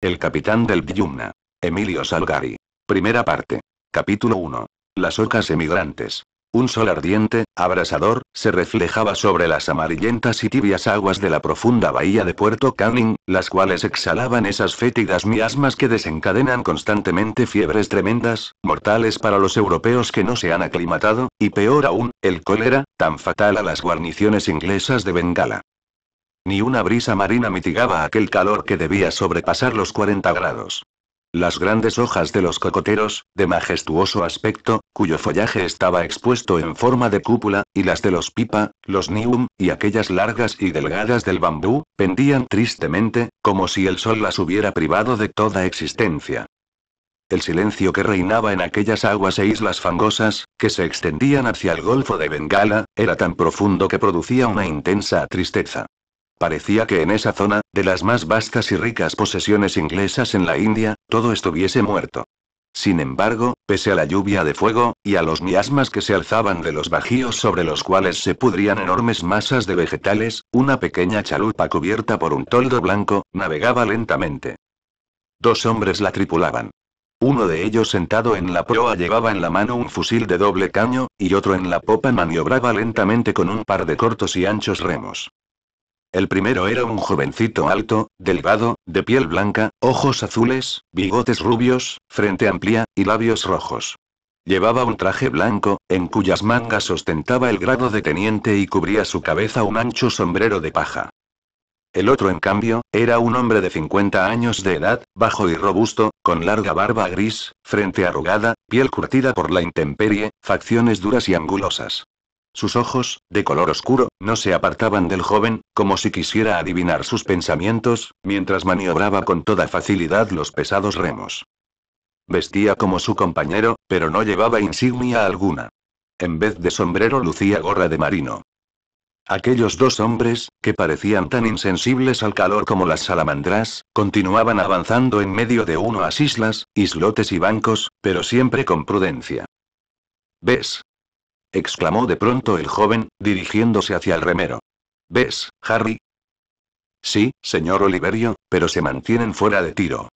El capitán del Dyumna. Emilio Salgari. Primera parte. Capítulo 1. Las ocas emigrantes. Un sol ardiente, abrasador, se reflejaba sobre las amarillentas y tibias aguas de la profunda bahía de Puerto Canning, las cuales exhalaban esas fétidas miasmas que desencadenan constantemente fiebres tremendas, mortales para los europeos que no se han aclimatado, y peor aún, el cólera, tan fatal a las guarniciones inglesas de Bengala. Ni una brisa marina mitigaba aquel calor que debía sobrepasar los 40 grados. Las grandes hojas de los cocoteros, de majestuoso aspecto, cuyo follaje estaba expuesto en forma de cúpula, y las de los pipa, los nium, y aquellas largas y delgadas del bambú, pendían tristemente, como si el sol las hubiera privado de toda existencia. El silencio que reinaba en aquellas aguas e islas fangosas, que se extendían hacia el Golfo de Bengala, era tan profundo que producía una intensa tristeza. Parecía que en esa zona, de las más vastas y ricas posesiones inglesas en la India, todo estuviese muerto. Sin embargo, pese a la lluvia de fuego, y a los miasmas que se alzaban de los bajíos sobre los cuales se pudrían enormes masas de vegetales, una pequeña chalupa cubierta por un toldo blanco, navegaba lentamente. Dos hombres la tripulaban. Uno de ellos sentado en la proa llevaba en la mano un fusil de doble caño, y otro en la popa maniobraba lentamente con un par de cortos y anchos remos. El primero era un jovencito alto, delgado, de piel blanca, ojos azules, bigotes rubios, frente amplia, y labios rojos. Llevaba un traje blanco, en cuyas mangas ostentaba el grado de teniente y cubría su cabeza un ancho sombrero de paja. El otro, en cambio, era un hombre de 50 años de edad, bajo y robusto, con larga barba gris, frente arrugada, piel curtida por la intemperie, facciones duras y angulosas. Sus ojos, de color oscuro, no se apartaban del joven, como si quisiera adivinar sus pensamientos, mientras maniobraba con toda facilidad los pesados remos. Vestía como su compañero, pero no llevaba insignia alguna. En vez de sombrero lucía gorra de marino. Aquellos dos hombres, que parecían tan insensibles al calor como las salamandras, continuaban avanzando en medio de uno las islas, islotes y bancos, pero siempre con prudencia. ¿Ves? exclamó de pronto el joven, dirigiéndose hacia el remero. ¿Ves, Harry? Sí, señor Oliverio, pero se mantienen fuera de tiro.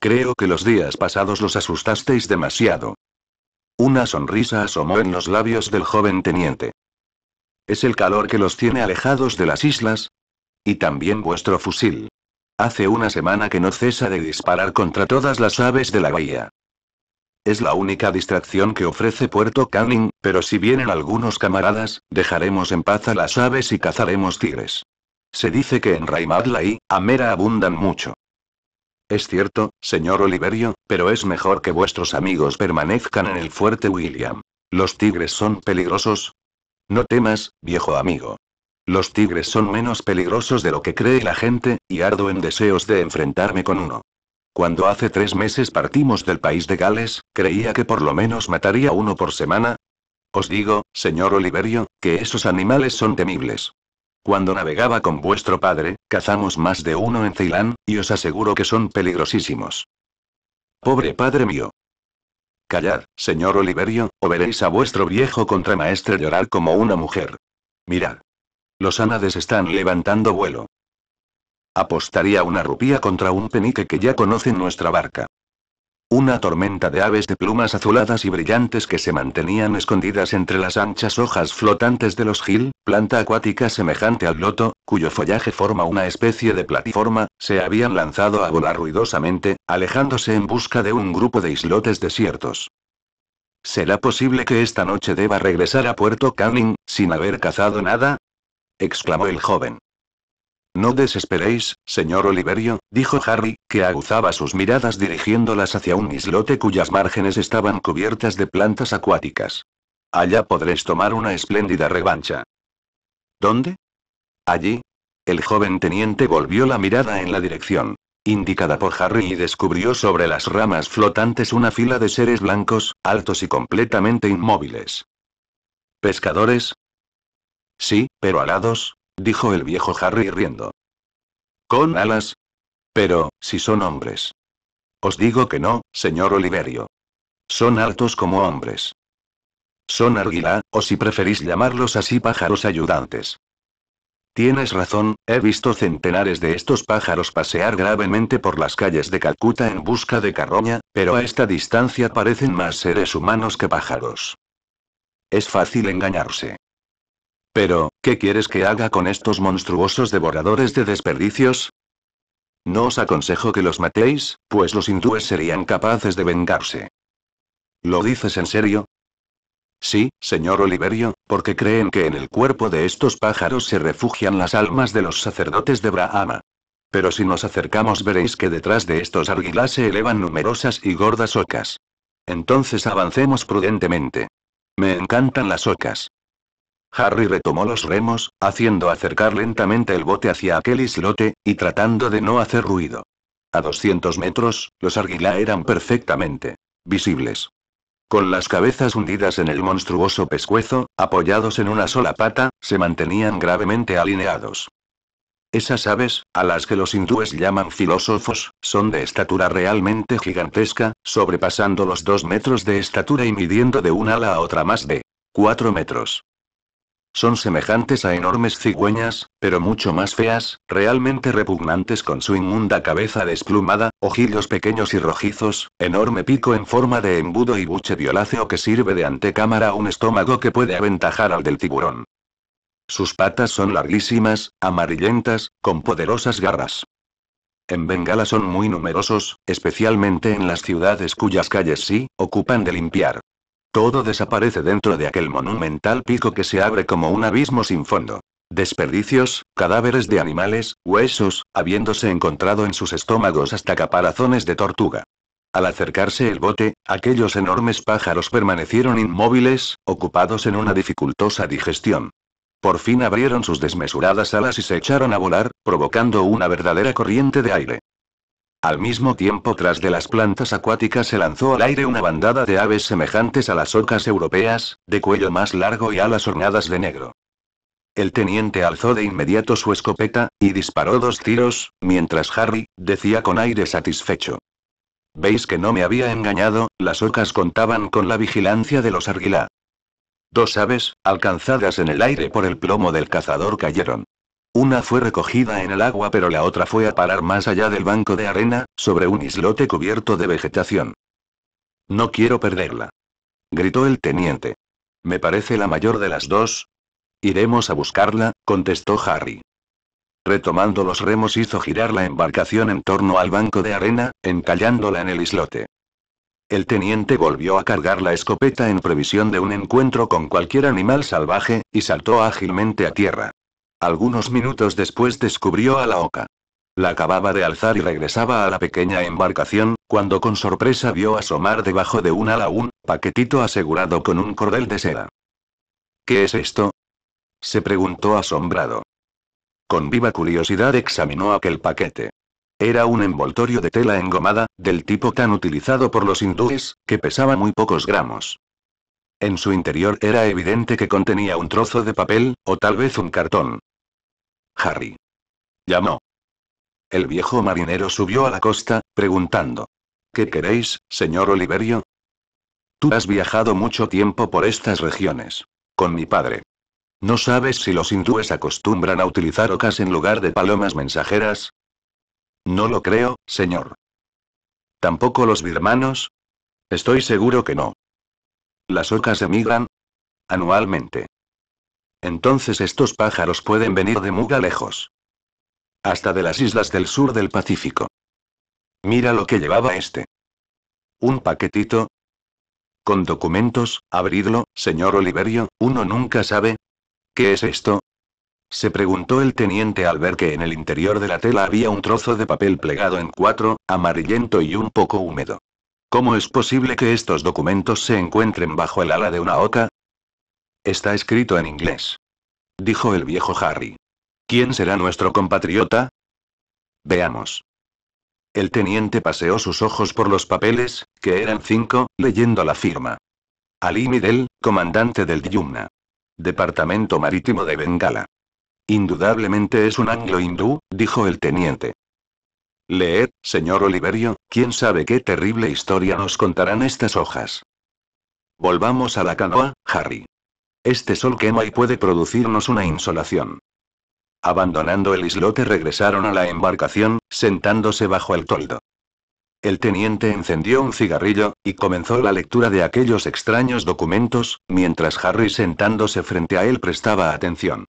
Creo que los días pasados los asustasteis demasiado. Una sonrisa asomó en los labios del joven teniente. Es el calor que los tiene alejados de las islas. Y también vuestro fusil. Hace una semana que no cesa de disparar contra todas las aves de la bahía. Es la única distracción que ofrece Puerto Canning, pero si vienen algunos camaradas, dejaremos en paz a las aves y cazaremos tigres. Se dice que en Raimadla y Amera abundan mucho. Es cierto, señor Oliverio, pero es mejor que vuestros amigos permanezcan en el fuerte William. ¿Los tigres son peligrosos? No temas, viejo amigo. Los tigres son menos peligrosos de lo que cree la gente, y ardo en deseos de enfrentarme con uno. Cuando hace tres meses partimos del país de Gales, creía que por lo menos mataría uno por semana. Os digo, señor Oliverio, que esos animales son temibles. Cuando navegaba con vuestro padre, cazamos más de uno en Ceilán, y os aseguro que son peligrosísimos. Pobre padre mío. Callad, señor Oliverio, o veréis a vuestro viejo contramaestre llorar como una mujer. Mirad. Los ánades están levantando vuelo. Apostaría una rupía contra un penique que ya conocen nuestra barca. Una tormenta de aves de plumas azuladas y brillantes que se mantenían escondidas entre las anchas hojas flotantes de los gil, planta acuática semejante al loto, cuyo follaje forma una especie de platiforma, se habían lanzado a volar ruidosamente, alejándose en busca de un grupo de islotes desiertos. ¿Será posible que esta noche deba regresar a Puerto Canning, sin haber cazado nada? exclamó el joven. No desesperéis, señor Oliverio, dijo Harry, que aguzaba sus miradas dirigiéndolas hacia un islote cuyas márgenes estaban cubiertas de plantas acuáticas. Allá podréis tomar una espléndida revancha. ¿Dónde? Allí. El joven teniente volvió la mirada en la dirección indicada por Harry y descubrió sobre las ramas flotantes una fila de seres blancos, altos y completamente inmóviles. ¿Pescadores? Sí, pero alados, dijo el viejo Harry riendo. Con alas. Pero, si son hombres. Os digo que no, señor Oliverio. Son altos como hombres. Son arguilá, o si preferís llamarlos así pájaros ayudantes. Tienes razón, he visto centenares de estos pájaros pasear gravemente por las calles de Calcuta en busca de carroña, pero a esta distancia parecen más seres humanos que pájaros. Es fácil engañarse. Pero, ¿qué quieres que haga con estos monstruosos devoradores de desperdicios? No os aconsejo que los matéis, pues los hindúes serían capaces de vengarse. ¿Lo dices en serio? Sí, señor Oliverio, porque creen que en el cuerpo de estos pájaros se refugian las almas de los sacerdotes de Brahma. Pero si nos acercamos veréis que detrás de estos argilas se elevan numerosas y gordas ocas. Entonces avancemos prudentemente. Me encantan las ocas. Harry retomó los remos, haciendo acercar lentamente el bote hacia aquel islote, y tratando de no hacer ruido. A 200 metros, los arguilá eran perfectamente visibles. Con las cabezas hundidas en el monstruoso pescuezo, apoyados en una sola pata, se mantenían gravemente alineados. Esas aves, a las que los hindúes llaman filósofos, son de estatura realmente gigantesca, sobrepasando los dos metros de estatura y midiendo de un ala a otra más de cuatro metros. Son semejantes a enormes cigüeñas, pero mucho más feas, realmente repugnantes con su inmunda cabeza desplumada, ojillos pequeños y rojizos, enorme pico en forma de embudo y buche violáceo que sirve de antecámara a un estómago que puede aventajar al del tiburón. Sus patas son larguísimas, amarillentas, con poderosas garras. En Bengala son muy numerosos, especialmente en las ciudades cuyas calles sí, ocupan de limpiar. Todo desaparece dentro de aquel monumental pico que se abre como un abismo sin fondo. Desperdicios, cadáveres de animales, huesos, habiéndose encontrado en sus estómagos hasta caparazones de tortuga. Al acercarse el bote, aquellos enormes pájaros permanecieron inmóviles, ocupados en una dificultosa digestión. Por fin abrieron sus desmesuradas alas y se echaron a volar, provocando una verdadera corriente de aire. Al mismo tiempo tras de las plantas acuáticas se lanzó al aire una bandada de aves semejantes a las ocas europeas, de cuello más largo y alas hornadas de negro. El teniente alzó de inmediato su escopeta, y disparó dos tiros, mientras Harry, decía con aire satisfecho. Veis que no me había engañado, las ocas contaban con la vigilancia de los arguilá. Dos aves, alcanzadas en el aire por el plomo del cazador, cayeron. Una fue recogida en el agua pero la otra fue a parar más allá del banco de arena, sobre un islote cubierto de vegetación. No quiero perderla. Gritó el teniente. Me parece la mayor de las dos. Iremos a buscarla, contestó Harry. Retomando los remos hizo girar la embarcación en torno al banco de arena, encallándola en el islote. El teniente volvió a cargar la escopeta en previsión de un encuentro con cualquier animal salvaje, y saltó ágilmente a tierra. Algunos minutos después descubrió a la oca. La acababa de alzar y regresaba a la pequeña embarcación, cuando con sorpresa vio asomar debajo de un ala un paquetito asegurado con un cordel de seda. ¿Qué es esto? se preguntó asombrado. Con viva curiosidad examinó aquel paquete. Era un envoltorio de tela engomada, del tipo tan utilizado por los hindúes, que pesaba muy pocos gramos. En su interior era evidente que contenía un trozo de papel, o tal vez un cartón. Harry. Llamó. El viejo marinero subió a la costa, preguntando. ¿Qué queréis, señor Oliverio? Tú has viajado mucho tiempo por estas regiones. Con mi padre. ¿No sabes si los hindúes acostumbran a utilizar ocas en lugar de palomas mensajeras? No lo creo, señor. ¿Tampoco los birmanos? Estoy seguro que no. Las ocas emigran anualmente. Entonces estos pájaros pueden venir de muy lejos. Hasta de las islas del sur del Pacífico. Mira lo que llevaba este. Un paquetito. Con documentos, abridlo, señor Oliverio, uno nunca sabe. ¿Qué es esto? Se preguntó el teniente al ver que en el interior de la tela había un trozo de papel plegado en cuatro, amarillento y un poco húmedo. ¿Cómo es posible que estos documentos se encuentren bajo el ala de una oca? Está escrito en inglés. Dijo el viejo Harry. ¿Quién será nuestro compatriota? Veamos. El teniente paseó sus ojos por los papeles, que eran cinco, leyendo la firma. Ali Midel, comandante del Dyumna. Departamento Marítimo de Bengala. Indudablemente es un anglo-hindú, dijo el teniente. Leed, señor Oliverio, quién sabe qué terrible historia nos contarán estas hojas. Volvamos a la canoa, Harry. Este sol quema y puede producirnos una insolación. Abandonando el islote regresaron a la embarcación, sentándose bajo el toldo. El teniente encendió un cigarrillo, y comenzó la lectura de aquellos extraños documentos, mientras Harry sentándose frente a él prestaba atención.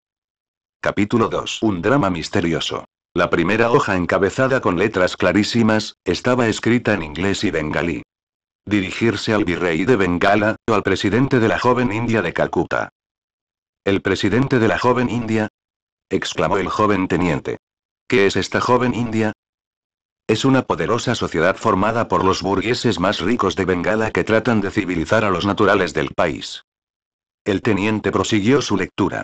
Capítulo 2. Un drama misterioso. La primera hoja encabezada con letras clarísimas, estaba escrita en inglés y bengalí dirigirse al virrey de Bengala, o al presidente de la joven India de Calcuta. ¿El presidente de la joven India? exclamó el joven teniente. ¿Qué es esta joven India? Es una poderosa sociedad formada por los burgueses más ricos de Bengala que tratan de civilizar a los naturales del país. El teniente prosiguió su lectura.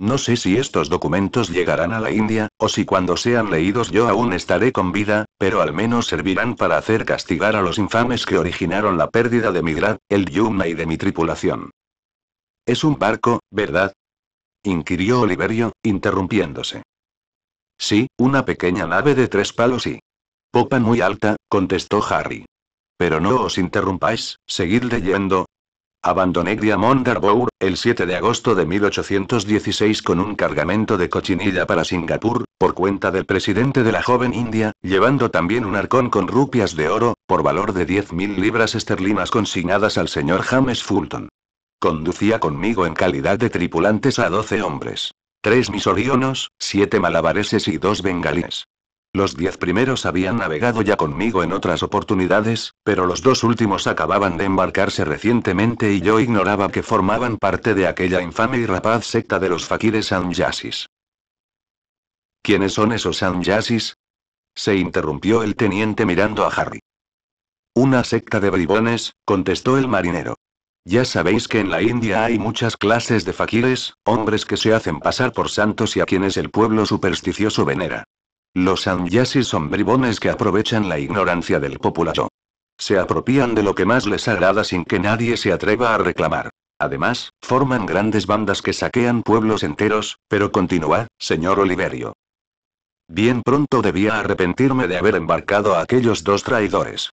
No sé si estos documentos llegarán a la India, o si cuando sean leídos yo aún estaré con vida, pero al menos servirán para hacer castigar a los infames que originaron la pérdida de mi grad, el Yumna y de mi tripulación. Es un barco, ¿verdad? inquirió Oliverio, interrumpiéndose. Sí, una pequeña nave de tres palos y... Popa muy alta, contestó Harry. Pero no os interrumpáis, seguid leyendo, Abandoné Diamond Harbour, el 7 de agosto de 1816 con un cargamento de cochinilla para Singapur, por cuenta del presidente de la joven India, llevando también un arcón con rupias de oro, por valor de 10.000 libras esterlinas consignadas al señor James Fulton. Conducía conmigo en calidad de tripulantes a 12 hombres. Tres misorionos, siete malabareses y dos bengalíes. Los diez primeros habían navegado ya conmigo en otras oportunidades, pero los dos últimos acababan de embarcarse recientemente y yo ignoraba que formaban parte de aquella infame y rapaz secta de los faquires yasis. ¿Quiénes son esos yasis? Se interrumpió el teniente mirando a Harry. Una secta de bribones, contestó el marinero. Ya sabéis que en la India hay muchas clases de fakires, hombres que se hacen pasar por santos y a quienes el pueblo supersticioso venera. Los Anjasis son bribones que aprovechan la ignorancia del populacho. Se apropian de lo que más les agrada sin que nadie se atreva a reclamar. Además, forman grandes bandas que saquean pueblos enteros, pero continúa, señor Oliverio. Bien pronto debía arrepentirme de haber embarcado a aquellos dos traidores.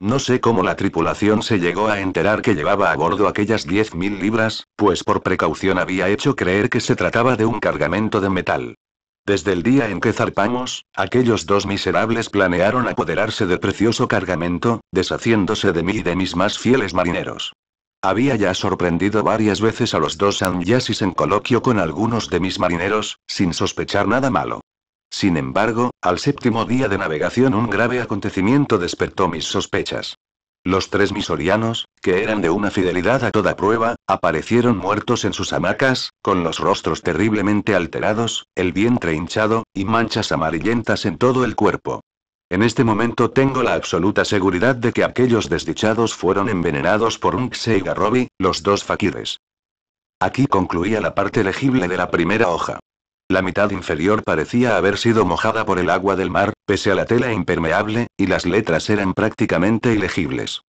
No sé cómo la tripulación se llegó a enterar que llevaba a bordo aquellas 10.000 libras, pues por precaución había hecho creer que se trataba de un cargamento de metal. Desde el día en que zarpamos, aquellos dos miserables planearon apoderarse del precioso cargamento, deshaciéndose de mí y de mis más fieles marineros. Había ya sorprendido varias veces a los dos Anjasis en coloquio con algunos de mis marineros, sin sospechar nada malo. Sin embargo, al séptimo día de navegación un grave acontecimiento despertó mis sospechas. Los tres misorianos, que eran de una fidelidad a toda prueba, aparecieron muertos en sus hamacas, con los rostros terriblemente alterados, el vientre hinchado, y manchas amarillentas en todo el cuerpo. En este momento tengo la absoluta seguridad de que aquellos desdichados fueron envenenados por un y los dos fakires. Aquí concluía la parte legible de la primera hoja. La mitad inferior parecía haber sido mojada por el agua del mar, pese a la tela impermeable, y las letras eran prácticamente ilegibles.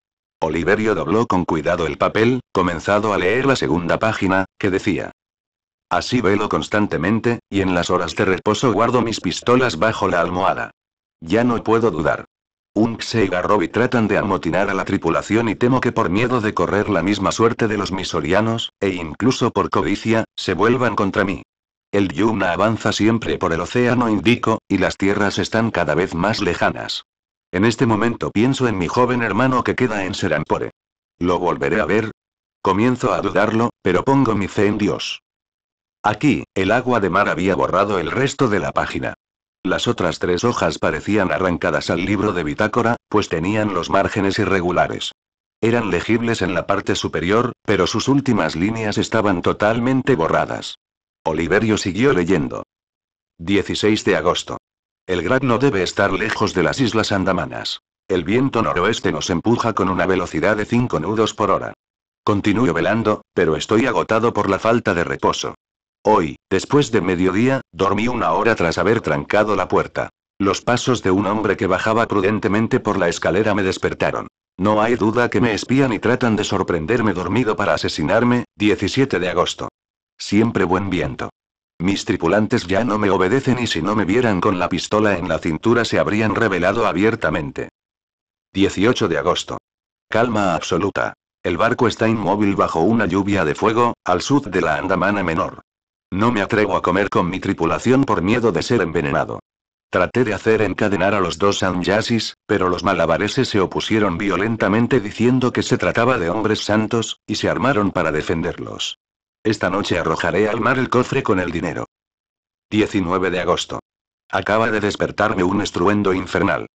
Oliverio dobló con cuidado el papel, comenzado a leer la segunda página, que decía, Así velo constantemente, y en las horas de reposo guardo mis pistolas bajo la almohada. Ya no puedo dudar. un y Garrobi tratan de amotinar a la tripulación y temo que por miedo de correr la misma suerte de los misorianos, e incluso por codicia, se vuelvan contra mí. El Yumna avanza siempre por el océano Índico, y las tierras están cada vez más lejanas. En este momento pienso en mi joven hermano que queda en Serampore. ¿Lo volveré a ver? Comienzo a dudarlo, pero pongo mi fe en Dios. Aquí, el agua de mar había borrado el resto de la página. Las otras tres hojas parecían arrancadas al libro de bitácora, pues tenían los márgenes irregulares. Eran legibles en la parte superior, pero sus últimas líneas estaban totalmente borradas. Oliverio siguió leyendo. 16 de agosto. El grad no debe estar lejos de las Islas Andamanas. El viento noroeste nos empuja con una velocidad de 5 nudos por hora. Continúo velando, pero estoy agotado por la falta de reposo. Hoy, después de mediodía, dormí una hora tras haber trancado la puerta. Los pasos de un hombre que bajaba prudentemente por la escalera me despertaron. No hay duda que me espían y tratan de sorprenderme dormido para asesinarme, 17 de agosto. Siempre buen viento. Mis tripulantes ya no me obedecen y si no me vieran con la pistola en la cintura se habrían revelado abiertamente. 18 de agosto. Calma absoluta. El barco está inmóvil bajo una lluvia de fuego, al sur de la Andamana Menor. No me atrevo a comer con mi tripulación por miedo de ser envenenado. Traté de hacer encadenar a los dos Sanjasi's, pero los malabareses se opusieron violentamente diciendo que se trataba de hombres santos, y se armaron para defenderlos. Esta noche arrojaré al mar el cofre con el dinero. 19 de agosto. Acaba de despertarme un estruendo infernal.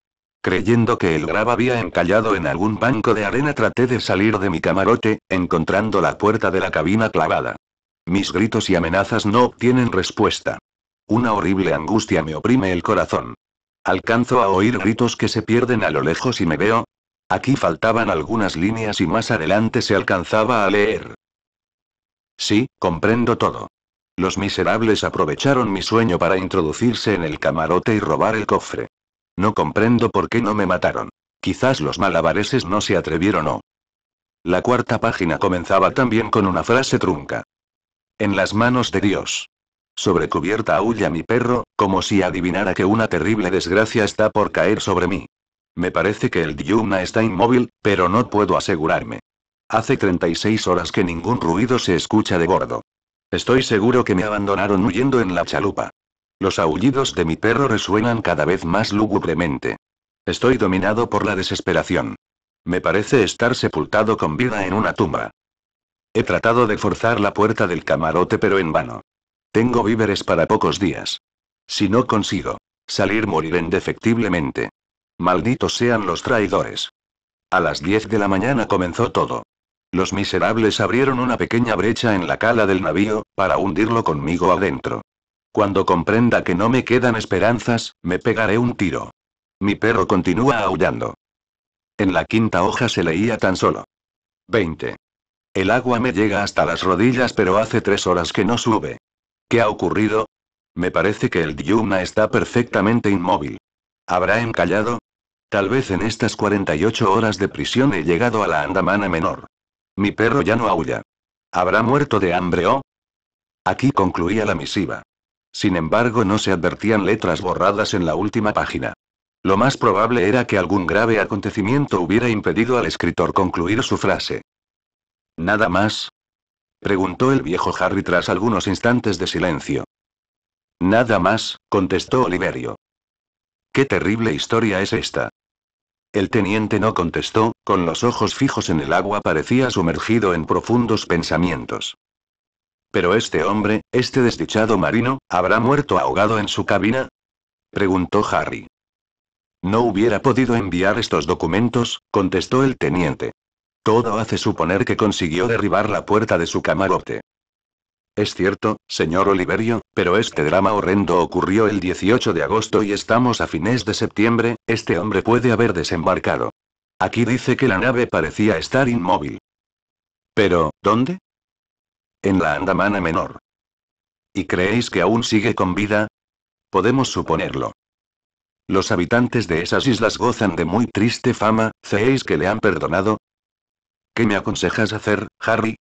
Creyendo que el grab había encallado en algún banco de arena traté de salir de mi camarote, encontrando la puerta de la cabina clavada. Mis gritos y amenazas no obtienen respuesta. Una horrible angustia me oprime el corazón. Alcanzo a oír gritos que se pierden a lo lejos y me veo. Aquí faltaban algunas líneas y más adelante se alcanzaba a leer. Sí, comprendo todo. Los miserables aprovecharon mi sueño para introducirse en el camarote y robar el cofre. No comprendo por qué no me mataron. Quizás los malabareses no se atrevieron o... La cuarta página comenzaba también con una frase trunca. En las manos de Dios. Sobre cubierta aúlla mi perro, como si adivinara que una terrible desgracia está por caer sobre mí. Me parece que el Diumna está inmóvil, pero no puedo asegurarme. Hace 36 horas que ningún ruido se escucha de bordo. Estoy seguro que me abandonaron huyendo en la chalupa. Los aullidos de mi perro resuenan cada vez más lúgubremente. Estoy dominado por la desesperación. Me parece estar sepultado con vida en una tumba. He tratado de forzar la puerta del camarote pero en vano. Tengo víveres para pocos días. Si no consigo salir moriré indefectiblemente. Malditos sean los traidores. A las 10 de la mañana comenzó todo. Los miserables abrieron una pequeña brecha en la cala del navío, para hundirlo conmigo adentro. Cuando comprenda que no me quedan esperanzas, me pegaré un tiro. Mi perro continúa aullando. En la quinta hoja se leía tan solo. 20. El agua me llega hasta las rodillas pero hace tres horas que no sube. ¿Qué ha ocurrido? Me parece que el Diumna está perfectamente inmóvil. ¿Habrá encallado? Tal vez en estas 48 horas de prisión he llegado a la andamana menor. Mi perro ya no aúlla. ¿Habrá muerto de hambre o? Aquí concluía la misiva. Sin embargo, no se advertían letras borradas en la última página. Lo más probable era que algún grave acontecimiento hubiera impedido al escritor concluir su frase. ¿Nada más? preguntó el viejo Harry tras algunos instantes de silencio. Nada más, contestó Oliverio. ¿Qué terrible historia es esta? El teniente no contestó, con los ojos fijos en el agua parecía sumergido en profundos pensamientos. Pero este hombre, este desdichado marino, ¿habrá muerto ahogado en su cabina? preguntó Harry. No hubiera podido enviar estos documentos, contestó el teniente. Todo hace suponer que consiguió derribar la puerta de su camarote. Es cierto, señor Oliverio, pero este drama horrendo ocurrió el 18 de agosto y estamos a fines de septiembre, este hombre puede haber desembarcado. Aquí dice que la nave parecía estar inmóvil. Pero, ¿dónde? En la Andamana Menor. ¿Y creéis que aún sigue con vida? Podemos suponerlo. Los habitantes de esas islas gozan de muy triste fama, ¿ceéis que le han perdonado? ¿Qué me aconsejas hacer, Harry?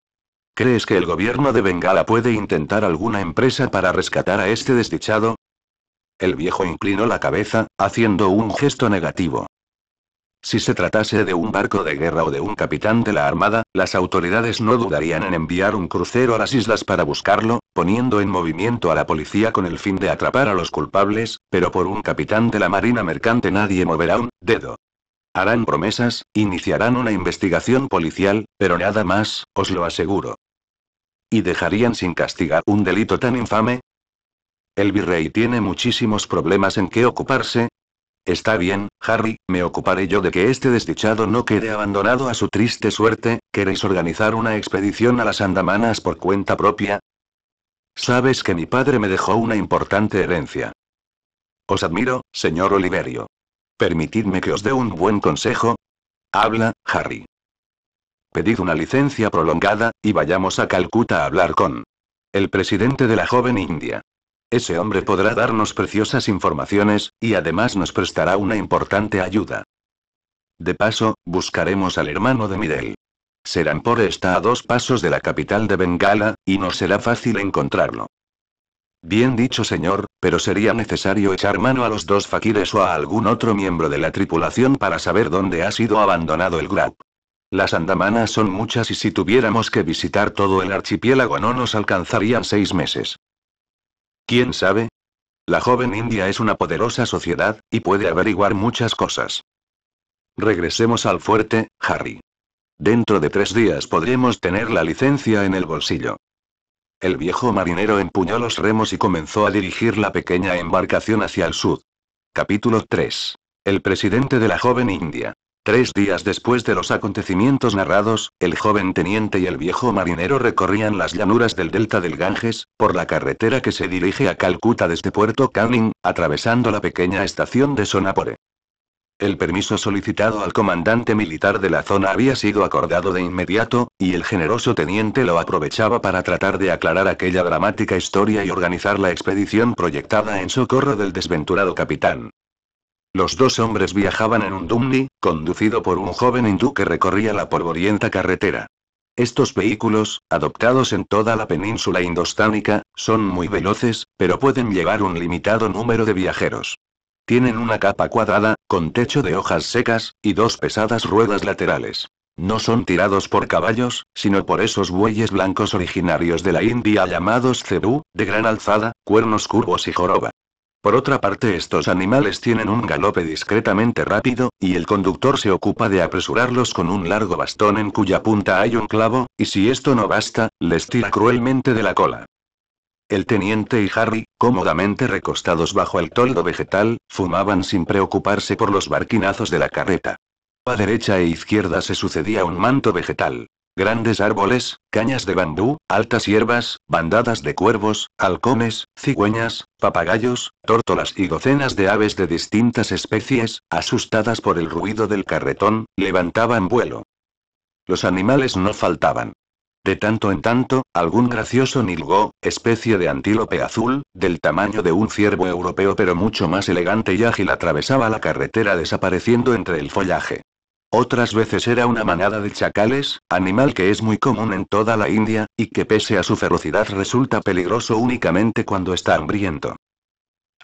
¿Crees que el gobierno de Bengala puede intentar alguna empresa para rescatar a este desdichado? El viejo inclinó la cabeza, haciendo un gesto negativo. Si se tratase de un barco de guerra o de un capitán de la Armada, las autoridades no dudarían en enviar un crucero a las islas para buscarlo, poniendo en movimiento a la policía con el fin de atrapar a los culpables, pero por un capitán de la Marina Mercante nadie moverá un dedo harán promesas, iniciarán una investigación policial, pero nada más, os lo aseguro. ¿Y dejarían sin castigar un delito tan infame? El virrey tiene muchísimos problemas en qué ocuparse. Está bien, Harry, me ocuparé yo de que este desdichado no quede abandonado a su triste suerte. ¿Queréis organizar una expedición a las Andamanas por cuenta propia? Sabes que mi padre me dejó una importante herencia. Os admiro, señor Oliverio. Permitidme que os dé un buen consejo. Habla, Harry. Pedid una licencia prolongada, y vayamos a Calcuta a hablar con el presidente de la joven India. Ese hombre podrá darnos preciosas informaciones, y además nos prestará una importante ayuda. De paso, buscaremos al hermano de Midel. Serampore está a dos pasos de la capital de Bengala, y no será fácil encontrarlo. Bien dicho señor, pero sería necesario echar mano a los dos fakires o a algún otro miembro de la tripulación para saber dónde ha sido abandonado el Grab. Las andamanas son muchas y si tuviéramos que visitar todo el archipiélago no nos alcanzarían seis meses. ¿Quién sabe? La joven India es una poderosa sociedad, y puede averiguar muchas cosas. Regresemos al fuerte, Harry. Dentro de tres días podremos tener la licencia en el bolsillo. El viejo marinero empuñó los remos y comenzó a dirigir la pequeña embarcación hacia el sur. Capítulo 3. El presidente de la joven India. Tres días después de los acontecimientos narrados, el joven teniente y el viejo marinero recorrían las llanuras del delta del Ganges, por la carretera que se dirige a Calcuta desde Puerto Canning, atravesando la pequeña estación de Sonapore. El permiso solicitado al comandante militar de la zona había sido acordado de inmediato, y el generoso teniente lo aprovechaba para tratar de aclarar aquella dramática historia y organizar la expedición proyectada en socorro del desventurado capitán. Los dos hombres viajaban en un Dumni, conducido por un joven hindú que recorría la polvorienta carretera. Estos vehículos, adoptados en toda la península indostánica, son muy veloces, pero pueden llevar un limitado número de viajeros. Tienen una capa cuadrada, con techo de hojas secas, y dos pesadas ruedas laterales. No son tirados por caballos, sino por esos bueyes blancos originarios de la India llamados cebú, de gran alzada, cuernos curvos y joroba. Por otra parte, estos animales tienen un galope discretamente rápido, y el conductor se ocupa de apresurarlos con un largo bastón en cuya punta hay un clavo, y si esto no basta, les tira cruelmente de la cola. El teniente y Harry, cómodamente recostados bajo el toldo vegetal, fumaban sin preocuparse por los barquinazos de la carreta. A derecha e izquierda se sucedía un manto vegetal. Grandes árboles, cañas de bambú, altas hierbas, bandadas de cuervos, halcones, cigüeñas, papagayos, tórtolas y docenas de aves de distintas especies, asustadas por el ruido del carretón, levantaban vuelo. Los animales no faltaban. De tanto en tanto, algún gracioso nilgo, especie de antílope azul, del tamaño de un ciervo europeo pero mucho más elegante y ágil atravesaba la carretera desapareciendo entre el follaje. Otras veces era una manada de chacales, animal que es muy común en toda la India, y que pese a su ferocidad resulta peligroso únicamente cuando está hambriento.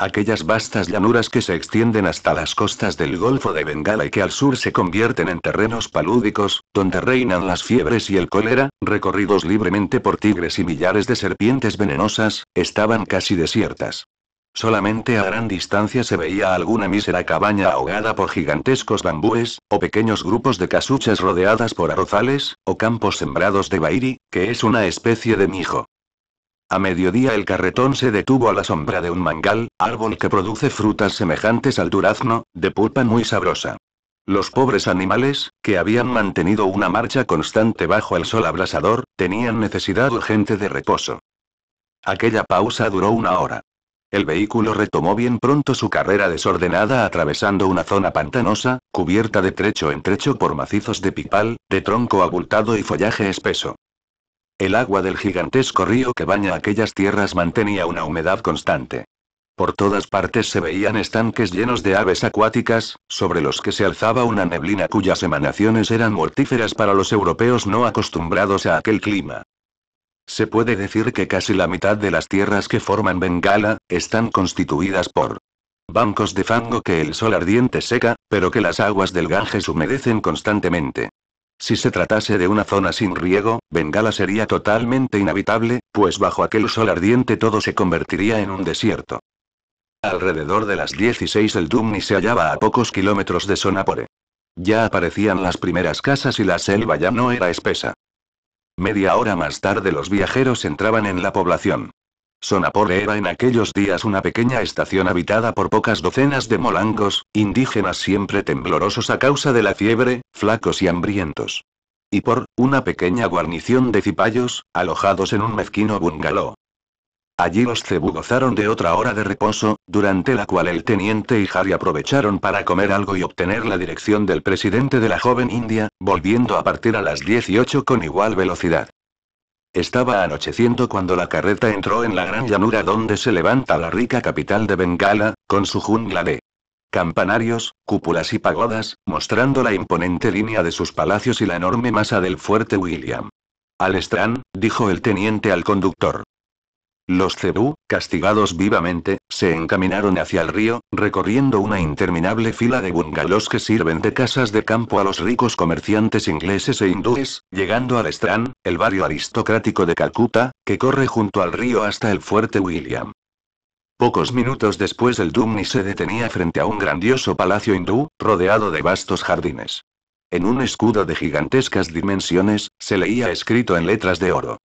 Aquellas vastas llanuras que se extienden hasta las costas del Golfo de Bengala y que al sur se convierten en terrenos palúdicos, donde reinan las fiebres y el cólera, recorridos libremente por tigres y millares de serpientes venenosas, estaban casi desiertas. Solamente a gran distancia se veía alguna mísera cabaña ahogada por gigantescos bambúes, o pequeños grupos de casuchas rodeadas por arrozales, o campos sembrados de bairi, que es una especie de mijo. A mediodía el carretón se detuvo a la sombra de un mangal, árbol que produce frutas semejantes al durazno, de pulpa muy sabrosa. Los pobres animales, que habían mantenido una marcha constante bajo el sol abrasador, tenían necesidad urgente de reposo. Aquella pausa duró una hora. El vehículo retomó bien pronto su carrera desordenada atravesando una zona pantanosa, cubierta de trecho en trecho por macizos de pipal, de tronco abultado y follaje espeso. El agua del gigantesco río que baña aquellas tierras mantenía una humedad constante. Por todas partes se veían estanques llenos de aves acuáticas, sobre los que se alzaba una neblina cuyas emanaciones eran mortíferas para los europeos no acostumbrados a aquel clima. Se puede decir que casi la mitad de las tierras que forman Bengala, están constituidas por bancos de fango que el sol ardiente seca, pero que las aguas del Ganges humedecen constantemente. Si se tratase de una zona sin riego, Bengala sería totalmente inhabitable, pues bajo aquel sol ardiente todo se convertiría en un desierto. Alrededor de las 16 el Dumni se hallaba a pocos kilómetros de Sonapore. Ya aparecían las primeras casas y la selva ya no era espesa. Media hora más tarde los viajeros entraban en la población. Sonapore era en aquellos días una pequeña estación habitada por pocas docenas de molangos, indígenas siempre temblorosos a causa de la fiebre, flacos y hambrientos. Y por, una pequeña guarnición de cipayos, alojados en un mezquino bungalow. Allí los cebu gozaron de otra hora de reposo, durante la cual el teniente y Harry aprovecharon para comer algo y obtener la dirección del presidente de la joven India, volviendo a partir a las 18 con igual velocidad. Estaba anocheciendo cuando la carreta entró en la gran llanura donde se levanta la rica capital de Bengala, con su jungla de campanarios, cúpulas y pagodas, mostrando la imponente línea de sus palacios y la enorme masa del fuerte William. Alestrán, dijo el teniente al conductor, los cebú, castigados vivamente, se encaminaron hacia el río, recorriendo una interminable fila de bungalows que sirven de casas de campo a los ricos comerciantes ingleses e hindúes, llegando al Strand, el barrio aristocrático de Calcuta, que corre junto al río hasta el fuerte William. Pocos minutos después el Dumni se detenía frente a un grandioso palacio hindú, rodeado de vastos jardines. En un escudo de gigantescas dimensiones, se leía escrito en letras de oro.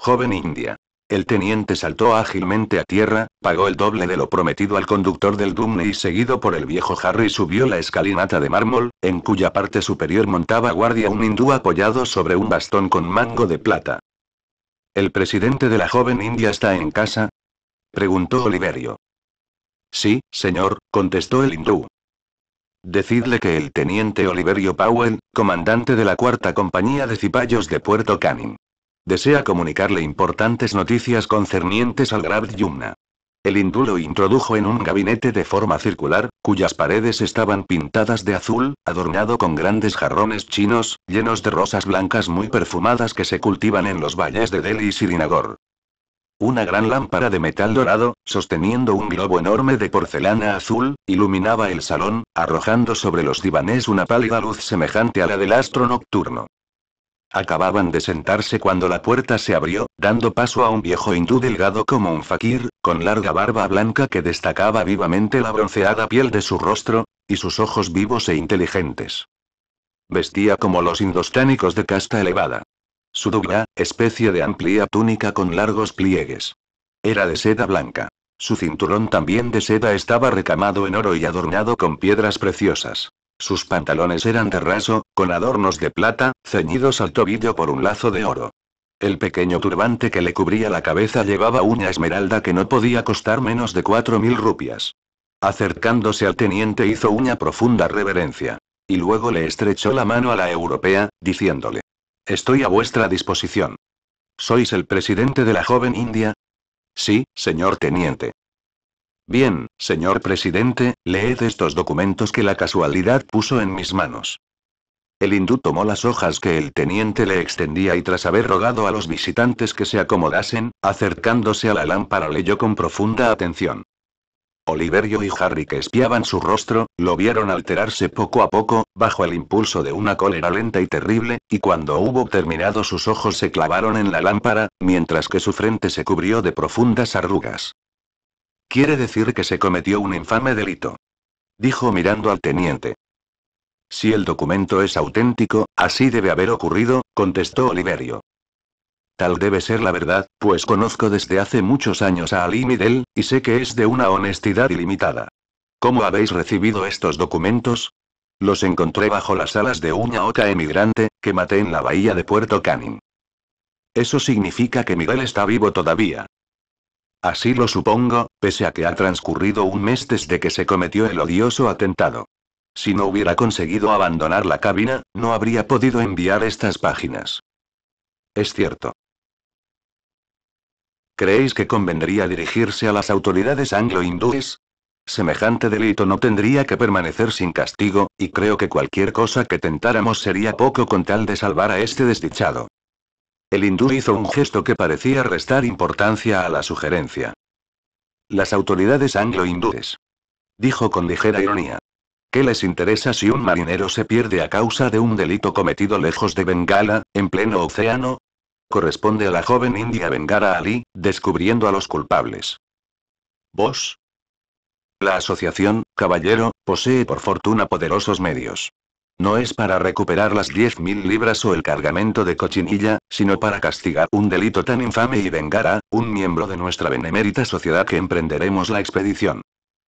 Joven India. El teniente saltó ágilmente a tierra, pagó el doble de lo prometido al conductor del Dumne y seguido por el viejo Harry subió la escalinata de mármol, en cuya parte superior montaba guardia un hindú apoyado sobre un bastón con mango de plata. ¿El presidente de la joven India está en casa? preguntó Oliverio. Sí, señor, contestó el hindú. Decidle que el teniente Oliverio Powell, comandante de la cuarta compañía de cipayos de Puerto Canning Desea comunicarle importantes noticias concernientes al Grab El hindú lo introdujo en un gabinete de forma circular, cuyas paredes estaban pintadas de azul, adornado con grandes jarrones chinos, llenos de rosas blancas muy perfumadas que se cultivan en los valles de Delhi y Srinagar. Una gran lámpara de metal dorado, sosteniendo un globo enorme de porcelana azul, iluminaba el salón, arrojando sobre los divanes una pálida luz semejante a la del astro nocturno. Acababan de sentarse cuando la puerta se abrió, dando paso a un viejo hindú delgado como un fakir, con larga barba blanca que destacaba vivamente la bronceada piel de su rostro, y sus ojos vivos e inteligentes. Vestía como los indostánicos de casta elevada. Su dura, especie de amplia túnica con largos pliegues. Era de seda blanca. Su cinturón también de seda estaba recamado en oro y adornado con piedras preciosas. Sus pantalones eran de raso, con adornos de plata, ceñidos al tobillo por un lazo de oro. El pequeño turbante que le cubría la cabeza llevaba una esmeralda que no podía costar menos de cuatro mil rupias. Acercándose al teniente hizo una profunda reverencia. Y luego le estrechó la mano a la europea, diciéndole. Estoy a vuestra disposición. ¿Sois el presidente de la joven India? Sí, señor teniente. Bien, señor presidente, leed estos documentos que la casualidad puso en mis manos. El hindú tomó las hojas que el teniente le extendía y tras haber rogado a los visitantes que se acomodasen, acercándose a la lámpara leyó con profunda atención. Oliverio y Harry que espiaban su rostro, lo vieron alterarse poco a poco, bajo el impulso de una cólera lenta y terrible, y cuando hubo terminado sus ojos se clavaron en la lámpara, mientras que su frente se cubrió de profundas arrugas. Quiere decir que se cometió un infame delito. Dijo mirando al teniente. Si el documento es auténtico, así debe haber ocurrido, contestó Oliverio. Tal debe ser la verdad, pues conozco desde hace muchos años a Ali Midel, y sé que es de una honestidad ilimitada. ¿Cómo habéis recibido estos documentos? Los encontré bajo las alas de una oca emigrante, que maté en la bahía de Puerto Canin. Eso significa que Miguel está vivo todavía. Así lo supongo, pese a que ha transcurrido un mes desde que se cometió el odioso atentado. Si no hubiera conseguido abandonar la cabina, no habría podido enviar estas páginas. Es cierto. ¿Creéis que convendría dirigirse a las autoridades anglo-hindúes? Semejante delito no tendría que permanecer sin castigo, y creo que cualquier cosa que tentáramos sería poco con tal de salvar a este desdichado. El hindú hizo un gesto que parecía restar importancia a la sugerencia. Las autoridades anglo-hindúes. Dijo con ligera ironía. ¿Qué les interesa si un marinero se pierde a causa de un delito cometido lejos de Bengala, en pleno océano? Corresponde a la joven india Bengala Ali, descubriendo a los culpables. ¿Vos? La asociación, caballero, posee por fortuna poderosos medios. No es para recuperar las 10.000 libras o el cargamento de cochinilla, sino para castigar un delito tan infame y vengar a un miembro de nuestra benemérita sociedad que emprenderemos la expedición.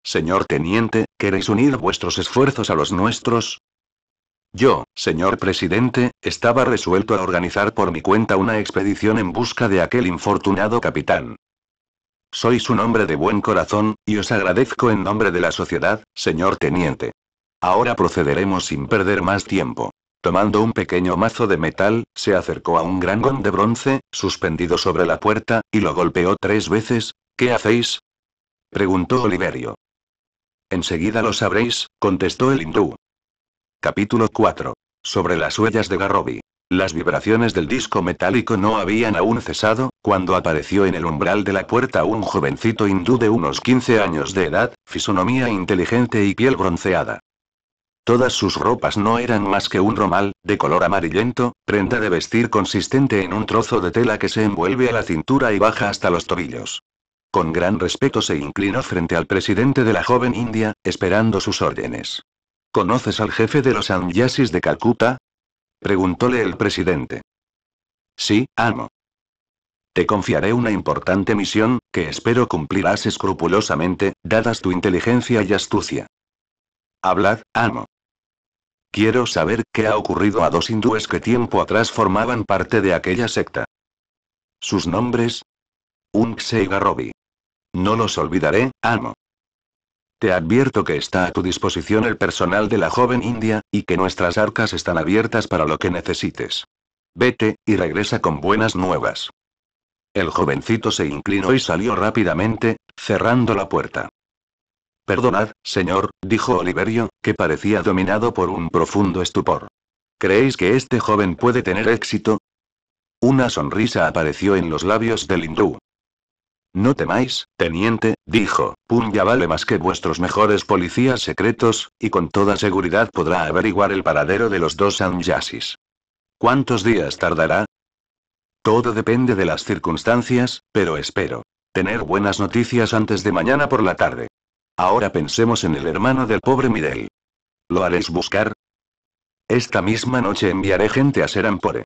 Señor teniente, ¿queréis unir vuestros esfuerzos a los nuestros? Yo, señor presidente, estaba resuelto a organizar por mi cuenta una expedición en busca de aquel infortunado capitán. Sois un hombre de buen corazón, y os agradezco en nombre de la sociedad, señor teniente. Ahora procederemos sin perder más tiempo. Tomando un pequeño mazo de metal, se acercó a un gran de bronce, suspendido sobre la puerta, y lo golpeó tres veces. ¿Qué hacéis? preguntó Oliverio. Enseguida lo sabréis, contestó el hindú. Capítulo 4. Sobre las huellas de Garrobi. Las vibraciones del disco metálico no habían aún cesado, cuando apareció en el umbral de la puerta un jovencito hindú de unos 15 años de edad, fisonomía inteligente y piel bronceada. Todas sus ropas no eran más que un romal, de color amarillento, prenda de vestir consistente en un trozo de tela que se envuelve a la cintura y baja hasta los tobillos. Con gran respeto se inclinó frente al presidente de la joven India, esperando sus órdenes. ¿Conoces al jefe de los Anjasis de Calcuta? Preguntóle el presidente. Sí, amo. Te confiaré una importante misión, que espero cumplirás escrupulosamente, dadas tu inteligencia y astucia. Hablad, amo. Quiero saber qué ha ocurrido a dos hindúes que tiempo atrás formaban parte de aquella secta. Sus nombres. Unxe y No los olvidaré, amo. Te advierto que está a tu disposición el personal de la joven India, y que nuestras arcas están abiertas para lo que necesites. Vete, y regresa con buenas nuevas. El jovencito se inclinó y salió rápidamente, cerrando la puerta. Perdonad, señor, dijo Oliverio, que parecía dominado por un profundo estupor. ¿Creéis que este joven puede tener éxito? Una sonrisa apareció en los labios del hindú. No temáis, teniente, dijo, Punya vale más que vuestros mejores policías secretos, y con toda seguridad podrá averiguar el paradero de los dos Anjasis. ¿Cuántos días tardará? Todo depende de las circunstancias, pero espero tener buenas noticias antes de mañana por la tarde. Ahora pensemos en el hermano del pobre Midel. ¿Lo haréis buscar? Esta misma noche enviaré gente a Serampore.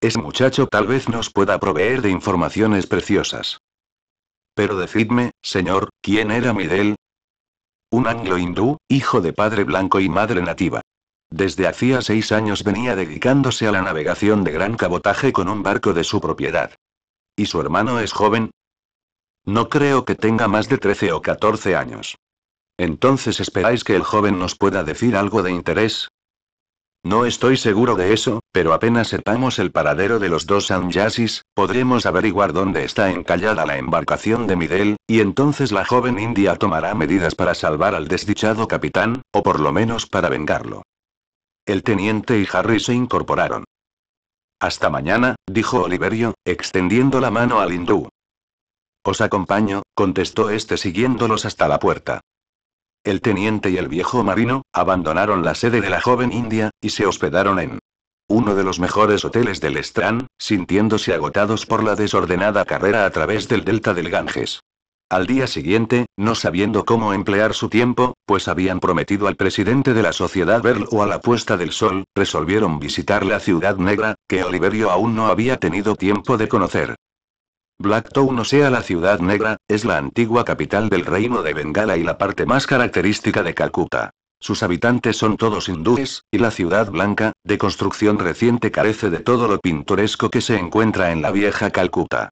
Ese muchacho tal vez nos pueda proveer de informaciones preciosas. Pero decidme, señor, ¿quién era Midel? Un anglo-hindú, hijo de padre blanco y madre nativa. Desde hacía seis años venía dedicándose a la navegación de gran cabotaje con un barco de su propiedad. ¿Y su hermano es joven? No creo que tenga más de 13 o 14 años. ¿Entonces esperáis que el joven nos pueda decir algo de interés? No estoy seguro de eso, pero apenas sepamos el paradero de los dos Anjasis, podremos averiguar dónde está encallada la embarcación de Miguel, y entonces la joven india tomará medidas para salvar al desdichado capitán, o por lo menos para vengarlo. El teniente y Harry se incorporaron. Hasta mañana, dijo Oliverio, extendiendo la mano al hindú. Os acompaño, contestó este siguiéndolos hasta la puerta el teniente y el viejo marino, abandonaron la sede de la joven India, y se hospedaron en uno de los mejores hoteles del Strand, sintiéndose agotados por la desordenada carrera a través del delta del Ganges. Al día siguiente, no sabiendo cómo emplear su tiempo, pues habían prometido al presidente de la sociedad verlo a la puesta del sol, resolvieron visitar la ciudad negra, que Oliverio aún no había tenido tiempo de conocer. Blacktown o sea la ciudad negra, es la antigua capital del reino de Bengala y la parte más característica de Calcuta. Sus habitantes son todos hindúes, y la ciudad blanca, de construcción reciente, carece de todo lo pintoresco que se encuentra en la vieja Calcuta.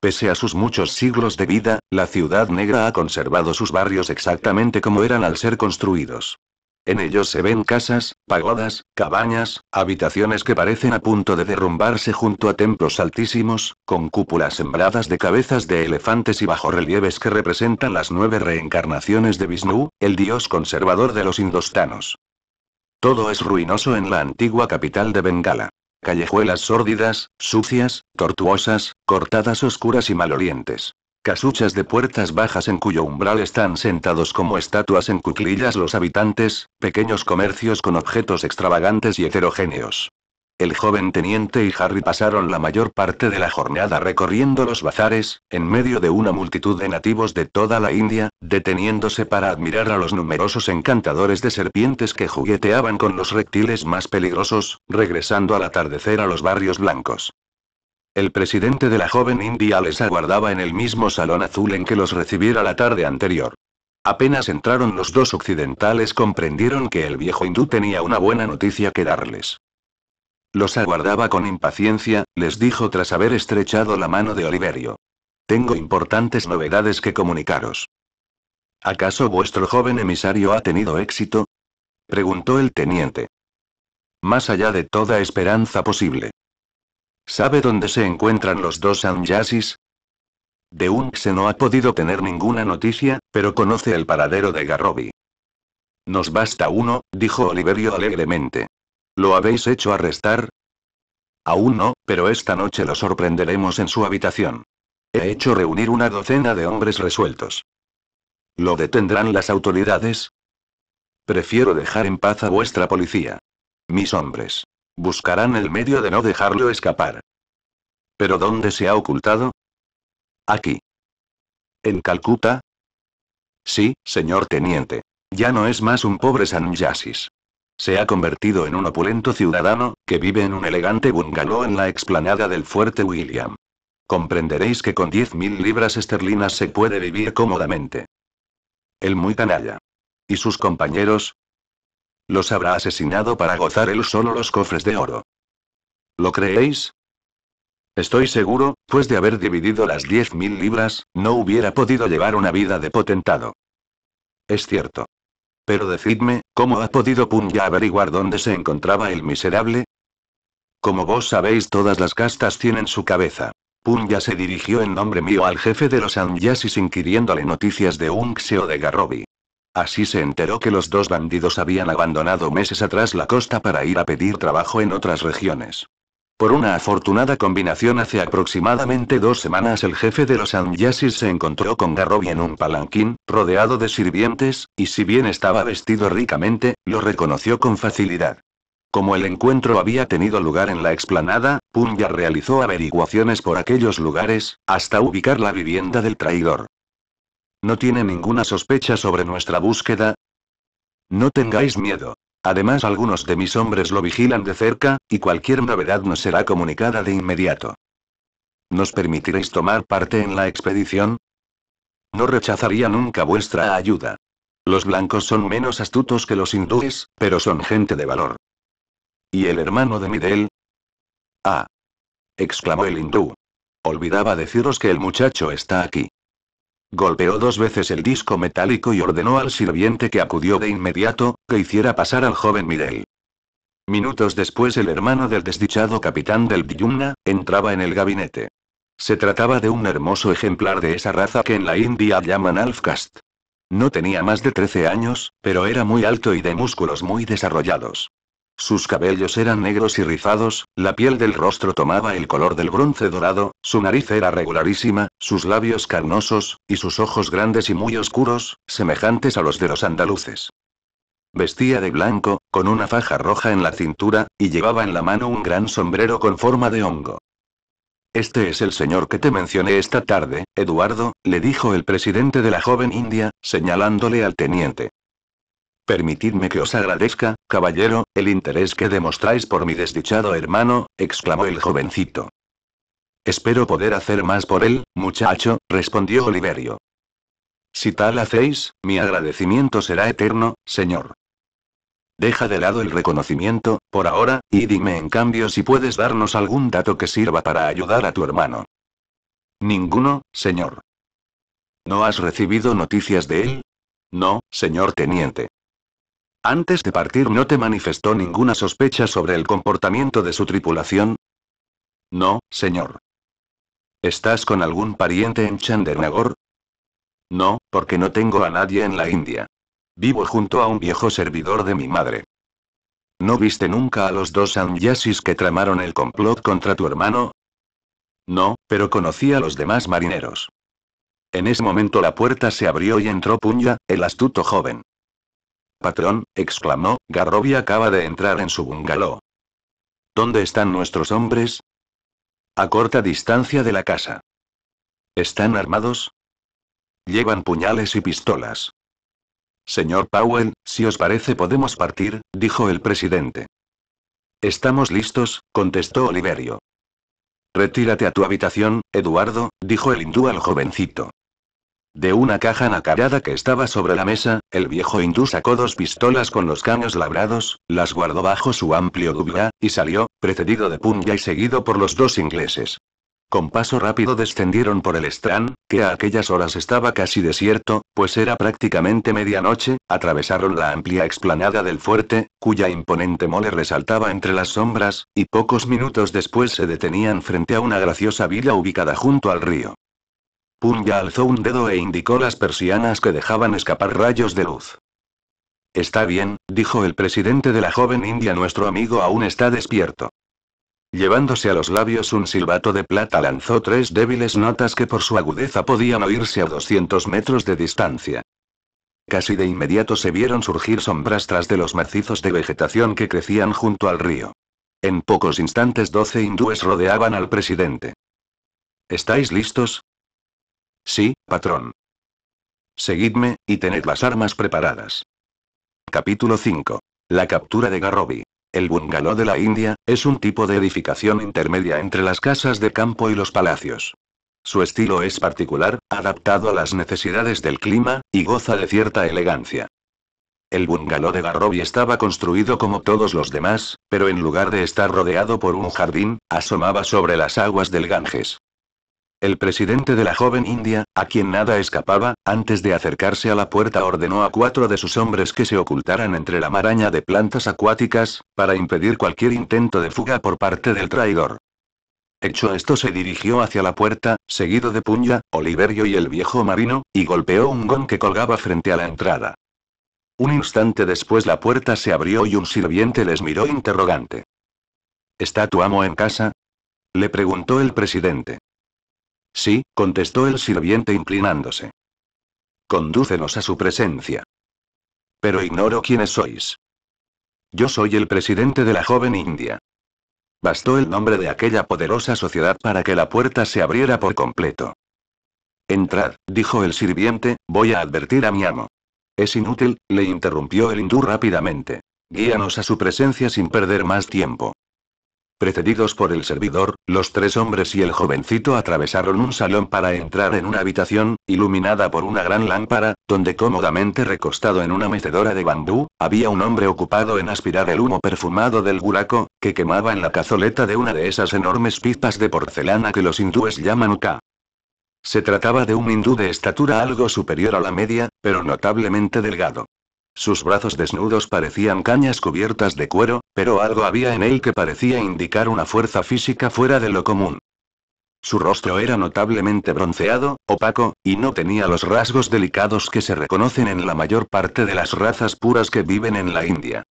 Pese a sus muchos siglos de vida, la ciudad negra ha conservado sus barrios exactamente como eran al ser construidos. En ellos se ven casas, pagodas, cabañas, habitaciones que parecen a punto de derrumbarse junto a templos altísimos, con cúpulas sembradas de cabezas de elefantes y bajorrelieves que representan las nueve reencarnaciones de Vishnu, el dios conservador de los indostanos. Todo es ruinoso en la antigua capital de Bengala. Callejuelas sórdidas, sucias, tortuosas, cortadas oscuras y malolientes. Casuchas de puertas bajas en cuyo umbral están sentados como estatuas en cuclillas los habitantes, pequeños comercios con objetos extravagantes y heterogéneos. El joven teniente y Harry pasaron la mayor parte de la jornada recorriendo los bazares, en medio de una multitud de nativos de toda la India, deteniéndose para admirar a los numerosos encantadores de serpientes que jugueteaban con los reptiles más peligrosos, regresando al atardecer a los barrios blancos. El presidente de la joven India les aguardaba en el mismo salón azul en que los recibiera la tarde anterior. Apenas entraron los dos occidentales comprendieron que el viejo hindú tenía una buena noticia que darles. Los aguardaba con impaciencia, les dijo tras haber estrechado la mano de Oliverio. Tengo importantes novedades que comunicaros. ¿Acaso vuestro joven emisario ha tenido éxito? preguntó el teniente. Más allá de toda esperanza posible. ¿Sabe dónde se encuentran los dos Anjasis? De se no ha podido tener ninguna noticia, pero conoce el paradero de Garrobi. Nos basta uno, dijo Oliverio alegremente. ¿Lo habéis hecho arrestar? Aún no, pero esta noche lo sorprenderemos en su habitación. He hecho reunir una docena de hombres resueltos. ¿Lo detendrán las autoridades? Prefiero dejar en paz a vuestra policía. Mis hombres. Buscarán el medio de no dejarlo escapar. ¿Pero dónde se ha ocultado? Aquí. ¿En Calcuta? Sí, señor teniente. Ya no es más un pobre Yasis. Se ha convertido en un opulento ciudadano, que vive en un elegante bungalow en la explanada del fuerte William. Comprenderéis que con 10.000 libras esterlinas se puede vivir cómodamente. El muy canalla. ¿Y sus compañeros? Los habrá asesinado para gozar él solo los cofres de oro. ¿Lo creéis? Estoy seguro, pues de haber dividido las 10.000 mil libras, no hubiera podido llevar una vida de potentado. Es cierto. Pero decidme, ¿cómo ha podido Punya averiguar dónde se encontraba el miserable? Como vos sabéis, todas las castas tienen su cabeza. Punya se dirigió en nombre mío al jefe de los Anjasis inquiriéndole noticias de Unxeo de Garrobi. Así se enteró que los dos bandidos habían abandonado meses atrás la costa para ir a pedir trabajo en otras regiones. Por una afortunada combinación hace aproximadamente dos semanas el jefe de los Anjasis se encontró con Garrobi en un palanquín, rodeado de sirvientes, y si bien estaba vestido ricamente, lo reconoció con facilidad. Como el encuentro había tenido lugar en la explanada, Punya realizó averiguaciones por aquellos lugares, hasta ubicar la vivienda del traidor. ¿No tiene ninguna sospecha sobre nuestra búsqueda? No tengáis miedo. Además, algunos de mis hombres lo vigilan de cerca, y cualquier novedad nos será comunicada de inmediato. ¿Nos permitiréis tomar parte en la expedición? No rechazaría nunca vuestra ayuda. Los blancos son menos astutos que los hindúes, pero son gente de valor. ¿Y el hermano de Midel? Ah. exclamó el hindú. Olvidaba deciros que el muchacho está aquí. Golpeó dos veces el disco metálico y ordenó al sirviente que acudió de inmediato, que hiciera pasar al joven Midel. Minutos después el hermano del desdichado capitán del Diyumna, entraba en el gabinete. Se trataba de un hermoso ejemplar de esa raza que en la India llaman alfcast. No tenía más de 13 años, pero era muy alto y de músculos muy desarrollados. Sus cabellos eran negros y rizados, la piel del rostro tomaba el color del bronce dorado, su nariz era regularísima, sus labios carnosos, y sus ojos grandes y muy oscuros, semejantes a los de los andaluces. Vestía de blanco, con una faja roja en la cintura, y llevaba en la mano un gran sombrero con forma de hongo. Este es el señor que te mencioné esta tarde, Eduardo, le dijo el presidente de la joven India, señalándole al teniente. Permitidme que os agradezca, caballero, el interés que demostráis por mi desdichado hermano, exclamó el jovencito. Espero poder hacer más por él, muchacho, respondió Oliverio. Si tal hacéis, mi agradecimiento será eterno, señor. Deja de lado el reconocimiento, por ahora, y dime en cambio si puedes darnos algún dato que sirva para ayudar a tu hermano. Ninguno, señor. ¿No has recibido noticias de él? No, señor teniente. Antes de partir no te manifestó ninguna sospecha sobre el comportamiento de su tripulación. No, señor. ¿Estás con algún pariente en Chandernagor? No, porque no tengo a nadie en la India. Vivo junto a un viejo servidor de mi madre. ¿No viste nunca a los dos Anjasis que tramaron el complot contra tu hermano? No, pero conocí a los demás marineros. En ese momento la puerta se abrió y entró Puña, el astuto joven. Patrón, exclamó, garrovia acaba de entrar en su bungalow. ¿Dónde están nuestros hombres? A corta distancia de la casa. ¿Están armados? Llevan puñales y pistolas. Señor Powell, si os parece podemos partir, dijo el presidente. Estamos listos, contestó Oliverio. Retírate a tu habitación, Eduardo, dijo el hindú al jovencito. De una caja nacarada que estaba sobre la mesa, el viejo hindú sacó dos pistolas con los caños labrados, las guardó bajo su amplio dubla, y salió, precedido de Punya y seguido por los dos ingleses. Con paso rápido descendieron por el Strand, que a aquellas horas estaba casi desierto, pues era prácticamente medianoche, atravesaron la amplia explanada del fuerte, cuya imponente mole resaltaba entre las sombras, y pocos minutos después se detenían frente a una graciosa villa ubicada junto al río. Punya alzó un dedo e indicó las persianas que dejaban escapar rayos de luz. Está bien, dijo el presidente de la joven India, nuestro amigo aún está despierto. Llevándose a los labios un silbato de plata lanzó tres débiles notas que por su agudeza podían oírse a 200 metros de distancia. Casi de inmediato se vieron surgir sombras tras de los macizos de vegetación que crecían junto al río. En pocos instantes doce hindúes rodeaban al presidente. ¿Estáis listos? Sí, patrón. Seguidme, y tened las armas preparadas. Capítulo 5. La captura de Garrobi. El bungalow de la India, es un tipo de edificación intermedia entre las casas de campo y los palacios. Su estilo es particular, adaptado a las necesidades del clima, y goza de cierta elegancia. El bungalow de Garrobi estaba construido como todos los demás, pero en lugar de estar rodeado por un jardín, asomaba sobre las aguas del Ganges. El presidente de la joven India, a quien nada escapaba, antes de acercarse a la puerta ordenó a cuatro de sus hombres que se ocultaran entre la maraña de plantas acuáticas, para impedir cualquier intento de fuga por parte del traidor. Hecho esto se dirigió hacia la puerta, seguido de Puña, Oliverio y el viejo marino, y golpeó un gong que colgaba frente a la entrada. Un instante después la puerta se abrió y un sirviente les miró interrogante. ¿Está tu amo en casa? Le preguntó el presidente. Sí, contestó el sirviente inclinándose. Condúcenos a su presencia. Pero ignoro quiénes sois. Yo soy el presidente de la joven India. Bastó el nombre de aquella poderosa sociedad para que la puerta se abriera por completo. Entrad, dijo el sirviente, voy a advertir a mi amo. Es inútil, le interrumpió el hindú rápidamente. Guíanos a su presencia sin perder más tiempo. Precedidos por el servidor, los tres hombres y el jovencito atravesaron un salón para entrar en una habitación, iluminada por una gran lámpara, donde cómodamente recostado en una mecedora de bambú, había un hombre ocupado en aspirar el humo perfumado del buraco que quemaba en la cazoleta de una de esas enormes pipas de porcelana que los hindúes llaman uka. Se trataba de un hindú de estatura algo superior a la media, pero notablemente delgado. Sus brazos desnudos parecían cañas cubiertas de cuero, pero algo había en él que parecía indicar una fuerza física fuera de lo común. Su rostro era notablemente bronceado, opaco, y no tenía los rasgos delicados que se reconocen en la mayor parte de las razas puras que viven en la India.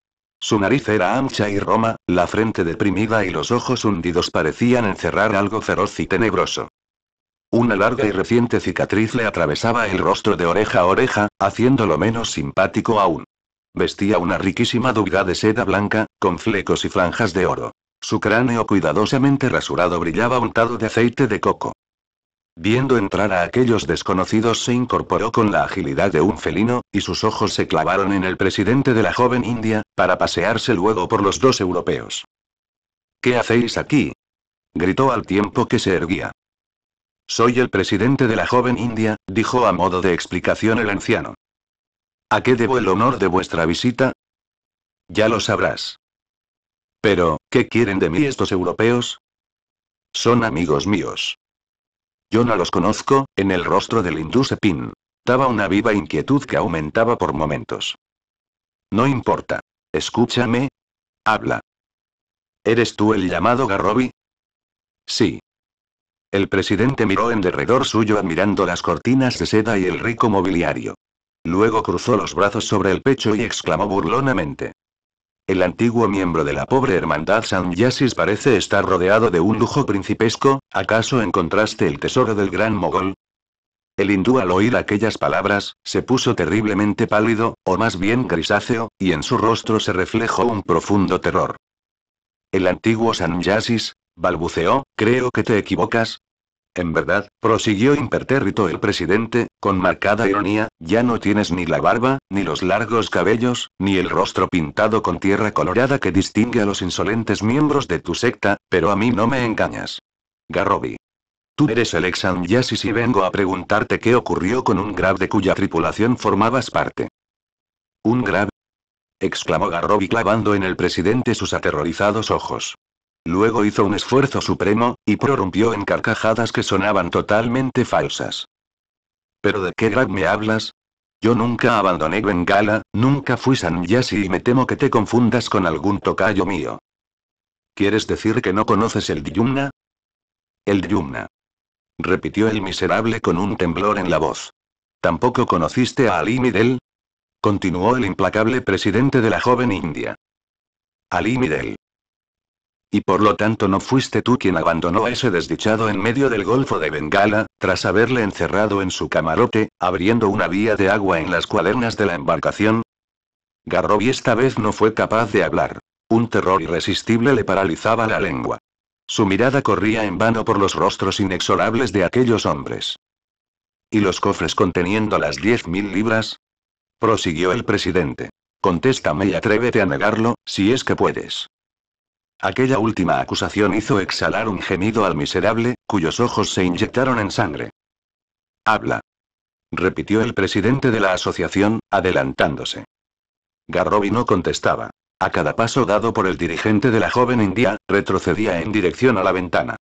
Su nariz era ancha y roma, la frente deprimida y los ojos hundidos parecían encerrar algo feroz y tenebroso. Una larga y reciente cicatriz le atravesaba el rostro de oreja a oreja, haciéndolo menos simpático aún. Vestía una riquísima duga de seda blanca, con flecos y franjas de oro. Su cráneo cuidadosamente rasurado brillaba untado de aceite de coco. Viendo entrar a aquellos desconocidos se incorporó con la agilidad de un felino, y sus ojos se clavaron en el presidente de la joven India, para pasearse luego por los dos europeos. ¿Qué hacéis aquí? gritó al tiempo que se erguía. Soy el presidente de la joven India, dijo a modo de explicación el anciano. ¿A qué debo el honor de vuestra visita? Ya lo sabrás. Pero, ¿qué quieren de mí estos europeos? Son amigos míos. Yo no los conozco, en el rostro del hindú Sepin. Daba una viva inquietud que aumentaba por momentos. No importa. Escúchame. Habla. ¿Eres tú el llamado Garrobi? Sí, el presidente miró en derredor suyo admirando las cortinas de seda y el rico mobiliario. Luego cruzó los brazos sobre el pecho y exclamó burlonamente. El antiguo miembro de la pobre hermandad San Yasis parece estar rodeado de un lujo principesco, ¿acaso encontraste el tesoro del gran mogol? El hindú al oír aquellas palabras, se puso terriblemente pálido, o más bien grisáceo, y en su rostro se reflejó un profundo terror. El antiguo San Yasis, balbuceó, creo que te equivocas. En verdad, prosiguió impertérrito el presidente, con marcada ironía, ya no tienes ni la barba, ni los largos cabellos, ni el rostro pintado con tierra colorada que distingue a los insolentes miembros de tu secta, pero a mí no me engañas. Garrobi. Tú eres el ex Yasis y vengo a preguntarte qué ocurrió con un Grab de cuya tripulación formabas parte. ¿Un Grab? exclamó Garrobi clavando en el presidente sus aterrorizados ojos. Luego hizo un esfuerzo supremo, y prorrumpió en carcajadas que sonaban totalmente falsas. ¿Pero de qué Grab me hablas? Yo nunca abandoné Bengala, nunca fui Yasi y me temo que te confundas con algún tocayo mío. ¿Quieres decir que no conoces el Dyumna? El Dyumna. Repitió el miserable con un temblor en la voz. ¿Tampoco conociste a Ali Midel? Continuó el implacable presidente de la joven India. Ali Midel y por lo tanto no fuiste tú quien abandonó a ese desdichado en medio del Golfo de Bengala, tras haberle encerrado en su camarote, abriendo una vía de agua en las cuadernas de la embarcación. Garrobi esta vez no fue capaz de hablar. Un terror irresistible le paralizaba la lengua. Su mirada corría en vano por los rostros inexorables de aquellos hombres. ¿Y los cofres conteniendo las diez mil libras? prosiguió el presidente. Contéstame y atrévete a negarlo, si es que puedes. Aquella última acusación hizo exhalar un gemido al miserable, cuyos ojos se inyectaron en sangre. Habla. Repitió el presidente de la asociación, adelantándose. Garrobi no contestaba. A cada paso dado por el dirigente de la joven india, retrocedía en dirección a la ventana.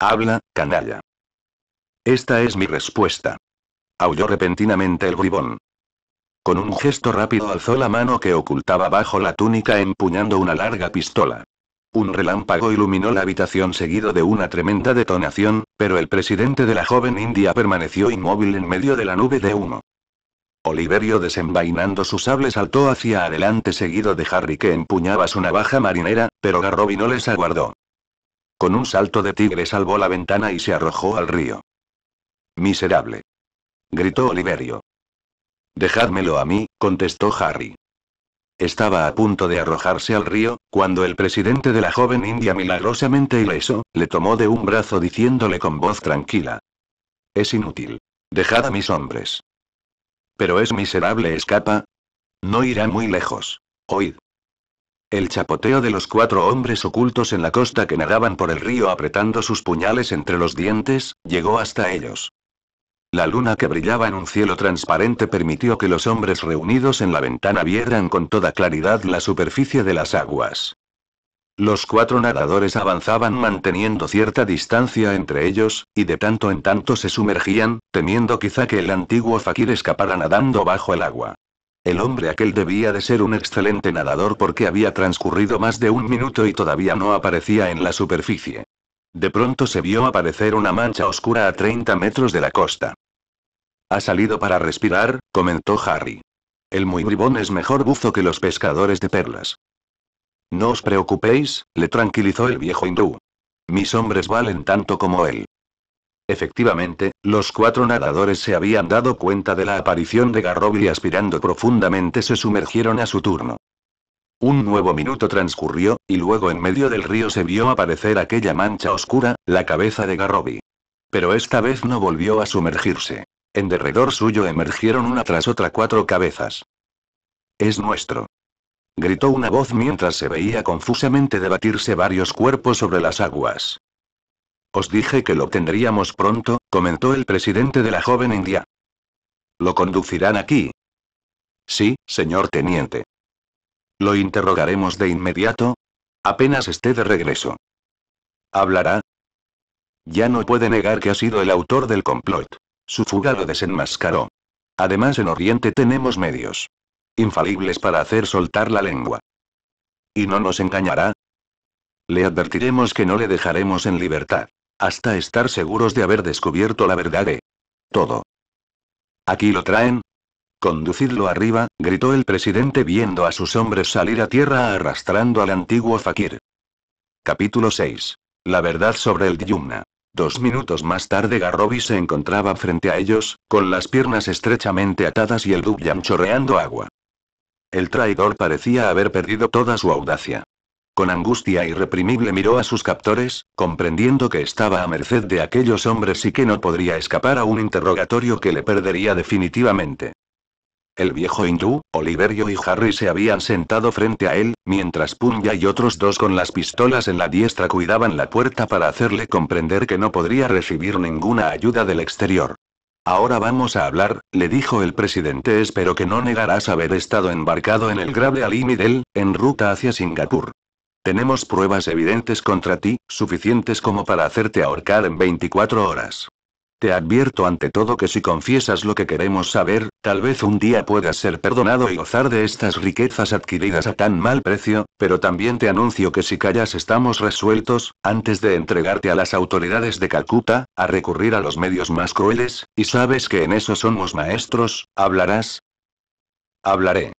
Habla, canalla. Esta es mi respuesta. Aulló repentinamente el bribón. Con un gesto rápido alzó la mano que ocultaba bajo la túnica empuñando una larga pistola. Un relámpago iluminó la habitación seguido de una tremenda detonación, pero el presidente de la joven India permaneció inmóvil en medio de la nube de humo. Oliverio desenvainando su sable saltó hacia adelante seguido de Harry que empuñaba su navaja marinera, pero Garrobi no les aguardó. Con un salto de tigre salvó la ventana y se arrojó al río. Miserable. Gritó Oliverio. Dejádmelo a mí, contestó Harry. Estaba a punto de arrojarse al río, cuando el presidente de la joven india milagrosamente ileso, le tomó de un brazo diciéndole con voz tranquila. Es inútil. Dejad a mis hombres. Pero es miserable escapa. No irá muy lejos. Oíd. El chapoteo de los cuatro hombres ocultos en la costa que nadaban por el río apretando sus puñales entre los dientes, llegó hasta ellos. La luna que brillaba en un cielo transparente permitió que los hombres reunidos en la ventana vieran con toda claridad la superficie de las aguas. Los cuatro nadadores avanzaban manteniendo cierta distancia entre ellos, y de tanto en tanto se sumergían, temiendo quizá que el antiguo fakir escapara nadando bajo el agua. El hombre aquel debía de ser un excelente nadador porque había transcurrido más de un minuto y todavía no aparecía en la superficie. De pronto se vio aparecer una mancha oscura a 30 metros de la costa. Ha salido para respirar, comentó Harry. El muy bribón es mejor buzo que los pescadores de perlas. No os preocupéis, le tranquilizó el viejo hindú. Mis hombres valen tanto como él. Efectivamente, los cuatro nadadores se habían dado cuenta de la aparición de Garrobi y aspirando profundamente se sumergieron a su turno. Un nuevo minuto transcurrió, y luego en medio del río se vio aparecer aquella mancha oscura, la cabeza de Garrobi. Pero esta vez no volvió a sumergirse. En derredor suyo emergieron una tras otra cuatro cabezas. Es nuestro. Gritó una voz mientras se veía confusamente debatirse varios cuerpos sobre las aguas. Os dije que lo tendríamos pronto, comentó el presidente de la joven India. ¿Lo conducirán aquí? Sí, señor teniente. Lo interrogaremos de inmediato. Apenas esté de regreso. ¿Hablará? Ya no puede negar que ha sido el autor del complot. Su fuga lo desenmascaró. Además, en Oriente tenemos medios infalibles para hacer soltar la lengua. ¿Y no nos engañará? Le advertiremos que no le dejaremos en libertad, hasta estar seguros de haber descubierto la verdad de todo. Aquí lo traen, Conducidlo arriba, gritó el presidente viendo a sus hombres salir a tierra arrastrando al antiguo fakir. Capítulo 6. La verdad sobre el Dyumna. Dos minutos más tarde Garrobi se encontraba frente a ellos, con las piernas estrechamente atadas y el Dubyan chorreando agua. El traidor parecía haber perdido toda su audacia. Con angustia irreprimible miró a sus captores, comprendiendo que estaba a merced de aquellos hombres y que no podría escapar a un interrogatorio que le perdería definitivamente el viejo hindú, Oliverio y Harry se habían sentado frente a él, mientras Punya y otros dos con las pistolas en la diestra cuidaban la puerta para hacerle comprender que no podría recibir ninguna ayuda del exterior. Ahora vamos a hablar, le dijo el presidente. Espero que no negarás haber estado embarcado en el grave Alimidel, en ruta hacia Singapur. Tenemos pruebas evidentes contra ti, suficientes como para hacerte ahorcar en 24 horas. Te advierto ante todo que si confiesas lo que queremos saber, tal vez un día puedas ser perdonado y gozar de estas riquezas adquiridas a tan mal precio, pero también te anuncio que si callas estamos resueltos, antes de entregarte a las autoridades de Calcuta, a recurrir a los medios más crueles, y sabes que en eso somos maestros, ¿hablarás? Hablaré.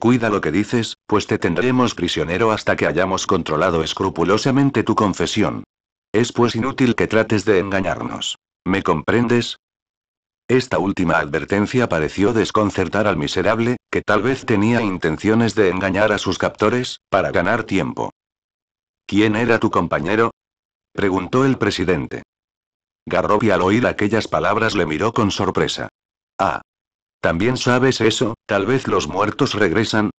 Cuida lo que dices, pues te tendremos prisionero hasta que hayamos controlado escrupulosamente tu confesión. Es pues inútil que trates de engañarnos. ¿Me comprendes? Esta última advertencia pareció desconcertar al miserable, que tal vez tenía intenciones de engañar a sus captores, para ganar tiempo. ¿Quién era tu compañero? preguntó el presidente. Garropi al oír aquellas palabras le miró con sorpresa. Ah. También sabes eso, tal vez los muertos regresan.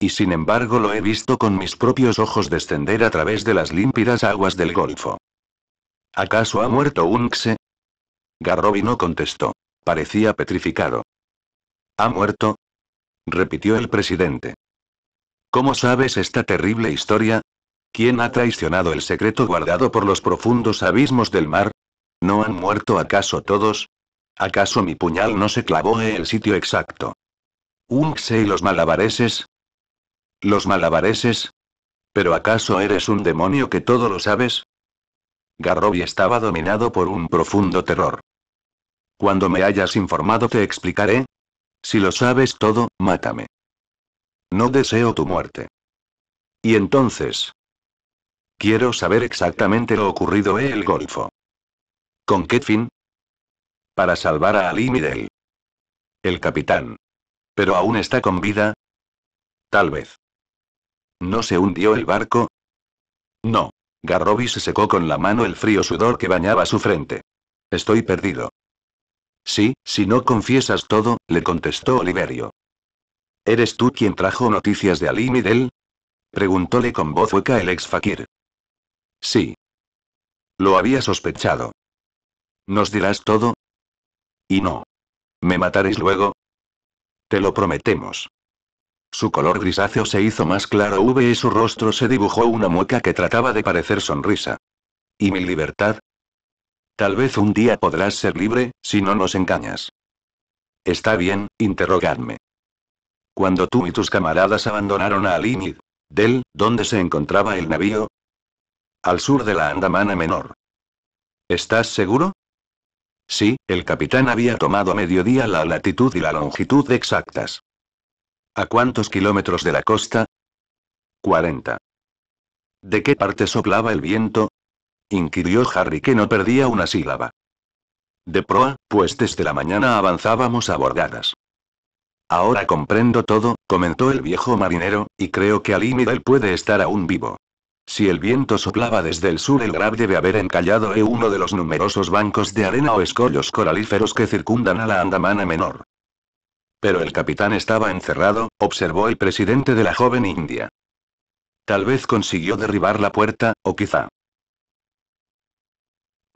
Y sin embargo lo he visto con mis propios ojos descender a través de las límpidas aguas del Golfo. ¿Acaso ha muerto un Xe? Garrobi no contestó. Parecía petrificado. ¿Ha muerto? repitió el presidente. ¿Cómo sabes esta terrible historia? ¿Quién ha traicionado el secreto guardado por los profundos abismos del mar? ¿No han muerto acaso todos? ¿Acaso mi puñal no se clavó en el sitio exacto? ¿Unxe y los malabareses? ¿Los malabareses? ¿Pero acaso eres un demonio que todo lo sabes? Garrobi estaba dominado por un profundo terror. Cuando me hayas informado te explicaré. Si lo sabes todo, mátame. No deseo tu muerte. Y entonces. Quiero saber exactamente lo ocurrido en el Golfo. ¿Con qué fin? Para salvar a Ali Midel. El capitán. ¿Pero aún está con vida? Tal vez. ¿No se hundió el barco? No. Garroby se secó con la mano el frío sudor que bañaba su frente. Estoy perdido. Sí, si no confiesas todo, le contestó Oliverio. ¿Eres tú quien trajo noticias de Ali Midel? Preguntóle con voz hueca el ex fakir. Sí. Lo había sospechado. ¿Nos dirás todo? Y no. ¿Me mataréis luego? Te lo prometemos. Su color grisáceo se hizo más claro v y su rostro se dibujó una mueca que trataba de parecer sonrisa. ¿Y mi libertad? Tal vez un día podrás ser libre, si no nos engañas. Está bien, interrogadme. Cuando tú y tus camaradas abandonaron a Alinid, del, ¿dónde se encontraba el navío? Al sur de la Andamana Menor. ¿Estás seguro? Sí, el capitán había tomado a mediodía la latitud y la longitud exactas. ¿A cuántos kilómetros de la costa? 40. ¿De qué parte soplaba el viento? inquirió Harry que no perdía una sílaba. De proa, pues desde la mañana avanzábamos a bordadas. Ahora comprendo todo, comentó el viejo marinero, y creo que él puede estar aún vivo. Si el viento soplaba desde el sur, el Grab debe haber encallado en uno de los numerosos bancos de arena o escollos coralíferos que circundan a la Andamana Menor. Pero el capitán estaba encerrado, observó el presidente de la joven India. Tal vez consiguió derribar la puerta, o quizá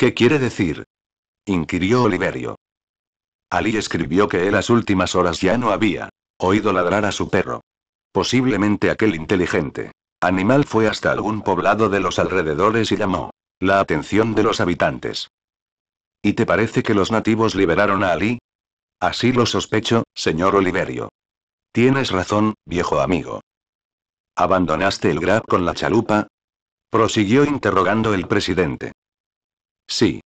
¿Qué quiere decir? inquirió Oliverio. Ali escribió que en las últimas horas ya no había oído ladrar a su perro. Posiblemente aquel inteligente animal fue hasta algún poblado de los alrededores y llamó la atención de los habitantes. ¿Y te parece que los nativos liberaron a Ali? Así lo sospecho, señor Oliverio. Tienes razón, viejo amigo. ¿Abandonaste el Grab con la chalupa? Prosiguió interrogando el presidente. Sí.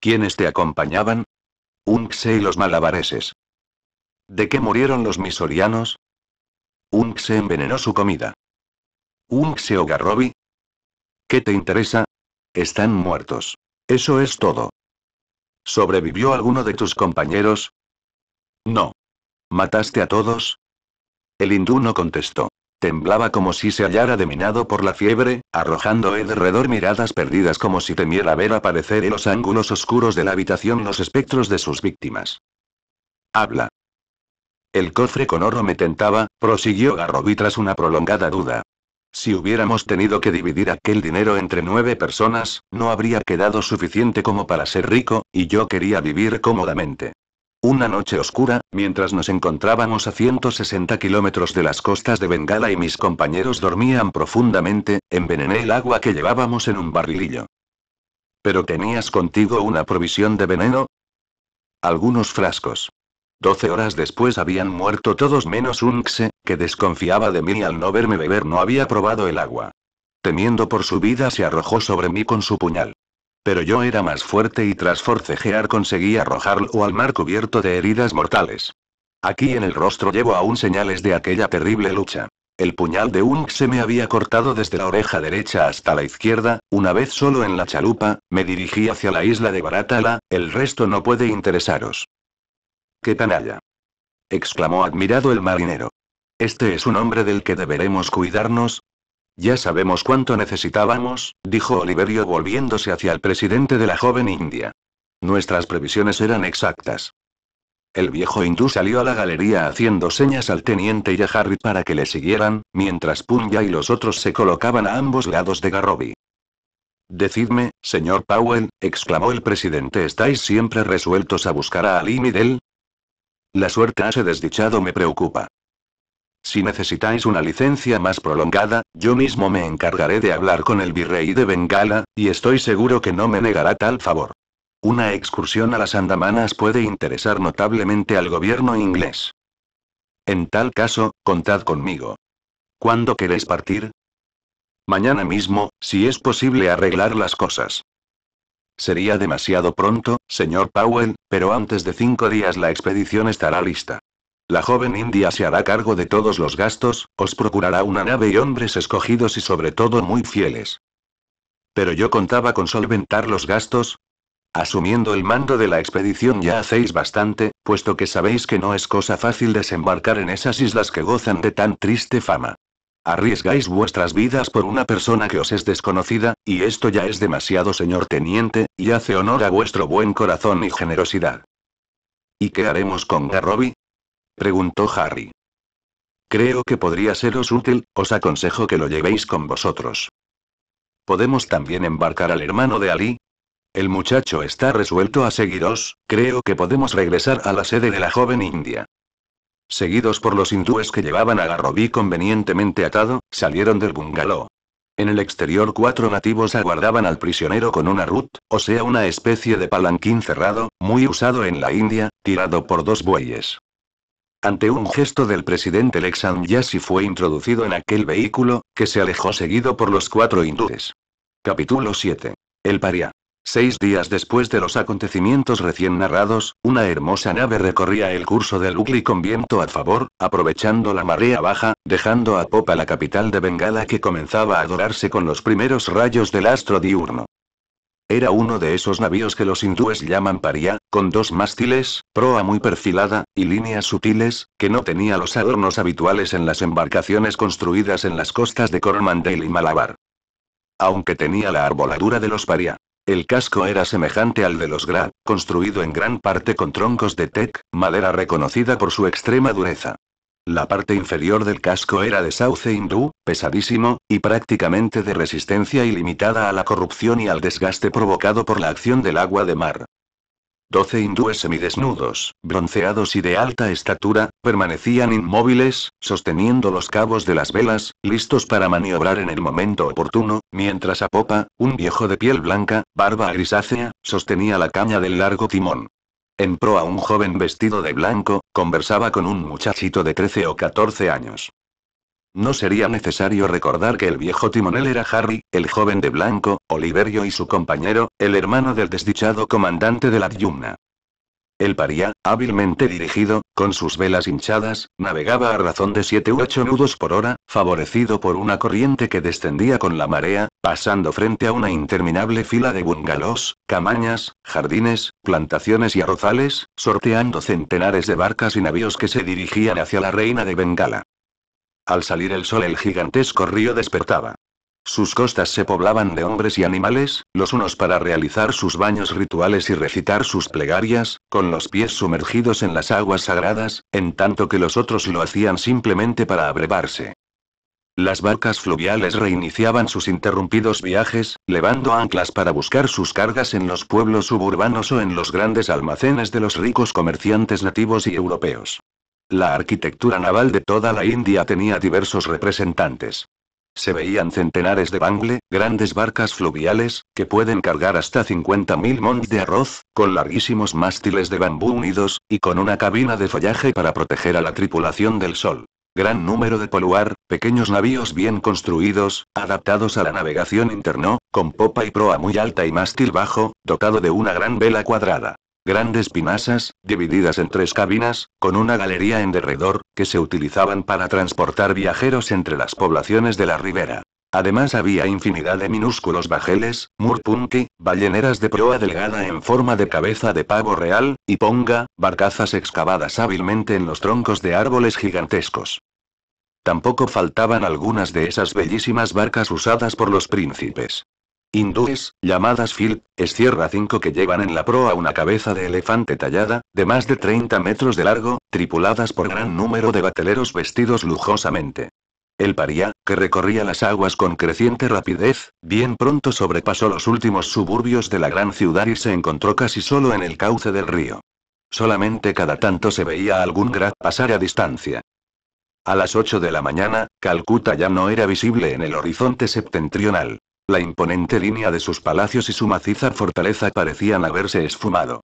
¿Quiénes te acompañaban? Unxe y los malabareses. ¿De qué murieron los misorianos? Unxe envenenó su comida. Unxe o Garrobi. ¿Qué te interesa? Están muertos. Eso es todo. ¿Sobrevivió alguno de tus compañeros? No. ¿Mataste a todos? El hindú no contestó. Temblaba como si se hallara minado por la fiebre, arrojando derredor miradas perdidas como si temiera ver aparecer en los ángulos oscuros de la habitación los espectros de sus víctimas. Habla. El cofre con oro me tentaba, prosiguió Garrobi tras una prolongada duda. Si hubiéramos tenido que dividir aquel dinero entre nueve personas, no habría quedado suficiente como para ser rico, y yo quería vivir cómodamente. Una noche oscura, mientras nos encontrábamos a 160 kilómetros de las costas de Bengala y mis compañeros dormían profundamente, envenené el agua que llevábamos en un barrilillo. ¿Pero tenías contigo una provisión de veneno? Algunos frascos. Doce horas después habían muerto todos menos un Xe, que desconfiaba de mí y al no verme beber no había probado el agua. Temiendo por su vida se arrojó sobre mí con su puñal. Pero yo era más fuerte y tras forcejear conseguí arrojarlo al mar cubierto de heridas mortales. Aquí en el rostro llevo aún señales de aquella terrible lucha. El puñal de Unk se me había cortado desde la oreja derecha hasta la izquierda, una vez solo en la chalupa, me dirigí hacia la isla de Baratala, el resto no puede interesaros. ¡Qué canalla! exclamó admirado el marinero. Este es un hombre del que deberemos cuidarnos, ya sabemos cuánto necesitábamos, dijo Oliverio volviéndose hacia el presidente de la joven India. Nuestras previsiones eran exactas. El viejo hindú salió a la galería haciendo señas al teniente y a Harry para que le siguieran, mientras Punya y los otros se colocaban a ambos lados de Garroby. Decidme, señor Powell, exclamó el presidente, ¿estáis siempre resueltos a buscar a Ali Midel? La suerte hace ese desdichado me preocupa. Si necesitáis una licencia más prolongada, yo mismo me encargaré de hablar con el virrey de Bengala, y estoy seguro que no me negará tal favor. Una excursión a las Andamanas puede interesar notablemente al gobierno inglés. En tal caso, contad conmigo. ¿Cuándo queréis partir? Mañana mismo, si es posible arreglar las cosas. Sería demasiado pronto, señor Powell, pero antes de cinco días la expedición estará lista. La joven india se hará cargo de todos los gastos, os procurará una nave y hombres escogidos y sobre todo muy fieles. Pero yo contaba con solventar los gastos. Asumiendo el mando de la expedición ya hacéis bastante, puesto que sabéis que no es cosa fácil desembarcar en esas islas que gozan de tan triste fama. Arriesgáis vuestras vidas por una persona que os es desconocida, y esto ya es demasiado, señor teniente, y hace honor a vuestro buen corazón y generosidad. ¿Y qué haremos con Garrobi? preguntó Harry. Creo que podría seros útil, os aconsejo que lo llevéis con vosotros. ¿Podemos también embarcar al hermano de Ali? El muchacho está resuelto a seguiros, creo que podemos regresar a la sede de la joven India. Seguidos por los hindúes que llevaban a Garrobi convenientemente atado, salieron del bungalow. En el exterior cuatro nativos aguardaban al prisionero con una rut, o sea una especie de palanquín cerrado, muy usado en la India, tirado por dos bueyes. Ante un gesto del presidente Lexan Yasi fue introducido en aquel vehículo, que se alejó seguido por los cuatro hindúes. Capítulo 7. El Paria. Seis días después de los acontecimientos recién narrados, una hermosa nave recorría el curso del Ugli con viento a favor, aprovechando la marea baja, dejando a popa la capital de Bengala que comenzaba a dorarse con los primeros rayos del astro diurno. Era uno de esos navíos que los hindúes llaman paria, con dos mástiles, proa muy perfilada, y líneas sutiles, que no tenía los adornos habituales en las embarcaciones construidas en las costas de Coromandel y Malabar. Aunque tenía la arboladura de los paria. El casco era semejante al de los Gra, construido en gran parte con troncos de tec, madera reconocida por su extrema dureza. La parte inferior del casco era de sauce hindú, pesadísimo, y prácticamente de resistencia ilimitada a la corrupción y al desgaste provocado por la acción del agua de mar. Doce hindúes semidesnudos, bronceados y de alta estatura, permanecían inmóviles, sosteniendo los cabos de las velas, listos para maniobrar en el momento oportuno, mientras a popa, un viejo de piel blanca, barba grisácea, sostenía la caña del largo timón pro a un joven vestido de blanco, conversaba con un muchachito de 13 o 14 años. No sería necesario recordar que el viejo timonel era Harry, el joven de blanco, Oliverio y su compañero, el hermano del desdichado comandante de la diumna. El paría, hábilmente dirigido, con sus velas hinchadas, navegaba a razón de 7 u 8 nudos por hora, favorecido por una corriente que descendía con la marea, pasando frente a una interminable fila de bungalows, camañas, jardines, plantaciones y arrozales, sorteando centenares de barcas y navíos que se dirigían hacia la reina de Bengala. Al salir el sol el gigantesco río despertaba. Sus costas se poblaban de hombres y animales, los unos para realizar sus baños rituales y recitar sus plegarias, con los pies sumergidos en las aguas sagradas, en tanto que los otros lo hacían simplemente para abrevarse. Las barcas fluviales reiniciaban sus interrumpidos viajes, levando anclas para buscar sus cargas en los pueblos suburbanos o en los grandes almacenes de los ricos comerciantes nativos y europeos. La arquitectura naval de toda la India tenía diversos representantes. Se veían centenares de bangle, grandes barcas fluviales, que pueden cargar hasta 50.000 mons de arroz, con larguísimos mástiles de bambú unidos, y con una cabina de follaje para proteger a la tripulación del sol. Gran número de poluar, pequeños navíos bien construidos, adaptados a la navegación interno, con popa y proa muy alta y mástil bajo, dotado de una gran vela cuadrada grandes pinasas, divididas en tres cabinas, con una galería en derredor, que se utilizaban para transportar viajeros entre las poblaciones de la ribera. Además había infinidad de minúsculos bajeles, murpunki, balleneras de proa delgada en forma de cabeza de pavo real, y ponga, barcazas excavadas hábilmente en los troncos de árboles gigantescos. Tampoco faltaban algunas de esas bellísimas barcas usadas por los príncipes hindúes, llamadas fil, tierra 5 que llevan en la proa una cabeza de elefante tallada, de más de 30 metros de largo, tripuladas por gran número de bateleros vestidos lujosamente. El paría, que recorría las aguas con creciente rapidez, bien pronto sobrepasó los últimos suburbios de la gran ciudad y se encontró casi solo en el cauce del río. Solamente cada tanto se veía algún grad pasar a distancia. A las 8 de la mañana, Calcuta ya no era visible en el horizonte septentrional. La imponente línea de sus palacios y su maciza fortaleza parecían haberse esfumado.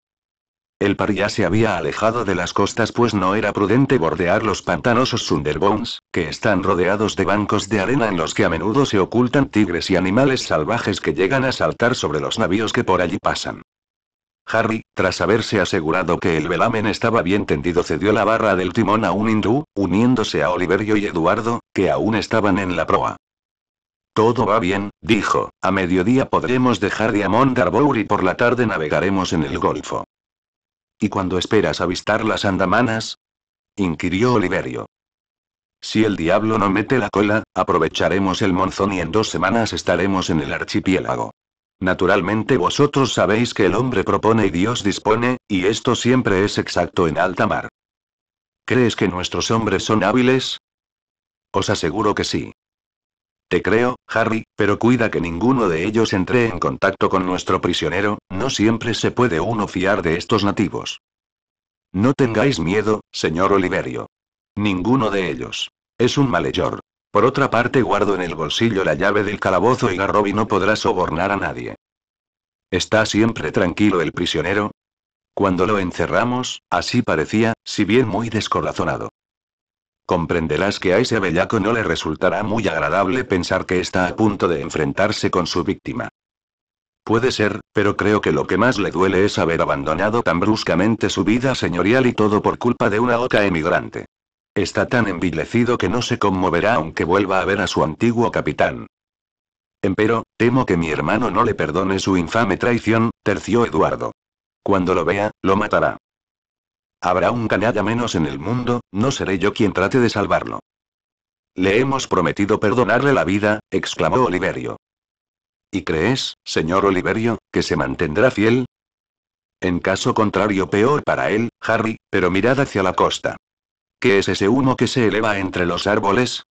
El par ya se había alejado de las costas pues no era prudente bordear los pantanosos Sunderbones, que están rodeados de bancos de arena en los que a menudo se ocultan tigres y animales salvajes que llegan a saltar sobre los navíos que por allí pasan. Harry, tras haberse asegurado que el velamen estaba bien tendido, cedió la barra del timón a un hindú, uniéndose a Oliverio y Eduardo, que aún estaban en la proa. Todo va bien, dijo. A mediodía podremos dejar Diamond Harbour y por la tarde navegaremos en el Golfo. ¿Y cuando esperas avistar las Andamanas? inquirió Oliverio. Si el diablo no mete la cola, aprovecharemos el monzón y en dos semanas estaremos en el archipiélago. Naturalmente vosotros sabéis que el hombre propone y Dios dispone, y esto siempre es exacto en alta mar. ¿Crees que nuestros hombres son hábiles? Os aseguro que sí. Te creo, Harry, pero cuida que ninguno de ellos entre en contacto con nuestro prisionero, no siempre se puede uno fiar de estos nativos. No tengáis miedo, señor Oliverio. Ninguno de ellos. Es un malhechor. Por otra parte, guardo en el bolsillo la llave del calabozo y Garroby no podrá sobornar a nadie. ¿Está siempre tranquilo el prisionero? Cuando lo encerramos, así parecía, si bien muy descorazonado comprenderás que a ese bellaco no le resultará muy agradable pensar que está a punto de enfrentarse con su víctima. Puede ser, pero creo que lo que más le duele es haber abandonado tan bruscamente su vida señorial y todo por culpa de una oca emigrante. Está tan envilecido que no se conmoverá aunque vuelva a ver a su antiguo capitán. Empero, temo que mi hermano no le perdone su infame traición, terció Eduardo. Cuando lo vea, lo matará. Habrá un canalla menos en el mundo, no seré yo quien trate de salvarlo. Le hemos prometido perdonarle la vida, exclamó Oliverio. ¿Y crees, señor Oliverio, que se mantendrá fiel? En caso contrario, peor para él, Harry, pero mirad hacia la costa. ¿Qué es ese humo que se eleva entre los árboles?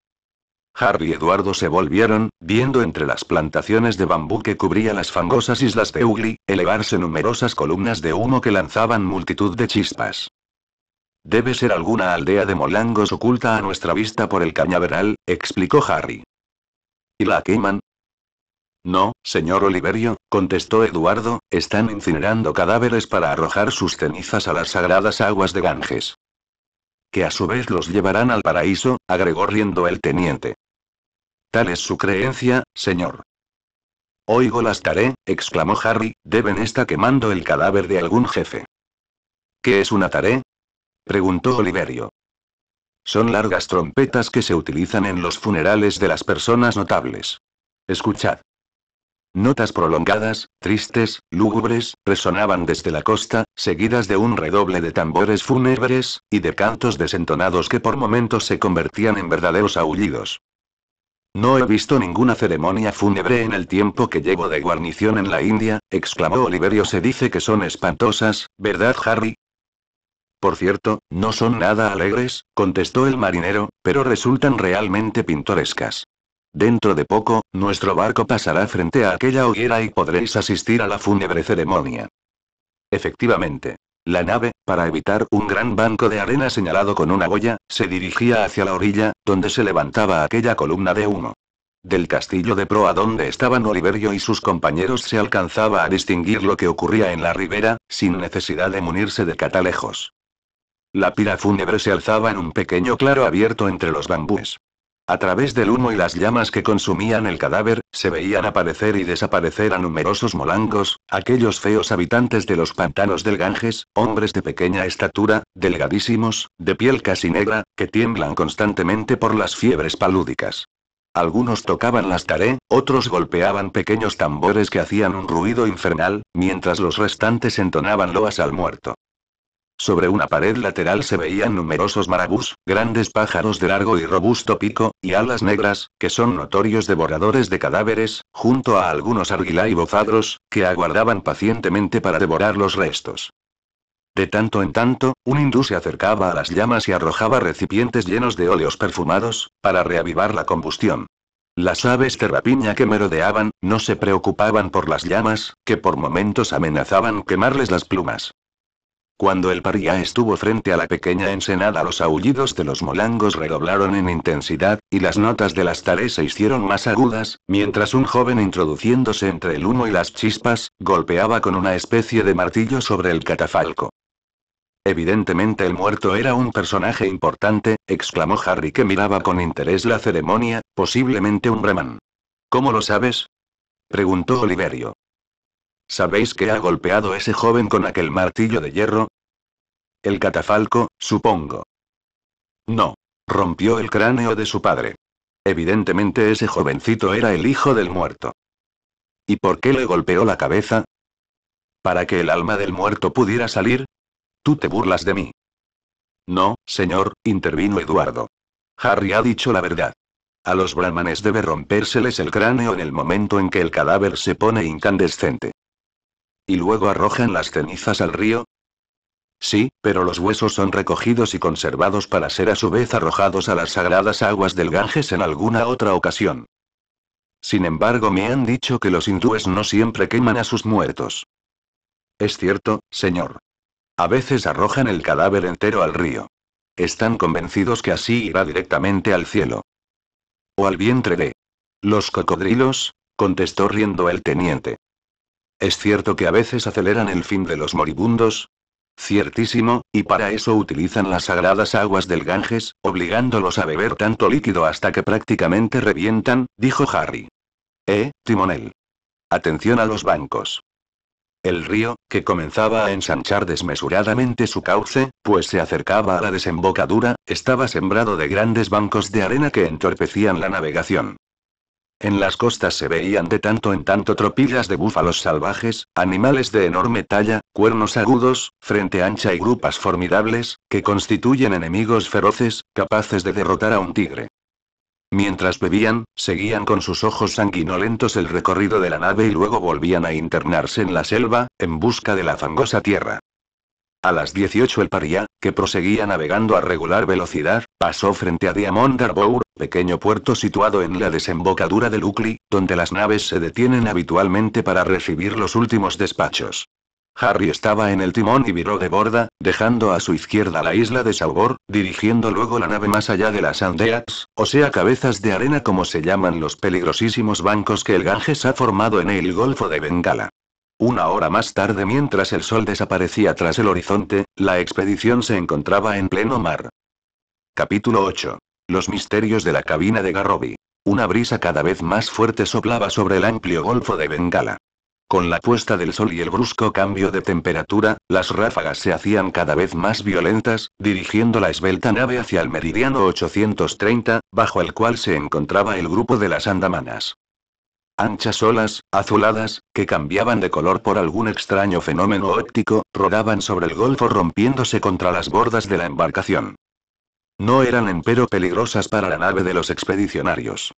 Harry y Eduardo se volvieron, viendo entre las plantaciones de bambú que cubría las fangosas islas de Ugly, elevarse numerosas columnas de humo que lanzaban multitud de chispas. Debe ser alguna aldea de molangos oculta a nuestra vista por el cañaveral, explicó Harry. ¿Y la queman? No, señor Oliverio, contestó Eduardo, están incinerando cadáveres para arrojar sus cenizas a las sagradas aguas de Ganges. Que a su vez los llevarán al paraíso, agregó riendo el teniente. Tal es su creencia, señor. Oigo las taré, exclamó Harry, deben estar quemando el cadáver de algún jefe. ¿Qué es una taré? preguntó Oliverio. Son largas trompetas que se utilizan en los funerales de las personas notables. Escuchad. Notas prolongadas, tristes, lúgubres, resonaban desde la costa, seguidas de un redoble de tambores fúnebres, y de cantos desentonados que por momentos se convertían en verdaderos aullidos. No he visto ninguna ceremonia fúnebre en el tiempo que llevo de guarnición en la India, exclamó Oliverio. Se dice que son espantosas, ¿verdad, Harry? Por cierto, no son nada alegres, contestó el marinero, pero resultan realmente pintorescas. Dentro de poco, nuestro barco pasará frente a aquella hoguera y podréis asistir a la fúnebre ceremonia. Efectivamente. La nave, para evitar un gran banco de arena señalado con una boya, se dirigía hacia la orilla, donde se levantaba aquella columna de humo. Del castillo de proa donde estaban Oliverio y sus compañeros se alcanzaba a distinguir lo que ocurría en la ribera, sin necesidad de munirse de catalejos. La pira fúnebre se alzaba en un pequeño claro abierto entre los bambúes. A través del humo y las llamas que consumían el cadáver, se veían aparecer y desaparecer a numerosos molangos, aquellos feos habitantes de los pantanos del Ganges, hombres de pequeña estatura, delgadísimos, de piel casi negra, que tiemblan constantemente por las fiebres palúdicas. Algunos tocaban las taré, otros golpeaban pequeños tambores que hacían un ruido infernal, mientras los restantes entonaban loas al muerto. Sobre una pared lateral se veían numerosos marabús, grandes pájaros de largo y robusto pico, y alas negras, que son notorios devoradores de cadáveres, junto a algunos arguilá y bofadros, que aguardaban pacientemente para devorar los restos. De tanto en tanto, un hindú se acercaba a las llamas y arrojaba recipientes llenos de óleos perfumados, para reavivar la combustión. Las aves terrapiña que merodeaban, no se preocupaban por las llamas, que por momentos amenazaban quemarles las plumas. Cuando el paría estuvo frente a la pequeña ensenada los aullidos de los molangos redoblaron en intensidad, y las notas de las tareas se hicieron más agudas, mientras un joven introduciéndose entre el humo y las chispas, golpeaba con una especie de martillo sobre el catafalco. Evidentemente el muerto era un personaje importante, exclamó Harry que miraba con interés la ceremonia, posiblemente un brahman. ¿Cómo lo sabes? preguntó Oliverio. ¿Sabéis que ha golpeado ese joven con aquel martillo de hierro? El catafalco, supongo. No. Rompió el cráneo de su padre. Evidentemente ese jovencito era el hijo del muerto. ¿Y por qué le golpeó la cabeza? Para que el alma del muerto pudiera salir. Tú te burlas de mí. No, señor, intervino Eduardo. Harry ha dicho la verdad. A los brahmanes debe rompérseles el cráneo en el momento en que el cadáver se pone incandescente y luego arrojan las cenizas al río? Sí, pero los huesos son recogidos y conservados para ser a su vez arrojados a las sagradas aguas del Ganges en alguna otra ocasión. Sin embargo, me han dicho que los hindúes no siempre queman a sus muertos. Es cierto, señor. A veces arrojan el cadáver entero al río. Están convencidos que así irá directamente al cielo. O al vientre de los cocodrilos, contestó riendo el teniente. Es cierto que a veces aceleran el fin de los moribundos. Ciertísimo, y para eso utilizan las sagradas aguas del Ganges, obligándolos a beber tanto líquido hasta que prácticamente revientan, dijo Harry. Eh, timonel. Atención a los bancos. El río, que comenzaba a ensanchar desmesuradamente su cauce, pues se acercaba a la desembocadura, estaba sembrado de grandes bancos de arena que entorpecían la navegación. En las costas se veían de tanto en tanto tropillas de búfalos salvajes, animales de enorme talla, cuernos agudos, frente ancha y grupas formidables, que constituyen enemigos feroces, capaces de derrotar a un tigre. Mientras bebían, seguían con sus ojos sanguinolentos el recorrido de la nave y luego volvían a internarse en la selva, en busca de la fangosa tierra. A las 18 el Paria, que proseguía navegando a regular velocidad, pasó frente a Diamond Harbour, pequeño puerto situado en la desembocadura del Ucli, donde las naves se detienen habitualmente para recibir los últimos despachos. Harry estaba en el timón y viró de borda, dejando a su izquierda la isla de Sabor, dirigiendo luego la nave más allá de las Andeas, o sea cabezas de arena como se llaman los peligrosísimos bancos que el Ganges ha formado en el Golfo de Bengala. Una hora más tarde mientras el sol desaparecía tras el horizonte, la expedición se encontraba en pleno mar. Capítulo 8. Los misterios de la cabina de Garrobi. Una brisa cada vez más fuerte soplaba sobre el amplio golfo de Bengala. Con la puesta del sol y el brusco cambio de temperatura, las ráfagas se hacían cada vez más violentas, dirigiendo la esbelta nave hacia el meridiano 830, bajo el cual se encontraba el grupo de las Andamanas. Anchas olas, azuladas, que cambiaban de color por algún extraño fenómeno óptico, rodaban sobre el golfo rompiéndose contra las bordas de la embarcación. No eran empero peligrosas para la nave de los expedicionarios.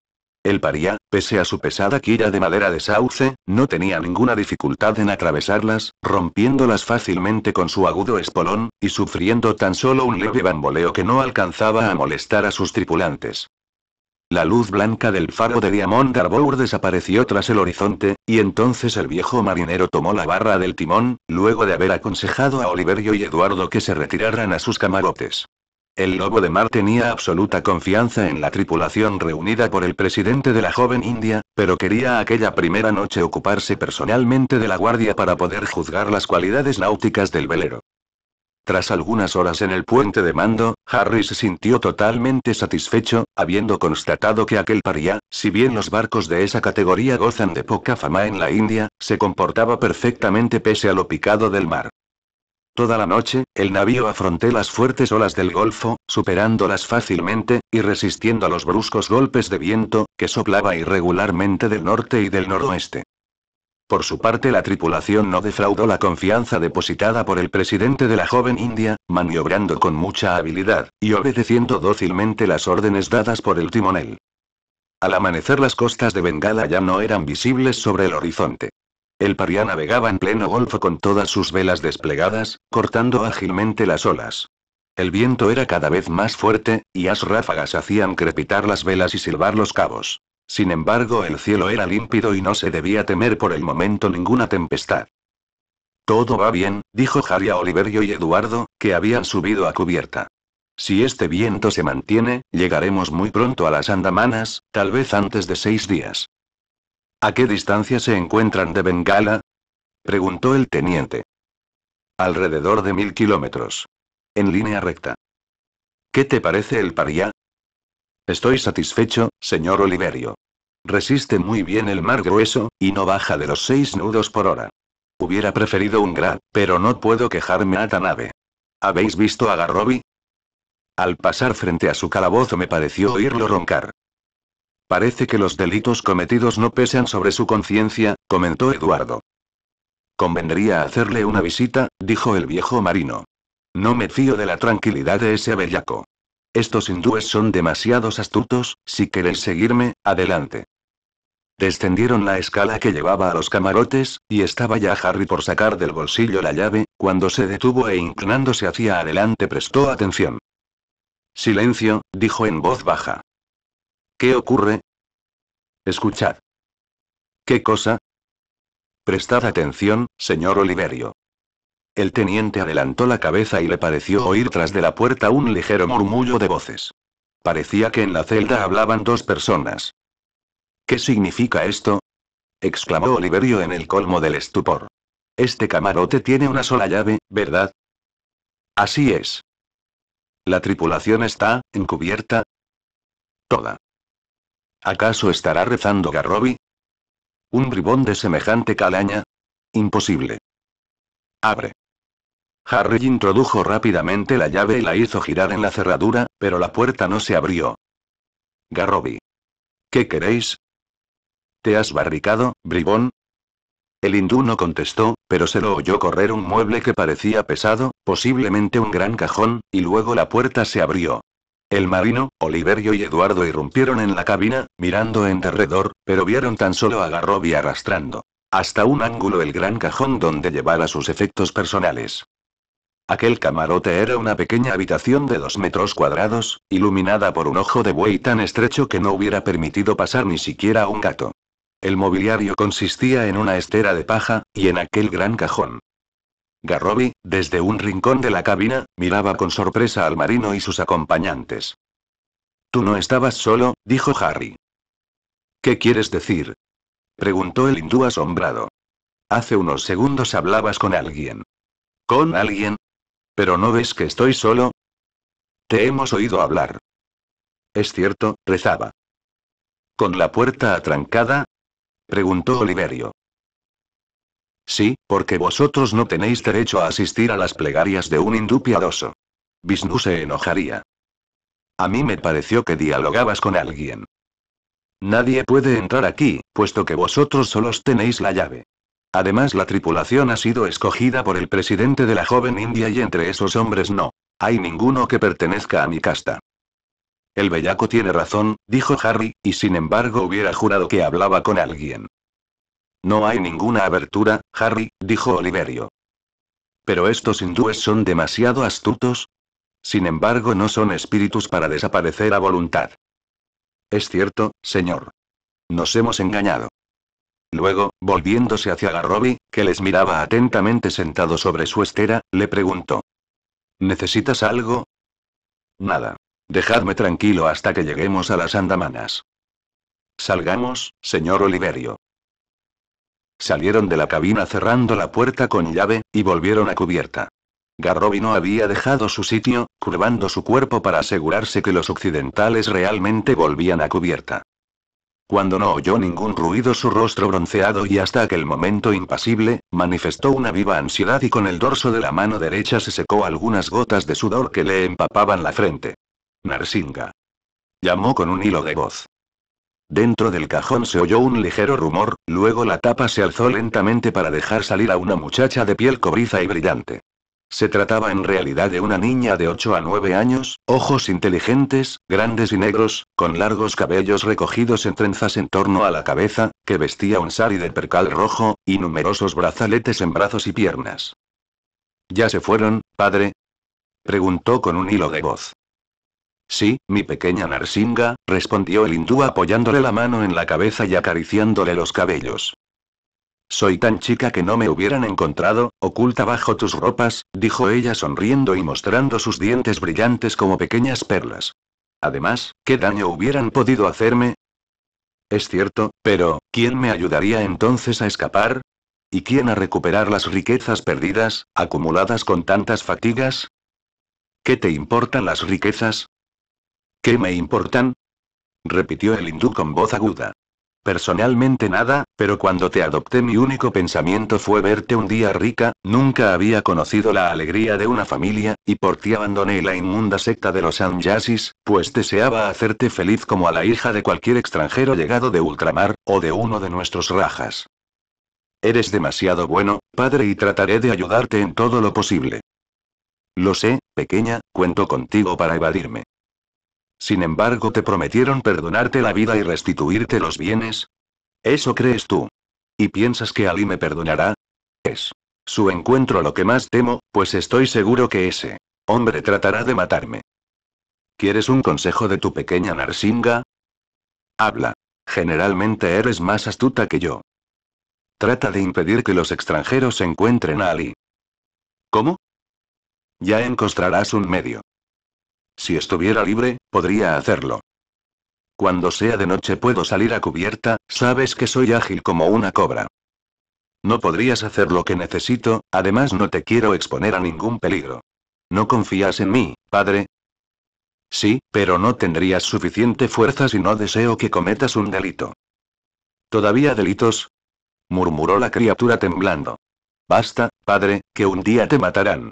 El paría, pese a su pesada quilla de madera de sauce, no tenía ninguna dificultad en atravesarlas, rompiéndolas fácilmente con su agudo espolón, y sufriendo tan solo un leve bamboleo que no alcanzaba a molestar a sus tripulantes. La luz blanca del faro de Diamond Darbour desapareció tras el horizonte, y entonces el viejo marinero tomó la barra del timón, luego de haber aconsejado a Oliverio y Eduardo que se retiraran a sus camarotes. El lobo de mar tenía absoluta confianza en la tripulación reunida por el presidente de la joven India, pero quería aquella primera noche ocuparse personalmente de la guardia para poder juzgar las cualidades náuticas del velero. Tras algunas horas en el puente de mando, Harry se sintió totalmente satisfecho, habiendo constatado que aquel paría, si bien los barcos de esa categoría gozan de poca fama en la India, se comportaba perfectamente pese a lo picado del mar. Toda la noche, el navío afronté las fuertes olas del Golfo, superándolas fácilmente, y resistiendo a los bruscos golpes de viento, que soplaba irregularmente del norte y del noroeste. Por su parte la tripulación no defraudó la confianza depositada por el presidente de la joven India, maniobrando con mucha habilidad, y obedeciendo dócilmente las órdenes dadas por el timonel. Al amanecer las costas de Bengala ya no eran visibles sobre el horizonte. El paria navegaba en pleno golfo con todas sus velas desplegadas, cortando ágilmente las olas. El viento era cada vez más fuerte, y las ráfagas hacían crepitar las velas y silbar los cabos. Sin embargo, el cielo era límpido y no se debía temer por el momento ninguna tempestad. Todo va bien, dijo Harry a Oliverio y Eduardo, que habían subido a cubierta. Si este viento se mantiene, llegaremos muy pronto a las Andamanas, tal vez antes de seis días. ¿A qué distancia se encuentran de Bengala? preguntó el teniente. Alrededor de mil kilómetros. En línea recta. ¿Qué te parece el Pariá? Estoy satisfecho, señor Oliverio. Resiste muy bien el mar grueso, y no baja de los seis nudos por hora. Hubiera preferido un gran, pero no puedo quejarme a tan ave. ¿Habéis visto a Garrobi? Al pasar frente a su calabozo me pareció oírlo roncar. Parece que los delitos cometidos no pesan sobre su conciencia, comentó Eduardo. Convendría hacerle una visita, dijo el viejo marino. No me fío de la tranquilidad de ese abellaco. Estos hindúes son demasiados astutos, si queréis seguirme, adelante. Descendieron la escala que llevaba a los camarotes, y estaba ya Harry por sacar del bolsillo la llave, cuando se detuvo e inclinándose hacia adelante prestó atención. Silencio, dijo en voz baja. ¿Qué ocurre? Escuchad. ¿Qué cosa? Prestad atención, señor Oliverio. El teniente adelantó la cabeza y le pareció oír tras de la puerta un ligero murmullo de voces. Parecía que en la celda hablaban dos personas. ¿Qué significa esto? exclamó Oliverio en el colmo del estupor. Este camarote tiene una sola llave, ¿verdad? Así es. ¿La tripulación está encubierta? Toda. ¿Acaso estará rezando Garrobi? ¿Un bribón de semejante calaña? Imposible. Abre. Harry introdujo rápidamente la llave y la hizo girar en la cerradura, pero la puerta no se abrió. Garroby. ¿Qué queréis? ¿Te has barricado, bribón? El hindú no contestó, pero se lo oyó correr un mueble que parecía pesado, posiblemente un gran cajón, y luego la puerta se abrió. El marino, Oliverio y Eduardo irrumpieron en la cabina, mirando en derredor, pero vieron tan solo a Garroby arrastrando hasta un ángulo el gran cajón donde llevara sus efectos personales. Aquel camarote era una pequeña habitación de dos metros cuadrados, iluminada por un ojo de buey tan estrecho que no hubiera permitido pasar ni siquiera a un gato. El mobiliario consistía en una estera de paja, y en aquel gran cajón. Garrobi, desde un rincón de la cabina, miraba con sorpresa al marino y sus acompañantes. Tú no estabas solo, dijo Harry. ¿Qué quieres decir? preguntó el hindú asombrado. Hace unos segundos hablabas con alguien. ¿Con alguien? Pero no ves que estoy solo. Te hemos oído hablar. Es cierto, rezaba. ¿Con la puerta atrancada? preguntó Oliverio. Sí, porque vosotros no tenéis derecho a asistir a las plegarias de un hindú piadoso. Vishnu se enojaría. A mí me pareció que dialogabas con alguien. Nadie puede entrar aquí, puesto que vosotros solos tenéis la llave. Además la tripulación ha sido escogida por el presidente de la joven India y entre esos hombres no. Hay ninguno que pertenezca a mi casta. El bellaco tiene razón, dijo Harry, y sin embargo hubiera jurado que hablaba con alguien. No hay ninguna abertura, Harry, dijo Oliverio. Pero estos hindúes son demasiado astutos. Sin embargo, no son espíritus para desaparecer a voluntad. Es cierto, señor. Nos hemos engañado. Luego, volviéndose hacia Garrobi, que les miraba atentamente sentado sobre su estera, le preguntó. ¿Necesitas algo? Nada. Dejadme tranquilo hasta que lleguemos a las Andamanas. Salgamos, señor Oliverio. Salieron de la cabina cerrando la puerta con llave, y volvieron a cubierta. Garrobi no había dejado su sitio, curvando su cuerpo para asegurarse que los occidentales realmente volvían a cubierta. Cuando no oyó ningún ruido su rostro bronceado y hasta aquel momento impasible, manifestó una viva ansiedad y con el dorso de la mano derecha se secó algunas gotas de sudor que le empapaban la frente. Narsinga. Llamó con un hilo de voz. Dentro del cajón se oyó un ligero rumor, luego la tapa se alzó lentamente para dejar salir a una muchacha de piel cobriza y brillante. Se trataba en realidad de una niña de 8 a 9 años, ojos inteligentes, grandes y negros, con largos cabellos recogidos en trenzas en torno a la cabeza, que vestía un sari de percal rojo, y numerosos brazaletes en brazos y piernas. ¿Ya se fueron, padre? preguntó con un hilo de voz. Sí, mi pequeña Narsinga, respondió el hindú apoyándole la mano en la cabeza y acariciándole los cabellos. Soy tan chica que no me hubieran encontrado, oculta bajo tus ropas, dijo ella sonriendo y mostrando sus dientes brillantes como pequeñas perlas. Además, ¿qué daño hubieran podido hacerme? Es cierto, pero, ¿quién me ayudaría entonces a escapar? ¿Y quién a recuperar las riquezas perdidas, acumuladas con tantas fatigas? ¿Qué te importan las riquezas? ¿Qué me importan? repitió el hindú con voz aguda. Personalmente nada, pero cuando te adopté mi único pensamiento fue verte un día rica, nunca había conocido la alegría de una familia, y por ti abandoné la inmunda secta de los Anjasis, pues deseaba hacerte feliz como a la hija de cualquier extranjero llegado de ultramar, o de uno de nuestros rajas. Eres demasiado bueno, padre, y trataré de ayudarte en todo lo posible. Lo sé, pequeña, cuento contigo para evadirme. Sin embargo, te prometieron perdonarte la vida y restituirte los bienes. Eso crees tú. ¿Y piensas que Ali me perdonará? Es su encuentro lo que más temo, pues estoy seguro que ese hombre tratará de matarme. ¿Quieres un consejo de tu pequeña Narsinga? Habla. Generalmente eres más astuta que yo. Trata de impedir que los extranjeros encuentren a Ali. ¿Cómo? Ya encontrarás un medio. Si estuviera libre, podría hacerlo. Cuando sea de noche puedo salir a cubierta, sabes que soy ágil como una cobra. No podrías hacer lo que necesito, además no te quiero exponer a ningún peligro. ¿No confías en mí, padre? Sí, pero no tendrías suficiente fuerza si no deseo que cometas un delito. ¿Todavía delitos? murmuró la criatura temblando. Basta, padre, que un día te matarán.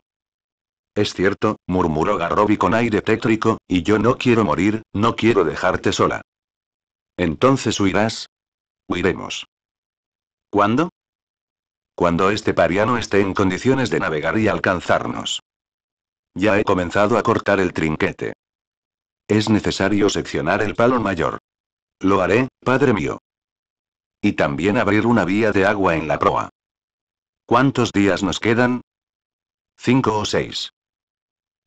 Es cierto, murmuró Garrobi con aire tétrico, y yo no quiero morir, no quiero dejarte sola. Entonces huirás. Huiremos. ¿Cuándo? Cuando este pariano esté en condiciones de navegar y alcanzarnos. Ya he comenzado a cortar el trinquete. Es necesario seccionar el palo mayor. Lo haré, padre mío. Y también abrir una vía de agua en la proa. ¿Cuántos días nos quedan? Cinco o seis.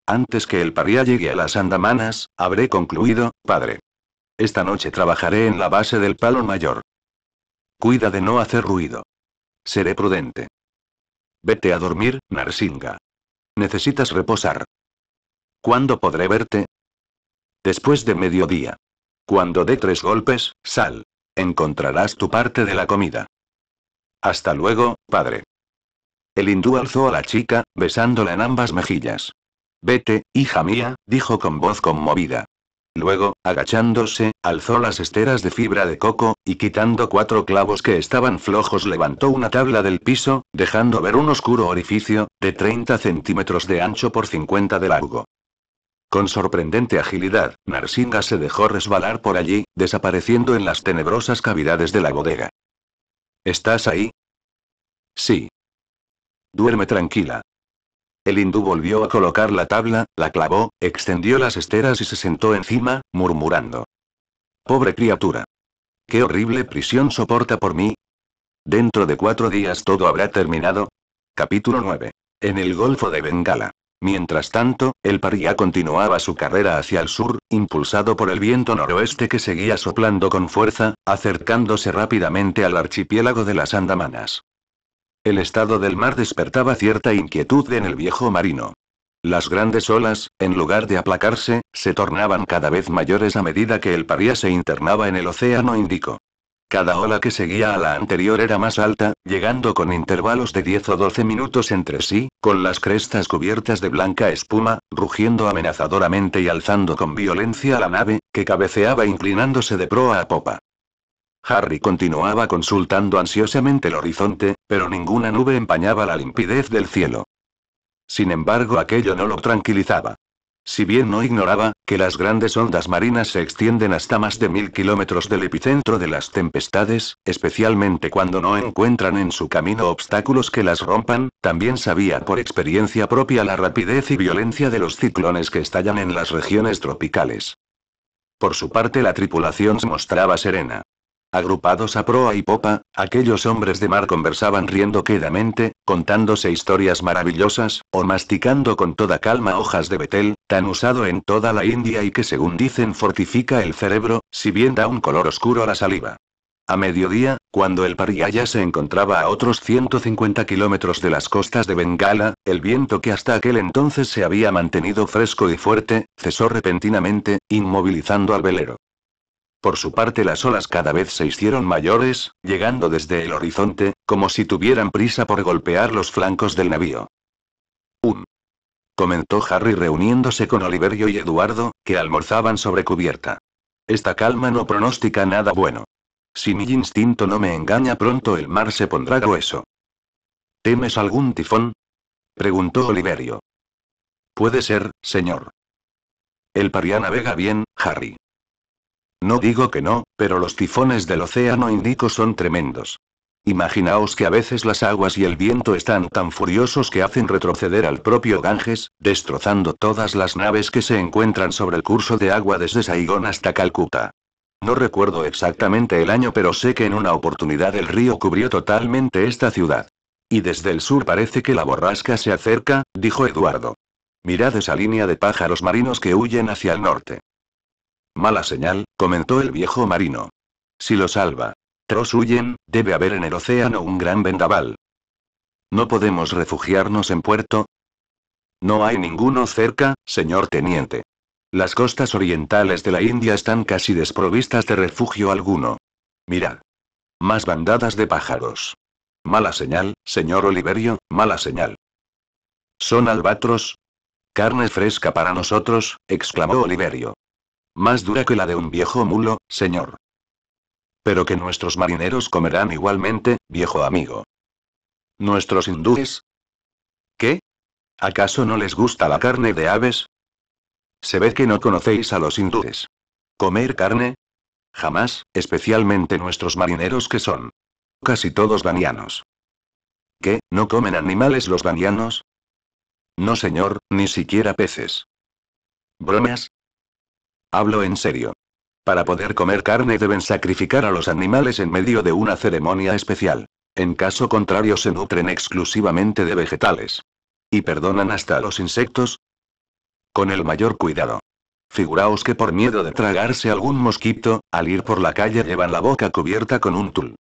Antes que el paria llegue a las Andamanas, habré concluido, padre. Esta noche trabajaré en la base del palo mayor. Cuida de no hacer ruido. Seré prudente. Vete a dormir, Narsinga. Necesitas reposar. ¿Cuándo podré verte? Después de mediodía. Cuando dé tres golpes, sal. Encontrarás tu parte de la comida. Hasta luego, padre. El hindú alzó a la chica, besándola en ambas mejillas. Vete, hija mía, dijo con voz conmovida. Luego, agachándose, alzó las esteras de fibra de coco, y quitando cuatro clavos que estaban flojos levantó una tabla del piso, dejando ver un oscuro orificio, de 30 centímetros de ancho por 50 de largo. Con sorprendente agilidad, Narsinga se dejó resbalar por allí, desapareciendo en las tenebrosas cavidades de la bodega. ¿Estás ahí? Sí. Duerme tranquila. El hindú volvió a colocar la tabla, la clavó, extendió las esteras y se sentó encima, murmurando. Pobre criatura. Qué horrible prisión soporta por mí. Dentro de cuatro días todo habrá terminado. Capítulo 9. En el Golfo de Bengala. Mientras tanto, el paria continuaba su carrera hacia el sur, impulsado por el viento noroeste que seguía soplando con fuerza, acercándose rápidamente al archipiélago de las Andamanas. El estado del mar despertaba cierta inquietud en el viejo marino. Las grandes olas, en lugar de aplacarse, se tornaban cada vez mayores a medida que el paría se internaba en el océano Índico. Cada ola que seguía a la anterior era más alta, llegando con intervalos de 10 o 12 minutos entre sí, con las crestas cubiertas de blanca espuma, rugiendo amenazadoramente y alzando con violencia la nave, que cabeceaba inclinándose de proa a popa. Harry continuaba consultando ansiosamente el horizonte, pero ninguna nube empañaba la limpidez del cielo. Sin embargo, aquello no lo tranquilizaba. Si bien no ignoraba, que las grandes ondas marinas se extienden hasta más de mil kilómetros del epicentro de las tempestades, especialmente cuando no encuentran en su camino obstáculos que las rompan, también sabía por experiencia propia la rapidez y violencia de los ciclones que estallan en las regiones tropicales. Por su parte la tripulación se mostraba serena. Agrupados a proa y popa, aquellos hombres de mar conversaban riendo quedamente, contándose historias maravillosas, o masticando con toda calma hojas de betel, tan usado en toda la India y que según dicen fortifica el cerebro, si bien da un color oscuro a la saliva. A mediodía, cuando el Pariaya se encontraba a otros 150 kilómetros de las costas de Bengala, el viento que hasta aquel entonces se había mantenido fresco y fuerte, cesó repentinamente, inmovilizando al velero. Por su parte las olas cada vez se hicieron mayores, llegando desde el horizonte, como si tuvieran prisa por golpear los flancos del navío. —Un— Comentó Harry reuniéndose con Oliverio y Eduardo, que almorzaban sobre cubierta. Esta calma no pronostica nada bueno. Si mi instinto no me engaña pronto el mar se pondrá grueso. ¿Temes algún tifón? preguntó Oliverio. Puede ser, señor. El paria navega bien, Harry. No digo que no, pero los tifones del Océano Índico son tremendos. Imaginaos que a veces las aguas y el viento están tan furiosos que hacen retroceder al propio Ganges, destrozando todas las naves que se encuentran sobre el curso de agua desde Saigón hasta Calcuta. No recuerdo exactamente el año, pero sé que en una oportunidad el río cubrió totalmente esta ciudad. Y desde el sur parece que la borrasca se acerca, dijo Eduardo. Mirad esa línea de pájaros marinos que huyen hacia el norte. Mala señal, comentó el viejo marino. Si lo salva. Tros huyen, debe haber en el océano un gran vendaval. ¿No podemos refugiarnos en puerto? No hay ninguno cerca, señor teniente. Las costas orientales de la India están casi desprovistas de refugio alguno. Mirad. Más bandadas de pájaros. Mala señal, señor Oliverio, mala señal. ¿Son albatros? Carne fresca para nosotros, exclamó Oliverio. Más dura que la de un viejo mulo, señor. Pero que nuestros marineros comerán igualmente, viejo amigo. ¿Nuestros hindúes? ¿Qué? ¿Acaso no les gusta la carne de aves? Se ve que no conocéis a los hindúes. ¿Comer carne? Jamás, especialmente nuestros marineros que son. Casi todos danianos. ¿Qué? ¿No comen animales los danianos? No, señor, ni siquiera peces. Bromas, Hablo en serio. Para poder comer carne deben sacrificar a los animales en medio de una ceremonia especial. En caso contrario se nutren exclusivamente de vegetales. ¿Y perdonan hasta a los insectos? Con el mayor cuidado. Figuraos que por miedo de tragarse algún mosquito, al ir por la calle llevan la boca cubierta con un tul.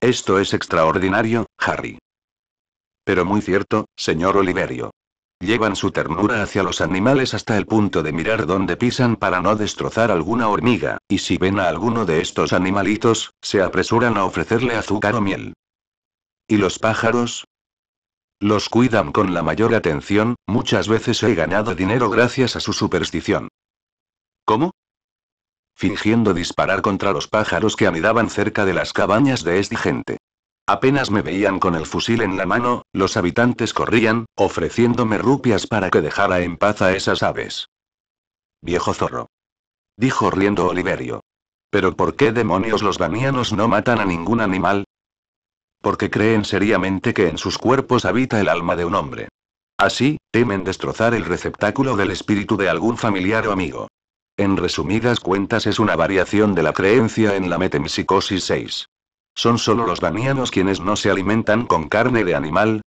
Esto es extraordinario, Harry. Pero muy cierto, señor Oliverio. Llevan su ternura hacia los animales hasta el punto de mirar dónde pisan para no destrozar alguna hormiga, y si ven a alguno de estos animalitos, se apresuran a ofrecerle azúcar o miel. ¿Y los pájaros? Los cuidan con la mayor atención, muchas veces he ganado dinero gracias a su superstición. ¿Cómo? Fingiendo disparar contra los pájaros que anidaban cerca de las cabañas de esta gente. Apenas me veían con el fusil en la mano, los habitantes corrían, ofreciéndome rupias para que dejara en paz a esas aves. Viejo zorro. Dijo riendo Oliverio. Pero ¿por qué demonios los danianos no matan a ningún animal? Porque creen seriamente que en sus cuerpos habita el alma de un hombre. Así, temen destrozar el receptáculo del espíritu de algún familiar o amigo. En resumidas cuentas es una variación de la creencia en la metempsicosis 6. ¿Son solo los banianos quienes no se alimentan con carne de animal?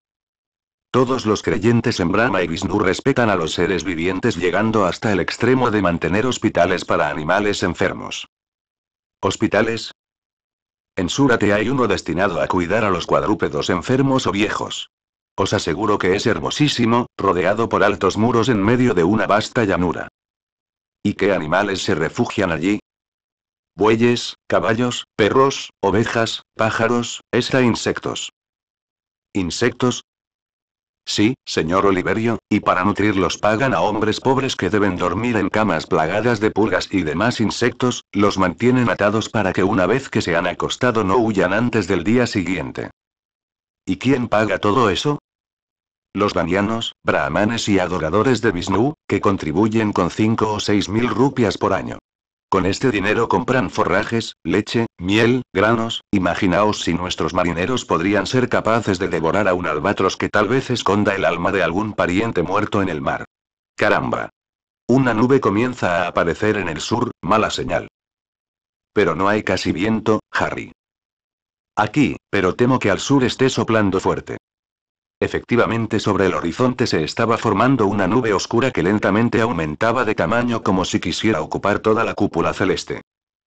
Todos los creyentes en Brahma y Vishnu respetan a los seres vivientes llegando hasta el extremo de mantener hospitales para animales enfermos. ¿Hospitales? En Surate hay uno destinado a cuidar a los cuadrúpedos enfermos o viejos. Os aseguro que es hermosísimo, rodeado por altos muros en medio de una vasta llanura. ¿Y qué animales se refugian allí? bueyes, caballos, perros, ovejas, pájaros, esta insectos. ¿Insectos? Sí, señor Oliverio, y para nutrirlos pagan a hombres pobres que deben dormir en camas plagadas de pulgas y demás insectos, los mantienen atados para que una vez que se han acostado no huyan antes del día siguiente. ¿Y quién paga todo eso? Los banianos, brahmanes y adoradores de Vishnu, que contribuyen con 5 o seis mil rupias por año. Con este dinero compran forrajes, leche, miel, granos, imaginaos si nuestros marineros podrían ser capaces de devorar a un albatros que tal vez esconda el alma de algún pariente muerto en el mar. Caramba. Una nube comienza a aparecer en el sur, mala señal. Pero no hay casi viento, Harry. Aquí, pero temo que al sur esté soplando fuerte. Efectivamente sobre el horizonte se estaba formando una nube oscura que lentamente aumentaba de tamaño como si quisiera ocupar toda la cúpula celeste.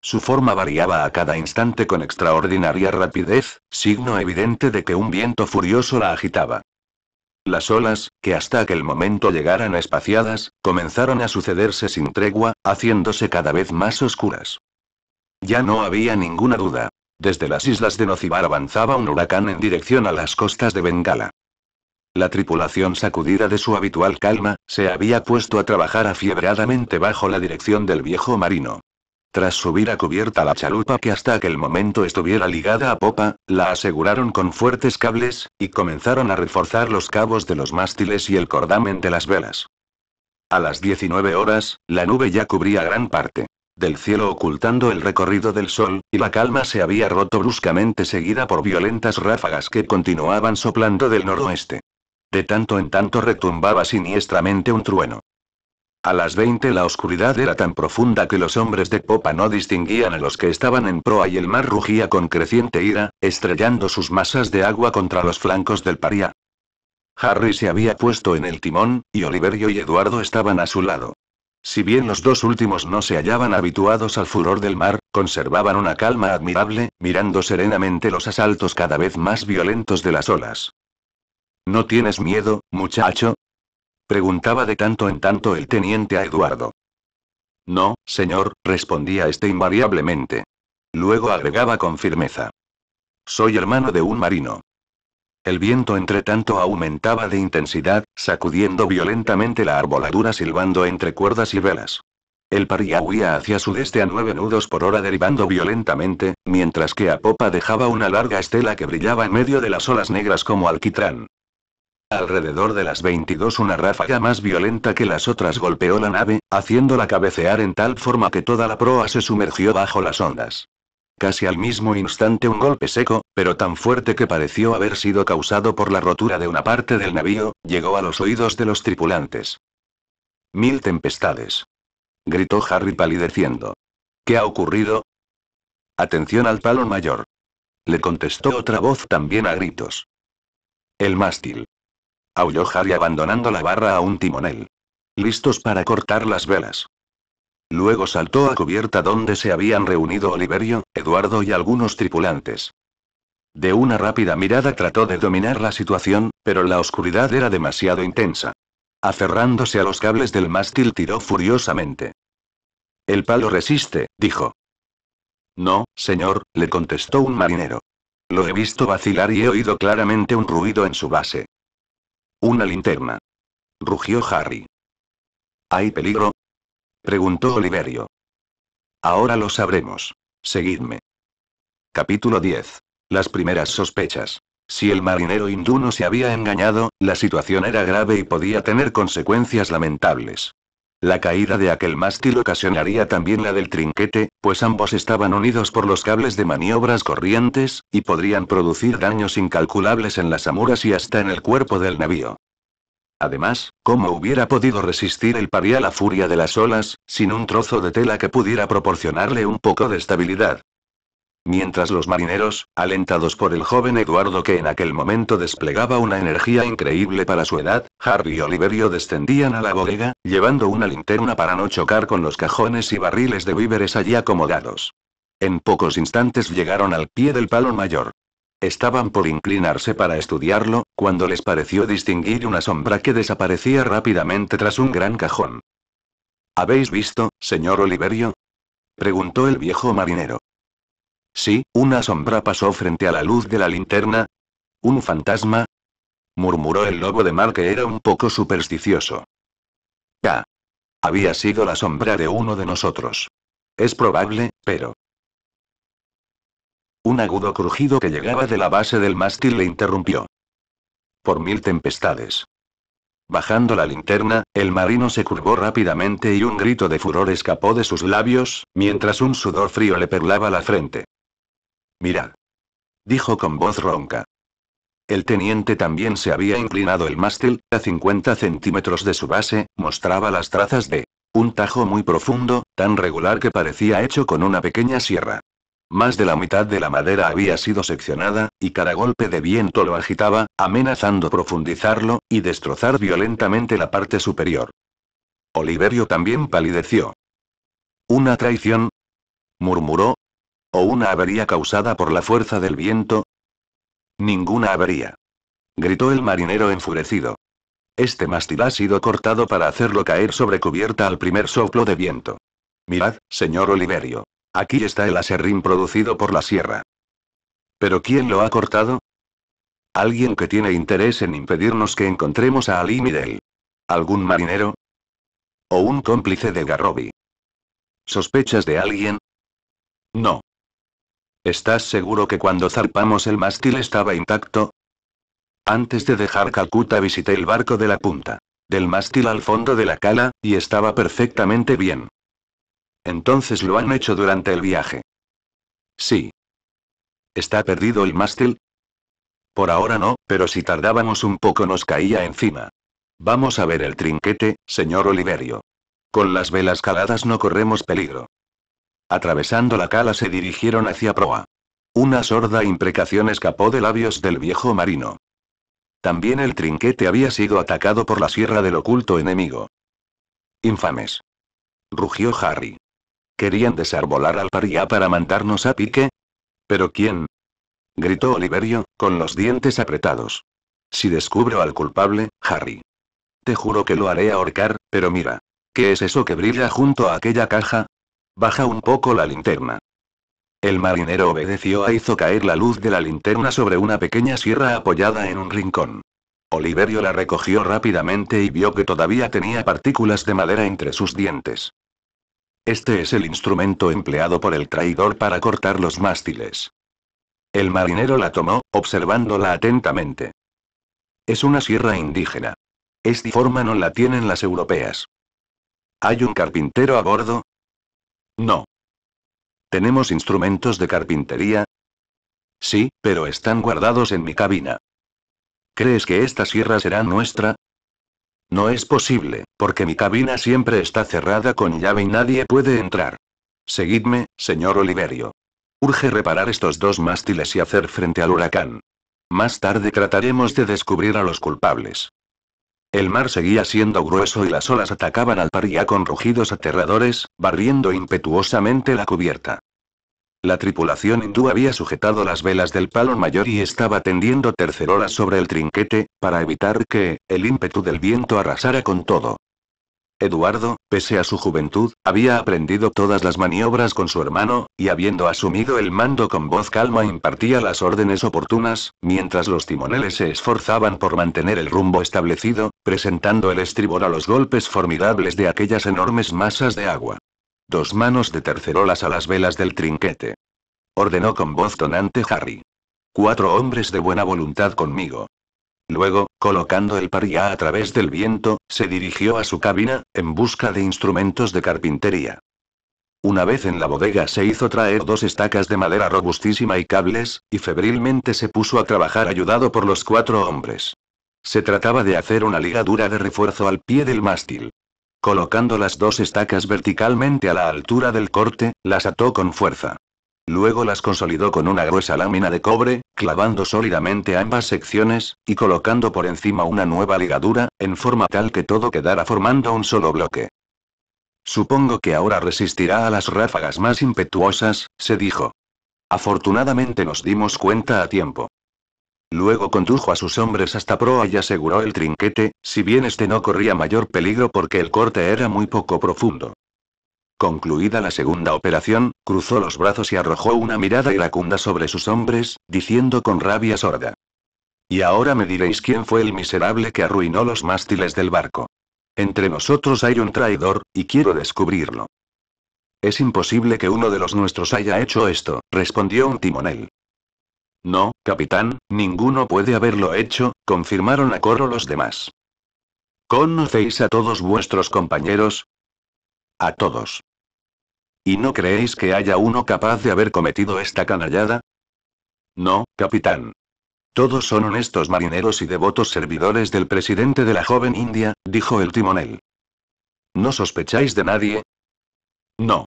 Su forma variaba a cada instante con extraordinaria rapidez, signo evidente de que un viento furioso la agitaba. Las olas, que hasta aquel momento llegaran espaciadas, comenzaron a sucederse sin tregua, haciéndose cada vez más oscuras. Ya no había ninguna duda. Desde las islas de Nocibar avanzaba un huracán en dirección a las costas de Bengala. La tripulación sacudida de su habitual calma, se había puesto a trabajar afiebradamente bajo la dirección del viejo marino. Tras subir a cubierta la chalupa que hasta aquel momento estuviera ligada a popa, la aseguraron con fuertes cables, y comenzaron a reforzar los cabos de los mástiles y el cordamen de las velas. A las 19 horas, la nube ya cubría gran parte del cielo ocultando el recorrido del sol, y la calma se había roto bruscamente seguida por violentas ráfagas que continuaban soplando del noroeste. De tanto en tanto retumbaba siniestramente un trueno. A las 20 la oscuridad era tan profunda que los hombres de popa no distinguían a los que estaban en proa y el mar rugía con creciente ira, estrellando sus masas de agua contra los flancos del paría. Harry se había puesto en el timón, y Oliverio y Eduardo estaban a su lado. Si bien los dos últimos no se hallaban habituados al furor del mar, conservaban una calma admirable, mirando serenamente los asaltos cada vez más violentos de las olas. ¿No tienes miedo, muchacho? preguntaba de tanto en tanto el teniente a Eduardo. No, señor, respondía este invariablemente. Luego agregaba con firmeza. Soy hermano de un marino. El viento entre tanto aumentaba de intensidad, sacudiendo violentamente la arboladura silbando entre cuerdas y velas. El paría huía hacia sudeste a nueve nudos por hora derivando violentamente, mientras que a popa dejaba una larga estela que brillaba en medio de las olas negras como alquitrán. Alrededor de las 22 una ráfaga más violenta que las otras golpeó la nave, haciéndola cabecear en tal forma que toda la proa se sumergió bajo las ondas. Casi al mismo instante un golpe seco, pero tan fuerte que pareció haber sido causado por la rotura de una parte del navío, llegó a los oídos de los tripulantes. Mil tempestades. Gritó Harry palideciendo. ¿Qué ha ocurrido? Atención al palo mayor. Le contestó otra voz también a gritos. El mástil aulló Harry abandonando la barra a un timonel. Listos para cortar las velas. Luego saltó a cubierta donde se habían reunido Oliverio, Eduardo y algunos tripulantes. De una rápida mirada trató de dominar la situación, pero la oscuridad era demasiado intensa. Aferrándose a los cables del mástil tiró furiosamente. El palo resiste, dijo. No, señor, le contestó un marinero. Lo he visto vacilar y he oído claramente un ruido en su base. Una linterna. Rugió Harry. ¿Hay peligro? Preguntó Oliverio. Ahora lo sabremos. Seguidme. Capítulo 10. Las primeras sospechas. Si el marinero hindú no se había engañado, la situación era grave y podía tener consecuencias lamentables. La caída de aquel mástil ocasionaría también la del trinquete, pues ambos estaban unidos por los cables de maniobras corrientes, y podrían producir daños incalculables en las amuras y hasta en el cuerpo del navío. Además, ¿cómo hubiera podido resistir el a la furia de las olas, sin un trozo de tela que pudiera proporcionarle un poco de estabilidad? Mientras los marineros, alentados por el joven Eduardo que en aquel momento desplegaba una energía increíble para su edad, Harry y Oliverio descendían a la bodega, llevando una linterna para no chocar con los cajones y barriles de víveres allí acomodados. En pocos instantes llegaron al pie del palo mayor. Estaban por inclinarse para estudiarlo, cuando les pareció distinguir una sombra que desaparecía rápidamente tras un gran cajón. ¿Habéis visto, señor Oliverio? preguntó el viejo marinero. Sí, una sombra pasó frente a la luz de la linterna. ¿Un fantasma? murmuró el lobo de mar que era un poco supersticioso. Ya. Había sido la sombra de uno de nosotros. Es probable, pero... Un agudo crujido que llegaba de la base del mástil le interrumpió. Por mil tempestades. Bajando la linterna, el marino se curvó rápidamente y un grito de furor escapó de sus labios, mientras un sudor frío le perlaba la frente. Mirad. Dijo con voz ronca. El teniente también se había inclinado el mástil, a 50 centímetros de su base, mostraba las trazas de un tajo muy profundo, tan regular que parecía hecho con una pequeña sierra. Más de la mitad de la madera había sido seccionada, y cada golpe de viento lo agitaba, amenazando profundizarlo, y destrozar violentamente la parte superior. Oliverio también palideció. ¿Una traición? murmuró, ¿O una avería causada por la fuerza del viento? Ninguna avería. Gritó el marinero enfurecido. Este mástil ha sido cortado para hacerlo caer sobre cubierta al primer soplo de viento. Mirad, señor Oliverio. Aquí está el aserrín producido por la sierra. ¿Pero quién lo ha cortado? Alguien que tiene interés en impedirnos que encontremos a Ali Midel. ¿Algún marinero? ¿O un cómplice de Garrobi? ¿Sospechas de alguien? No. ¿Estás seguro que cuando zarpamos el mástil estaba intacto? Antes de dejar Calcuta visité el barco de la punta. Del mástil al fondo de la cala, y estaba perfectamente bien. Entonces lo han hecho durante el viaje. Sí. ¿Está perdido el mástil? Por ahora no, pero si tardábamos un poco nos caía encima. Vamos a ver el trinquete, señor Oliverio. Con las velas caladas no corremos peligro. Atravesando la cala se dirigieron hacia proa. Una sorda imprecación escapó de labios del viejo marino. También el trinquete había sido atacado por la sierra del oculto enemigo. Infames. Rugió Harry. ¿Querían desarbolar al paría para mandarnos a pique? ¿Pero quién? Gritó Oliverio, con los dientes apretados. Si descubro al culpable, Harry. Te juro que lo haré ahorcar, pero mira. ¿Qué es eso que brilla junto a aquella caja? Baja un poco la linterna. El marinero obedeció e hizo caer la luz de la linterna sobre una pequeña sierra apoyada en un rincón. Oliverio la recogió rápidamente y vio que todavía tenía partículas de madera entre sus dientes. Este es el instrumento empleado por el traidor para cortar los mástiles. El marinero la tomó, observándola atentamente. Es una sierra indígena. Esta forma no la tienen las europeas. Hay un carpintero a bordo, no. ¿Tenemos instrumentos de carpintería? Sí, pero están guardados en mi cabina. ¿Crees que esta sierra será nuestra? No es posible, porque mi cabina siempre está cerrada con llave y nadie puede entrar. Seguidme, señor Oliverio. Urge reparar estos dos mástiles y hacer frente al huracán. Más tarde trataremos de descubrir a los culpables. El mar seguía siendo grueso y las olas atacaban al paria con rugidos aterradores, barriendo impetuosamente la cubierta. La tripulación hindú había sujetado las velas del palo mayor y estaba tendiendo tercerolas sobre el trinquete, para evitar que, el ímpetu del viento arrasara con todo. Eduardo, pese a su juventud, había aprendido todas las maniobras con su hermano, y habiendo asumido el mando con voz calma impartía las órdenes oportunas, mientras los timoneles se esforzaban por mantener el rumbo establecido, presentando el estribor a los golpes formidables de aquellas enormes masas de agua. Dos manos de tercerolas a las velas del trinquete. Ordenó con voz tonante Harry. Cuatro hombres de buena voluntad conmigo. Luego, colocando el paria a través del viento, se dirigió a su cabina, en busca de instrumentos de carpintería. Una vez en la bodega se hizo traer dos estacas de madera robustísima y cables, y febrilmente se puso a trabajar ayudado por los cuatro hombres. Se trataba de hacer una ligadura de refuerzo al pie del mástil. Colocando las dos estacas verticalmente a la altura del corte, las ató con fuerza. Luego las consolidó con una gruesa lámina de cobre, clavando sólidamente ambas secciones, y colocando por encima una nueva ligadura, en forma tal que todo quedara formando un solo bloque. Supongo que ahora resistirá a las ráfagas más impetuosas, se dijo. Afortunadamente nos dimos cuenta a tiempo. Luego condujo a sus hombres hasta proa y aseguró el trinquete, si bien este no corría mayor peligro porque el corte era muy poco profundo. Concluida la segunda operación, cruzó los brazos y arrojó una mirada iracunda sobre sus hombres, diciendo con rabia sorda. Y ahora me diréis quién fue el miserable que arruinó los mástiles del barco. Entre nosotros hay un traidor, y quiero descubrirlo. Es imposible que uno de los nuestros haya hecho esto, respondió un timonel. No, capitán, ninguno puede haberlo hecho, confirmaron a coro los demás. ¿Conocéis a todos vuestros compañeros? A todos. ¿Y no creéis que haya uno capaz de haber cometido esta canallada? No, capitán. Todos son honestos marineros y devotos servidores del presidente de la joven India, dijo el timonel. ¿No sospecháis de nadie? No.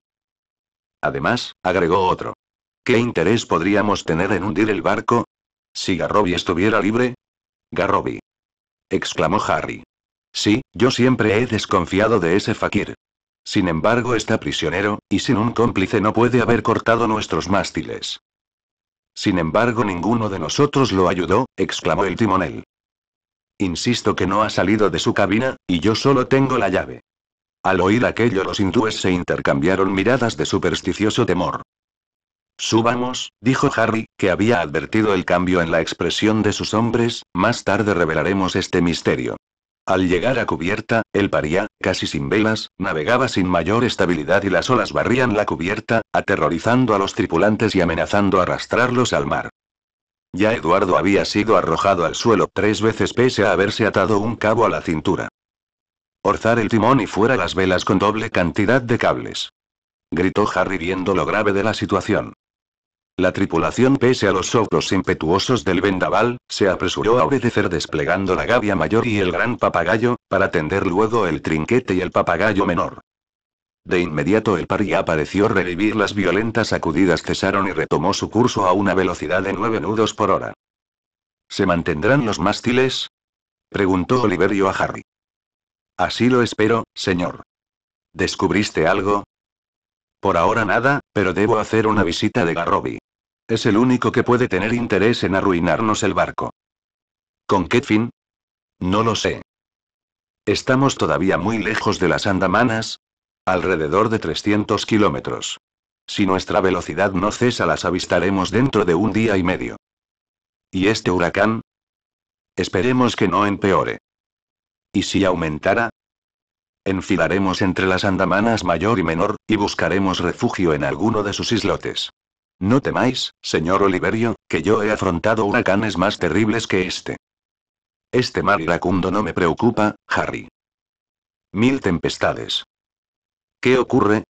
Además, agregó otro. ¿Qué interés podríamos tener en hundir el barco? Si Garroby estuviera libre. Garroby. exclamó Harry. Sí, yo siempre he desconfiado de ese fakir. Sin embargo, está prisionero, y sin un cómplice no puede haber cortado nuestros mástiles. Sin embargo, ninguno de nosotros lo ayudó, exclamó el timonel. Insisto que no ha salido de su cabina, y yo solo tengo la llave. Al oír aquello los hindúes se intercambiaron miradas de supersticioso temor. Subamos, dijo Harry, que había advertido el cambio en la expresión de sus hombres, más tarde revelaremos este misterio. Al llegar a cubierta, el paria, casi sin velas, navegaba sin mayor estabilidad y las olas barrían la cubierta, aterrorizando a los tripulantes y amenazando arrastrarlos al mar. Ya Eduardo había sido arrojado al suelo tres veces pese a haberse atado un cabo a la cintura. Orzar el timón y fuera las velas con doble cantidad de cables. Gritó Harry viendo lo grave de la situación. La tripulación, pese a los soplos impetuosos del vendaval, se apresuró a obedecer desplegando la gavia mayor y el gran papagayo, para tender luego el trinquete y el papagayo menor. De inmediato el pari apareció revivir las violentas sacudidas cesaron y retomó su curso a una velocidad de nueve nudos por hora. ¿Se mantendrán los mástiles? preguntó Oliverio a Harry. Así lo espero, señor. ¿Descubriste algo? Por ahora nada, pero debo hacer una visita de Garrobi. Es el único que puede tener interés en arruinarnos el barco. ¿Con qué fin? No lo sé. Estamos todavía muy lejos de las Andamanas. Alrededor de 300 kilómetros. Si nuestra velocidad no cesa, las avistaremos dentro de un día y medio. ¿Y este huracán? Esperemos que no empeore. ¿Y si aumentara? Enfilaremos entre las Andamanas mayor y menor, y buscaremos refugio en alguno de sus islotes. No temáis, señor Oliverio, que yo he afrontado huracanes más terribles que este. Este mar iracundo no me preocupa, Harry. Mil tempestades. ¿Qué ocurre?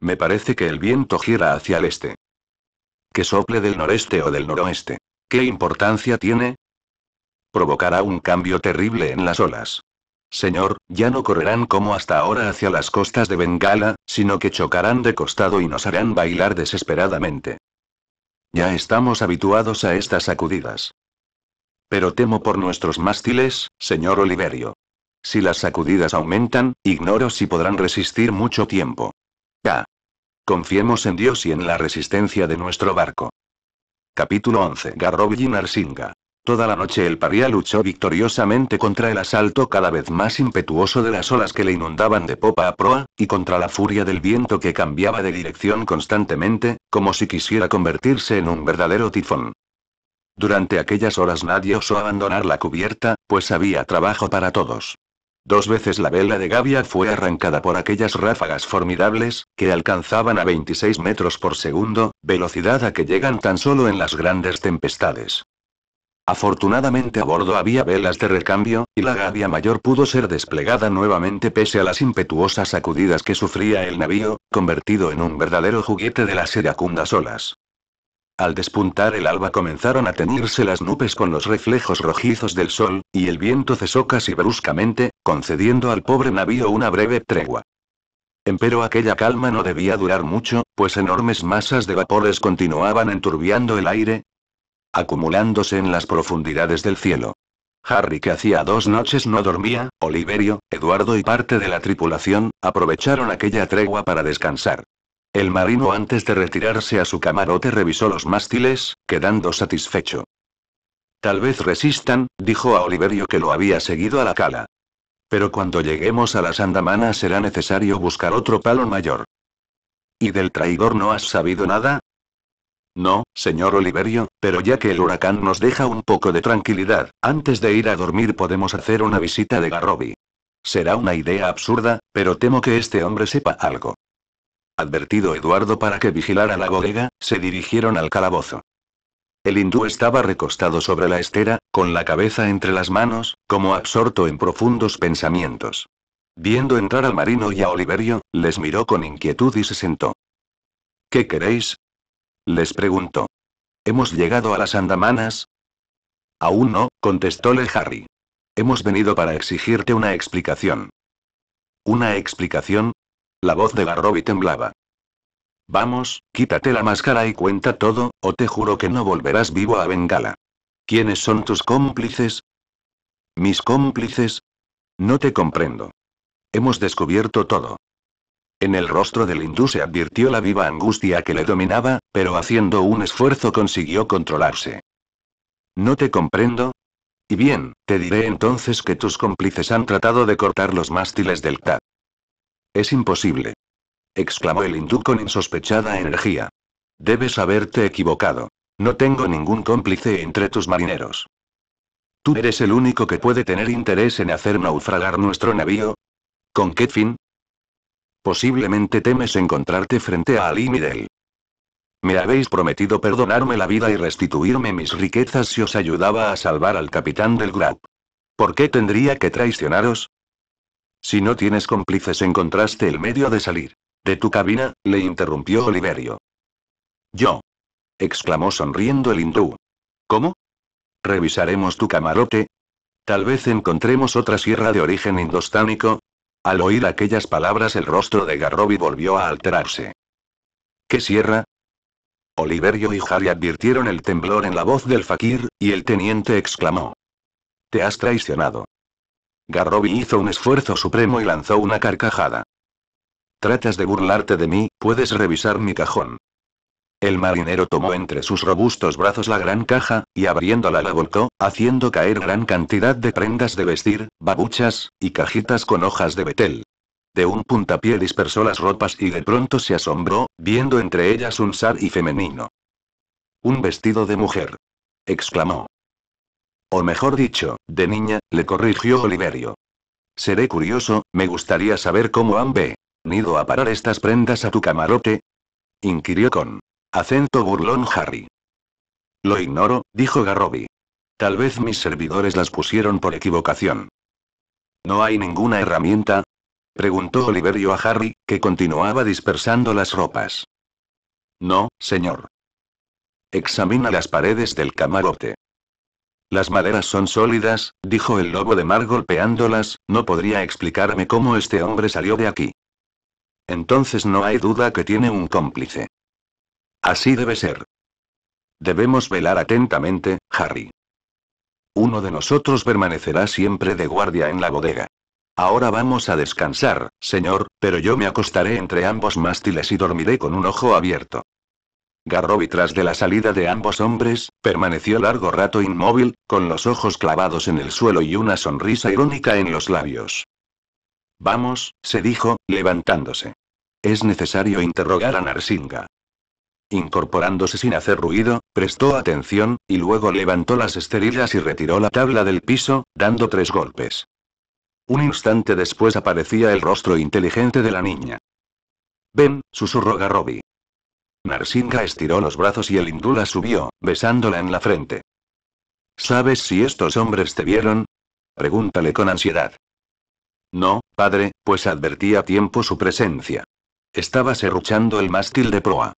Me parece que el viento gira hacia el este. Que sople del noreste o del noroeste. ¿Qué importancia tiene? Provocará un cambio terrible en las olas. Señor, ya no correrán como hasta ahora hacia las costas de Bengala, sino que chocarán de costado y nos harán bailar desesperadamente. Ya estamos habituados a estas sacudidas. Pero temo por nuestros mástiles, señor Oliverio. Si las sacudidas aumentan, ignoro si podrán resistir mucho tiempo. Ya. Confiemos en Dios y en la resistencia de nuestro barco. Capítulo 11 Garrobin Arsinga Toda la noche el paria luchó victoriosamente contra el asalto cada vez más impetuoso de las olas que le inundaban de popa a proa, y contra la furia del viento que cambiaba de dirección constantemente, como si quisiera convertirse en un verdadero tifón. Durante aquellas horas nadie osó abandonar la cubierta, pues había trabajo para todos. Dos veces la vela de Gavia fue arrancada por aquellas ráfagas formidables, que alcanzaban a 26 metros por segundo, velocidad a que llegan tan solo en las grandes tempestades. Afortunadamente a bordo había velas de recambio, y la gavia mayor pudo ser desplegada nuevamente pese a las impetuosas sacudidas que sufría el navío, convertido en un verdadero juguete de las iracundas olas. Al despuntar el alba comenzaron a teñirse las nubes con los reflejos rojizos del sol, y el viento cesó casi bruscamente, concediendo al pobre navío una breve tregua. Empero aquella calma no debía durar mucho, pues enormes masas de vapores continuaban enturbiando el aire, acumulándose en las profundidades del cielo. Harry que hacía dos noches no dormía, Oliverio, Eduardo y parte de la tripulación, aprovecharon aquella tregua para descansar. El marino antes de retirarse a su camarote revisó los mástiles, quedando satisfecho. Tal vez resistan, dijo a Oliverio que lo había seguido a la cala. Pero cuando lleguemos a las andamanas será necesario buscar otro palo mayor. ¿Y del traidor no has sabido nada? No, señor Oliverio, pero ya que el huracán nos deja un poco de tranquilidad, antes de ir a dormir podemos hacer una visita de Garrobi. Será una idea absurda, pero temo que este hombre sepa algo. Advertido Eduardo para que vigilara la bodega, se dirigieron al calabozo. El hindú estaba recostado sobre la estera, con la cabeza entre las manos, como absorto en profundos pensamientos. Viendo entrar al marino y a Oliverio, les miró con inquietud y se sentó. ¿Qué queréis, les preguntó. ¿Hemos llegado a las Andamanas? Aún no, contestóle Harry. Hemos venido para exigirte una explicación. ¿Una explicación? La voz de Garroby temblaba. Vamos, quítate la máscara y cuenta todo, o te juro que no volverás vivo a Bengala. ¿Quiénes son tus cómplices? ¿Mis cómplices? No te comprendo. Hemos descubierto todo. En el rostro del hindú se advirtió la viva angustia que le dominaba, pero haciendo un esfuerzo consiguió controlarse. No te comprendo. Y bien, te diré entonces que tus cómplices han tratado de cortar los mástiles del TAP. Es imposible. exclamó el hindú con insospechada energía. Debes haberte equivocado. No tengo ningún cómplice entre tus marineros. Tú eres el único que puede tener interés en hacer naufragar nuestro navío. ¿Con qué fin? Posiblemente temes encontrarte frente a Ali Midel. Me habéis prometido perdonarme la vida y restituirme mis riquezas si os ayudaba a salvar al capitán del Grab. ¿Por qué tendría que traicionaros? Si no tienes cómplices encontraste el medio de salir. De tu cabina, le interrumpió Oliverio. Yo. exclamó sonriendo el hindú. ¿Cómo? ¿Revisaremos tu camarote? Tal vez encontremos otra sierra de origen indostánico, al oír aquellas palabras el rostro de Garrobi volvió a alterarse. ¿Qué sierra? Oliverio y Harry advirtieron el temblor en la voz del fakir, y el teniente exclamó. Te has traicionado. Garrobi hizo un esfuerzo supremo y lanzó una carcajada. Tratas de burlarte de mí, puedes revisar mi cajón. El marinero tomó entre sus robustos brazos la gran caja, y abriéndola la volcó, haciendo caer gran cantidad de prendas de vestir, babuchas, y cajitas con hojas de betel. De un puntapié dispersó las ropas y de pronto se asombró, viendo entre ellas un sar y femenino. Un vestido de mujer. exclamó. O mejor dicho, de niña, le corrigió Oliverio. Seré curioso, me gustaría saber cómo han venido a parar estas prendas a tu camarote, inquirió con Acento burlón Harry. Lo ignoro, dijo Garroby. Tal vez mis servidores las pusieron por equivocación. ¿No hay ninguna herramienta? Preguntó Oliverio a Harry, que continuaba dispersando las ropas. No, señor. Examina las paredes del camarote. Las maderas son sólidas, dijo el lobo de mar golpeándolas, no podría explicarme cómo este hombre salió de aquí. Entonces no hay duda que tiene un cómplice. Así debe ser. Debemos velar atentamente, Harry. Uno de nosotros permanecerá siempre de guardia en la bodega. Ahora vamos a descansar, señor, pero yo me acostaré entre ambos mástiles y dormiré con un ojo abierto. Garroby tras de la salida de ambos hombres, permaneció largo rato inmóvil, con los ojos clavados en el suelo y una sonrisa irónica en los labios. Vamos, se dijo, levantándose. Es necesario interrogar a Narsinga incorporándose sin hacer ruido, prestó atención, y luego levantó las esterillas y retiró la tabla del piso, dando tres golpes. Un instante después aparecía el rostro inteligente de la niña. Ven, susurró Garrobi. Narsinga estiró los brazos y el hindú subió, besándola en la frente. ¿Sabes si estos hombres te vieron? Pregúntale con ansiedad. No, padre, pues advertí a tiempo su presencia. Estaba serruchando el mástil de proa.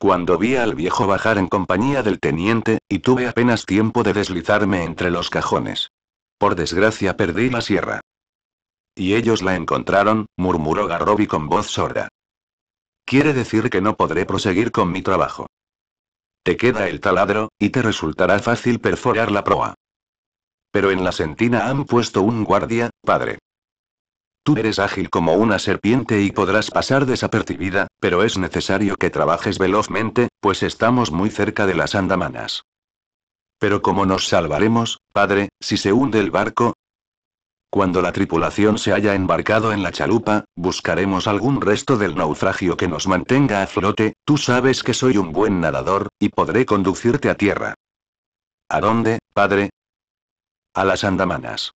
Cuando vi al viejo bajar en compañía del teniente, y tuve apenas tiempo de deslizarme entre los cajones. Por desgracia perdí la sierra. Y ellos la encontraron, murmuró Garrobi con voz sorda. Quiere decir que no podré proseguir con mi trabajo. Te queda el taladro, y te resultará fácil perforar la proa. Pero en la sentina han puesto un guardia, padre. Tú eres ágil como una serpiente y podrás pasar desapercibida, pero es necesario que trabajes velozmente, pues estamos muy cerca de las andamanas. Pero ¿cómo nos salvaremos, padre, si se hunde el barco? Cuando la tripulación se haya embarcado en la chalupa, buscaremos algún resto del naufragio que nos mantenga a flote, tú sabes que soy un buen nadador, y podré conducirte a tierra. ¿A dónde, padre? A las andamanas.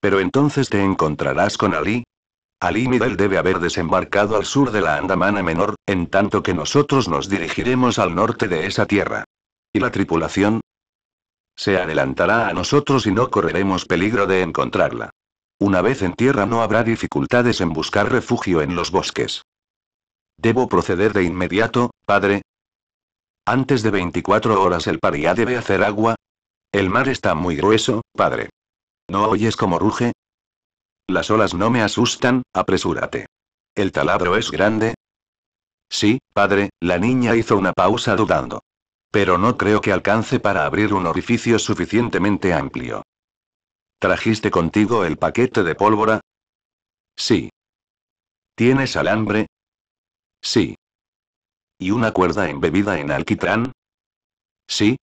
Pero entonces te encontrarás con Ali. Ali Midel debe haber desembarcado al sur de la Andamana Menor, en tanto que nosotros nos dirigiremos al norte de esa tierra. ¿Y la tripulación? Se adelantará a nosotros y no correremos peligro de encontrarla. Una vez en tierra no habrá dificultades en buscar refugio en los bosques. ¿Debo proceder de inmediato, padre? Antes de 24 horas el paría debe hacer agua. El mar está muy grueso, padre. ¿No oyes cómo ruge? Las olas no me asustan, apresúrate. ¿El taladro es grande? Sí, padre, la niña hizo una pausa dudando. Pero no creo que alcance para abrir un orificio suficientemente amplio. ¿Trajiste contigo el paquete de pólvora? Sí. ¿Tienes alambre? Sí. ¿Y una cuerda embebida en alquitrán? Sí.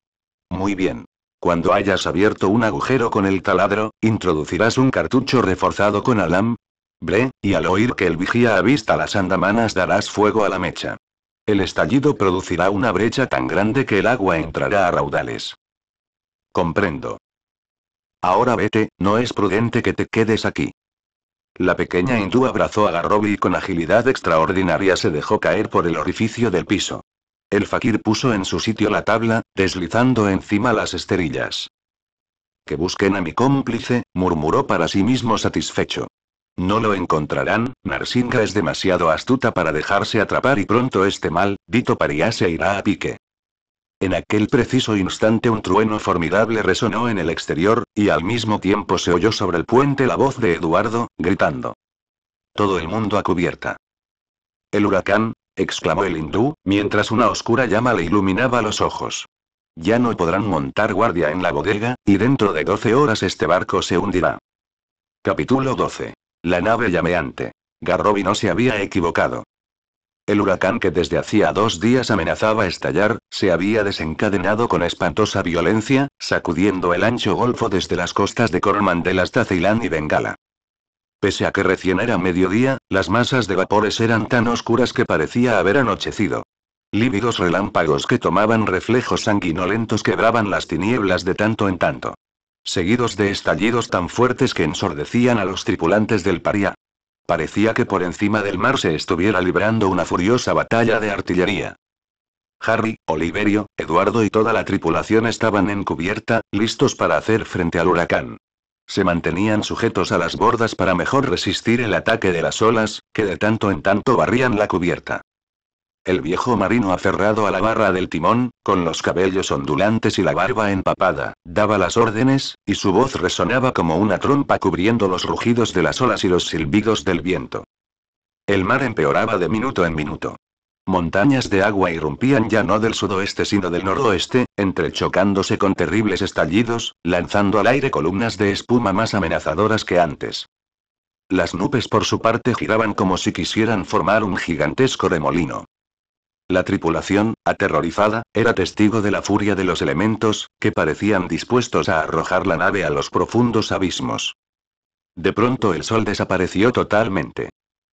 Muy bien. Cuando hayas abierto un agujero con el taladro, introducirás un cartucho reforzado con alam, bre, y al oír que el vigía avista las andamanas darás fuego a la mecha. El estallido producirá una brecha tan grande que el agua entrará a raudales. Comprendo. Ahora vete, no es prudente que te quedes aquí. La pequeña hindú abrazó a Garrobi y con agilidad extraordinaria se dejó caer por el orificio del piso. El fakir puso en su sitio la tabla, deslizando encima las esterillas. Que busquen a mi cómplice, murmuró para sí mismo satisfecho. No lo encontrarán, Narsinga es demasiado astuta para dejarse atrapar y pronto este mal, dito paría se irá a pique. En aquel preciso instante un trueno formidable resonó en el exterior, y al mismo tiempo se oyó sobre el puente la voz de Eduardo, gritando. Todo el mundo a cubierta. El huracán, exclamó el hindú, mientras una oscura llama le iluminaba los ojos. Ya no podrán montar guardia en la bodega, y dentro de 12 horas este barco se hundirá. Capítulo 12. La nave llameante. Garrobi no se había equivocado. El huracán que desde hacía dos días amenazaba estallar, se había desencadenado con espantosa violencia, sacudiendo el ancho golfo desde las costas de Coromandel hasta Ceilán y Bengala. Pese a que recién era mediodía, las masas de vapores eran tan oscuras que parecía haber anochecido. Lívidos relámpagos que tomaban reflejos sanguinolentos quebraban las tinieblas de tanto en tanto. Seguidos de estallidos tan fuertes que ensordecían a los tripulantes del paria. Parecía que por encima del mar se estuviera librando una furiosa batalla de artillería. Harry, Oliverio, Eduardo y toda la tripulación estaban en cubierta, listos para hacer frente al huracán. Se mantenían sujetos a las bordas para mejor resistir el ataque de las olas, que de tanto en tanto barrían la cubierta. El viejo marino aferrado a la barra del timón, con los cabellos ondulantes y la barba empapada, daba las órdenes, y su voz resonaba como una trompa cubriendo los rugidos de las olas y los silbidos del viento. El mar empeoraba de minuto en minuto. Montañas de agua irrumpían ya no del sudoeste sino del noroeste, entrechocándose con terribles estallidos, lanzando al aire columnas de espuma más amenazadoras que antes. Las nubes por su parte giraban como si quisieran formar un gigantesco remolino. La tripulación, aterrorizada, era testigo de la furia de los elementos, que parecían dispuestos a arrojar la nave a los profundos abismos. De pronto el sol desapareció totalmente.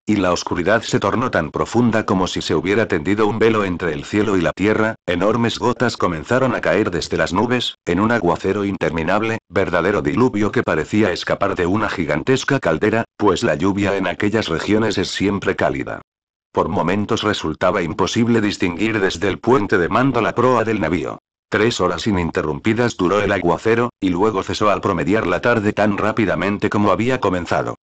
Y la oscuridad se tornó tan profunda como si se hubiera tendido un velo entre el cielo y la tierra, enormes gotas comenzaron a caer desde las nubes, en un aguacero interminable, verdadero diluvio que parecía escapar de una gigantesca caldera, pues la lluvia en aquellas regiones es siempre cálida. Por momentos resultaba imposible distinguir desde el puente de mando la proa del navío. Tres horas ininterrumpidas duró el aguacero, y luego cesó al promediar la tarde tan rápidamente como había comenzado.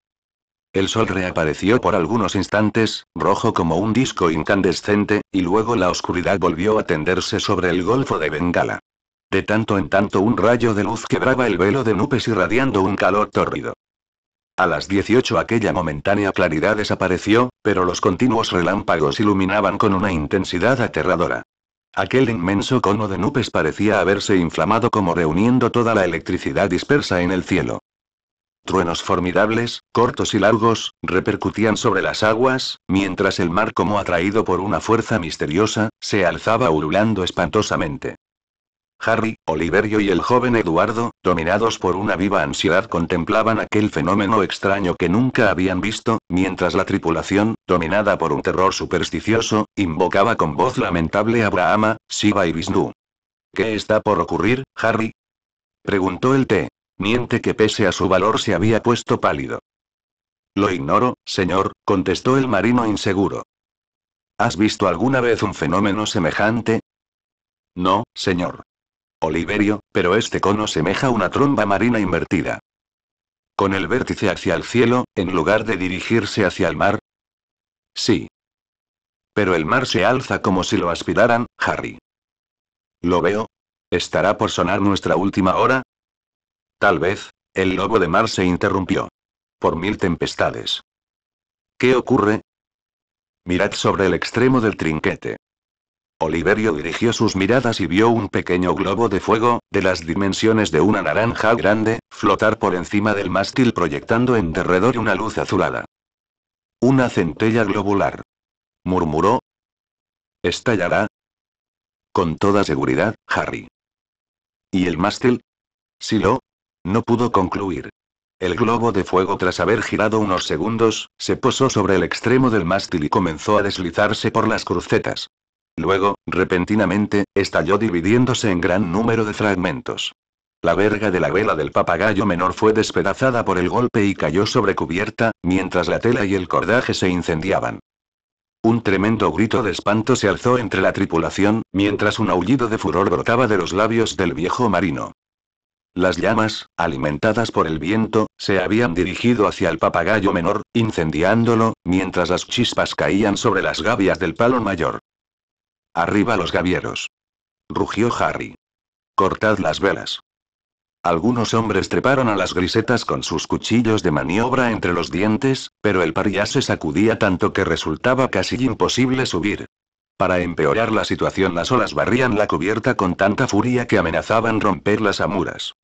El sol reapareció por algunos instantes, rojo como un disco incandescente, y luego la oscuridad volvió a tenderse sobre el golfo de Bengala. De tanto en tanto un rayo de luz quebraba el velo de nubes irradiando un calor tórrido. A las 18 aquella momentánea claridad desapareció, pero los continuos relámpagos iluminaban con una intensidad aterradora. Aquel inmenso cono de nubes parecía haberse inflamado como reuniendo toda la electricidad dispersa en el cielo. Truenos formidables, cortos y largos, repercutían sobre las aguas, mientras el mar como atraído por una fuerza misteriosa, se alzaba ululando espantosamente. Harry, Oliverio y el joven Eduardo, dominados por una viva ansiedad, contemplaban aquel fenómeno extraño que nunca habían visto, mientras la tripulación, dominada por un terror supersticioso, invocaba con voz lamentable a Brahma, Shiva y Vishnu. ¿Qué está por ocurrir, Harry? preguntó el T. Miente que pese a su valor se había puesto pálido. Lo ignoro, señor, contestó el marino inseguro. ¿Has visto alguna vez un fenómeno semejante? No, señor. Oliverio, pero este cono semeja una tromba marina invertida. Con el vértice hacia el cielo, en lugar de dirigirse hacia el mar. Sí. Pero el mar se alza como si lo aspiraran, Harry. Lo veo. ¿Estará por sonar nuestra última hora? Tal vez, el lobo de mar se interrumpió. Por mil tempestades. ¿Qué ocurre? Mirad sobre el extremo del trinquete. Oliverio dirigió sus miradas y vio un pequeño globo de fuego, de las dimensiones de una naranja grande, flotar por encima del mástil proyectando en derredor una luz azulada. Una centella globular. Murmuró. ¿Estallará? Con toda seguridad, Harry. ¿Y el mástil? Si lo no pudo concluir. El globo de fuego, tras haber girado unos segundos, se posó sobre el extremo del mástil y comenzó a deslizarse por las crucetas. Luego, repentinamente, estalló dividiéndose en gran número de fragmentos. La verga de la vela del papagayo menor fue despedazada por el golpe y cayó sobre cubierta, mientras la tela y el cordaje se incendiaban. Un tremendo grito de espanto se alzó entre la tripulación, mientras un aullido de furor brotaba de los labios del viejo marino. Las llamas, alimentadas por el viento, se habían dirigido hacia el papagayo menor, incendiándolo, mientras las chispas caían sobre las gavias del palo mayor. Arriba los gavieros. Rugió Harry. Cortad las velas. Algunos hombres treparon a las grisetas con sus cuchillos de maniobra entre los dientes, pero el par se sacudía tanto que resultaba casi imposible subir. Para empeorar la situación las olas barrían la cubierta con tanta furia que amenazaban romper las amuras.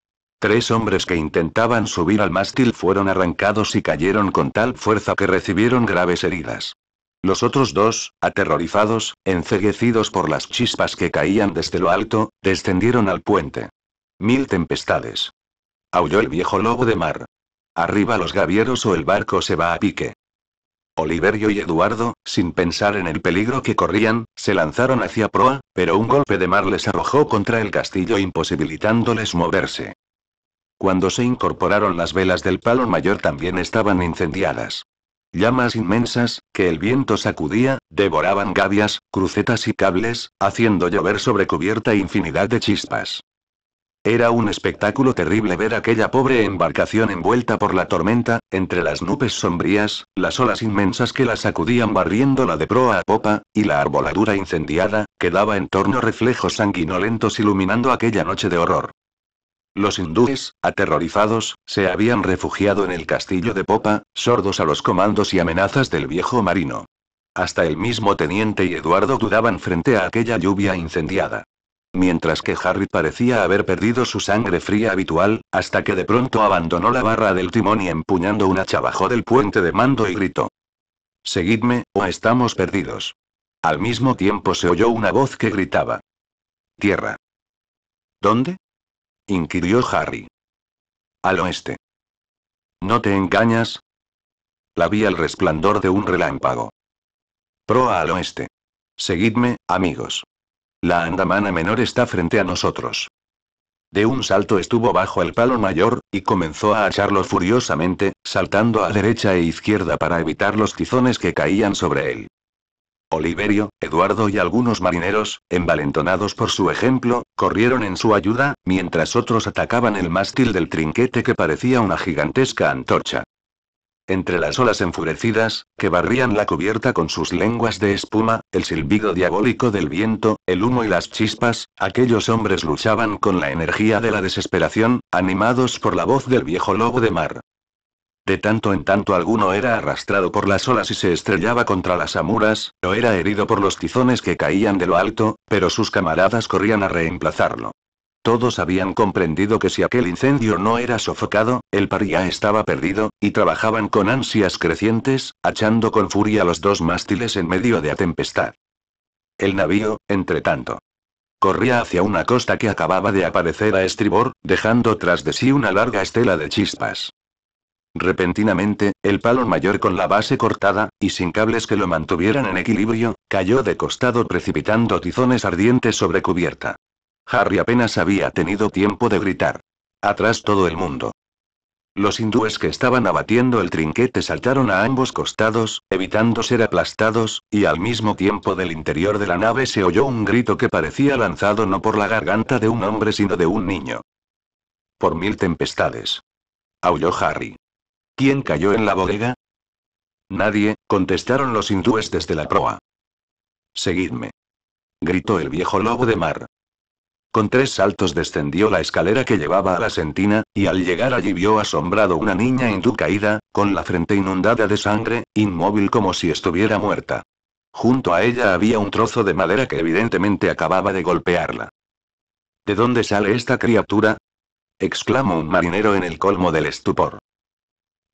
Tres hombres que intentaban subir al mástil fueron arrancados y cayeron con tal fuerza que recibieron graves heridas. Los otros dos, aterrorizados, enceguecidos por las chispas que caían desde lo alto, descendieron al puente. Mil tempestades. Aulló el viejo lobo de mar. Arriba los gavieros o el barco se va a pique. Oliverio y Eduardo, sin pensar en el peligro que corrían, se lanzaron hacia proa, pero un golpe de mar les arrojó contra el castillo imposibilitándoles moverse. Cuando se incorporaron las velas del palo mayor también estaban incendiadas. Llamas inmensas, que el viento sacudía, devoraban gavias, crucetas y cables, haciendo llover sobre cubierta infinidad de chispas. Era un espectáculo terrible ver aquella pobre embarcación envuelta por la tormenta, entre las nubes sombrías, las olas inmensas que la sacudían barriéndola de proa a popa, y la arboladura incendiada, que daba en torno reflejos sanguinolentos iluminando aquella noche de horror. Los hindúes, aterrorizados, se habían refugiado en el castillo de popa, sordos a los comandos y amenazas del viejo marino. Hasta el mismo teniente y Eduardo dudaban frente a aquella lluvia incendiada mientras que Harry parecía haber perdido su sangre fría habitual, hasta que de pronto abandonó la barra del timón y empuñando un hacha bajó del puente de mando y gritó. Seguidme, o estamos perdidos. Al mismo tiempo se oyó una voz que gritaba. Tierra. ¿Dónde? inquirió Harry. Al oeste. ¿No te engañas? La vi al resplandor de un relámpago. Proa al oeste. Seguidme, amigos. La andamana menor está frente a nosotros. De un salto estuvo bajo el palo mayor, y comenzó a acharlo furiosamente, saltando a derecha e izquierda para evitar los tizones que caían sobre él. Oliverio, Eduardo y algunos marineros, envalentonados por su ejemplo, corrieron en su ayuda, mientras otros atacaban el mástil del trinquete que parecía una gigantesca antorcha. Entre las olas enfurecidas, que barrían la cubierta con sus lenguas de espuma, el silbido diabólico del viento, el humo y las chispas, aquellos hombres luchaban con la energía de la desesperación, animados por la voz del viejo lobo de mar. De tanto en tanto alguno era arrastrado por las olas y se estrellaba contra las amuras, o era herido por los tizones que caían de lo alto, pero sus camaradas corrían a reemplazarlo. Todos habían comprendido que si aquel incendio no era sofocado, el paría estaba perdido, y trabajaban con ansias crecientes, achando con furia los dos mástiles en medio de la tempestad. El navío, entre tanto, corría hacia una costa que acababa de aparecer a estribor, dejando tras de sí una larga estela de chispas. Repentinamente, el palo mayor con la base cortada, y sin cables que lo mantuvieran en equilibrio, cayó de costado precipitando tizones ardientes sobre cubierta. Harry apenas había tenido tiempo de gritar. Atrás todo el mundo. Los hindúes que estaban abatiendo el trinquete saltaron a ambos costados, evitando ser aplastados, y al mismo tiempo del interior de la nave se oyó un grito que parecía lanzado no por la garganta de un hombre sino de un niño. Por mil tempestades. Aulló Harry. ¿Quién cayó en la bodega? Nadie, contestaron los hindúes desde la proa. Seguidme. Gritó el viejo lobo de mar. Con tres saltos descendió la escalera que llevaba a la sentina, y al llegar allí vio asombrado una niña tu caída, con la frente inundada de sangre, inmóvil como si estuviera muerta. Junto a ella había un trozo de madera que evidentemente acababa de golpearla. ¿De dónde sale esta criatura? exclamó un marinero en el colmo del estupor.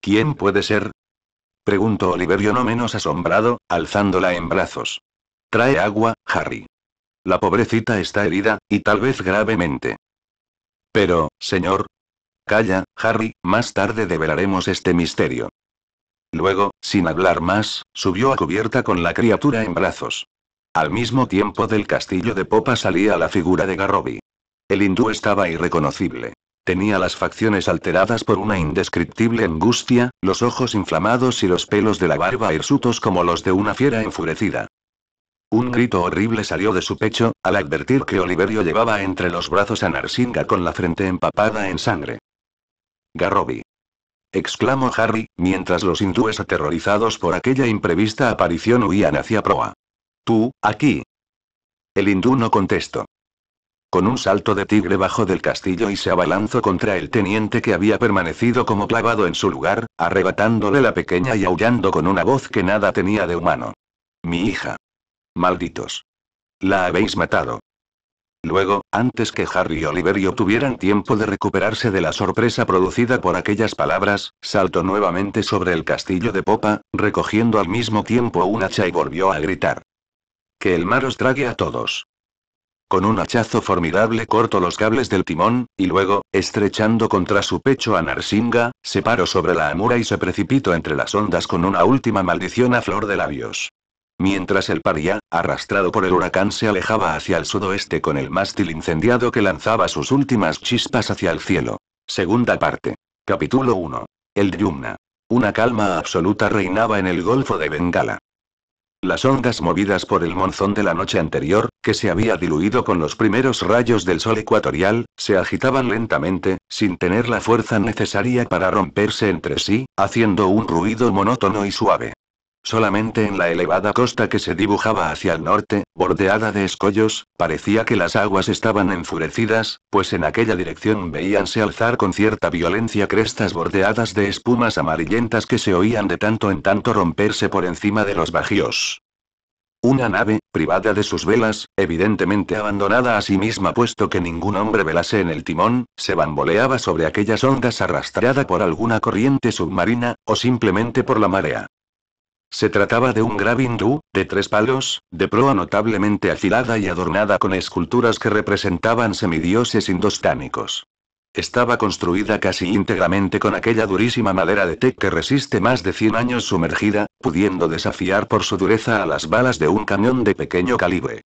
¿Quién puede ser? preguntó Oliverio no menos asombrado, alzándola en brazos. Trae agua, Harry. La pobrecita está herida, y tal vez gravemente. Pero, señor. Calla, Harry, más tarde develaremos este misterio. Luego, sin hablar más, subió a cubierta con la criatura en brazos. Al mismo tiempo del castillo de popa salía la figura de Garroby. El hindú estaba irreconocible. Tenía las facciones alteradas por una indescriptible angustia, los ojos inflamados y los pelos de la barba hirsutos como los de una fiera enfurecida. Un grito horrible salió de su pecho, al advertir que Oliverio llevaba entre los brazos a Narsinga con la frente empapada en sangre. Garrobi. Exclamó Harry, mientras los hindúes aterrorizados por aquella imprevista aparición huían hacia proa. Tú, aquí. El hindú no contestó. Con un salto de tigre bajo del castillo y se abalanzó contra el teniente que había permanecido como clavado en su lugar, arrebatándole la pequeña y aullando con una voz que nada tenía de humano. Mi hija. Malditos. La habéis matado. Luego, antes que Harry y Oliverio tuvieran tiempo de recuperarse de la sorpresa producida por aquellas palabras, saltó nuevamente sobre el castillo de popa, recogiendo al mismo tiempo un hacha y volvió a gritar. Que el mar os trague a todos. Con un hachazo formidable cortó los cables del timón, y luego, estrechando contra su pecho a Narsinga, se paró sobre la amura y se precipitó entre las ondas con una última maldición a flor de labios mientras el paria, arrastrado por el huracán, se alejaba hacia el sudoeste con el mástil incendiado que lanzaba sus últimas chispas hacia el cielo. Segunda parte. Capítulo 1. El Yumna. Una calma absoluta reinaba en el Golfo de Bengala. Las ondas movidas por el monzón de la noche anterior, que se había diluido con los primeros rayos del sol ecuatorial, se agitaban lentamente, sin tener la fuerza necesaria para romperse entre sí, haciendo un ruido monótono y suave. Solamente en la elevada costa que se dibujaba hacia el norte, bordeada de escollos, parecía que las aguas estaban enfurecidas, pues en aquella dirección veíanse alzar con cierta violencia crestas bordeadas de espumas amarillentas que se oían de tanto en tanto romperse por encima de los bajíos. Una nave, privada de sus velas, evidentemente abandonada a sí misma puesto que ningún hombre velase en el timón, se bamboleaba sobre aquellas ondas arrastrada por alguna corriente submarina, o simplemente por la marea. Se trataba de un grave hindú, de tres palos, de proa notablemente afilada y adornada con esculturas que representaban semidioses indostánicos. Estaba construida casi íntegramente con aquella durísima madera de tec que resiste más de 100 años sumergida, pudiendo desafiar por su dureza a las balas de un cañón de pequeño calibre.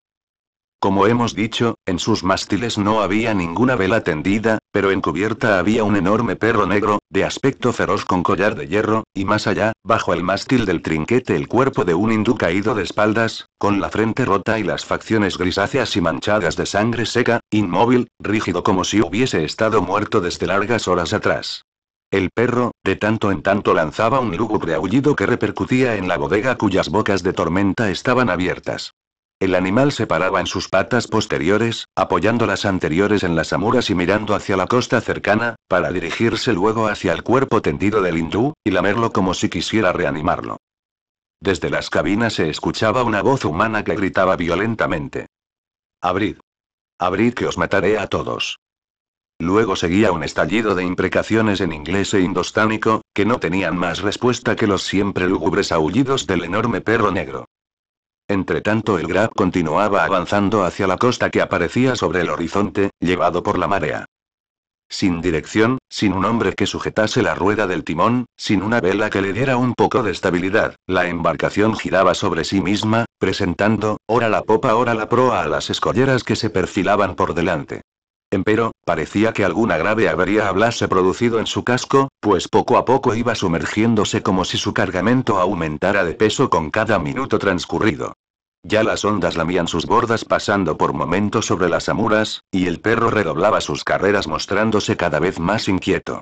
Como hemos dicho, en sus mástiles no había ninguna vela tendida, pero en cubierta había un enorme perro negro, de aspecto feroz con collar de hierro, y más allá, bajo el mástil del trinquete el cuerpo de un hindú caído de espaldas, con la frente rota y las facciones grisáceas y manchadas de sangre seca, inmóvil, rígido como si hubiese estado muerto desde largas horas atrás. El perro, de tanto en tanto, lanzaba un lúgubre aullido que repercutía en la bodega cuyas bocas de tormenta estaban abiertas. El animal se paraba en sus patas posteriores, apoyando las anteriores en las amuras y mirando hacia la costa cercana, para dirigirse luego hacia el cuerpo tendido del hindú, y lamerlo como si quisiera reanimarlo. Desde las cabinas se escuchaba una voz humana que gritaba violentamente. Abrid. Abrid que os mataré a todos. Luego seguía un estallido de imprecaciones en inglés e indostánico, que no tenían más respuesta que los siempre lúgubres aullidos del enorme perro negro. Entre tanto el Grab continuaba avanzando hacia la costa que aparecía sobre el horizonte, llevado por la marea. Sin dirección, sin un hombre que sujetase la rueda del timón, sin una vela que le diera un poco de estabilidad, la embarcación giraba sobre sí misma, presentando, ora la popa, ora la proa a las escolleras que se perfilaban por delante pero, parecía que alguna grave avería hablase producido en su casco, pues poco a poco iba sumergiéndose como si su cargamento aumentara de peso con cada minuto transcurrido. Ya las ondas lamían sus bordas pasando por momentos sobre las amuras, y el perro redoblaba sus carreras mostrándose cada vez más inquieto.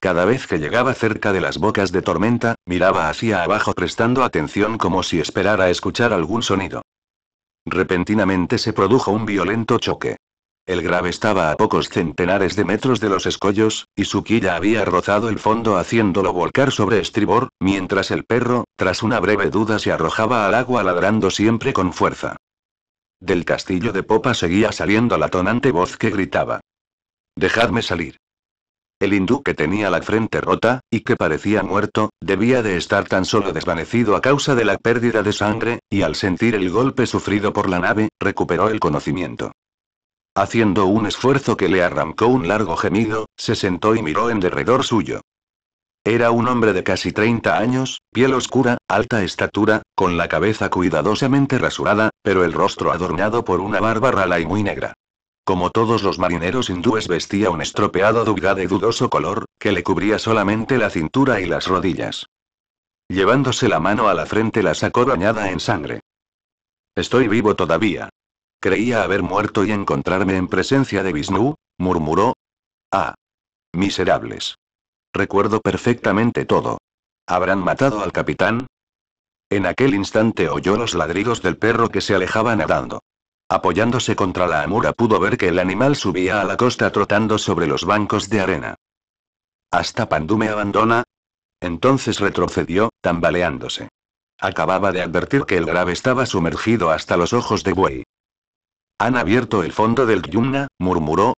Cada vez que llegaba cerca de las bocas de tormenta, miraba hacia abajo prestando atención como si esperara escuchar algún sonido. Repentinamente se produjo un violento choque. El grave estaba a pocos centenares de metros de los escollos, y su quilla había rozado el fondo haciéndolo volcar sobre estribor, mientras el perro, tras una breve duda, se arrojaba al agua ladrando siempre con fuerza. Del castillo de popa seguía saliendo la tonante voz que gritaba. Dejadme salir. El hindú que tenía la frente rota, y que parecía muerto, debía de estar tan solo desvanecido a causa de la pérdida de sangre, y al sentir el golpe sufrido por la nave, recuperó el conocimiento. Haciendo un esfuerzo que le arrancó un largo gemido, se sentó y miró en derredor suyo. Era un hombre de casi 30 años, piel oscura, alta estatura, con la cabeza cuidadosamente rasurada, pero el rostro adornado por una barba rala y muy negra. Como todos los marineros hindúes vestía un estropeado duga de dudoso color, que le cubría solamente la cintura y las rodillas. Llevándose la mano a la frente la sacó bañada en sangre. Estoy vivo todavía. Creía haber muerto y encontrarme en presencia de Vishnu, murmuró. Ah. Miserables. Recuerdo perfectamente todo. ¿Habrán matado al capitán? En aquel instante oyó los ladridos del perro que se alejaba nadando. Apoyándose contra la amura pudo ver que el animal subía a la costa trotando sobre los bancos de arena. ¿Hasta Pandú me abandona? Entonces retrocedió, tambaleándose. Acababa de advertir que el grave estaba sumergido hasta los ojos de buey. Han abierto el fondo del Yumna, murmuró.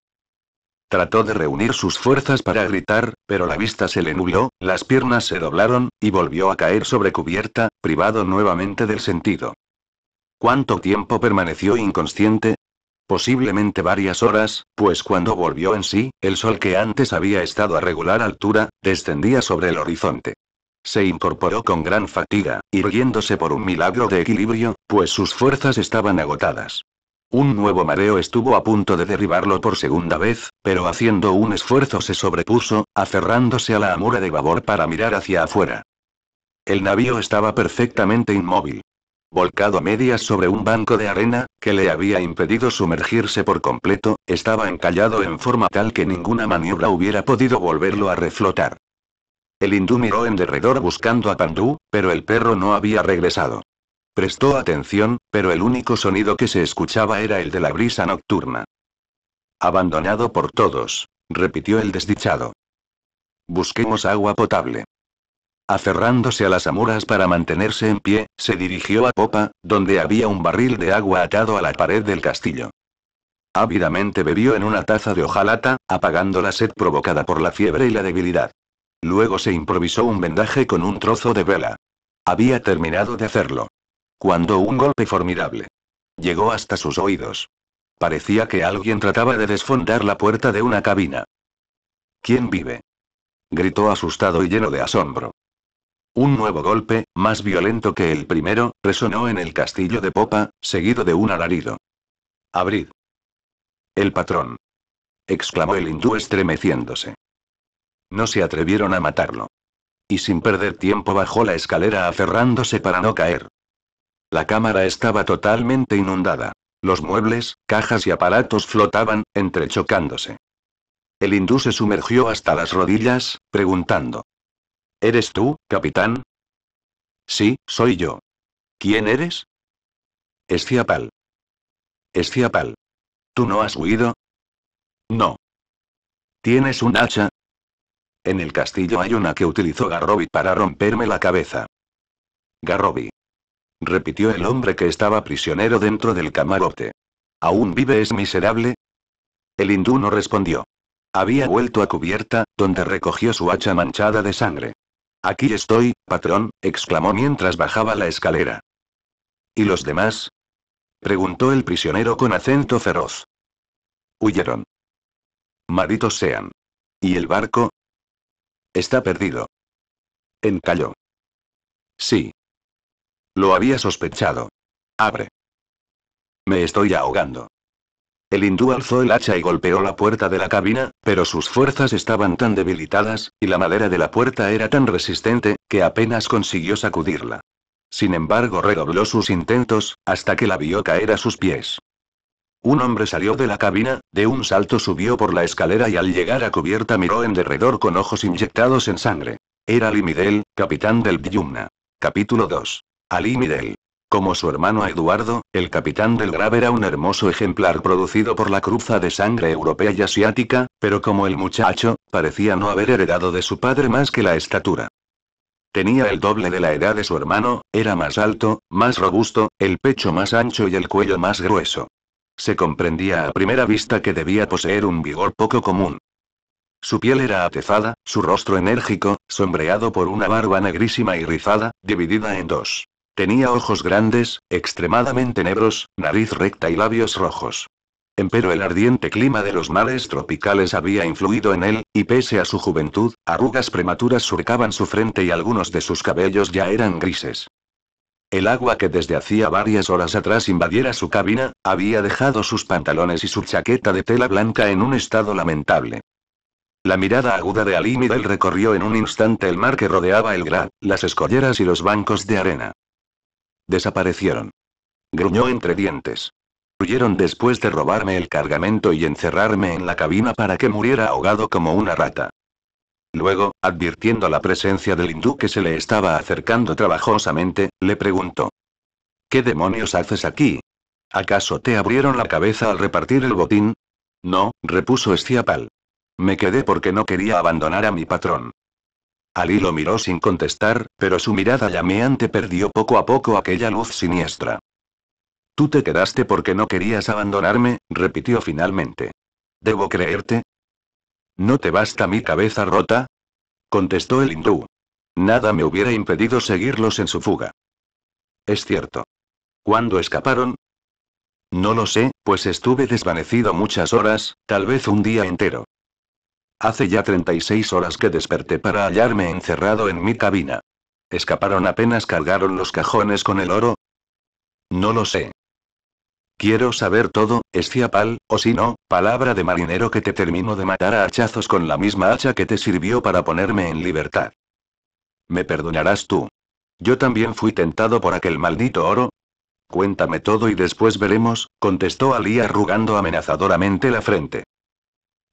Trató de reunir sus fuerzas para gritar, pero la vista se le nubló, las piernas se doblaron, y volvió a caer sobre cubierta, privado nuevamente del sentido. ¿Cuánto tiempo permaneció inconsciente? posiblemente varias horas, pues cuando volvió en sí, el sol que antes había estado a regular altura, descendía sobre el horizonte. Se incorporó con gran fatiga, irguiéndose por un milagro de equilibrio, pues sus fuerzas estaban agotadas. Un nuevo mareo estuvo a punto de derribarlo por segunda vez, pero haciendo un esfuerzo se sobrepuso, aferrándose a la amura de babor para mirar hacia afuera. El navío estaba perfectamente inmóvil. Volcado a medias sobre un banco de arena, que le había impedido sumergirse por completo, estaba encallado en forma tal que ninguna maniobra hubiera podido volverlo a reflotar. El hindú miró en derredor buscando a Pandú, pero el perro no había regresado. Prestó atención, pero el único sonido que se escuchaba era el de la brisa nocturna. Abandonado por todos, repitió el desdichado. Busquemos agua potable. Aferrándose a las amuras para mantenerse en pie, se dirigió a popa, donde había un barril de agua atado a la pared del castillo. Ávidamente bebió en una taza de hojalata, apagando la sed provocada por la fiebre y la debilidad. Luego se improvisó un vendaje con un trozo de vela. Había terminado de hacerlo cuando un golpe formidable llegó hasta sus oídos. Parecía que alguien trataba de desfondar la puerta de una cabina. ¿Quién vive? gritó asustado y lleno de asombro. Un nuevo golpe, más violento que el primero, resonó en el castillo de popa, seguido de un alarido. Abrid. El patrón. exclamó el hindú estremeciéndose. No se atrevieron a matarlo. Y sin perder tiempo bajó la escalera aferrándose para no caer. La cámara estaba totalmente inundada. Los muebles, cajas y aparatos flotaban, entrechocándose. El hindú se sumergió hasta las rodillas, preguntando. ¿Eres tú, capitán? Sí, soy yo. ¿Quién eres? Esciapal. Esciapal. ¿Tú no has huido? No. ¿Tienes un hacha? En el castillo hay una que utilizó Garrobi para romperme la cabeza. Garrobi repitió el hombre que estaba prisionero dentro del camarote. ¿Aún vive es miserable? El hindú no respondió. Había vuelto a cubierta, donde recogió su hacha manchada de sangre. Aquí estoy, patrón, exclamó mientras bajaba la escalera. ¿Y los demás? preguntó el prisionero con acento feroz. Huyeron. Malditos sean. ¿Y el barco? Está perdido. Encalló. Sí, lo había sospechado. Abre. Me estoy ahogando. El hindú alzó el hacha y golpeó la puerta de la cabina, pero sus fuerzas estaban tan debilitadas, y la madera de la puerta era tan resistente, que apenas consiguió sacudirla. Sin embargo, redobló sus intentos, hasta que la vio caer a sus pies. Un hombre salió de la cabina, de un salto subió por la escalera y al llegar a cubierta miró en derredor con ojos inyectados en sangre. Era Limidel, capitán del Vyumna. Capítulo 2. Ali Midel. Como su hermano Eduardo, el capitán del Grave era un hermoso ejemplar producido por la cruza de sangre europea y asiática, pero como el muchacho, parecía no haber heredado de su padre más que la estatura. Tenía el doble de la edad de su hermano, era más alto, más robusto, el pecho más ancho y el cuello más grueso. Se comprendía a primera vista que debía poseer un vigor poco común. Su piel era atezada, su rostro enérgico, sombreado por una barba negrísima y rizada, dividida en dos. Tenía ojos grandes, extremadamente negros, nariz recta y labios rojos. Empero el ardiente clima de los mares tropicales había influido en él, y pese a su juventud, arrugas prematuras surcaban su frente y algunos de sus cabellos ya eran grises. El agua que desde hacía varias horas atrás invadiera su cabina, había dejado sus pantalones y su chaqueta de tela blanca en un estado lamentable. La mirada aguda de Ali del recorrió en un instante el mar que rodeaba el gra, las escolleras y los bancos de arena. Desaparecieron. Gruñó entre dientes. Huyeron después de robarme el cargamento y encerrarme en la cabina para que muriera ahogado como una rata. Luego, advirtiendo la presencia del hindú que se le estaba acercando trabajosamente, le preguntó. ¿Qué demonios haces aquí? ¿Acaso te abrieron la cabeza al repartir el botín? No, repuso Estiapal. Me quedé porque no quería abandonar a mi patrón. Ali lo miró sin contestar, pero su mirada llameante perdió poco a poco aquella luz siniestra. Tú te quedaste porque no querías abandonarme, repitió finalmente. ¿Debo creerte? ¿No te basta mi cabeza rota? contestó el hindú. Nada me hubiera impedido seguirlos en su fuga. Es cierto. ¿Cuándo escaparon? No lo sé, pues estuve desvanecido muchas horas, tal vez un día entero. Hace ya 36 horas que desperté para hallarme encerrado en mi cabina. ¿Escaparon apenas cargaron los cajones con el oro? No lo sé. Quiero saber todo, esciapal, o si no, palabra de marinero que te termino de matar a hachazos con la misma hacha que te sirvió para ponerme en libertad. Me perdonarás tú. Yo también fui tentado por aquel maldito oro. Cuéntame todo y después veremos, contestó Ali arrugando amenazadoramente la frente.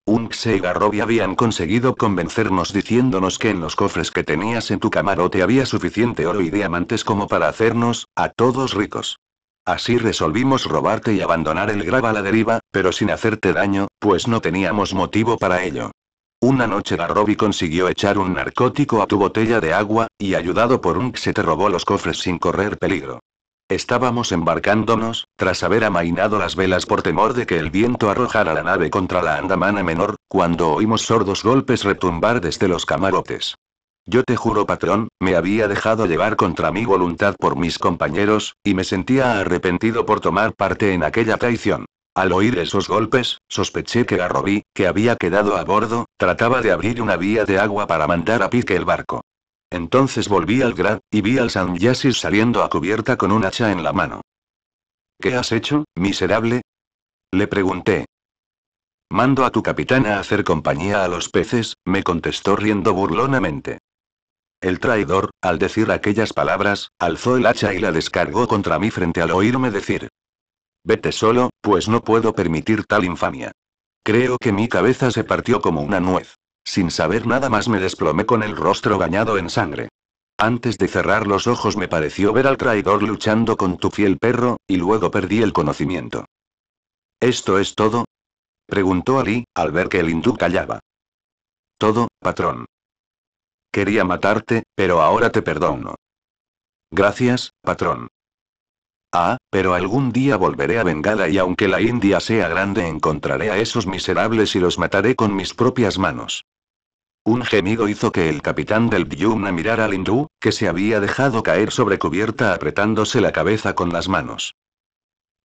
Unxe y Garrobi habían conseguido convencernos diciéndonos que en los cofres que tenías en tu camarote había suficiente oro y diamantes como para hacernos, a todos ricos. Así resolvimos robarte y abandonar el grava a la deriva, pero sin hacerte daño, pues no teníamos motivo para ello. Una noche Garrobi consiguió echar un narcótico a tu botella de agua, y ayudado por Unxe te robó los cofres sin correr peligro. Estábamos embarcándonos, tras haber amainado las velas por temor de que el viento arrojara la nave contra la andamana menor, cuando oímos sordos golpes retumbar desde los camarotes. Yo te juro, patrón, me había dejado llevar contra mi voluntad por mis compañeros, y me sentía arrepentido por tomar parte en aquella traición. Al oír esos golpes, sospeché que Garrobi, que había quedado a bordo, trataba de abrir una vía de agua para mandar a pique el barco. Entonces volví al Grad, y vi al San Yasis saliendo a cubierta con un hacha en la mano. ¿Qué has hecho, miserable? Le pregunté. Mando a tu capitán a hacer compañía a los peces, me contestó riendo burlonamente. El traidor, al decir aquellas palabras, alzó el hacha y la descargó contra mí frente al oírme decir. Vete solo, pues no puedo permitir tal infamia. Creo que mi cabeza se partió como una nuez. Sin saber nada más me desplomé con el rostro bañado en sangre. Antes de cerrar los ojos me pareció ver al traidor luchando con tu fiel perro, y luego perdí el conocimiento. ¿Esto es todo? Preguntó Ali, al ver que el hindú callaba. Todo, patrón. Quería matarte, pero ahora te perdono. Gracias, patrón. Ah, pero algún día volveré a Bengala y aunque la India sea grande encontraré a esos miserables y los mataré con mis propias manos. Un gemido hizo que el capitán del Vyumna mirara al hindú, que se había dejado caer sobre cubierta apretándose la cabeza con las manos.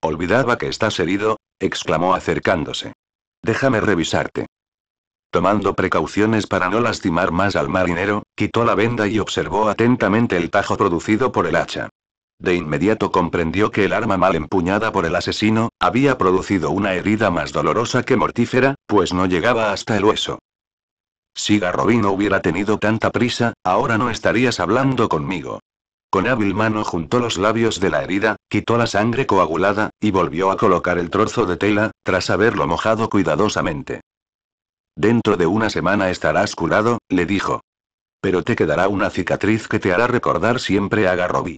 Olvidaba que estás herido, exclamó acercándose. Déjame revisarte. Tomando precauciones para no lastimar más al marinero, quitó la venda y observó atentamente el tajo producido por el hacha. De inmediato comprendió que el arma mal empuñada por el asesino, había producido una herida más dolorosa que mortífera, pues no llegaba hasta el hueso. Si Garrobi no hubiera tenido tanta prisa, ahora no estarías hablando conmigo. Con hábil mano juntó los labios de la herida, quitó la sangre coagulada, y volvió a colocar el trozo de tela, tras haberlo mojado cuidadosamente. Dentro de una semana estarás curado, le dijo. Pero te quedará una cicatriz que te hará recordar siempre a Garrobi.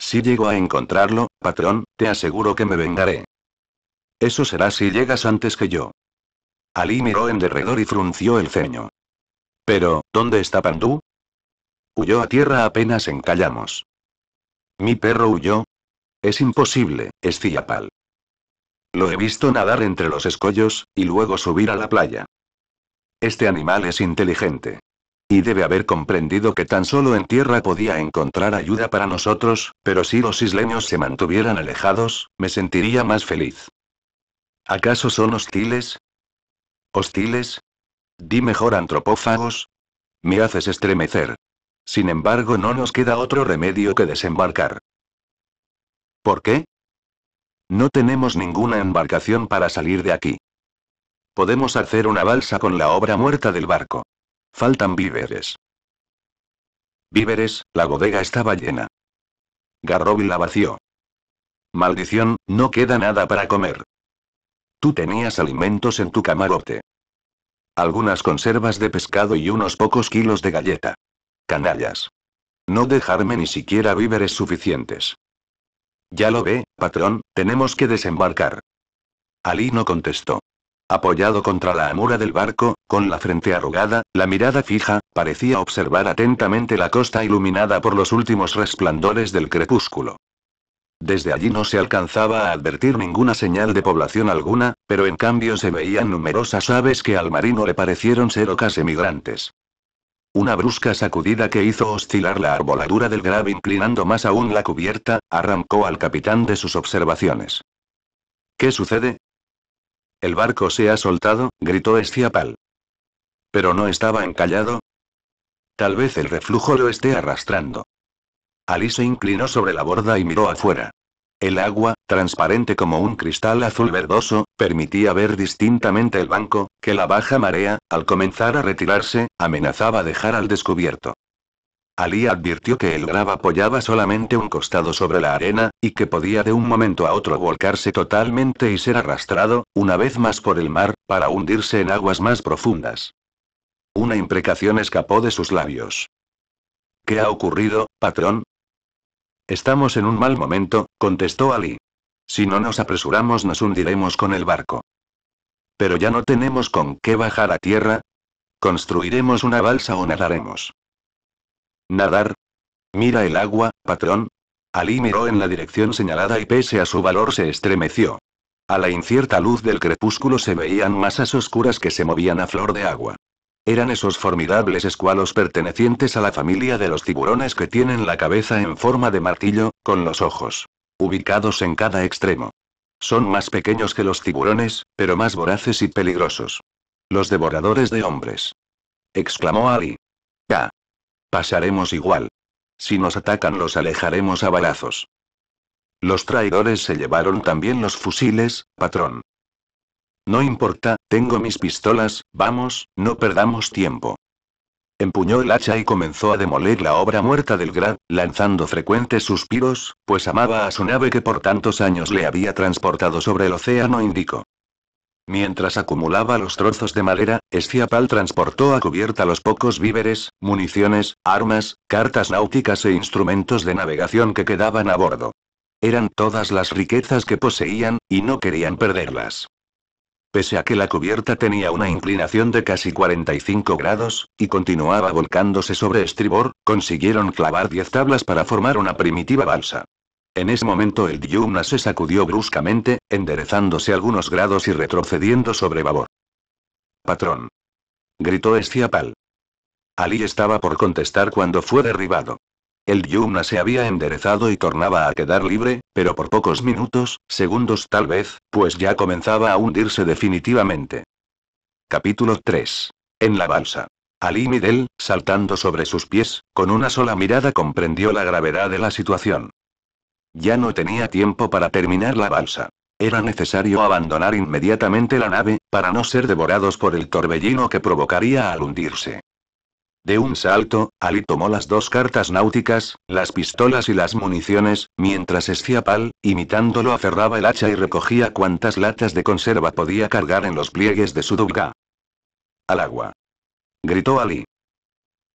Si llego a encontrarlo, patrón, te aseguro que me vengaré. Eso será si llegas antes que yo. Ali miró en derredor y frunció el ceño. Pero, ¿dónde está Pandú? Huyó a tierra apenas encallamos. Mi perro huyó. Es imposible, pal Lo he visto nadar entre los escollos, y luego subir a la playa. Este animal es inteligente. Y debe haber comprendido que tan solo en tierra podía encontrar ayuda para nosotros, pero si los isleños se mantuvieran alejados, me sentiría más feliz. ¿Acaso son hostiles? ¿Hostiles? Di mejor antropófagos. Me haces estremecer. Sin embargo, no nos queda otro remedio que desembarcar. ¿Por qué? No tenemos ninguna embarcación para salir de aquí. Podemos hacer una balsa con la obra muerta del barco. Faltan víveres. Víveres, la bodega estaba llena. Garrobi la vació. Maldición, no queda nada para comer. Tú tenías alimentos en tu camarote. Algunas conservas de pescado y unos pocos kilos de galleta. Canallas. No dejarme ni siquiera víveres suficientes. Ya lo ve, patrón, tenemos que desembarcar. Ali no contestó. Apoyado contra la amura del barco, con la frente arrugada, la mirada fija, parecía observar atentamente la costa iluminada por los últimos resplandores del crepúsculo. Desde allí no se alcanzaba a advertir ninguna señal de población alguna, pero en cambio se veían numerosas aves que al marino le parecieron ser ocas emigrantes. Una brusca sacudida que hizo oscilar la arboladura del grave inclinando más aún la cubierta, arrancó al capitán de sus observaciones. ¿Qué sucede? El barco se ha soltado, gritó Esciapal. Pero no estaba encallado. Tal vez el reflujo lo esté arrastrando. Ali se inclinó sobre la borda y miró afuera. El agua, transparente como un cristal azul verdoso, permitía ver distintamente el banco, que la baja marea, al comenzar a retirarse, amenazaba dejar al descubierto. Ali advirtió que el grava apoyaba solamente un costado sobre la arena, y que podía de un momento a otro volcarse totalmente y ser arrastrado, una vez más por el mar, para hundirse en aguas más profundas. Una imprecación escapó de sus labios. ¿Qué ha ocurrido, patrón? Estamos en un mal momento, contestó Ali. Si no nos apresuramos nos hundiremos con el barco. Pero ya no tenemos con qué bajar a tierra. Construiremos una balsa o nadaremos. Nadar. Mira el agua, patrón. Ali miró en la dirección señalada y pese a su valor se estremeció. A la incierta luz del crepúsculo se veían masas oscuras que se movían a flor de agua. Eran esos formidables escualos pertenecientes a la familia de los tiburones que tienen la cabeza en forma de martillo, con los ojos ubicados en cada extremo. Son más pequeños que los tiburones, pero más voraces y peligrosos. Los devoradores de hombres. exclamó Ali. Ya. Pasaremos igual. Si nos atacan los alejaremos a balazos. Los traidores se llevaron también los fusiles, patrón. No importa, tengo mis pistolas, vamos, no perdamos tiempo. Empuñó el hacha y comenzó a demoler la obra muerta del Grad, lanzando frecuentes suspiros, pues amaba a su nave que por tantos años le había transportado sobre el océano Índico. Mientras acumulaba los trozos de madera, Esciapal transportó a cubierta los pocos víveres, municiones, armas, cartas náuticas e instrumentos de navegación que quedaban a bordo. Eran todas las riquezas que poseían, y no querían perderlas pese a que la cubierta tenía una inclinación de casi 45 grados, y continuaba volcándose sobre estribor, consiguieron clavar 10 tablas para formar una primitiva balsa. En ese momento el Diumna se sacudió bruscamente, enderezándose algunos grados y retrocediendo sobre babor. Patrón. Gritó Esciapal. Ali estaba por contestar cuando fue derribado. El yuna se había enderezado y tornaba a quedar libre, pero por pocos minutos, segundos tal vez, pues ya comenzaba a hundirse definitivamente. Capítulo 3. En la balsa. Ali Midel, saltando sobre sus pies, con una sola mirada comprendió la gravedad de la situación. Ya no tenía tiempo para terminar la balsa. Era necesario abandonar inmediatamente la nave, para no ser devorados por el torbellino que provocaría al hundirse. De un salto, Ali tomó las dos cartas náuticas, las pistolas y las municiones, mientras Esciapal, imitándolo, aferraba el hacha y recogía cuantas latas de conserva podía cargar en los pliegues de su dubga. Al agua. Gritó Ali.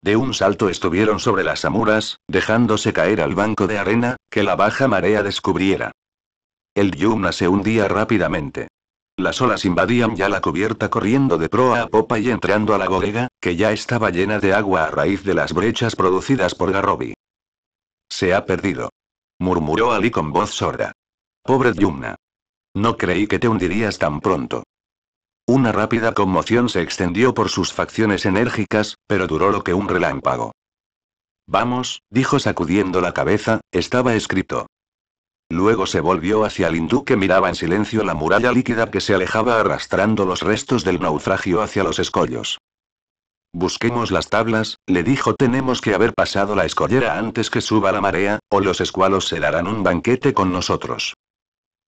De un salto estuvieron sobre las amuras, dejándose caer al banco de arena, que la baja marea descubriera. El yumna se hundía rápidamente. Las olas invadían ya la cubierta corriendo de proa a popa y entrando a la bodega, que ya estaba llena de agua a raíz de las brechas producidas por Garrobi. Se ha perdido. Murmuró Ali con voz sorda. Pobre Yumna. No creí que te hundirías tan pronto. Una rápida conmoción se extendió por sus facciones enérgicas, pero duró lo que un relámpago. Vamos, dijo sacudiendo la cabeza, estaba escrito. Luego se volvió hacia el hindú que miraba en silencio la muralla líquida que se alejaba arrastrando los restos del naufragio hacia los escollos. Busquemos las tablas, le dijo, tenemos que haber pasado la escollera antes que suba la marea, o los escualos se darán un banquete con nosotros.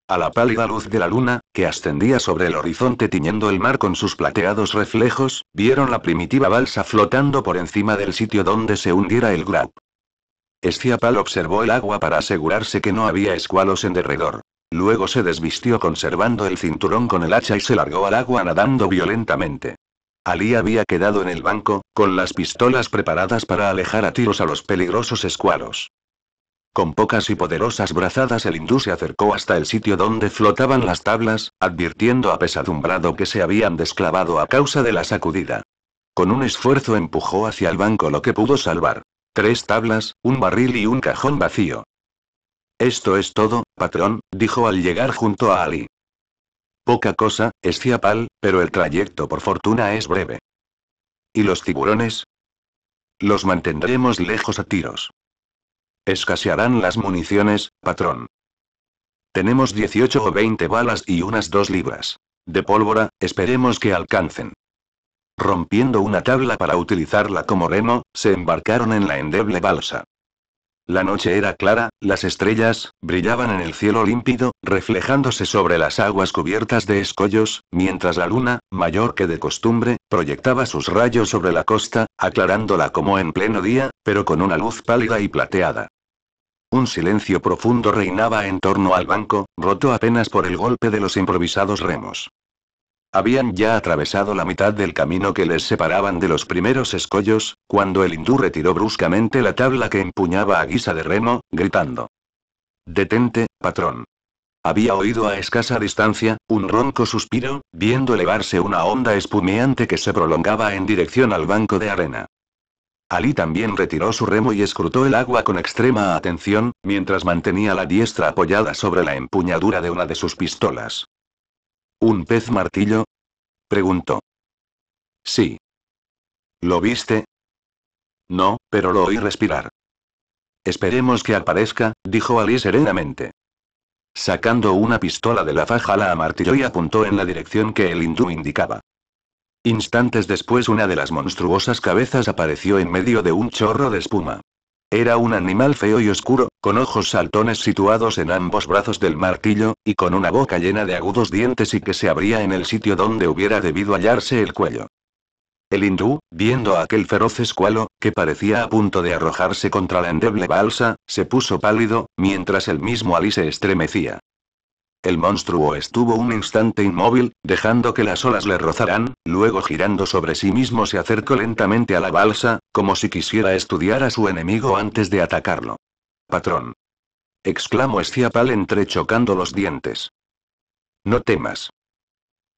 A la pálida luz de la luna, que ascendía sobre el horizonte tiñendo el mar con sus plateados reflejos, vieron la primitiva balsa flotando por encima del sitio donde se hundiera el grab. Estiapal observó el agua para asegurarse que no había escualos en derredor. Luego se desvistió conservando el cinturón con el hacha y se largó al agua nadando violentamente. Ali había quedado en el banco, con las pistolas preparadas para alejar a tiros a los peligrosos escualos. Con pocas y poderosas brazadas el hindú se acercó hasta el sitio donde flotaban las tablas, advirtiendo apesadumbrado que se habían desclavado a causa de la sacudida. Con un esfuerzo empujó hacia el banco lo que pudo salvar. Tres tablas, un barril y un cajón vacío. Esto es todo, patrón, dijo al llegar junto a Ali. Poca cosa, es Esciapal, pero el trayecto por fortuna es breve. ¿Y los tiburones? Los mantendremos lejos a tiros. Escasearán las municiones, patrón. Tenemos 18 o 20 balas y unas dos libras. De pólvora, esperemos que alcancen. Rompiendo una tabla para utilizarla como remo, se embarcaron en la endeble balsa. La noche era clara, las estrellas brillaban en el cielo límpido, reflejándose sobre las aguas cubiertas de escollos, mientras la luna, mayor que de costumbre, proyectaba sus rayos sobre la costa, aclarándola como en pleno día, pero con una luz pálida y plateada. Un silencio profundo reinaba en torno al banco, roto apenas por el golpe de los improvisados remos. Habían ya atravesado la mitad del camino que les separaban de los primeros escollos, cuando el hindú retiró bruscamente la tabla que empuñaba a guisa de remo, gritando. Detente, patrón. Había oído a escasa distancia, un ronco suspiro, viendo elevarse una onda espumeante que se prolongaba en dirección al banco de arena. Ali también retiró su remo y escrutó el agua con extrema atención, mientras mantenía la diestra apoyada sobre la empuñadura de una de sus pistolas. ¿Un pez martillo? Preguntó. Sí. ¿Lo viste? No, pero lo oí respirar. Esperemos que aparezca, dijo Ali serenamente. Sacando una pistola de la faja la amartilló y apuntó en la dirección que el hindú indicaba. Instantes después una de las monstruosas cabezas apareció en medio de un chorro de espuma. Era un animal feo y oscuro, con ojos saltones situados en ambos brazos del martillo, y con una boca llena de agudos dientes y que se abría en el sitio donde hubiera debido hallarse el cuello. El hindú, viendo aquel feroz escualo, que parecía a punto de arrojarse contra la endeble balsa, se puso pálido, mientras el mismo Ali se estremecía. El monstruo estuvo un instante inmóvil, dejando que las olas le rozaran, luego girando sobre sí mismo se acercó lentamente a la balsa, como si quisiera estudiar a su enemigo antes de atacarlo. Patrón. Exclamó entre entrechocando los dientes. No temas.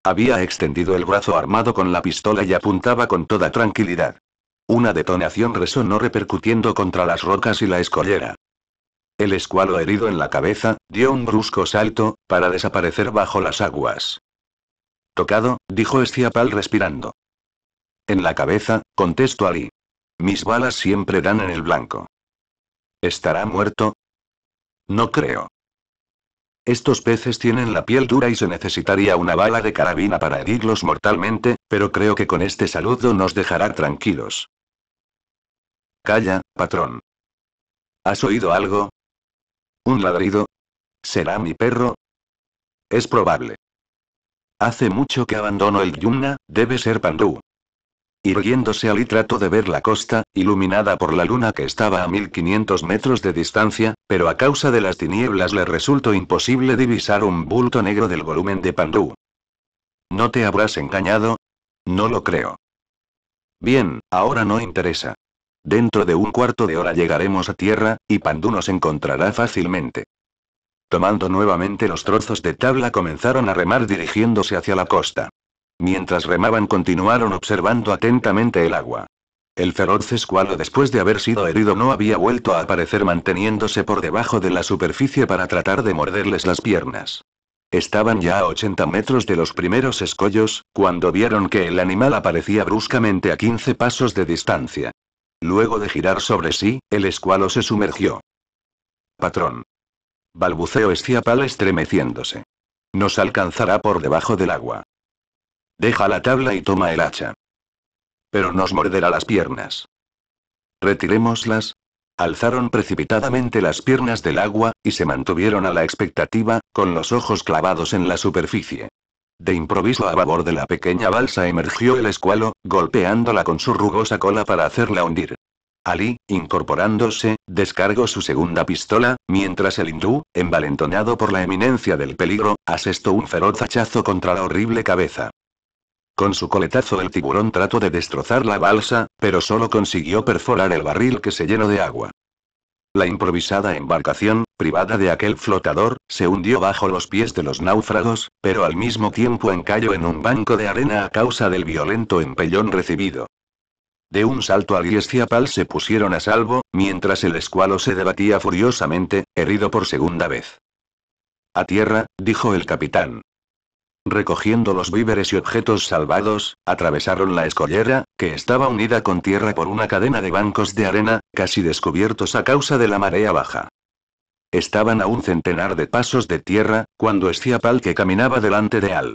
Había extendido el brazo armado con la pistola y apuntaba con toda tranquilidad. Una detonación resonó repercutiendo contra las rocas y la escollera. El escualo herido en la cabeza, dio un brusco salto, para desaparecer bajo las aguas. Tocado, dijo Estiapal respirando. En la cabeza, contestó Ali. Mis balas siempre dan en el blanco. ¿Estará muerto? No creo. Estos peces tienen la piel dura y se necesitaría una bala de carabina para herirlos mortalmente, pero creo que con este saludo nos dejará tranquilos. Calla, patrón. ¿Has oído algo? ¿Un ladrido? ¿Será mi perro? Es probable. Hace mucho que abandono el Yumna, debe ser Pandú. Irguiéndose y trató de ver la costa, iluminada por la luna que estaba a 1500 metros de distancia, pero a causa de las tinieblas le resultó imposible divisar un bulto negro del volumen de Pandú. ¿No te habrás engañado? No lo creo. Bien, ahora no interesa. Dentro de un cuarto de hora llegaremos a tierra, y Pandu nos encontrará fácilmente. Tomando nuevamente los trozos de tabla comenzaron a remar dirigiéndose hacia la costa. Mientras remaban continuaron observando atentamente el agua. El feroz escualo después de haber sido herido no había vuelto a aparecer manteniéndose por debajo de la superficie para tratar de morderles las piernas. Estaban ya a 80 metros de los primeros escollos, cuando vieron que el animal aparecía bruscamente a 15 pasos de distancia. Luego de girar sobre sí, el escualo se sumergió. Patrón. Balbuceo esciapal estremeciéndose. Nos alcanzará por debajo del agua. Deja la tabla y toma el hacha. Pero nos morderá las piernas. Retirémoslas. Alzaron precipitadamente las piernas del agua, y se mantuvieron a la expectativa, con los ojos clavados en la superficie. De improviso a babor de la pequeña balsa emergió el escualo, golpeándola con su rugosa cola para hacerla hundir. Ali, incorporándose, descargó su segunda pistola, mientras el hindú, envalentonado por la eminencia del peligro, asestó un feroz hachazo contra la horrible cabeza. Con su coletazo el tiburón trató de destrozar la balsa, pero solo consiguió perforar el barril que se llenó de agua. La improvisada embarcación, privada de aquel flotador, se hundió bajo los pies de los náufragos, pero al mismo tiempo encalló en un banco de arena a causa del violento empellón recibido. De un salto al guiesciapal se pusieron a salvo, mientras el escualo se debatía furiosamente, herido por segunda vez. A tierra, dijo el capitán, Recogiendo los víveres y objetos salvados, atravesaron la escollera, que estaba unida con tierra por una cadena de bancos de arena, casi descubiertos a causa de la marea baja. Estaban a un centenar de pasos de tierra, cuando Pal que caminaba delante de Al.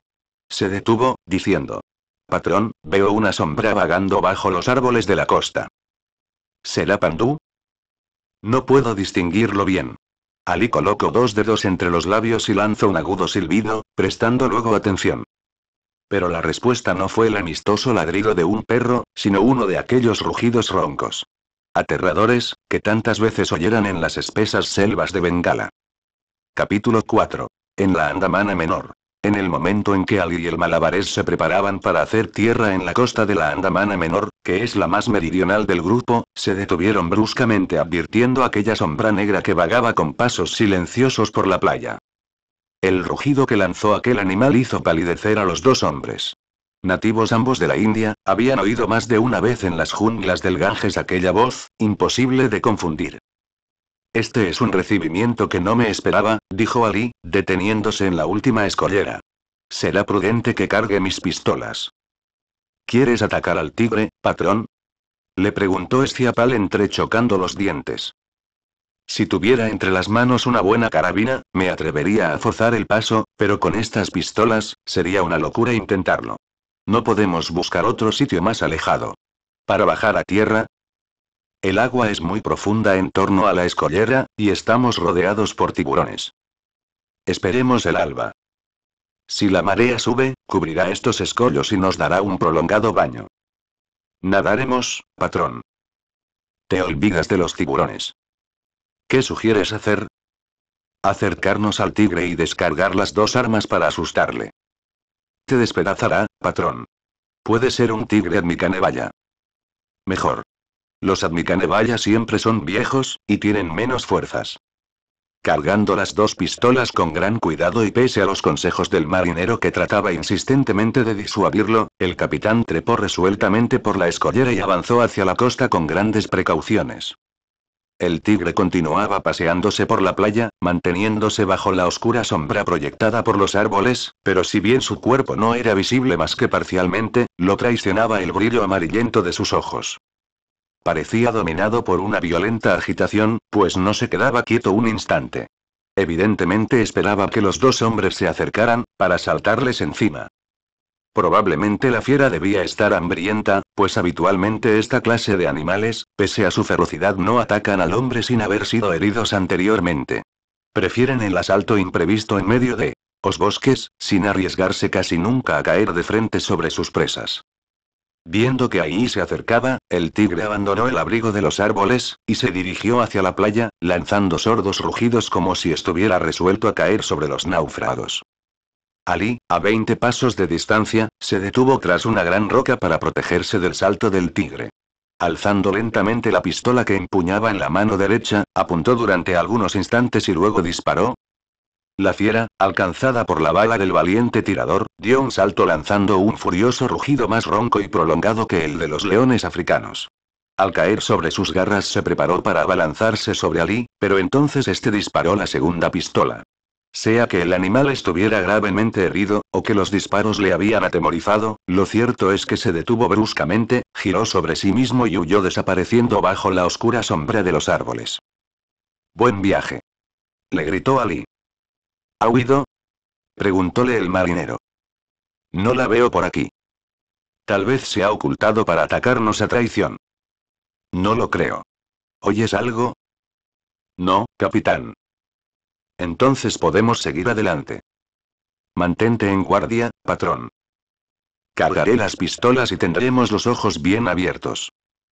Se detuvo, diciendo. Patrón, veo una sombra vagando bajo los árboles de la costa. ¿Será Pandú? No puedo distinguirlo bien. Ali colocó dos dedos entre los labios y lanzó un agudo silbido, prestando luego atención. Pero la respuesta no fue el amistoso ladrido de un perro, sino uno de aquellos rugidos roncos. Aterradores, que tantas veces oyeran en las espesas selvas de Bengala. Capítulo 4. En la Andamana Menor. En el momento en que Ali y el malabarés se preparaban para hacer tierra en la costa de la Andamana Menor, que es la más meridional del grupo, se detuvieron bruscamente advirtiendo aquella sombra negra que vagaba con pasos silenciosos por la playa. El rugido que lanzó aquel animal hizo palidecer a los dos hombres. Nativos ambos de la India, habían oído más de una vez en las junglas del Ganges aquella voz, imposible de confundir. Este es un recibimiento que no me esperaba, dijo Ali, deteniéndose en la última escollera. Será prudente que cargue mis pistolas. ¿Quieres atacar al tigre, patrón? Le preguntó entre entrechocando los dientes. Si tuviera entre las manos una buena carabina, me atrevería a forzar el paso, pero con estas pistolas, sería una locura intentarlo. No podemos buscar otro sitio más alejado. Para bajar a tierra, el agua es muy profunda en torno a la escollera, y estamos rodeados por tiburones. Esperemos el alba. Si la marea sube, cubrirá estos escollos y nos dará un prolongado baño. Nadaremos, patrón. Te olvidas de los tiburones. ¿Qué sugieres hacer? Acercarnos al tigre y descargar las dos armas para asustarle. Te despedazará, patrón. Puede ser un tigre en mi canevalla. Mejor. Los admicanevaya siempre son viejos, y tienen menos fuerzas. Cargando las dos pistolas con gran cuidado y pese a los consejos del marinero que trataba insistentemente de disuadirlo, el capitán trepó resueltamente por la escollera y avanzó hacia la costa con grandes precauciones. El tigre continuaba paseándose por la playa, manteniéndose bajo la oscura sombra proyectada por los árboles, pero si bien su cuerpo no era visible más que parcialmente, lo traicionaba el brillo amarillento de sus ojos. Parecía dominado por una violenta agitación, pues no se quedaba quieto un instante. Evidentemente esperaba que los dos hombres se acercaran, para saltarles encima. Probablemente la fiera debía estar hambrienta, pues habitualmente esta clase de animales, pese a su ferocidad, no atacan al hombre sin haber sido heridos anteriormente. Prefieren el asalto imprevisto en medio de los bosques, sin arriesgarse casi nunca a caer de frente sobre sus presas. Viendo que ahí se acercaba, el tigre abandonó el abrigo de los árboles, y se dirigió hacia la playa, lanzando sordos rugidos como si estuviera resuelto a caer sobre los náufragos. Ali, a 20 pasos de distancia, se detuvo tras una gran roca para protegerse del salto del tigre. Alzando lentamente la pistola que empuñaba en la mano derecha, apuntó durante algunos instantes y luego disparó, la fiera, alcanzada por la bala del valiente tirador, dio un salto lanzando un furioso rugido más ronco y prolongado que el de los leones africanos. Al caer sobre sus garras se preparó para abalanzarse sobre Ali, pero entonces este disparó la segunda pistola. Sea que el animal estuviera gravemente herido, o que los disparos le habían atemorizado, lo cierto es que se detuvo bruscamente, giró sobre sí mismo y huyó desapareciendo bajo la oscura sombra de los árboles. Buen viaje. Le gritó Ali. ¿Ha huido? Preguntóle el marinero. No la veo por aquí. Tal vez se ha ocultado para atacarnos a traición. No lo creo. ¿Oyes algo? No, capitán. Entonces podemos seguir adelante. Mantente en guardia, patrón. Cargaré las pistolas y tendremos los ojos bien abiertos.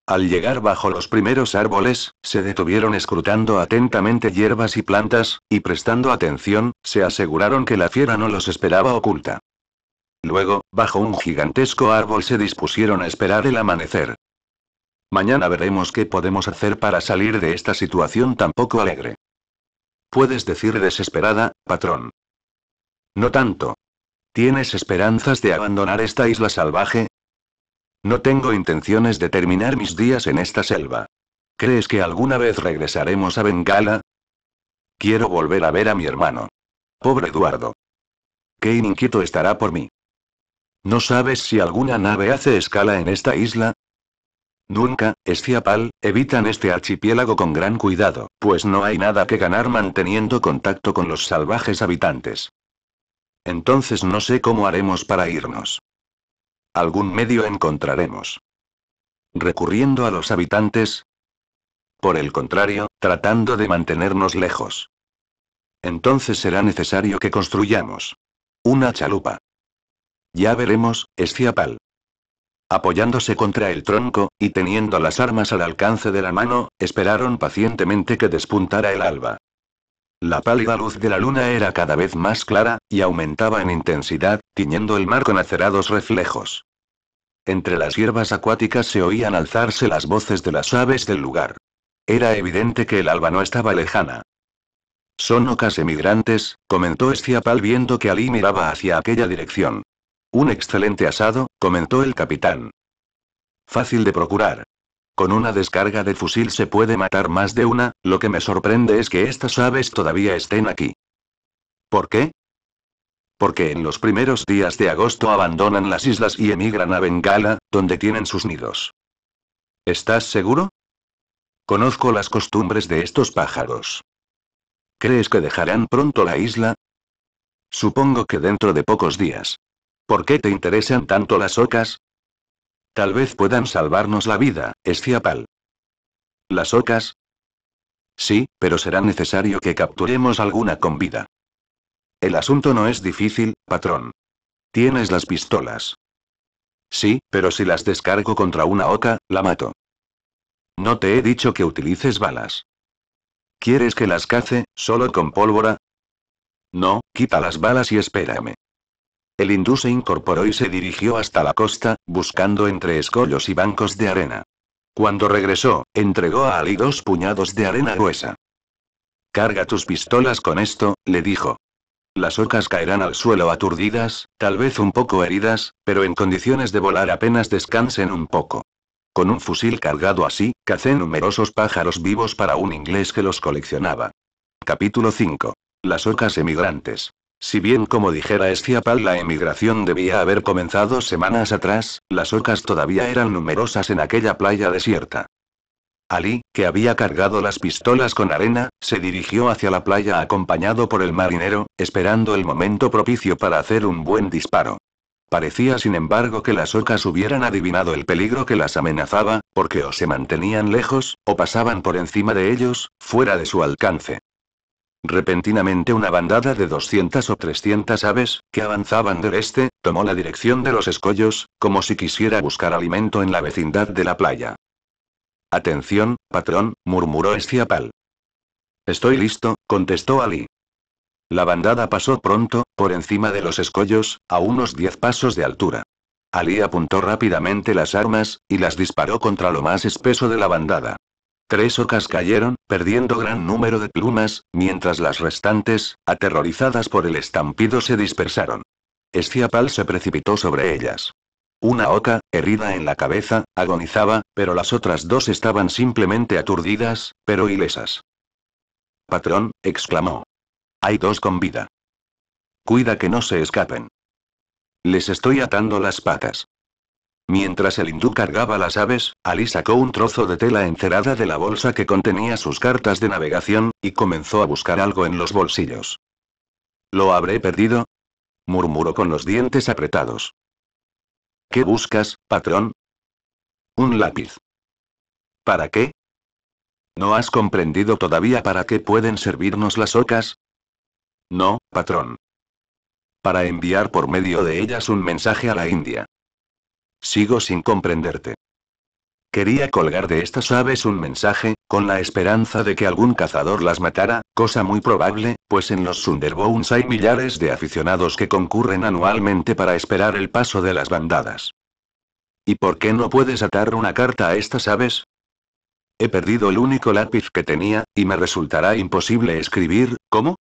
Al llegar bajo los primeros árboles, se detuvieron escrutando atentamente hierbas y plantas, y prestando atención, se aseguraron que la fiera no los esperaba oculta. Luego, bajo un gigantesco árbol se dispusieron a esperar el amanecer. Mañana veremos qué podemos hacer para salir de esta situación tan poco alegre. Puedes decir desesperada, patrón. No tanto. ¿Tienes esperanzas de abandonar esta isla salvaje? No tengo intenciones de terminar mis días en esta selva. ¿Crees que alguna vez regresaremos a Bengala? Quiero volver a ver a mi hermano. Pobre Eduardo. Qué inquieto estará por mí. ¿No sabes si alguna nave hace escala en esta isla? Nunca, Estiapal, evitan este archipiélago con gran cuidado, pues no hay nada que ganar manteniendo contacto con los salvajes habitantes. Entonces no sé cómo haremos para irnos. Algún medio encontraremos. Recurriendo a los habitantes. Por el contrario, tratando de mantenernos lejos. Entonces será necesario que construyamos. Una chalupa. Ya veremos, Esciapal. Apoyándose contra el tronco, y teniendo las armas al alcance de la mano, esperaron pacientemente que despuntara el alba. La pálida luz de la luna era cada vez más clara, y aumentaba en intensidad, tiñendo el mar con acerados reflejos. Entre las hierbas acuáticas se oían alzarse las voces de las aves del lugar. Era evidente que el alba no estaba lejana. Son ocas emigrantes, comentó Esciapal viendo que Ali miraba hacia aquella dirección. Un excelente asado, comentó el capitán. Fácil de procurar, con una descarga de fusil se puede matar más de una, lo que me sorprende es que estas aves todavía estén aquí. ¿Por qué? Porque en los primeros días de agosto abandonan las islas y emigran a Bengala, donde tienen sus nidos. ¿Estás seguro? Conozco las costumbres de estos pájaros. ¿Crees que dejarán pronto la isla? Supongo que dentro de pocos días. ¿Por qué te interesan tanto las ocas? Tal vez puedan salvarnos la vida, Esciapal. ¿Las ocas? Sí, pero será necesario que capturemos alguna con vida. El asunto no es difícil, patrón. Tienes las pistolas. Sí, pero si las descargo contra una oca, la mato. No te he dicho que utilices balas. ¿Quieres que las cace, solo con pólvora? No, quita las balas y espérame. El hindú se incorporó y se dirigió hasta la costa, buscando entre escollos y bancos de arena. Cuando regresó, entregó a Ali dos puñados de arena gruesa. Carga tus pistolas con esto, le dijo. Las ocas caerán al suelo aturdidas, tal vez un poco heridas, pero en condiciones de volar apenas descansen un poco. Con un fusil cargado así, cacé numerosos pájaros vivos para un inglés que los coleccionaba. Capítulo 5. Las ocas emigrantes. Si bien como dijera Estiapal, la emigración debía haber comenzado semanas atrás, las ocas todavía eran numerosas en aquella playa desierta. Ali, que había cargado las pistolas con arena, se dirigió hacia la playa acompañado por el marinero, esperando el momento propicio para hacer un buen disparo. Parecía sin embargo que las ocas hubieran adivinado el peligro que las amenazaba, porque o se mantenían lejos, o pasaban por encima de ellos, fuera de su alcance. Repentinamente una bandada de 200 o 300 aves, que avanzaban del este, tomó la dirección de los escollos, como si quisiera buscar alimento en la vecindad de la playa. Atención, patrón, murmuró Esciapal. Estoy listo, contestó Ali. La bandada pasó pronto, por encima de los escollos, a unos 10 pasos de altura. Ali apuntó rápidamente las armas, y las disparó contra lo más espeso de la bandada. Tres ocas cayeron, perdiendo gran número de plumas, mientras las restantes, aterrorizadas por el estampido, se dispersaron. Esciapal se precipitó sobre ellas. Una oca, herida en la cabeza, agonizaba, pero las otras dos estaban simplemente aturdidas, pero ilesas. Patrón, exclamó. Hay dos con vida. Cuida que no se escapen. Les estoy atando las patas. Mientras el hindú cargaba las aves, Ali sacó un trozo de tela encerada de la bolsa que contenía sus cartas de navegación, y comenzó a buscar algo en los bolsillos. ¿Lo habré perdido? murmuró con los dientes apretados. ¿Qué buscas, patrón? Un lápiz. ¿Para qué? ¿No has comprendido todavía para qué pueden servirnos las ocas? No, patrón. Para enviar por medio de ellas un mensaje a la India. Sigo sin comprenderte. Quería colgar de estas aves un mensaje, con la esperanza de que algún cazador las matara, cosa muy probable, pues en los Sunderbones hay millares de aficionados que concurren anualmente para esperar el paso de las bandadas. ¿Y por qué no puedes atar una carta a estas aves? He perdido el único lápiz que tenía, y me resultará imposible escribir, ¿cómo?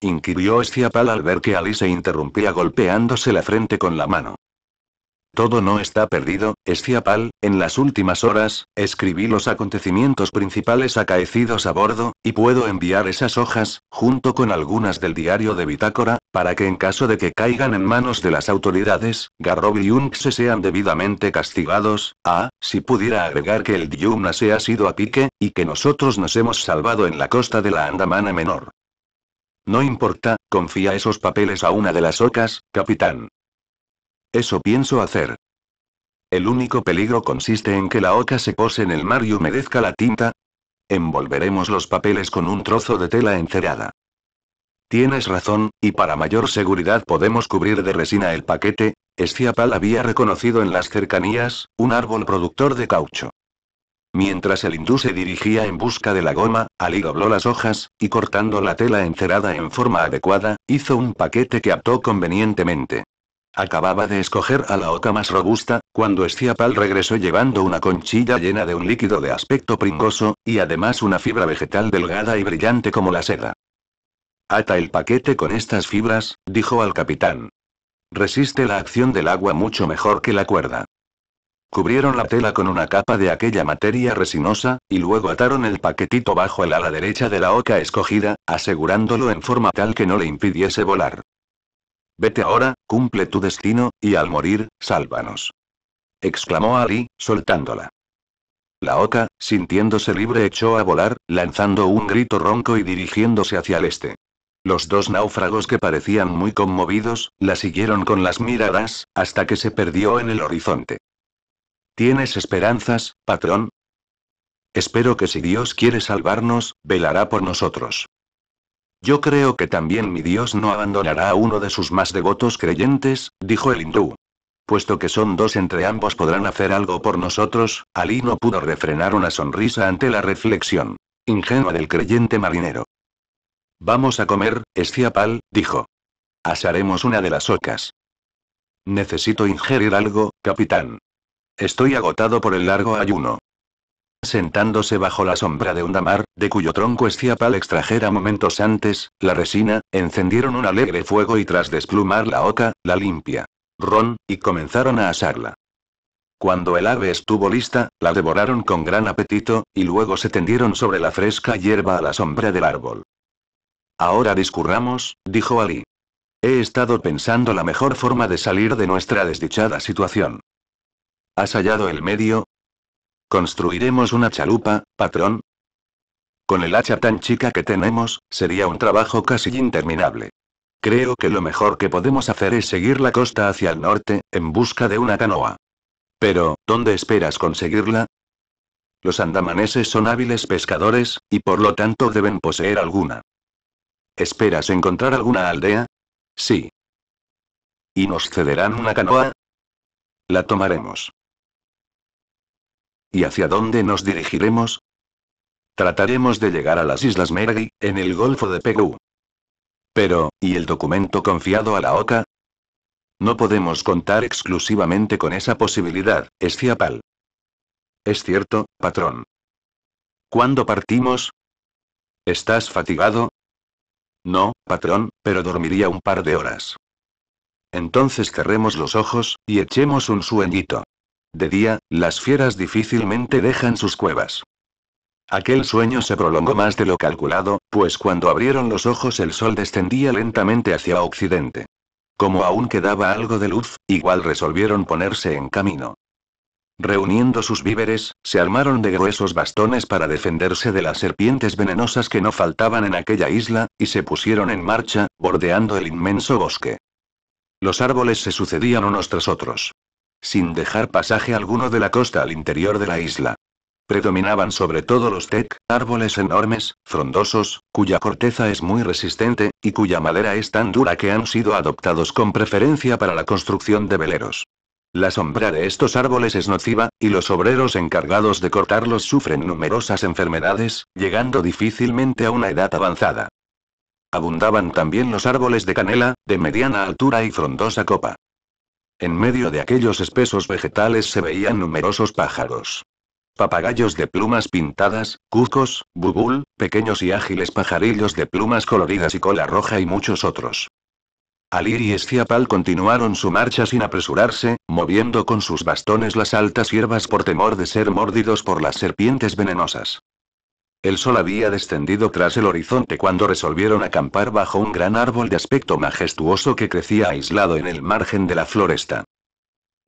inquirió Esciapal al ver que Ali se interrumpía golpeándose la frente con la mano. Todo no está perdido, Esciapal, en las últimas horas, escribí los acontecimientos principales acaecidos a bordo, y puedo enviar esas hojas, junto con algunas del diario de Bitácora, para que en caso de que caigan en manos de las autoridades, Garrobi y se sean debidamente castigados, ah, si pudiera agregar que el Diumna se ha sido a pique, y que nosotros nos hemos salvado en la costa de la Andamana Menor. No importa, confía esos papeles a una de las ocas, capitán. Eso pienso hacer. El único peligro consiste en que la oca se pose en el mar y humedezca la tinta. Envolveremos los papeles con un trozo de tela encerada. Tienes razón, y para mayor seguridad podemos cubrir de resina el paquete. Esciapal había reconocido en las cercanías, un árbol productor de caucho. Mientras el hindú se dirigía en busca de la goma, Ali dobló las hojas, y cortando la tela encerada en forma adecuada, hizo un paquete que aptó convenientemente. Acababa de escoger a la oca más robusta, cuando Estiapal regresó llevando una conchilla llena de un líquido de aspecto pringoso, y además una fibra vegetal delgada y brillante como la seda. Ata el paquete con estas fibras, dijo al capitán. Resiste la acción del agua mucho mejor que la cuerda. Cubrieron la tela con una capa de aquella materia resinosa, y luego ataron el paquetito bajo el ala derecha de la oca escogida, asegurándolo en forma tal que no le impidiese volar. Vete ahora, cumple tu destino, y al morir, sálvanos. exclamó Ali, soltándola. La oca, sintiéndose libre, echó a volar, lanzando un grito ronco y dirigiéndose hacia el este. Los dos náufragos que parecían muy conmovidos, la siguieron con las miradas, hasta que se perdió en el horizonte. ¿Tienes esperanzas, patrón? Espero que si Dios quiere salvarnos, velará por nosotros. Yo creo que también mi Dios no abandonará a uno de sus más devotos creyentes, dijo el hindú. Puesto que son dos entre ambos podrán hacer algo por nosotros, Ali no pudo refrenar una sonrisa ante la reflexión ingenua del creyente marinero. Vamos a comer, Esciapal, dijo. Asaremos una de las ocas. Necesito ingerir algo, capitán. Estoy agotado por el largo ayuno sentándose bajo la sombra de un damar, de cuyo tronco esciapal extrajera momentos antes, la resina, encendieron un alegre fuego y tras desplumar la oca, la limpia. Ron, y comenzaron a asarla. Cuando el ave estuvo lista, la devoraron con gran apetito, y luego se tendieron sobre la fresca hierba a la sombra del árbol. Ahora discurramos, dijo Ali. He estado pensando la mejor forma de salir de nuestra desdichada situación. ¿Has hallado el medio? Construiremos una chalupa, patrón. Con el hacha tan chica que tenemos, sería un trabajo casi interminable. Creo que lo mejor que podemos hacer es seguir la costa hacia el norte, en busca de una canoa. Pero, ¿dónde esperas conseguirla? Los andamaneses son hábiles pescadores, y por lo tanto deben poseer alguna. ¿Esperas encontrar alguna aldea? Sí. ¿Y nos cederán una canoa? La tomaremos. ¿Y hacia dónde nos dirigiremos? Trataremos de llegar a las Islas Mergui, en el Golfo de Perú. Pero, ¿y el documento confiado a la OCA? No podemos contar exclusivamente con esa posibilidad, Esciapal. Es cierto, patrón. ¿Cuándo partimos? ¿Estás fatigado? No, patrón, pero dormiría un par de horas. Entonces cerremos los ojos, y echemos un sueñito. De día, las fieras difícilmente dejan sus cuevas. Aquel sueño se prolongó más de lo calculado, pues cuando abrieron los ojos el sol descendía lentamente hacia occidente. Como aún quedaba algo de luz, igual resolvieron ponerse en camino. Reuniendo sus víveres, se armaron de gruesos bastones para defenderse de las serpientes venenosas que no faltaban en aquella isla, y se pusieron en marcha, bordeando el inmenso bosque. Los árboles se sucedían unos tras otros sin dejar pasaje alguno de la costa al interior de la isla. Predominaban sobre todo los tec, árboles enormes, frondosos, cuya corteza es muy resistente, y cuya madera es tan dura que han sido adoptados con preferencia para la construcción de veleros. La sombra de estos árboles es nociva, y los obreros encargados de cortarlos sufren numerosas enfermedades, llegando difícilmente a una edad avanzada. Abundaban también los árboles de canela, de mediana altura y frondosa copa. En medio de aquellos espesos vegetales se veían numerosos pájaros. Papagayos de plumas pintadas, cucos, bubul, pequeños y ágiles pajarillos de plumas coloridas y cola roja y muchos otros. Alir y Esciapal continuaron su marcha sin apresurarse, moviendo con sus bastones las altas hierbas por temor de ser mordidos por las serpientes venenosas. El sol había descendido tras el horizonte cuando resolvieron acampar bajo un gran árbol de aspecto majestuoso que crecía aislado en el margen de la floresta.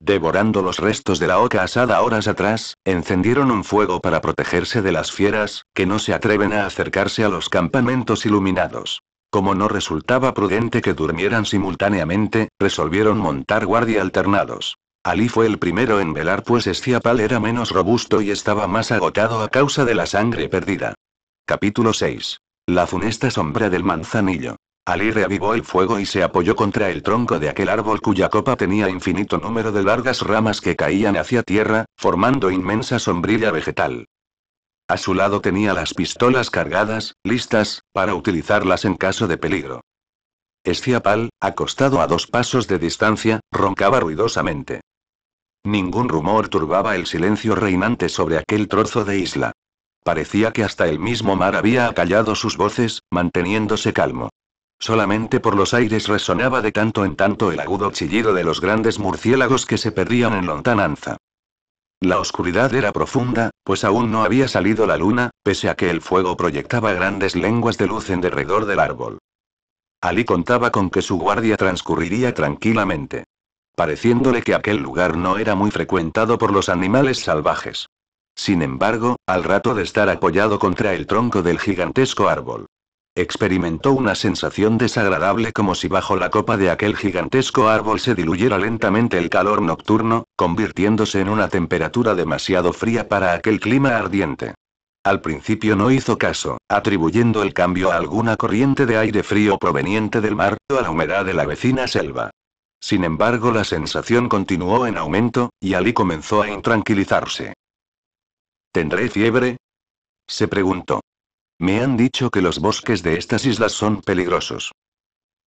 Devorando los restos de la oca asada horas atrás, encendieron un fuego para protegerse de las fieras, que no se atreven a acercarse a los campamentos iluminados. Como no resultaba prudente que durmieran simultáneamente, resolvieron montar guardia alternados. Ali fue el primero en velar pues Esciapal era menos robusto y estaba más agotado a causa de la sangre perdida. Capítulo 6. La funesta sombra del manzanillo. Ali reavivó el fuego y se apoyó contra el tronco de aquel árbol cuya copa tenía infinito número de largas ramas que caían hacia tierra, formando inmensa sombrilla vegetal. A su lado tenía las pistolas cargadas, listas, para utilizarlas en caso de peligro. Esciapal, acostado a dos pasos de distancia, roncaba ruidosamente. Ningún rumor turbaba el silencio reinante sobre aquel trozo de isla. Parecía que hasta el mismo mar había acallado sus voces, manteniéndose calmo. Solamente por los aires resonaba de tanto en tanto el agudo chillido de los grandes murciélagos que se perdían en lontananza. La oscuridad era profunda, pues aún no había salido la luna, pese a que el fuego proyectaba grandes lenguas de luz en derredor del árbol. Ali contaba con que su guardia transcurriría tranquilamente pareciéndole que aquel lugar no era muy frecuentado por los animales salvajes. Sin embargo, al rato de estar apoyado contra el tronco del gigantesco árbol, experimentó una sensación desagradable como si bajo la copa de aquel gigantesco árbol se diluyera lentamente el calor nocturno, convirtiéndose en una temperatura demasiado fría para aquel clima ardiente. Al principio no hizo caso, atribuyendo el cambio a alguna corriente de aire frío proveniente del mar o a la humedad de la vecina selva. Sin embargo, la sensación continuó en aumento, y Ali comenzó a intranquilizarse. ¿Tendré fiebre? se preguntó. Me han dicho que los bosques de estas islas son peligrosos.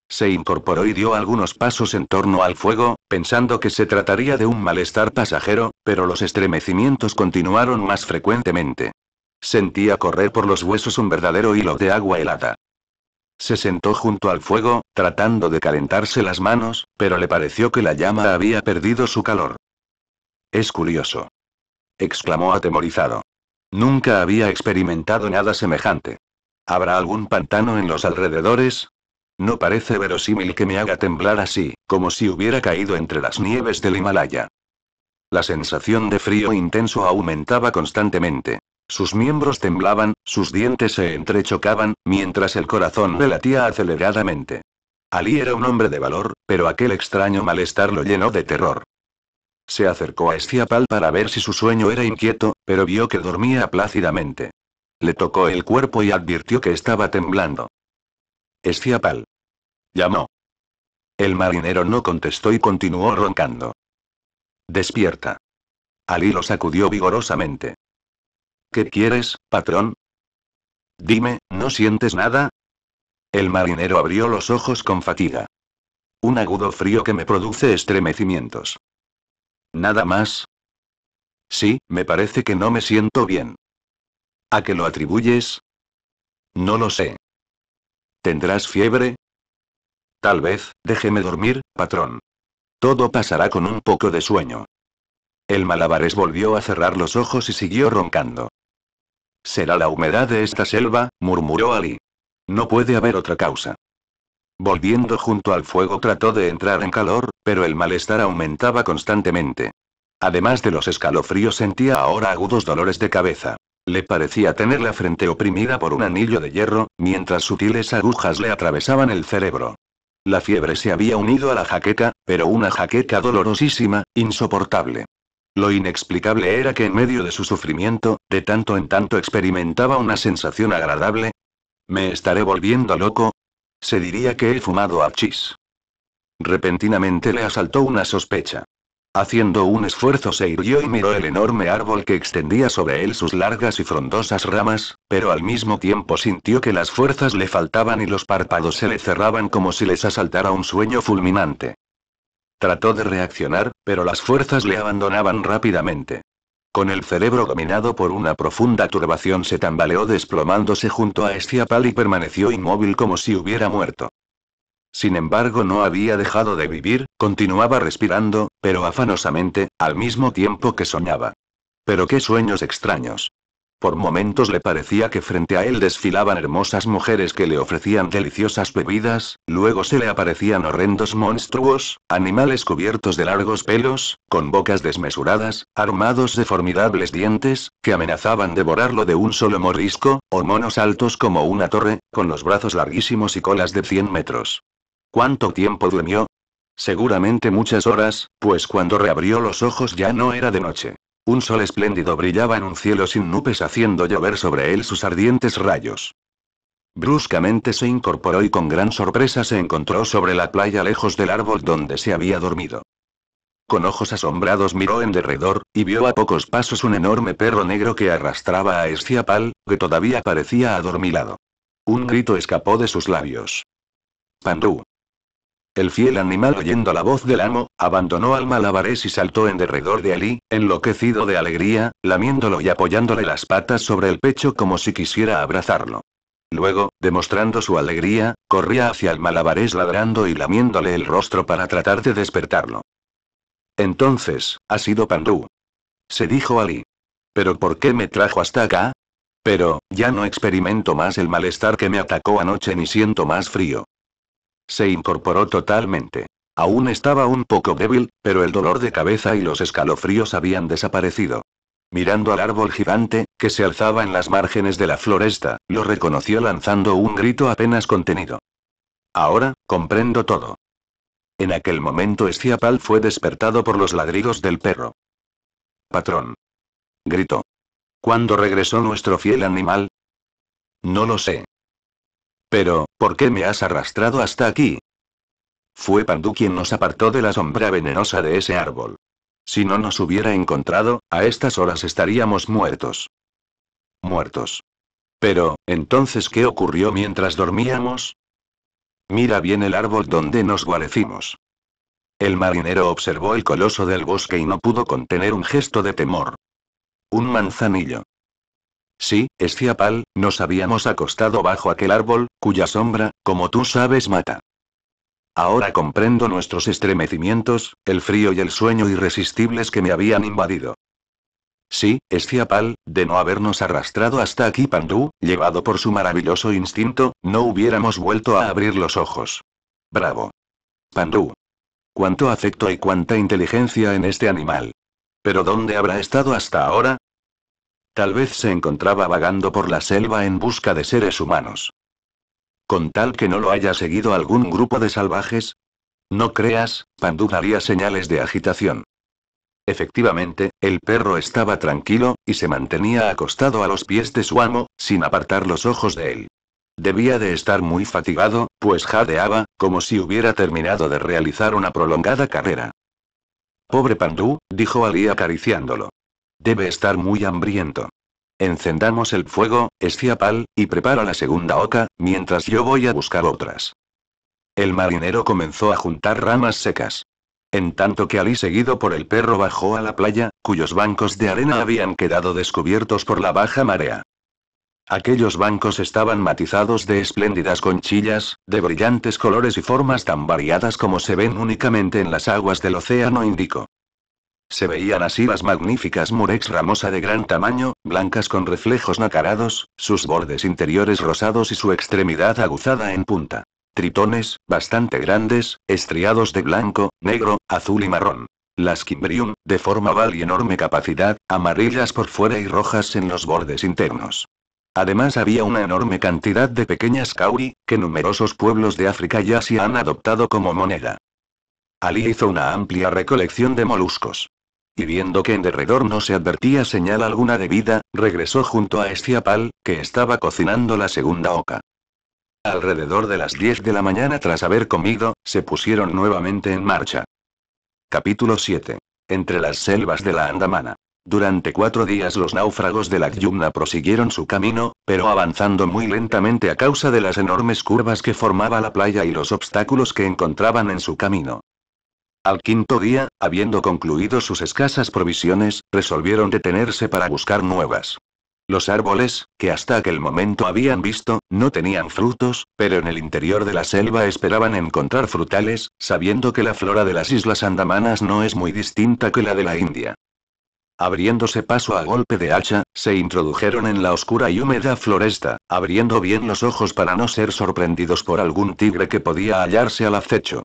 Se incorporó y dio algunos pasos en torno al fuego, pensando que se trataría de un malestar pasajero, pero los estremecimientos continuaron más frecuentemente. Sentía correr por los huesos un verdadero hilo de agua helada. Se sentó junto al fuego, tratando de calentarse las manos, pero le pareció que la llama había perdido su calor. Es curioso. exclamó atemorizado. Nunca había experimentado nada semejante. ¿Habrá algún pantano en los alrededores? No parece verosímil que me haga temblar así, como si hubiera caído entre las nieves del Himalaya. La sensación de frío intenso aumentaba constantemente. Sus miembros temblaban, sus dientes se entrechocaban, mientras el corazón latía aceleradamente. Ali era un hombre de valor, pero aquel extraño malestar lo llenó de terror. Se acercó a Esciapal para ver si su sueño era inquieto, pero vio que dormía plácidamente. Le tocó el cuerpo y advirtió que estaba temblando. Esfiapal. Llamó. El marinero no contestó y continuó roncando. Despierta. Ali lo sacudió vigorosamente. ¿Qué quieres, patrón? Dime, ¿no sientes nada? El marinero abrió los ojos con fatiga. Un agudo frío que me produce estremecimientos. ¿Nada más? Sí, me parece que no me siento bien. ¿A qué lo atribuyes? No lo sé. ¿Tendrás fiebre? Tal vez, déjeme dormir, patrón. Todo pasará con un poco de sueño. El malabares volvió a cerrar los ojos y siguió roncando. Será la humedad de esta selva, murmuró Ali. No puede haber otra causa. Volviendo junto al fuego trató de entrar en calor, pero el malestar aumentaba constantemente. Además de los escalofríos sentía ahora agudos dolores de cabeza. Le parecía tener la frente oprimida por un anillo de hierro, mientras sutiles agujas le atravesaban el cerebro. La fiebre se había unido a la jaqueca, pero una jaqueca dolorosísima, insoportable. Lo inexplicable era que en medio de su sufrimiento, de tanto en tanto experimentaba una sensación agradable. ¿Me estaré volviendo loco? Se diría que he fumado chis. Repentinamente le asaltó una sospecha. Haciendo un esfuerzo se irguió y miró el enorme árbol que extendía sobre él sus largas y frondosas ramas, pero al mismo tiempo sintió que las fuerzas le faltaban y los párpados se le cerraban como si les asaltara un sueño fulminante. Trató de reaccionar, pero las fuerzas le abandonaban rápidamente. Con el cerebro dominado por una profunda turbación se tambaleó desplomándose junto a Estiapal y permaneció inmóvil como si hubiera muerto. Sin embargo, no había dejado de vivir, continuaba respirando, pero afanosamente, al mismo tiempo que soñaba. Pero qué sueños extraños. Por momentos le parecía que frente a él desfilaban hermosas mujeres que le ofrecían deliciosas bebidas, luego se le aparecían horrendos monstruos, animales cubiertos de largos pelos, con bocas desmesuradas, armados de formidables dientes, que amenazaban devorarlo de un solo morrisco, o monos altos como una torre, con los brazos larguísimos y colas de 100 metros. ¿Cuánto tiempo durmió? Seguramente muchas horas, pues cuando reabrió los ojos ya no era de noche. Un sol espléndido brillaba en un cielo sin nubes haciendo llover sobre él sus ardientes rayos. Bruscamente se incorporó y con gran sorpresa se encontró sobre la playa lejos del árbol donde se había dormido. Con ojos asombrados miró en derredor, y vio a pocos pasos un enorme perro negro que arrastraba a Esciapal, que todavía parecía adormilado. Un grito escapó de sus labios. Pandú. El fiel animal oyendo la voz del amo, abandonó al malabarés y saltó en derredor de Ali, enloquecido de alegría, lamiéndolo y apoyándole las patas sobre el pecho como si quisiera abrazarlo. Luego, demostrando su alegría, corría hacia el malabarés ladrando y lamiéndole el rostro para tratar de despertarlo. Entonces, ha sido Pandú. Se dijo Ali. ¿Pero por qué me trajo hasta acá? Pero, ya no experimento más el malestar que me atacó anoche ni siento más frío. Se incorporó totalmente. Aún estaba un poco débil, pero el dolor de cabeza y los escalofríos habían desaparecido. Mirando al árbol gigante, que se alzaba en las márgenes de la floresta, lo reconoció lanzando un grito apenas contenido. Ahora, comprendo todo. En aquel momento Esciapal fue despertado por los ladridos del perro. Patrón. Gritó. ¿Cuándo regresó nuestro fiel animal? No lo sé. Pero, ¿por qué me has arrastrado hasta aquí? Fue Pandu quien nos apartó de la sombra venenosa de ese árbol. Si no nos hubiera encontrado, a estas horas estaríamos muertos. Muertos. Pero, entonces, ¿qué ocurrió mientras dormíamos? Mira bien el árbol donde nos guarecimos. El marinero observó el coloso del bosque y no pudo contener un gesto de temor. Un manzanillo. Sí, Esciapal, nos habíamos acostado bajo aquel árbol, cuya sombra, como tú sabes, mata. Ahora comprendo nuestros estremecimientos, el frío y el sueño irresistibles que me habían invadido. Sí, Esciapal, de no habernos arrastrado hasta aquí Pandú, llevado por su maravilloso instinto, no hubiéramos vuelto a abrir los ojos. Bravo. Pandú. Cuánto afecto y cuánta inteligencia en este animal. Pero ¿dónde habrá estado hasta ahora? Tal vez se encontraba vagando por la selva en busca de seres humanos. Con tal que no lo haya seguido algún grupo de salvajes. No creas, Pandu daría señales de agitación. Efectivamente, el perro estaba tranquilo, y se mantenía acostado a los pies de su amo, sin apartar los ojos de él. Debía de estar muy fatigado, pues jadeaba, como si hubiera terminado de realizar una prolongada carrera. Pobre Pandú, dijo Ali acariciándolo. Debe estar muy hambriento. Encendamos el fuego, esfiapal, y prepara la segunda oca, mientras yo voy a buscar otras. El marinero comenzó a juntar ramas secas. En tanto que Ali seguido por el perro bajó a la playa, cuyos bancos de arena habían quedado descubiertos por la baja marea. Aquellos bancos estaban matizados de espléndidas conchillas, de brillantes colores y formas tan variadas como se ven únicamente en las aguas del Océano Índico. Se veían así las magníficas murex ramosa de gran tamaño, blancas con reflejos nacarados, sus bordes interiores rosados y su extremidad aguzada en punta. Tritones, bastante grandes, estriados de blanco, negro, azul y marrón. Las Kimbrium, de forma oval y enorme capacidad, amarillas por fuera y rojas en los bordes internos. Además había una enorme cantidad de pequeñas kauri, que numerosos pueblos de África y Asia han adoptado como moneda. Ali hizo una amplia recolección de moluscos. Y viendo que en derredor no se advertía señal alguna de vida, regresó junto a Estiapal, que estaba cocinando la segunda oca. Alrededor de las 10 de la mañana tras haber comido, se pusieron nuevamente en marcha. Capítulo 7. Entre las selvas de la Andamana. Durante cuatro días los náufragos de la Yumna prosiguieron su camino, pero avanzando muy lentamente a causa de las enormes curvas que formaba la playa y los obstáculos que encontraban en su camino. Al quinto día, habiendo concluido sus escasas provisiones, resolvieron detenerse para buscar nuevas. Los árboles, que hasta aquel momento habían visto, no tenían frutos, pero en el interior de la selva esperaban encontrar frutales, sabiendo que la flora de las islas andamanas no es muy distinta que la de la India. Abriéndose paso a golpe de hacha, se introdujeron en la oscura y húmeda floresta, abriendo bien los ojos para no ser sorprendidos por algún tigre que podía hallarse al acecho.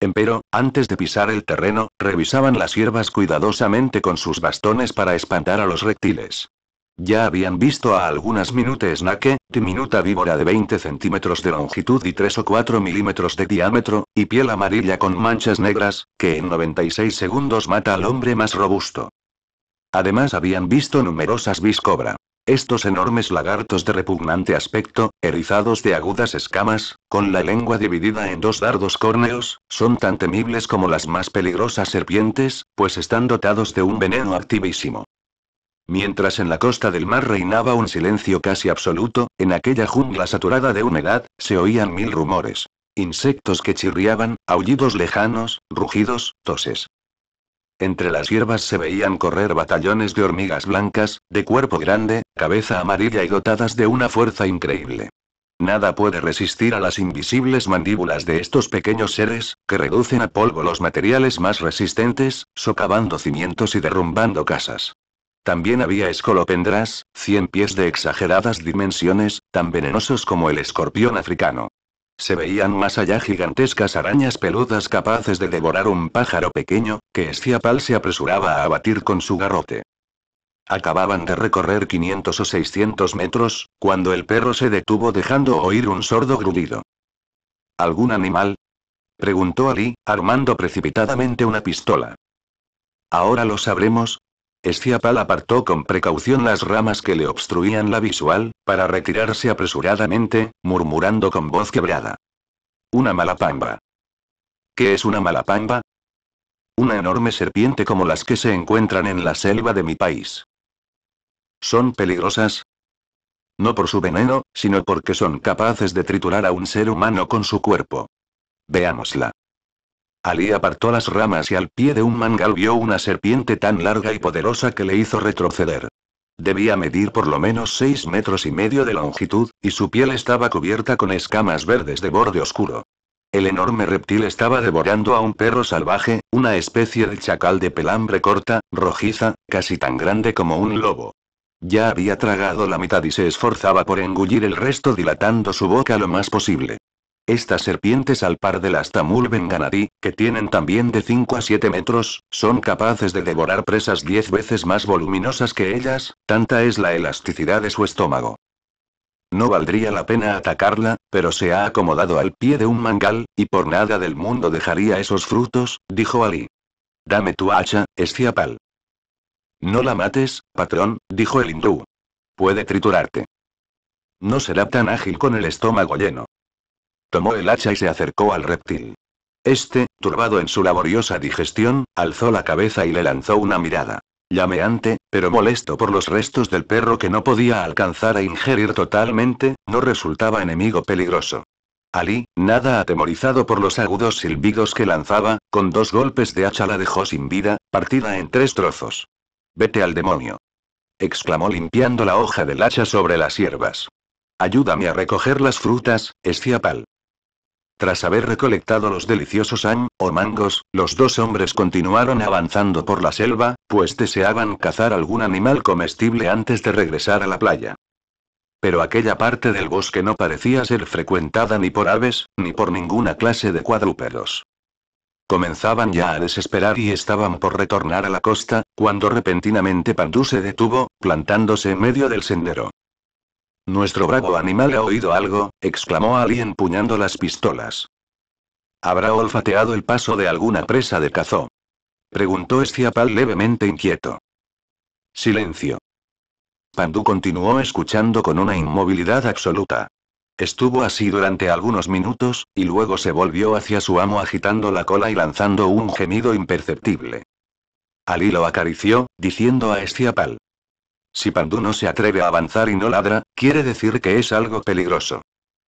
Empero, antes de pisar el terreno, revisaban las hierbas cuidadosamente con sus bastones para espantar a los reptiles. Ya habían visto a algunas minutes nake, diminuta víbora de 20 centímetros de longitud y 3 o 4 milímetros de diámetro, y piel amarilla con manchas negras, que en 96 segundos mata al hombre más robusto. Además habían visto numerosas biscobra. Estos enormes lagartos de repugnante aspecto, erizados de agudas escamas, con la lengua dividida en dos dardos córneos, son tan temibles como las más peligrosas serpientes, pues están dotados de un veneno activísimo. Mientras en la costa del mar reinaba un silencio casi absoluto, en aquella jungla saturada de humedad, se oían mil rumores. Insectos que chirriaban, aullidos lejanos, rugidos, toses. Entre las hierbas se veían correr batallones de hormigas blancas, de cuerpo grande, cabeza amarilla y dotadas de una fuerza increíble. Nada puede resistir a las invisibles mandíbulas de estos pequeños seres, que reducen a polvo los materiales más resistentes, socavando cimientos y derrumbando casas. También había escolopendras, cien pies de exageradas dimensiones, tan venenosos como el escorpión africano. Se veían más allá gigantescas arañas peludas capaces de devorar un pájaro pequeño, que Esciapal se apresuraba a abatir con su garrote. Acababan de recorrer 500 o 600 metros, cuando el perro se detuvo dejando oír un sordo grudido. ¿Algún animal? preguntó Ali, armando precipitadamente una pistola. Ahora lo sabremos, Esciapal apartó con precaución las ramas que le obstruían la visual, para retirarse apresuradamente, murmurando con voz quebrada. Una malapamba. ¿Qué es una malapamba? Una enorme serpiente como las que se encuentran en la selva de mi país. ¿Son peligrosas? No por su veneno, sino porque son capaces de triturar a un ser humano con su cuerpo. Veámosla. Ali apartó las ramas y al pie de un mangal vio una serpiente tan larga y poderosa que le hizo retroceder. Debía medir por lo menos seis metros y medio de longitud, y su piel estaba cubierta con escamas verdes de borde oscuro. El enorme reptil estaba devorando a un perro salvaje, una especie de chacal de pelambre corta, rojiza, casi tan grande como un lobo. Ya había tragado la mitad y se esforzaba por engullir el resto dilatando su boca lo más posible. Estas serpientes al par de las Tamul Benganadi, que tienen también de 5 a 7 metros, son capaces de devorar presas 10 veces más voluminosas que ellas, tanta es la elasticidad de su estómago. No valdría la pena atacarla, pero se ha acomodado al pie de un mangal, y por nada del mundo dejaría esos frutos, dijo Ali. Dame tu hacha, Esciapal. No la mates, patrón, dijo el hindú. Puede triturarte. No será tan ágil con el estómago lleno. Tomó el hacha y se acercó al reptil. Este, turbado en su laboriosa digestión, alzó la cabeza y le lanzó una mirada. Llameante, pero molesto por los restos del perro que no podía alcanzar a ingerir totalmente, no resultaba enemigo peligroso. Ali, nada atemorizado por los agudos silbidos que lanzaba, con dos golpes de hacha la dejó sin vida, partida en tres trozos. Vete al demonio. exclamó limpiando la hoja del hacha sobre las hierbas. Ayúdame a recoger las frutas, Esciapal. Tras haber recolectado los deliciosos an o mangos, los dos hombres continuaron avanzando por la selva, pues deseaban cazar algún animal comestible antes de regresar a la playa. Pero aquella parte del bosque no parecía ser frecuentada ni por aves, ni por ninguna clase de cuadrúpedos. Comenzaban ya a desesperar y estaban por retornar a la costa, cuando repentinamente Pandú se detuvo, plantándose en medio del sendero. Nuestro bravo animal ha oído algo, exclamó Ali empuñando las pistolas. ¿Habrá olfateado el paso de alguna presa de cazó? Preguntó Esciapal levemente inquieto. Silencio. Pandú continuó escuchando con una inmovilidad absoluta. Estuvo así durante algunos minutos, y luego se volvió hacia su amo agitando la cola y lanzando un gemido imperceptible. Ali lo acarició, diciendo a Esciapal. Si Pandu no se atreve a avanzar y no ladra, quiere decir que es algo peligroso.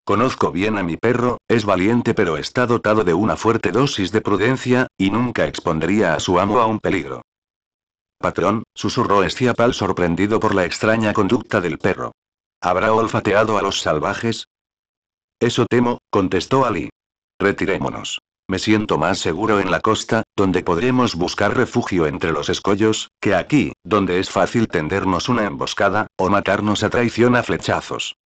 Conozco bien a mi perro, es valiente pero está dotado de una fuerte dosis de prudencia, y nunca expondría a su amo a un peligro. Patrón, susurró Estiapal sorprendido por la extraña conducta del perro. ¿Habrá olfateado a los salvajes? Eso temo, contestó Ali. Retirémonos. Me siento más seguro en la costa, donde podremos buscar refugio entre los escollos, que aquí, donde es fácil tendernos una emboscada, o matarnos a traición a flechazos.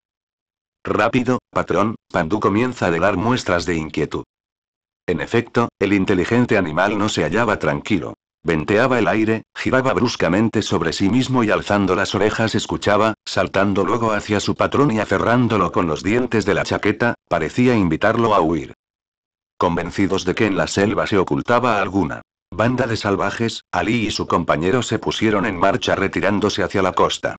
Rápido, patrón, Pandú comienza a dar muestras de inquietud. En efecto, el inteligente animal no se hallaba tranquilo. Venteaba el aire, giraba bruscamente sobre sí mismo y alzando las orejas escuchaba, saltando luego hacia su patrón y aferrándolo con los dientes de la chaqueta, parecía invitarlo a huir. Convencidos de que en la selva se ocultaba alguna banda de salvajes, Ali y su compañero se pusieron en marcha retirándose hacia la costa.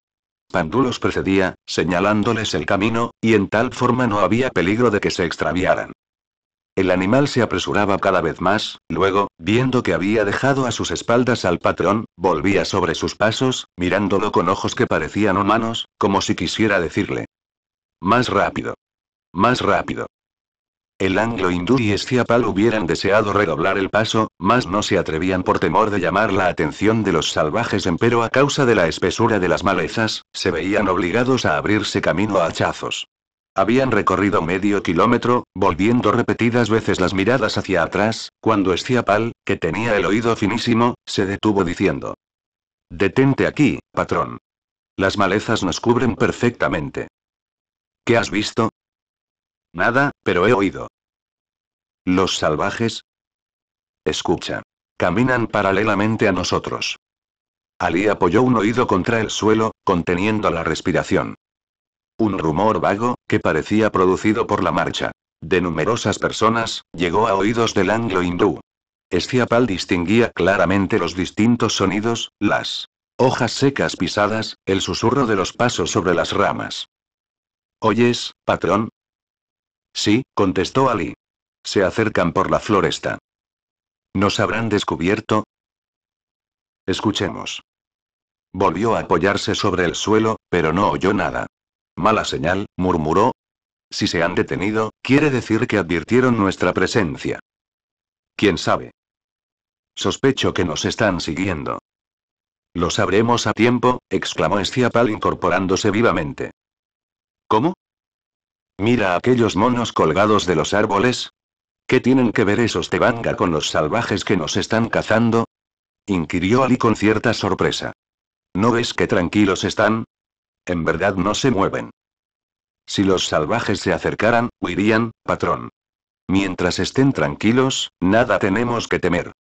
Pandulos los precedía, señalándoles el camino, y en tal forma no había peligro de que se extraviaran. El animal se apresuraba cada vez más, luego, viendo que había dejado a sus espaldas al patrón, volvía sobre sus pasos, mirándolo con ojos que parecían humanos, como si quisiera decirle. Más rápido. Más rápido. El anglo-hindú y Estiapal hubieran deseado redoblar el paso, mas no se atrevían por temor de llamar la atención de los salvajes, empero a causa de la espesura de las malezas, se veían obligados a abrirse camino a hachazos. Habían recorrido medio kilómetro, volviendo repetidas veces las miradas hacia atrás, cuando Esciapal, que tenía el oído finísimo, se detuvo diciendo: Detente aquí, patrón. Las malezas nos cubren perfectamente. ¿Qué has visto? Nada, pero he oído. Los salvajes. Escucha. Caminan paralelamente a nosotros. Ali apoyó un oído contra el suelo, conteniendo la respiración. Un rumor vago, que parecía producido por la marcha de numerosas personas, llegó a oídos del anglo-hindú. Esciapal distinguía claramente los distintos sonidos, las hojas secas pisadas, el susurro de los pasos sobre las ramas. Oyes, patrón, Sí, contestó Ali. Se acercan por la floresta. ¿Nos habrán descubierto? Escuchemos. Volvió a apoyarse sobre el suelo, pero no oyó nada. Mala señal, murmuró. Si se han detenido, quiere decir que advirtieron nuestra presencia. ¿Quién sabe? Sospecho que nos están siguiendo. Lo sabremos a tiempo, exclamó Estiapal incorporándose vivamente. ¿Cómo? Mira aquellos monos colgados de los árboles. ¿Qué tienen que ver esos tebanga con los salvajes que nos están cazando? inquirió Ali con cierta sorpresa. ¿No ves que tranquilos están? En verdad no se mueven. Si los salvajes se acercaran, huirían, patrón. Mientras estén tranquilos, nada tenemos que temer.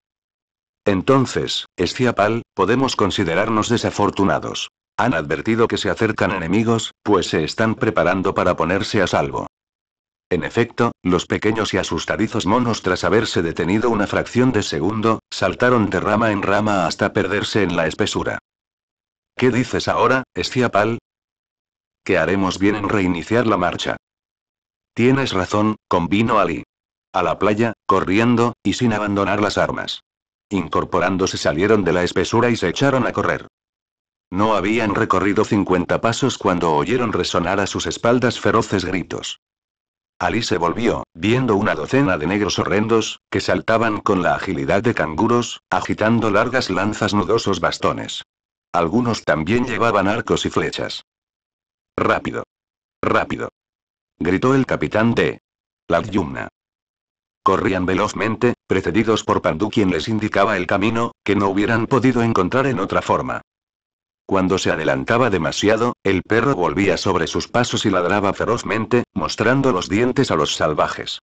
Entonces, Esciapal, podemos considerarnos desafortunados. Han advertido que se acercan enemigos, pues se están preparando para ponerse a salvo. En efecto, los pequeños y asustadizos monos tras haberse detenido una fracción de segundo, saltaron de rama en rama hasta perderse en la espesura. ¿Qué dices ahora, Esciapal? Que haremos bien en reiniciar la marcha. Tienes razón, convino Ali. A la playa, corriendo, y sin abandonar las armas. Incorporándose salieron de la espesura y se echaron a correr. No habían recorrido 50 pasos cuando oyeron resonar a sus espaldas feroces gritos. Ali se volvió, viendo una docena de negros horrendos, que saltaban con la agilidad de canguros, agitando largas lanzas nudosos bastones. Algunos también llevaban arcos y flechas. Rápido. Rápido. Gritó el capitán de la yumna. Corrían velozmente, precedidos por Pandu quien les indicaba el camino, que no hubieran podido encontrar en otra forma. Cuando se adelantaba demasiado, el perro volvía sobre sus pasos y ladraba ferozmente, mostrando los dientes a los salvajes.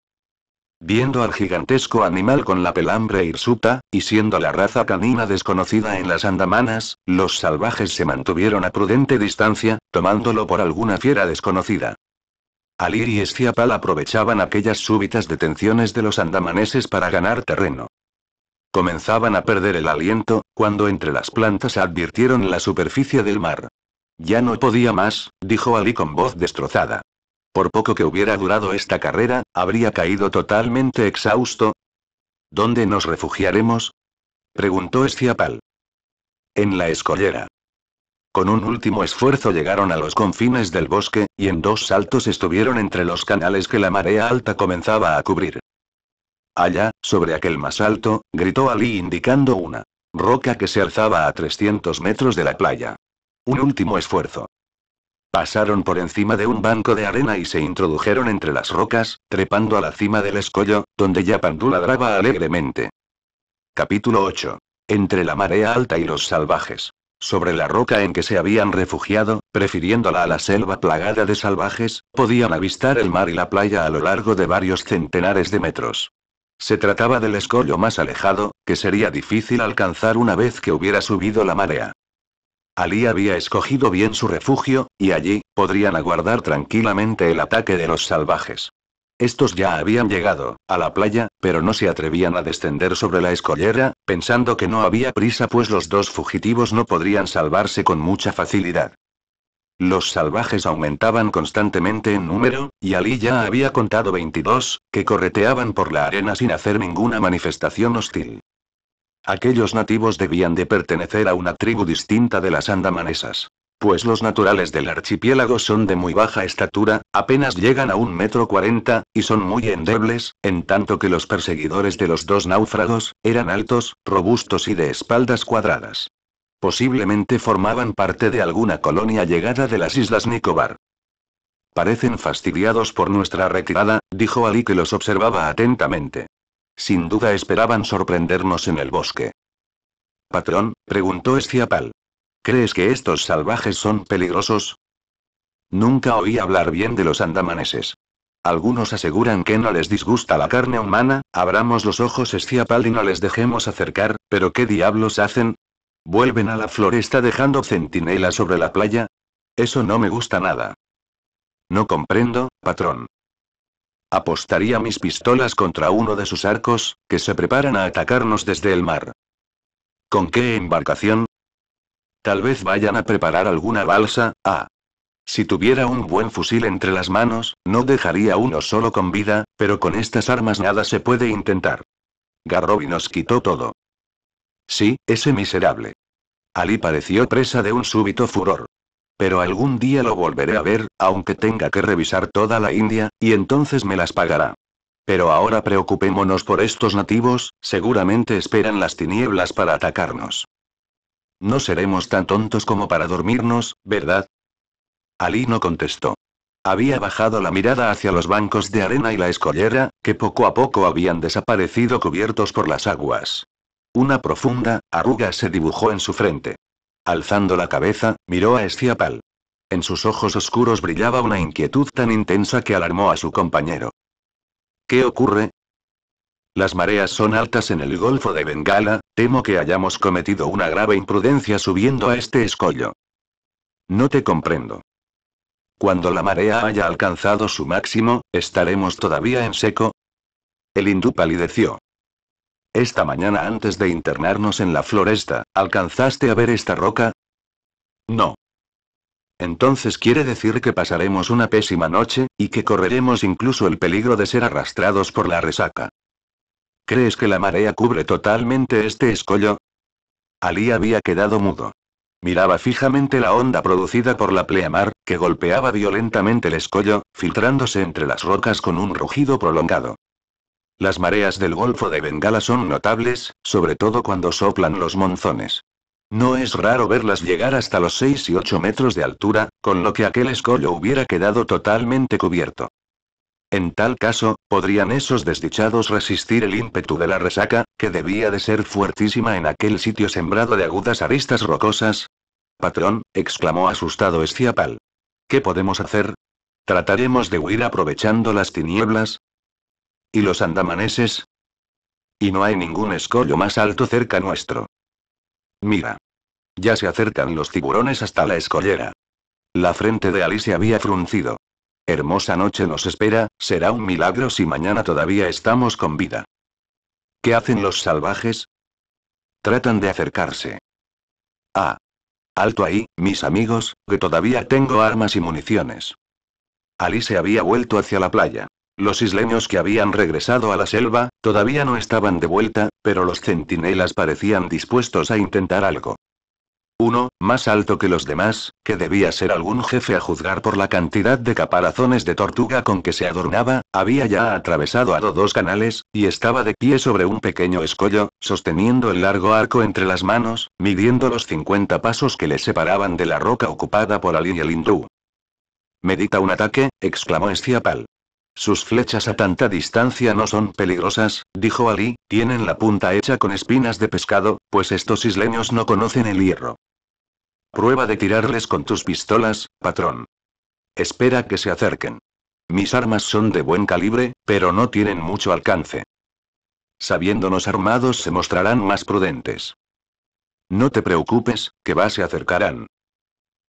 Viendo al gigantesco animal con la pelambre hirsuta, y siendo la raza canina desconocida en las andamanas, los salvajes se mantuvieron a prudente distancia, tomándolo por alguna fiera desconocida. Alir y Esciapal aprovechaban aquellas súbitas detenciones de los andamaneses para ganar terreno. Comenzaban a perder el aliento, cuando entre las plantas advirtieron la superficie del mar. Ya no podía más, dijo Ali con voz destrozada. Por poco que hubiera durado esta carrera, habría caído totalmente exhausto. ¿Dónde nos refugiaremos? preguntó Estiapal. En la escollera. Con un último esfuerzo llegaron a los confines del bosque, y en dos saltos estuvieron entre los canales que la marea alta comenzaba a cubrir. Allá, sobre aquel más alto, gritó Ali indicando una roca que se alzaba a 300 metros de la playa. Un último esfuerzo. Pasaron por encima de un banco de arena y se introdujeron entre las rocas, trepando a la cima del escollo, donde ya Pandú ladraba alegremente. Capítulo 8. Entre la marea alta y los salvajes. Sobre la roca en que se habían refugiado, prefiriéndola a la selva plagada de salvajes, podían avistar el mar y la playa a lo largo de varios centenares de metros. Se trataba del escollo más alejado, que sería difícil alcanzar una vez que hubiera subido la marea. Ali había escogido bien su refugio, y allí, podrían aguardar tranquilamente el ataque de los salvajes. Estos ya habían llegado, a la playa, pero no se atrevían a descender sobre la escollera, pensando que no había prisa pues los dos fugitivos no podrían salvarse con mucha facilidad. Los salvajes aumentaban constantemente en número, y Ali ya había contado 22, que correteaban por la arena sin hacer ninguna manifestación hostil. Aquellos nativos debían de pertenecer a una tribu distinta de las andamanesas. Pues los naturales del archipiélago son de muy baja estatura, apenas llegan a un metro cuarenta, y son muy endebles, en tanto que los perseguidores de los dos náufragos, eran altos, robustos y de espaldas cuadradas. Posiblemente formaban parte de alguna colonia llegada de las Islas Nicobar. Parecen fastidiados por nuestra retirada, dijo Ali que los observaba atentamente. Sin duda esperaban sorprendernos en el bosque. Patrón, preguntó Esciapal. ¿Crees que estos salvajes son peligrosos? Nunca oí hablar bien de los andamaneses. Algunos aseguran que no les disgusta la carne humana, abramos los ojos Esciapal y no les dejemos acercar, pero ¿qué diablos hacen? Vuelven a la floresta dejando centinela sobre la playa. Eso no me gusta nada. No comprendo, patrón. Apostaría mis pistolas contra uno de sus arcos, que se preparan a atacarnos desde el mar. ¿Con qué embarcación? Tal vez vayan a preparar alguna balsa, ah. Si tuviera un buen fusil entre las manos, no dejaría uno solo con vida, pero con estas armas nada se puede intentar. Garrobi nos quitó todo. Sí, ese miserable. Ali pareció presa de un súbito furor. Pero algún día lo volveré a ver, aunque tenga que revisar toda la India, y entonces me las pagará. Pero ahora preocupémonos por estos nativos, seguramente esperan las tinieblas para atacarnos. No seremos tan tontos como para dormirnos, ¿verdad? Ali no contestó. Había bajado la mirada hacia los bancos de arena y la escollera, que poco a poco habían desaparecido cubiertos por las aguas. Una profunda arruga se dibujó en su frente. Alzando la cabeza, miró a Esciapal. En sus ojos oscuros brillaba una inquietud tan intensa que alarmó a su compañero. ¿Qué ocurre? Las mareas son altas en el Golfo de Bengala, temo que hayamos cometido una grave imprudencia subiendo a este escollo. No te comprendo. Cuando la marea haya alcanzado su máximo, ¿estaremos todavía en seco? El hindú palideció. Esta mañana antes de internarnos en la floresta, ¿alcanzaste a ver esta roca? No. Entonces quiere decir que pasaremos una pésima noche, y que correremos incluso el peligro de ser arrastrados por la resaca. ¿Crees que la marea cubre totalmente este escollo? Ali había quedado mudo. Miraba fijamente la onda producida por la pleamar, que golpeaba violentamente el escollo, filtrándose entre las rocas con un rugido prolongado. Las mareas del Golfo de Bengala son notables, sobre todo cuando soplan los monzones. No es raro verlas llegar hasta los 6 y 8 metros de altura, con lo que aquel escollo hubiera quedado totalmente cubierto. En tal caso, ¿podrían esos desdichados resistir el ímpetu de la resaca, que debía de ser fuertísima en aquel sitio sembrado de agudas aristas rocosas? Patrón, exclamó asustado Esciapal. ¿Qué podemos hacer? Trataremos de huir aprovechando las tinieblas, ¿Y los andamaneses? Y no hay ningún escollo más alto cerca nuestro. Mira. Ya se acercan los tiburones hasta la escollera. La frente de Alice había fruncido. Hermosa noche nos espera, será un milagro si mañana todavía estamos con vida. ¿Qué hacen los salvajes? Tratan de acercarse. Ah. Alto ahí, mis amigos, que todavía tengo armas y municiones. se había vuelto hacia la playa. Los isleños que habían regresado a la selva, todavía no estaban de vuelta, pero los centinelas parecían dispuestos a intentar algo. Uno, más alto que los demás, que debía ser algún jefe a juzgar por la cantidad de caparazones de tortuga con que se adornaba, había ya atravesado a dos canales, y estaba de pie sobre un pequeño escollo, sosteniendo el largo arco entre las manos, midiendo los 50 pasos que le separaban de la roca ocupada por Ali y el hindú. Medita un ataque, exclamó Esciapal. Sus flechas a tanta distancia no son peligrosas, dijo Ali, tienen la punta hecha con espinas de pescado, pues estos isleños no conocen el hierro. Prueba de tirarles con tus pistolas, patrón. Espera que se acerquen. Mis armas son de buen calibre, pero no tienen mucho alcance. Sabiéndonos armados se mostrarán más prudentes. No te preocupes, que va se acercarán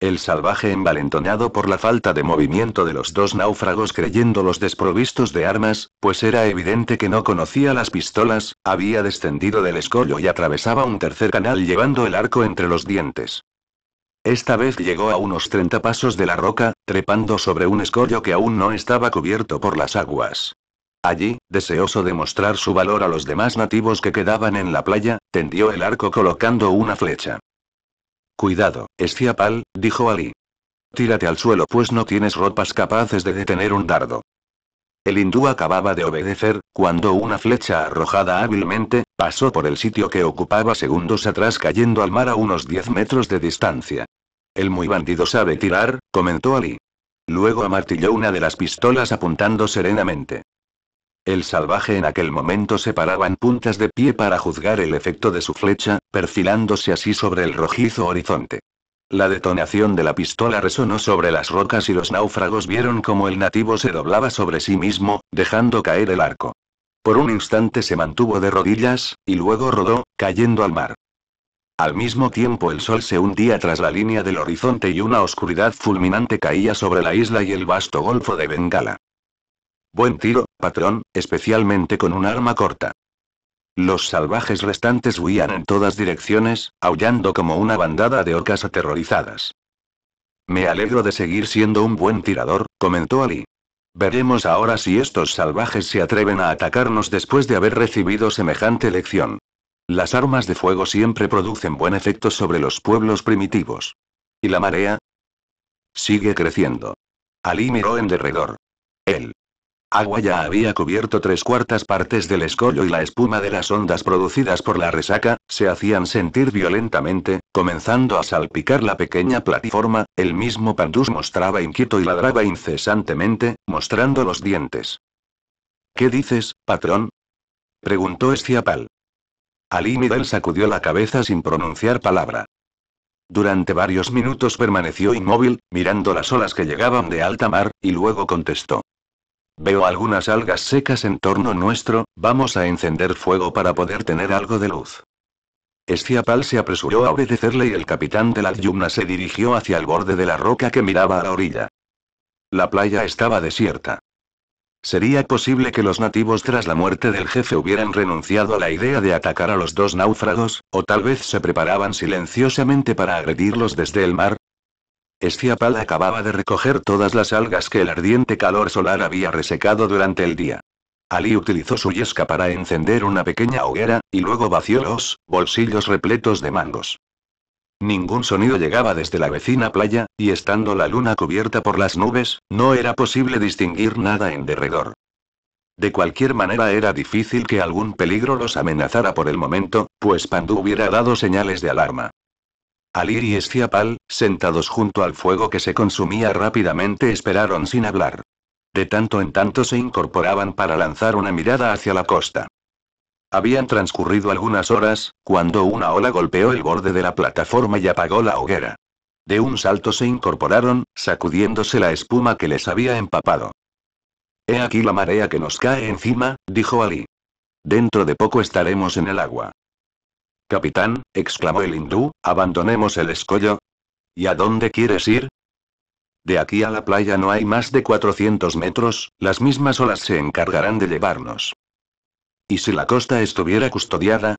el salvaje envalentonado por la falta de movimiento de los dos náufragos creyéndolos desprovistos de armas, pues era evidente que no conocía las pistolas, había descendido del escollo y atravesaba un tercer canal llevando el arco entre los dientes. Esta vez llegó a unos 30 pasos de la roca, trepando sobre un escollo que aún no estaba cubierto por las aguas. Allí, deseoso de mostrar su valor a los demás nativos que quedaban en la playa, tendió el arco colocando una flecha. Cuidado, Esciapal, dijo Ali. Tírate al suelo pues no tienes ropas capaces de detener un dardo. El hindú acababa de obedecer, cuando una flecha arrojada hábilmente, pasó por el sitio que ocupaba segundos atrás cayendo al mar a unos 10 metros de distancia. El muy bandido sabe tirar, comentó Ali. Luego amartilló una de las pistolas apuntando serenamente. El salvaje en aquel momento se paraba en puntas de pie para juzgar el efecto de su flecha, perfilándose así sobre el rojizo horizonte. La detonación de la pistola resonó sobre las rocas y los náufragos vieron como el nativo se doblaba sobre sí mismo, dejando caer el arco. Por un instante se mantuvo de rodillas, y luego rodó, cayendo al mar. Al mismo tiempo el sol se hundía tras la línea del horizonte y una oscuridad fulminante caía sobre la isla y el vasto golfo de Bengala. Buen tiro, patrón, especialmente con un arma corta. Los salvajes restantes huían en todas direcciones, aullando como una bandada de orcas aterrorizadas. Me alegro de seguir siendo un buen tirador, comentó Ali. Veremos ahora si estos salvajes se atreven a atacarnos después de haber recibido semejante lección. Las armas de fuego siempre producen buen efecto sobre los pueblos primitivos. ¿Y la marea? Sigue creciendo. Ali miró en derredor. Él Agua ya había cubierto tres cuartas partes del escollo y la espuma de las ondas producidas por la resaca, se hacían sentir violentamente, comenzando a salpicar la pequeña plataforma, el mismo Pandus mostraba inquieto y ladraba incesantemente, mostrando los dientes. ¿Qué dices, patrón? preguntó Esciapal. Ali Midel sacudió la cabeza sin pronunciar palabra. Durante varios minutos permaneció inmóvil, mirando las olas que llegaban de alta mar, y luego contestó. Veo algunas algas secas en torno nuestro, vamos a encender fuego para poder tener algo de luz. Esciapal se apresuró a obedecerle y el capitán de la yumna se dirigió hacia el borde de la roca que miraba a la orilla. La playa estaba desierta. ¿Sería posible que los nativos tras la muerte del jefe hubieran renunciado a la idea de atacar a los dos náufragos, o tal vez se preparaban silenciosamente para agredirlos desde el mar? Estiapal acababa de recoger todas las algas que el ardiente calor solar había resecado durante el día. Ali utilizó su yesca para encender una pequeña hoguera, y luego vació los bolsillos repletos de mangos. Ningún sonido llegaba desde la vecina playa, y estando la luna cubierta por las nubes, no era posible distinguir nada en derredor. De cualquier manera era difícil que algún peligro los amenazara por el momento, pues Pandu hubiera dado señales de alarma. Alir y Esciapal, sentados junto al fuego que se consumía rápidamente, esperaron sin hablar. De tanto en tanto se incorporaban para lanzar una mirada hacia la costa. Habían transcurrido algunas horas, cuando una ola golpeó el borde de la plataforma y apagó la hoguera. De un salto se incorporaron, sacudiéndose la espuma que les había empapado. He aquí la marea que nos cae encima, dijo Ali. Dentro de poco estaremos en el agua. Capitán, exclamó el hindú, abandonemos el escollo. ¿Y a dónde quieres ir? De aquí a la playa no hay más de 400 metros, las mismas olas se encargarán de llevarnos. ¿Y si la costa estuviera custodiada?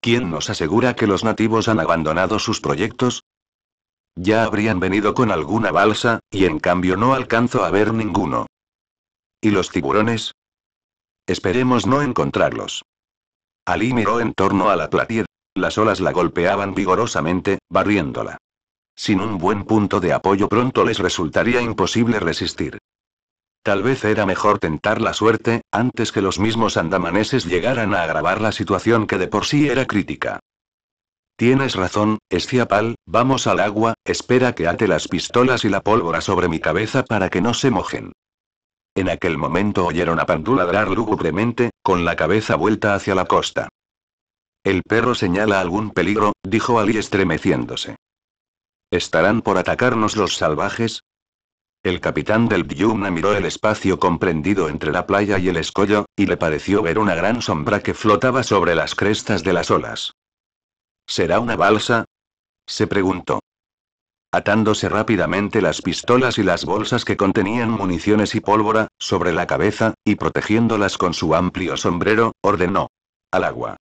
¿Quién nos asegura que los nativos han abandonado sus proyectos? Ya habrían venido con alguna balsa, y en cambio no alcanzo a ver ninguno. ¿Y los tiburones? Esperemos no encontrarlos. Ali miró en torno a la platía las olas la golpeaban vigorosamente, barriéndola. Sin un buen punto de apoyo pronto les resultaría imposible resistir. Tal vez era mejor tentar la suerte, antes que los mismos andamaneses llegaran a agravar la situación que de por sí era crítica. Tienes razón, Esciapal, vamos al agua, espera que ate las pistolas y la pólvora sobre mi cabeza para que no se mojen. En aquel momento oyeron a Pandula ladrar lúgubremente, con la cabeza vuelta hacia la costa. El perro señala algún peligro, dijo Ali estremeciéndose. ¿Estarán por atacarnos los salvajes? El capitán del Diumna miró el espacio comprendido entre la playa y el escollo, y le pareció ver una gran sombra que flotaba sobre las crestas de las olas. ¿Será una balsa? se preguntó. Atándose rápidamente las pistolas y las bolsas que contenían municiones y pólvora, sobre la cabeza, y protegiéndolas con su amplio sombrero, ordenó. Al agua.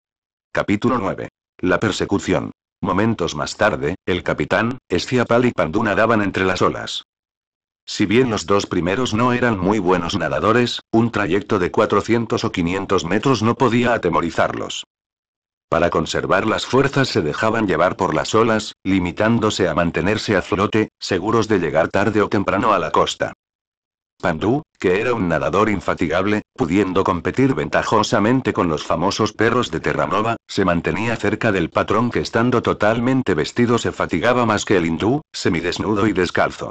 Capítulo 9. La persecución. Momentos más tarde, el capitán, Esciapal y Pandú nadaban entre las olas. Si bien los dos primeros no eran muy buenos nadadores, un trayecto de 400 o 500 metros no podía atemorizarlos. Para conservar las fuerzas se dejaban llevar por las olas, limitándose a mantenerse a flote, seguros de llegar tarde o temprano a la costa. Pandu, que era un nadador infatigable, pudiendo competir ventajosamente con los famosos perros de Terranova, se mantenía cerca del patrón que estando totalmente vestido se fatigaba más que el hindú, semidesnudo y descalzo.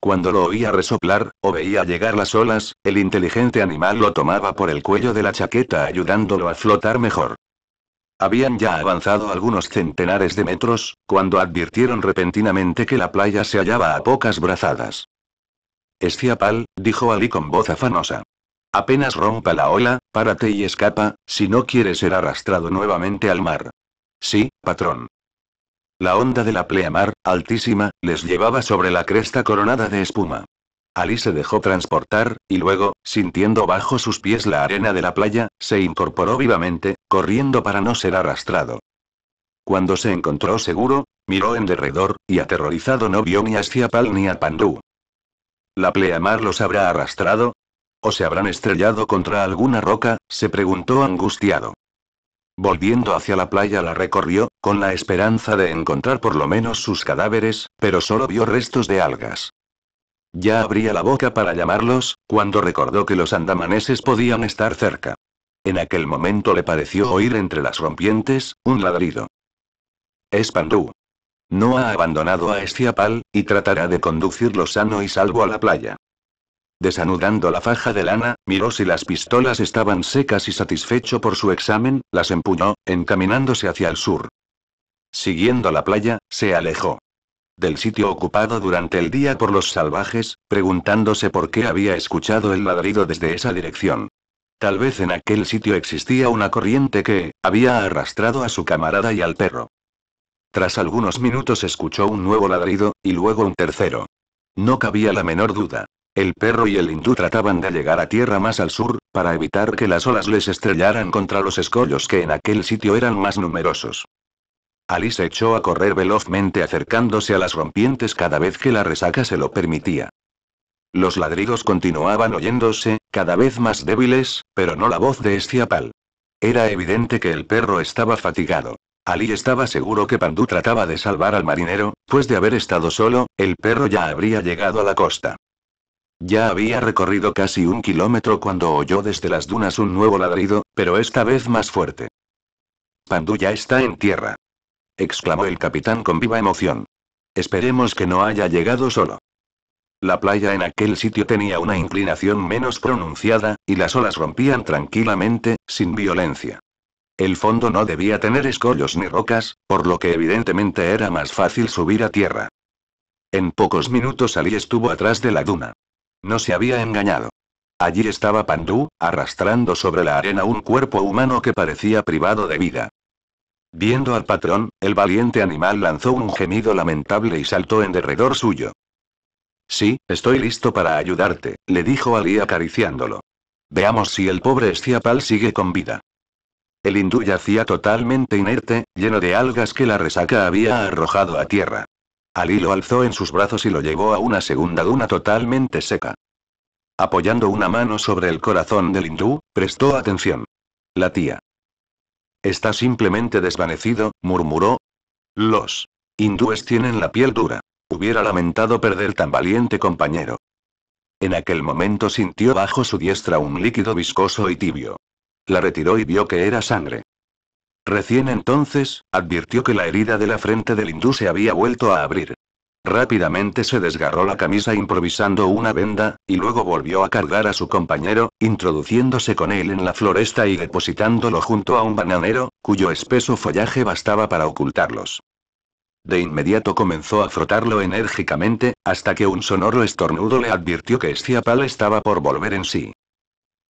Cuando lo oía resoplar, o veía llegar las olas, el inteligente animal lo tomaba por el cuello de la chaqueta ayudándolo a flotar mejor. Habían ya avanzado algunos centenares de metros, cuando advirtieron repentinamente que la playa se hallaba a pocas brazadas. Esciapal, dijo Ali con voz afanosa. Apenas rompa la ola, párate y escapa, si no quieres ser arrastrado nuevamente al mar. Sí, patrón. La onda de la pleamar, altísima, les llevaba sobre la cresta coronada de espuma. Ali se dejó transportar, y luego, sintiendo bajo sus pies la arena de la playa, se incorporó vivamente, corriendo para no ser arrastrado. Cuando se encontró seguro, miró en derredor, y aterrorizado no vio ni a Esciapal ni a Pandú. ¿La pleamar los habrá arrastrado? ¿O se habrán estrellado contra alguna roca? se preguntó angustiado. Volviendo hacia la playa la recorrió, con la esperanza de encontrar por lo menos sus cadáveres, pero solo vio restos de algas. Ya abría la boca para llamarlos, cuando recordó que los andamaneses podían estar cerca. En aquel momento le pareció oír entre las rompientes, un ladrido. Es Pandú. No ha abandonado a Estiapal, y tratará de conducirlo sano y salvo a la playa. Desanudando la faja de lana, miró si las pistolas estaban secas y satisfecho por su examen, las empuñó, encaminándose hacia el sur. Siguiendo la playa, se alejó del sitio ocupado durante el día por los salvajes, preguntándose por qué había escuchado el ladrido desde esa dirección. Tal vez en aquel sitio existía una corriente que había arrastrado a su camarada y al perro. Tras algunos minutos escuchó un nuevo ladrido, y luego un tercero. No cabía la menor duda. El perro y el hindú trataban de llegar a tierra más al sur, para evitar que las olas les estrellaran contra los escollos que en aquel sitio eran más numerosos. Alice echó a correr velozmente acercándose a las rompientes cada vez que la resaca se lo permitía. Los ladridos continuaban oyéndose, cada vez más débiles, pero no la voz de Estiapal. Era evidente que el perro estaba fatigado. Ali estaba seguro que Pandú trataba de salvar al marinero, pues de haber estado solo, el perro ya habría llegado a la costa. Ya había recorrido casi un kilómetro cuando oyó desde las dunas un nuevo ladrido, pero esta vez más fuerte. Pandú ya está en tierra. exclamó el capitán con viva emoción. Esperemos que no haya llegado solo. La playa en aquel sitio tenía una inclinación menos pronunciada, y las olas rompían tranquilamente, sin violencia. El fondo no debía tener escollos ni rocas, por lo que evidentemente era más fácil subir a tierra. En pocos minutos Ali estuvo atrás de la duna. No se había engañado. Allí estaba Pandú, arrastrando sobre la arena un cuerpo humano que parecía privado de vida. Viendo al patrón, el valiente animal lanzó un gemido lamentable y saltó en derredor suyo. Sí, estoy listo para ayudarte, le dijo Ali acariciándolo. Veamos si el pobre estiapal sigue con vida. El hindú yacía totalmente inerte, lleno de algas que la resaca había arrojado a tierra. Ali lo alzó en sus brazos y lo llevó a una segunda duna totalmente seca. Apoyando una mano sobre el corazón del hindú, prestó atención. La tía. Está simplemente desvanecido, murmuró. Los hindúes tienen la piel dura. Hubiera lamentado perder tan valiente compañero. En aquel momento sintió bajo su diestra un líquido viscoso y tibio. La retiró y vio que era sangre. Recién entonces, advirtió que la herida de la frente del hindú se había vuelto a abrir. Rápidamente se desgarró la camisa improvisando una venda, y luego volvió a cargar a su compañero, introduciéndose con él en la floresta y depositándolo junto a un bananero, cuyo espeso follaje bastaba para ocultarlos. De inmediato comenzó a frotarlo enérgicamente, hasta que un sonoro estornudo le advirtió que Estiapal estaba por volver en sí.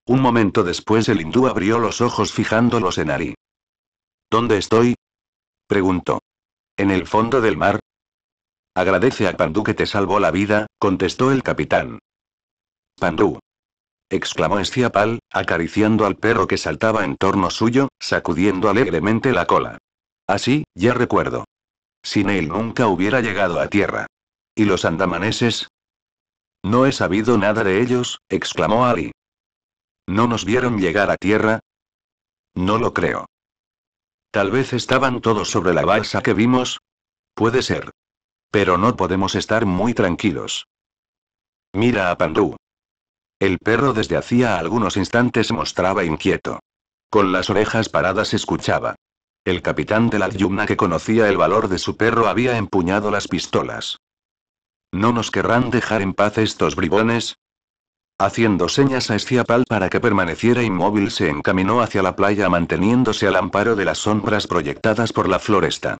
Un momento después el hindú abrió los ojos fijándolos en Ari. ¿Dónde estoy? preguntó. ¿En el fondo del mar? Agradece a Pandú que te salvó la vida, contestó el capitán. Pandú. exclamó Estiapal, acariciando al perro que saltaba en torno suyo, sacudiendo alegremente la cola. Así, ya recuerdo. Sin él nunca hubiera llegado a tierra. ¿Y los andamaneses? No he sabido nada de ellos, exclamó Ali. ¿No nos vieron llegar a tierra? No lo creo. Tal vez estaban todos sobre la balsa que vimos. Puede ser. Pero no podemos estar muy tranquilos. Mira a Pandú. El perro desde hacía algunos instantes mostraba inquieto. Con las orejas paradas escuchaba. El capitán de la yumna que conocía el valor de su perro había empuñado las pistolas. ¿No nos querrán dejar en paz estos bribones? Haciendo señas a Esciapal para que permaneciera inmóvil, se encaminó hacia la playa manteniéndose al amparo de las sombras proyectadas por la floresta.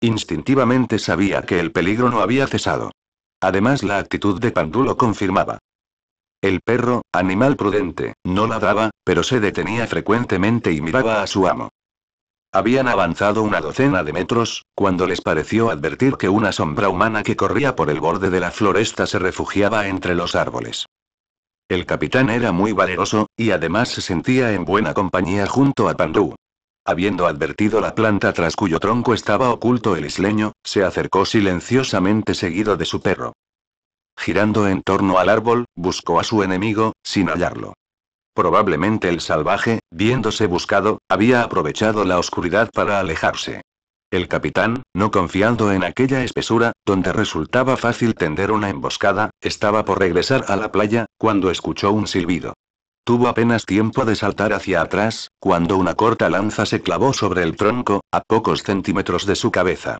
Instintivamente sabía que el peligro no había cesado. Además, la actitud de Pandú lo confirmaba. El perro, animal prudente, no ladraba, pero se detenía frecuentemente y miraba a su amo. Habían avanzado una docena de metros, cuando les pareció advertir que una sombra humana que corría por el borde de la floresta se refugiaba entre los árboles. El capitán era muy valeroso, y además se sentía en buena compañía junto a Pandú. Habiendo advertido la planta tras cuyo tronco estaba oculto el isleño, se acercó silenciosamente seguido de su perro. Girando en torno al árbol, buscó a su enemigo, sin hallarlo. Probablemente el salvaje, viéndose buscado, había aprovechado la oscuridad para alejarse. El capitán, no confiando en aquella espesura, donde resultaba fácil tender una emboscada, estaba por regresar a la playa, cuando escuchó un silbido. Tuvo apenas tiempo de saltar hacia atrás, cuando una corta lanza se clavó sobre el tronco, a pocos centímetros de su cabeza.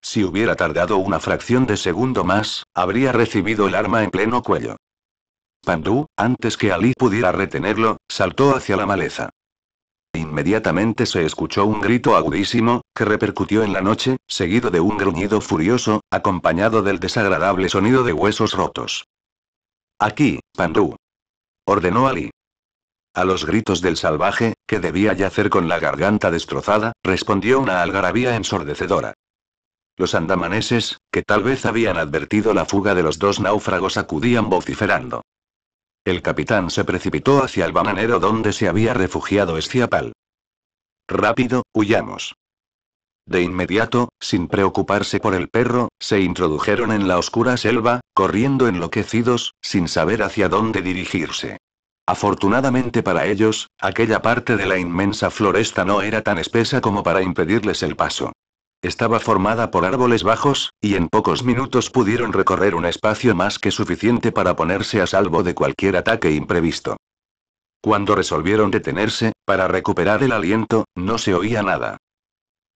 Si hubiera tardado una fracción de segundo más, habría recibido el arma en pleno cuello. Pandú, antes que Ali pudiera retenerlo, saltó hacia la maleza. Inmediatamente se escuchó un grito agudísimo, que repercutió en la noche, seguido de un gruñido furioso, acompañado del desagradable sonido de huesos rotos. Aquí, Pandú. Ordenó Ali. A los gritos del salvaje, que debía yacer con la garganta destrozada, respondió una algarabía ensordecedora. Los andamaneses, que tal vez habían advertido la fuga de los dos náufragos, acudían vociferando. El capitán se precipitó hacia el bananero donde se había refugiado Esciapal. Rápido, huyamos. De inmediato, sin preocuparse por el perro, se introdujeron en la oscura selva, corriendo enloquecidos, sin saber hacia dónde dirigirse. Afortunadamente para ellos, aquella parte de la inmensa floresta no era tan espesa como para impedirles el paso. Estaba formada por árboles bajos, y en pocos minutos pudieron recorrer un espacio más que suficiente para ponerse a salvo de cualquier ataque imprevisto. Cuando resolvieron detenerse, para recuperar el aliento, no se oía nada.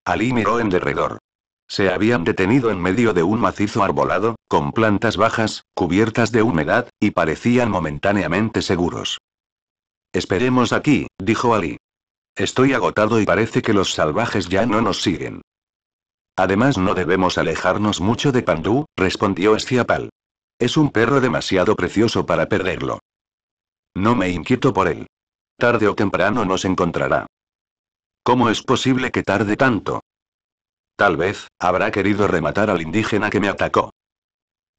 Ali miró en derredor. Se habían detenido en medio de un macizo arbolado, con plantas bajas, cubiertas de humedad, y parecían momentáneamente seguros. Esperemos aquí, dijo Ali. Estoy agotado y parece que los salvajes ya no nos siguen. Además no debemos alejarnos mucho de Pandú, respondió Esciapal. Es un perro demasiado precioso para perderlo. No me inquieto por él. Tarde o temprano nos encontrará. ¿Cómo es posible que tarde tanto? Tal vez, habrá querido rematar al indígena que me atacó.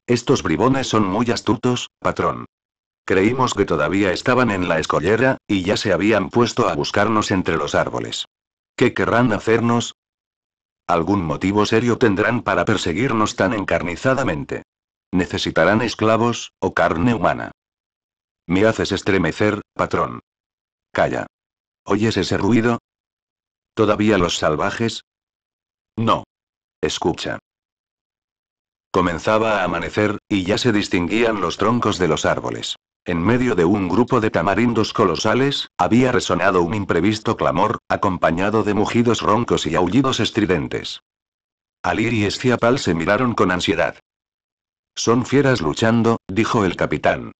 Estos bribones son muy astutos, patrón. Creímos que todavía estaban en la escollera, y ya se habían puesto a buscarnos entre los árboles. ¿Qué querrán hacernos? Algún motivo serio tendrán para perseguirnos tan encarnizadamente. Necesitarán esclavos, o carne humana. Me haces estremecer, patrón. Calla. ¿Oyes ese ruido? ¿Todavía los salvajes? No. Escucha. Comenzaba a amanecer, y ya se distinguían los troncos de los árboles. En medio de un grupo de tamarindos colosales, había resonado un imprevisto clamor, acompañado de mugidos roncos y aullidos estridentes. Alir y Esciapal se miraron con ansiedad. Son fieras luchando, dijo el capitán.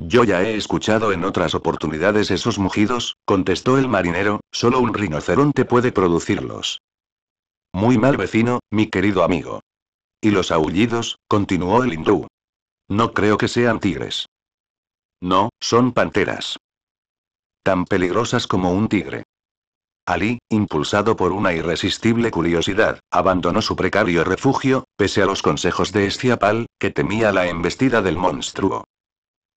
Yo ya he escuchado en otras oportunidades esos mugidos, contestó el marinero, solo un rinoceronte puede producirlos. Muy mal vecino, mi querido amigo. Y los aullidos, continuó el hindú. No creo que sean tigres. No, son panteras. Tan peligrosas como un tigre. Ali, impulsado por una irresistible curiosidad, abandonó su precario refugio, pese a los consejos de Esciapal, que temía la embestida del monstruo.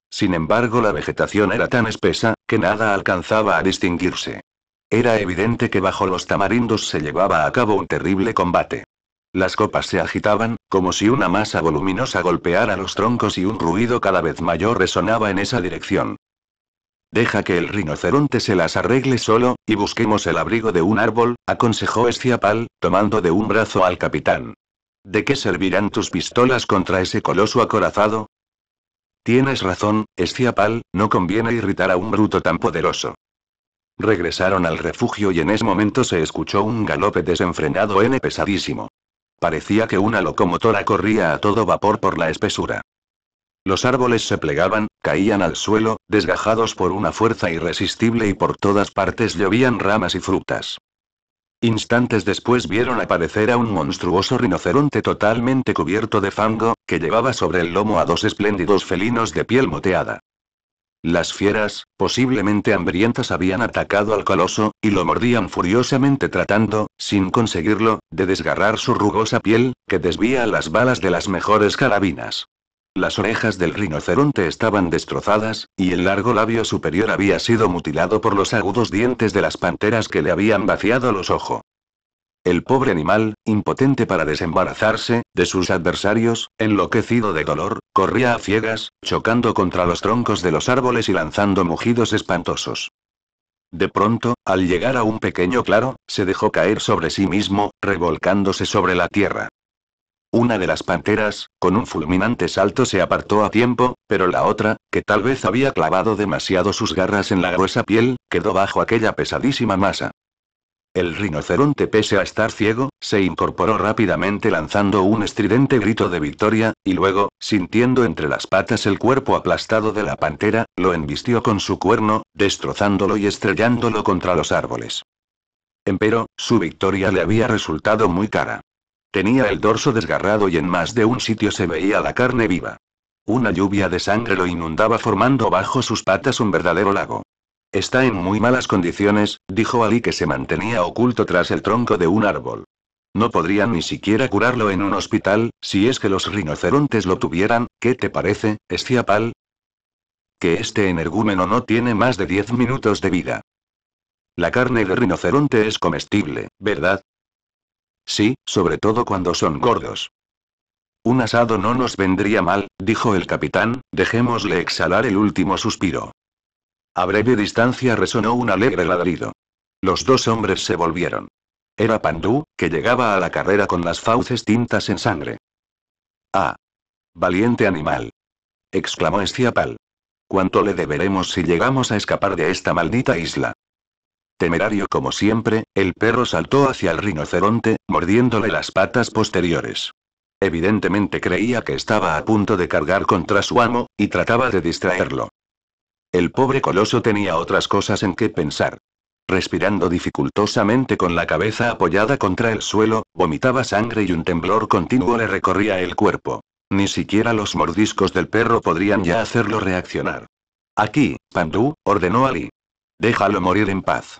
Sin embargo, la vegetación era tan espesa, que nada alcanzaba a distinguirse. Era evidente que bajo los tamarindos se llevaba a cabo un terrible combate. Las copas se agitaban, como si una masa voluminosa golpeara los troncos y un ruido cada vez mayor resonaba en esa dirección. Deja que el rinoceronte se las arregle solo, y busquemos el abrigo de un árbol, aconsejó Esciapal, tomando de un brazo al capitán. ¿De qué servirán tus pistolas contra ese coloso acorazado? Tienes razón, Esciapal, no conviene irritar a un bruto tan poderoso. Regresaron al refugio y en ese momento se escuchó un galope desenfrenado N pesadísimo. Parecía que una locomotora corría a todo vapor por la espesura. Los árboles se plegaban, caían al suelo, desgajados por una fuerza irresistible y por todas partes llovían ramas y frutas. Instantes después vieron aparecer a un monstruoso rinoceronte totalmente cubierto de fango, que llevaba sobre el lomo a dos espléndidos felinos de piel moteada. Las fieras, posiblemente hambrientas, habían atacado al coloso, y lo mordían furiosamente tratando, sin conseguirlo, de desgarrar su rugosa piel, que desvía las balas de las mejores carabinas. Las orejas del rinoceronte estaban destrozadas, y el largo labio superior había sido mutilado por los agudos dientes de las panteras que le habían vaciado los ojos. El pobre animal, impotente para desembarazarse, de sus adversarios, enloquecido de dolor, corría a ciegas, chocando contra los troncos de los árboles y lanzando mugidos espantosos. De pronto, al llegar a un pequeño claro, se dejó caer sobre sí mismo, revolcándose sobre la tierra. Una de las panteras, con un fulminante salto, se apartó a tiempo, pero la otra, que tal vez había clavado demasiado sus garras en la gruesa piel, quedó bajo aquella pesadísima masa. El rinoceronte, pese a estar ciego, se incorporó rápidamente lanzando un estridente grito de victoria, y luego, sintiendo entre las patas el cuerpo aplastado de la pantera, lo embistió con su cuerno, destrozándolo y estrellándolo contra los árboles. Empero, su victoria le había resultado muy cara. Tenía el dorso desgarrado y en más de un sitio se veía la carne viva. Una lluvia de sangre lo inundaba formando bajo sus patas un verdadero lago. Está en muy malas condiciones, dijo Ali que se mantenía oculto tras el tronco de un árbol. No podrían ni siquiera curarlo en un hospital, si es que los rinocerontes lo tuvieran, ¿qué te parece, Esciapal? Que este energúmeno no tiene más de 10 minutos de vida. La carne de rinoceronte es comestible, ¿verdad? Sí, sobre todo cuando son gordos. Un asado no nos vendría mal, dijo el capitán, dejémosle exhalar el último suspiro. A breve distancia resonó un alegre ladrido. Los dos hombres se volvieron. Era Pandú, que llegaba a la carrera con las fauces tintas en sangre. ¡Ah! ¡Valiente animal! exclamó Esciapal. ¿Cuánto le deberemos si llegamos a escapar de esta maldita isla? Temerario como siempre, el perro saltó hacia el rinoceronte, mordiéndole las patas posteriores. Evidentemente creía que estaba a punto de cargar contra su amo, y trataba de distraerlo. El pobre coloso tenía otras cosas en que pensar. Respirando dificultosamente con la cabeza apoyada contra el suelo, vomitaba sangre y un temblor continuo le recorría el cuerpo. Ni siquiera los mordiscos del perro podrían ya hacerlo reaccionar. Aquí, Pandú, ordenó Ali. Déjalo morir en paz.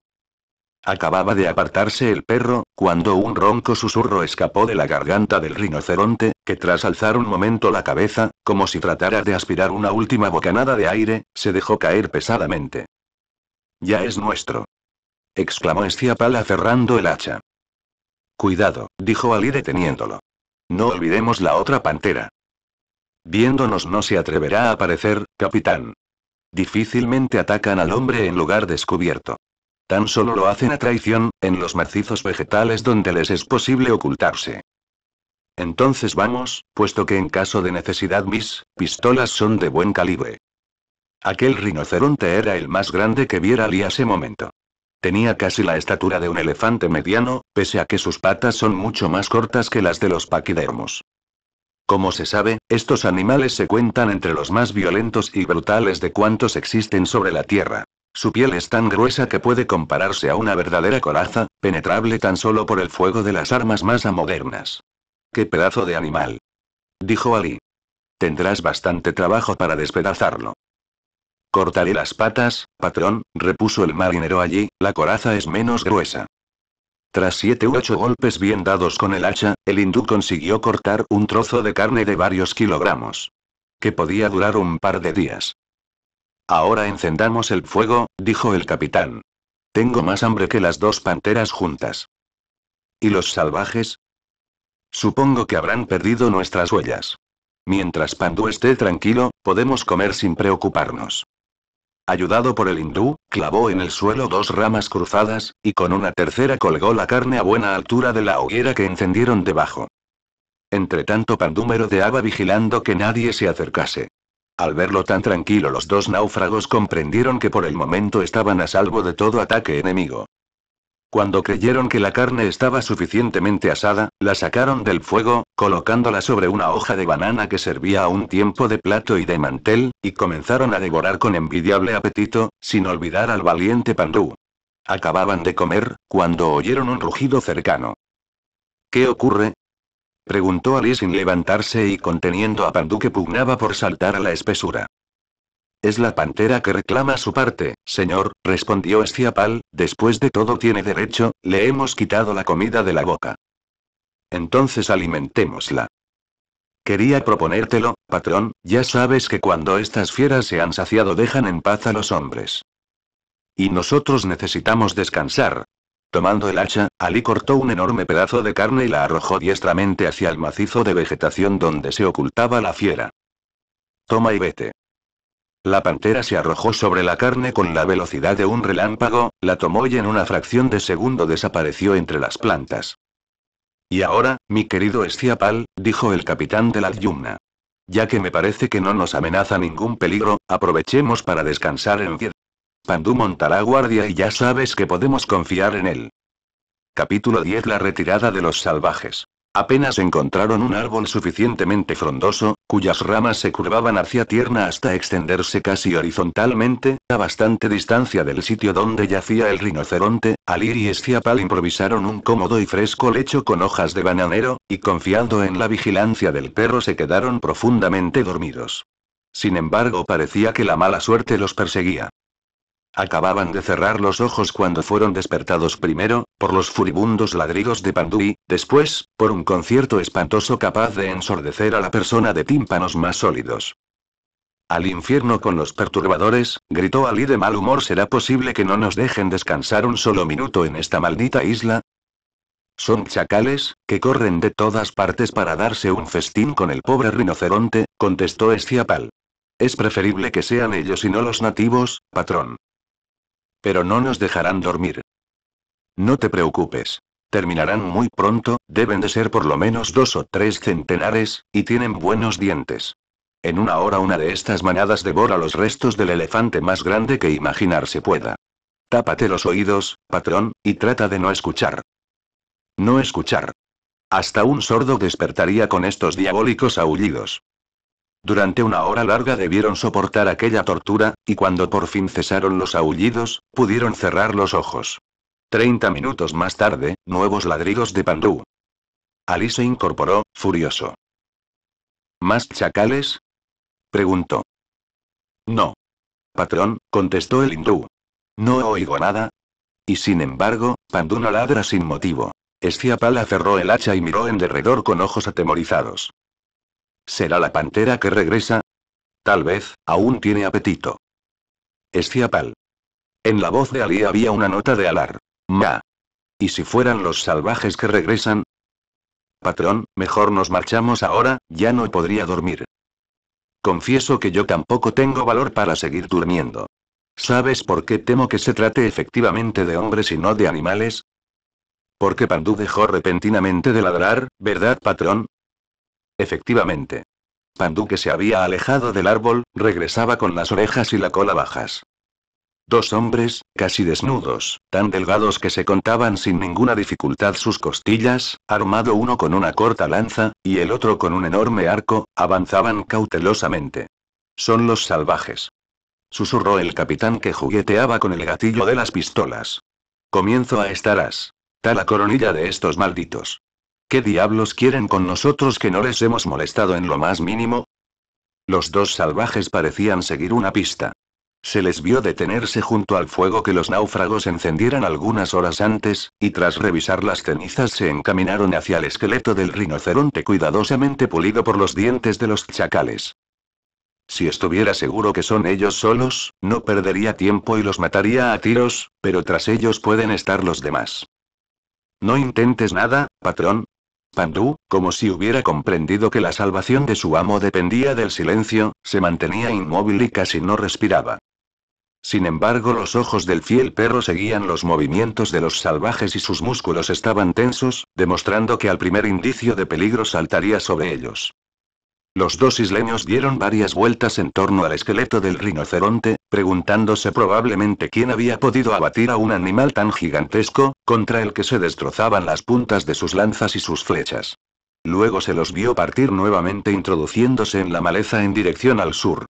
Acababa de apartarse el perro, cuando un ronco susurro escapó de la garganta del rinoceronte, que tras alzar un momento la cabeza, como si tratara de aspirar una última bocanada de aire, se dejó caer pesadamente. Ya es nuestro. exclamó Pala cerrando el hacha. Cuidado, dijo Ali deteniéndolo. No olvidemos la otra pantera. Viéndonos no se atreverá a aparecer, capitán. Difícilmente atacan al hombre en lugar descubierto. Tan solo lo hacen a traición, en los macizos vegetales donde les es posible ocultarse. Entonces vamos, puesto que en caso de necesidad mis pistolas son de buen calibre. Aquel rinoceronte era el más grande que viera a ese momento. Tenía casi la estatura de un elefante mediano, pese a que sus patas son mucho más cortas que las de los paquidermos. Como se sabe, estos animales se cuentan entre los más violentos y brutales de cuantos existen sobre la Tierra. Su piel es tan gruesa que puede compararse a una verdadera coraza, penetrable tan solo por el fuego de las armas más modernas. ¡Qué pedazo de animal! dijo Ali. Tendrás bastante trabajo para despedazarlo. Cortaré las patas, patrón, repuso el marinero allí, la coraza es menos gruesa. Tras siete u ocho golpes bien dados con el hacha, el hindú consiguió cortar un trozo de carne de varios kilogramos. Que podía durar un par de días. Ahora encendamos el fuego, dijo el capitán. Tengo más hambre que las dos panteras juntas. ¿Y los salvajes? Supongo que habrán perdido nuestras huellas. Mientras Pandu esté tranquilo, podemos comer sin preocuparnos. Ayudado por el hindú, clavó en el suelo dos ramas cruzadas, y con una tercera colgó la carne a buena altura de la hoguera que encendieron debajo. Entretanto Pandú merodeaba vigilando que nadie se acercase. Al verlo tan tranquilo los dos náufragos comprendieron que por el momento estaban a salvo de todo ataque enemigo. Cuando creyeron que la carne estaba suficientemente asada, la sacaron del fuego, colocándola sobre una hoja de banana que servía a un tiempo de plato y de mantel, y comenzaron a devorar con envidiable apetito, sin olvidar al valiente Pandú. Acababan de comer, cuando oyeron un rugido cercano. ¿Qué ocurre? Preguntó Ali sin levantarse y conteniendo a Pandu que pugnaba por saltar a la espesura. Es la pantera que reclama su parte, señor, respondió Esciapal, después de todo tiene derecho, le hemos quitado la comida de la boca. Entonces alimentémosla. Quería proponértelo, patrón, ya sabes que cuando estas fieras se han saciado dejan en paz a los hombres. Y nosotros necesitamos descansar, Tomando el hacha, Ali cortó un enorme pedazo de carne y la arrojó diestramente hacia el macizo de vegetación donde se ocultaba la fiera. Toma y vete. La pantera se arrojó sobre la carne con la velocidad de un relámpago, la tomó y en una fracción de segundo desapareció entre las plantas. Y ahora, mi querido Esciapal, dijo el capitán de la yumna. Ya que me parece que no nos amenaza ningún peligro, aprovechemos para descansar en Pandú montará guardia y ya sabes que podemos confiar en él. Capítulo 10 La retirada de los salvajes. Apenas encontraron un árbol suficientemente frondoso, cuyas ramas se curvaban hacia tierna hasta extenderse casi horizontalmente, a bastante distancia del sitio donde yacía el rinoceronte, Alir y Esciapal improvisaron un cómodo y fresco lecho con hojas de bananero, y confiando en la vigilancia del perro se quedaron profundamente dormidos. Sin embargo parecía que la mala suerte los perseguía. Acababan de cerrar los ojos cuando fueron despertados primero, por los furibundos ladridos de Pandu y, después, por un concierto espantoso capaz de ensordecer a la persona de tímpanos más sólidos. Al infierno con los perturbadores, gritó Ali de mal humor, ¿será posible que no nos dejen descansar un solo minuto en esta maldita isla? Son chacales, que corren de todas partes para darse un festín con el pobre rinoceronte, contestó Esciapal. Es preferible que sean ellos y no los nativos, patrón. Pero no nos dejarán dormir. No te preocupes. Terminarán muy pronto, deben de ser por lo menos dos o tres centenares, y tienen buenos dientes. En una hora una de estas manadas devora los restos del elefante más grande que imaginarse pueda. Tápate los oídos, patrón, y trata de no escuchar. No escuchar. Hasta un sordo despertaría con estos diabólicos aullidos. Durante una hora larga debieron soportar aquella tortura, y cuando por fin cesaron los aullidos, pudieron cerrar los ojos. Treinta minutos más tarde, nuevos ladridos de Pandú. Ali se incorporó, furioso. ¿Más chacales? preguntó. No. Patrón, contestó el hindú. No oigo nada. Y sin embargo, Pandú no ladra sin motivo. Esciapala cerró el hacha y miró en derredor con ojos atemorizados. ¿Será la pantera que regresa? Tal vez, aún tiene apetito. Esciapal. En la voz de Ali había una nota de alar. Ma. ¿Y si fueran los salvajes que regresan? Patrón, mejor nos marchamos ahora, ya no podría dormir. Confieso que yo tampoco tengo valor para seguir durmiendo. ¿Sabes por qué temo que se trate efectivamente de hombres y no de animales? Porque Pandú dejó repentinamente de ladrar, ¿verdad, patrón? Efectivamente. Pandu que se había alejado del árbol, regresaba con las orejas y la cola bajas. Dos hombres, casi desnudos, tan delgados que se contaban sin ninguna dificultad sus costillas, armado uno con una corta lanza, y el otro con un enorme arco, avanzaban cautelosamente. Son los salvajes. Susurró el capitán que jugueteaba con el gatillo de las pistolas. Comienzo a estar as. la coronilla de estos malditos. ¿Qué diablos quieren con nosotros que no les hemos molestado en lo más mínimo? Los dos salvajes parecían seguir una pista. Se les vio detenerse junto al fuego que los náufragos encendieran algunas horas antes, y tras revisar las cenizas se encaminaron hacia el esqueleto del rinoceronte cuidadosamente pulido por los dientes de los chacales. Si estuviera seguro que son ellos solos, no perdería tiempo y los mataría a tiros, pero tras ellos pueden estar los demás. No intentes nada, patrón, Pandú, como si hubiera comprendido que la salvación de su amo dependía del silencio, se mantenía inmóvil y casi no respiraba. Sin embargo, los ojos del fiel perro seguían los movimientos de los salvajes y sus músculos estaban tensos, demostrando que al primer indicio de peligro saltaría sobre ellos. Los dos isleños dieron varias vueltas en torno al esqueleto del rinoceronte, preguntándose probablemente quién había podido abatir a un animal tan gigantesco, contra el que se destrozaban las puntas de sus lanzas y sus flechas. Luego se los vio partir nuevamente introduciéndose en la maleza en dirección al sur.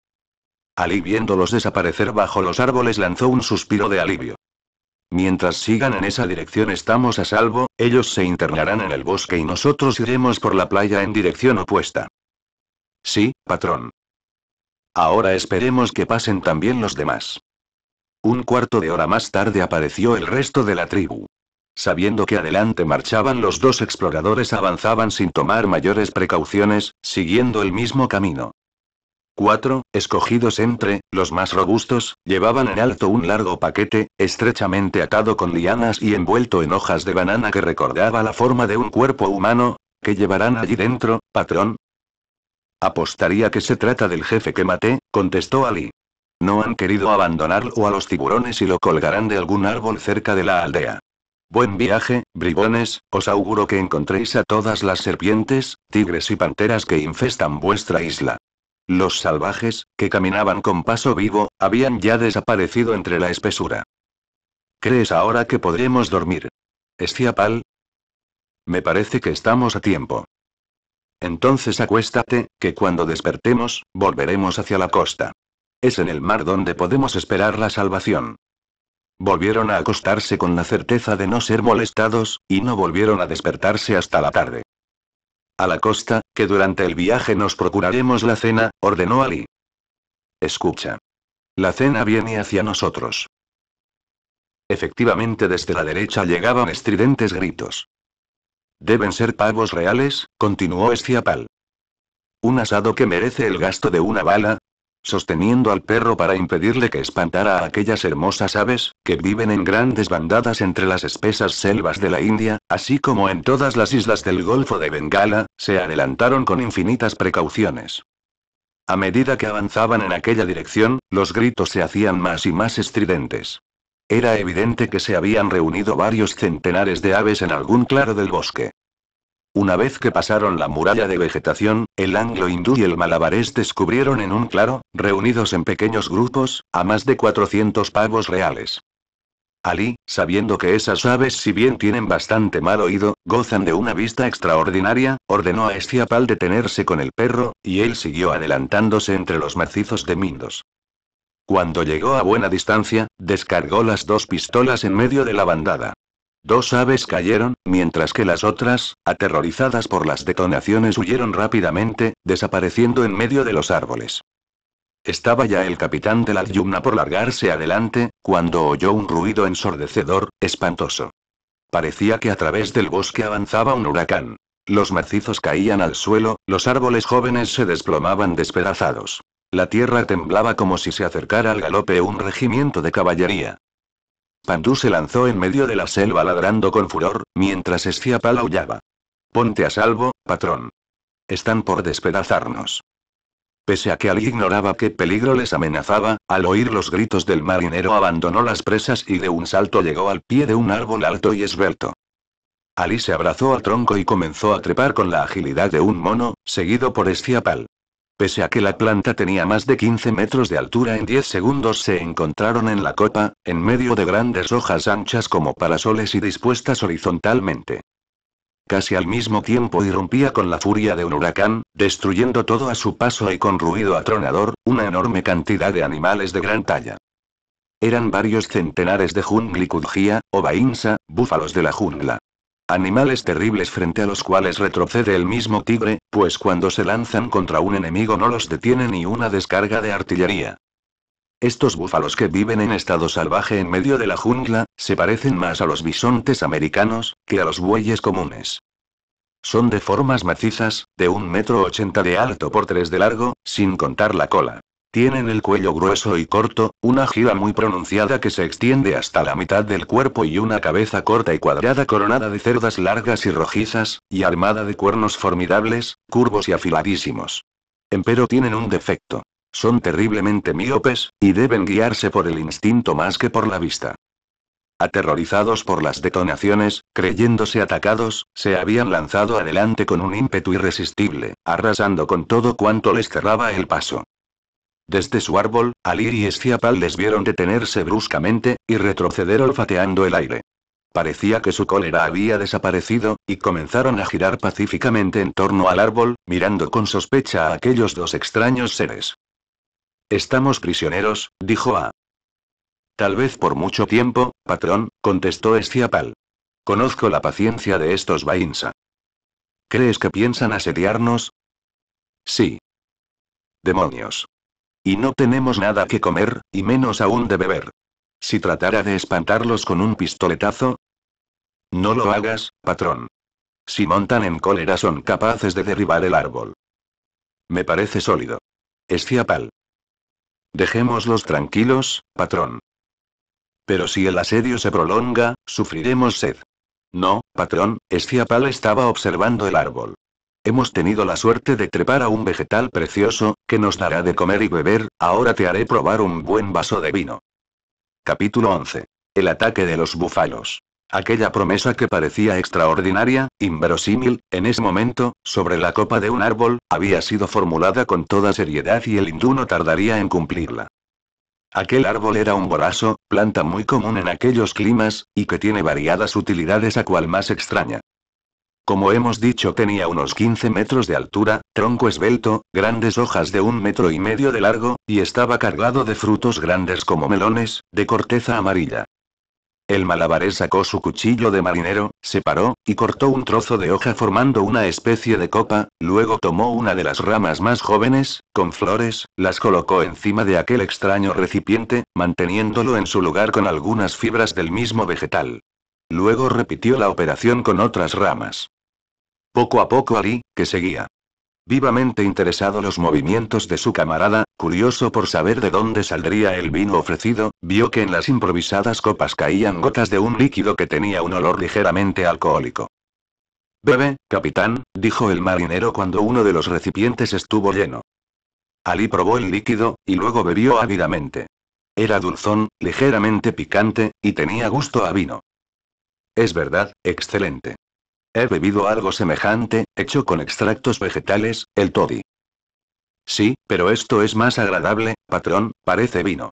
Ali viéndolos desaparecer bajo los árboles lanzó un suspiro de alivio. Mientras sigan en esa dirección estamos a salvo, ellos se internarán en el bosque y nosotros iremos por la playa en dirección opuesta. Sí, patrón. Ahora esperemos que pasen también los demás. Un cuarto de hora más tarde apareció el resto de la tribu. Sabiendo que adelante marchaban los dos exploradores avanzaban sin tomar mayores precauciones, siguiendo el mismo camino. Cuatro, escogidos entre, los más robustos, llevaban en alto un largo paquete, estrechamente atado con lianas y envuelto en hojas de banana que recordaba la forma de un cuerpo humano, que llevarán allí dentro, patrón? Apostaría que se trata del jefe que maté, contestó Ali. No han querido abandonarlo a los tiburones y lo colgarán de algún árbol cerca de la aldea. Buen viaje, bribones, os auguro que encontréis a todas las serpientes, tigres y panteras que infestan vuestra isla. Los salvajes, que caminaban con paso vivo, habían ya desaparecido entre la espesura. ¿Crees ahora que podremos dormir? pal? Me parece que estamos a tiempo. Entonces acuéstate, que cuando despertemos, volveremos hacia la costa. Es en el mar donde podemos esperar la salvación. Volvieron a acostarse con la certeza de no ser molestados, y no volvieron a despertarse hasta la tarde. A la costa, que durante el viaje nos procuraremos la cena, ordenó Ali. Escucha. La cena viene hacia nosotros. Efectivamente desde la derecha llegaban estridentes gritos. Deben ser pavos reales, continuó Esciapal. Un asado que merece el gasto de una bala, sosteniendo al perro para impedirle que espantara a aquellas hermosas aves, que viven en grandes bandadas entre las espesas selvas de la India, así como en todas las islas del Golfo de Bengala, se adelantaron con infinitas precauciones. A medida que avanzaban en aquella dirección, los gritos se hacían más y más estridentes. Era evidente que se habían reunido varios centenares de aves en algún claro del bosque. Una vez que pasaron la muralla de vegetación, el anglo-hindú y el malabarés descubrieron en un claro, reunidos en pequeños grupos, a más de 400 pavos reales. Ali, sabiendo que esas aves si bien tienen bastante mal oído, gozan de una vista extraordinaria, ordenó a Estiapal detenerse con el perro, y él siguió adelantándose entre los macizos de Mindos. Cuando llegó a buena distancia, descargó las dos pistolas en medio de la bandada. Dos aves cayeron, mientras que las otras, aterrorizadas por las detonaciones, huyeron rápidamente, desapareciendo en medio de los árboles. Estaba ya el capitán de la yumna por largarse adelante, cuando oyó un ruido ensordecedor, espantoso. Parecía que a través del bosque avanzaba un huracán. Los macizos caían al suelo, los árboles jóvenes se desplomaban despedazados. La tierra temblaba como si se acercara al galope un regimiento de caballería. Pandú se lanzó en medio de la selva ladrando con furor, mientras Esciapal aullaba. Ponte a salvo, patrón. Están por despedazarnos. Pese a que Ali ignoraba qué peligro les amenazaba, al oír los gritos del marinero abandonó las presas y de un salto llegó al pie de un árbol alto y esbelto. Ali se abrazó al tronco y comenzó a trepar con la agilidad de un mono, seguido por Esciapal. Pese a que la planta tenía más de 15 metros de altura, en 10 segundos se encontraron en la copa, en medio de grandes hojas anchas como parasoles y dispuestas horizontalmente. Casi al mismo tiempo irrumpía con la furia de un huracán, destruyendo todo a su paso y con ruido atronador, una enorme cantidad de animales de gran talla. Eran varios centenares de junglicudgia, o bainsa, búfalos de la jungla, Animales terribles frente a los cuales retrocede el mismo tigre, pues cuando se lanzan contra un enemigo no los detiene ni una descarga de artillería. Estos búfalos que viven en estado salvaje en medio de la jungla, se parecen más a los bisontes americanos, que a los bueyes comunes. Son de formas macizas, de un metro ochenta de alto por 3 de largo, sin contar la cola. Tienen el cuello grueso y corto, una gira muy pronunciada que se extiende hasta la mitad del cuerpo y una cabeza corta y cuadrada coronada de cerdas largas y rojizas, y armada de cuernos formidables, curvos y afiladísimos. Empero tienen un defecto. Son terriblemente míopes, y deben guiarse por el instinto más que por la vista. Aterrorizados por las detonaciones, creyéndose atacados, se habían lanzado adelante con un ímpetu irresistible, arrasando con todo cuanto les cerraba el paso. Desde su árbol, Alir y Esciapal les vieron detenerse bruscamente, y retroceder olfateando el aire. Parecía que su cólera había desaparecido, y comenzaron a girar pacíficamente en torno al árbol, mirando con sospecha a aquellos dos extraños seres. Estamos prisioneros, dijo A. Tal vez por mucho tiempo, patrón, contestó Esciapal. Conozco la paciencia de estos Bainsa. ¿Crees que piensan asediarnos? Sí. Demonios. Y no tenemos nada que comer, y menos aún de beber. Si tratara de espantarlos con un pistoletazo. No lo hagas, patrón. Si montan en cólera son capaces de derribar el árbol. Me parece sólido. Esfiapal. Dejémoslos tranquilos, patrón. Pero si el asedio se prolonga, sufriremos sed. No, patrón, Esciapal estaba observando el árbol. Hemos tenido la suerte de trepar a un vegetal precioso, que nos dará de comer y beber, ahora te haré probar un buen vaso de vino. Capítulo 11. El ataque de los búfalos. Aquella promesa que parecía extraordinaria, inverosímil, en ese momento, sobre la copa de un árbol, había sido formulada con toda seriedad y el hindú no tardaría en cumplirla. Aquel árbol era un borazo, planta muy común en aquellos climas, y que tiene variadas utilidades a cual más extraña. Como hemos dicho tenía unos 15 metros de altura, tronco esbelto, grandes hojas de un metro y medio de largo, y estaba cargado de frutos grandes como melones, de corteza amarilla. El malabarés sacó su cuchillo de marinero, se paró, y cortó un trozo de hoja formando una especie de copa, luego tomó una de las ramas más jóvenes, con flores, las colocó encima de aquel extraño recipiente, manteniéndolo en su lugar con algunas fibras del mismo vegetal. Luego repitió la operación con otras ramas. Poco a poco Ali, que seguía vivamente interesado los movimientos de su camarada, curioso por saber de dónde saldría el vino ofrecido, vio que en las improvisadas copas caían gotas de un líquido que tenía un olor ligeramente alcohólico. Bebe, capitán, dijo el marinero cuando uno de los recipientes estuvo lleno. Ali probó el líquido, y luego bebió ávidamente. Era dulzón, ligeramente picante, y tenía gusto a vino. Es verdad, excelente. He bebido algo semejante, hecho con extractos vegetales, el toddy. Sí, pero esto es más agradable, patrón, parece vino.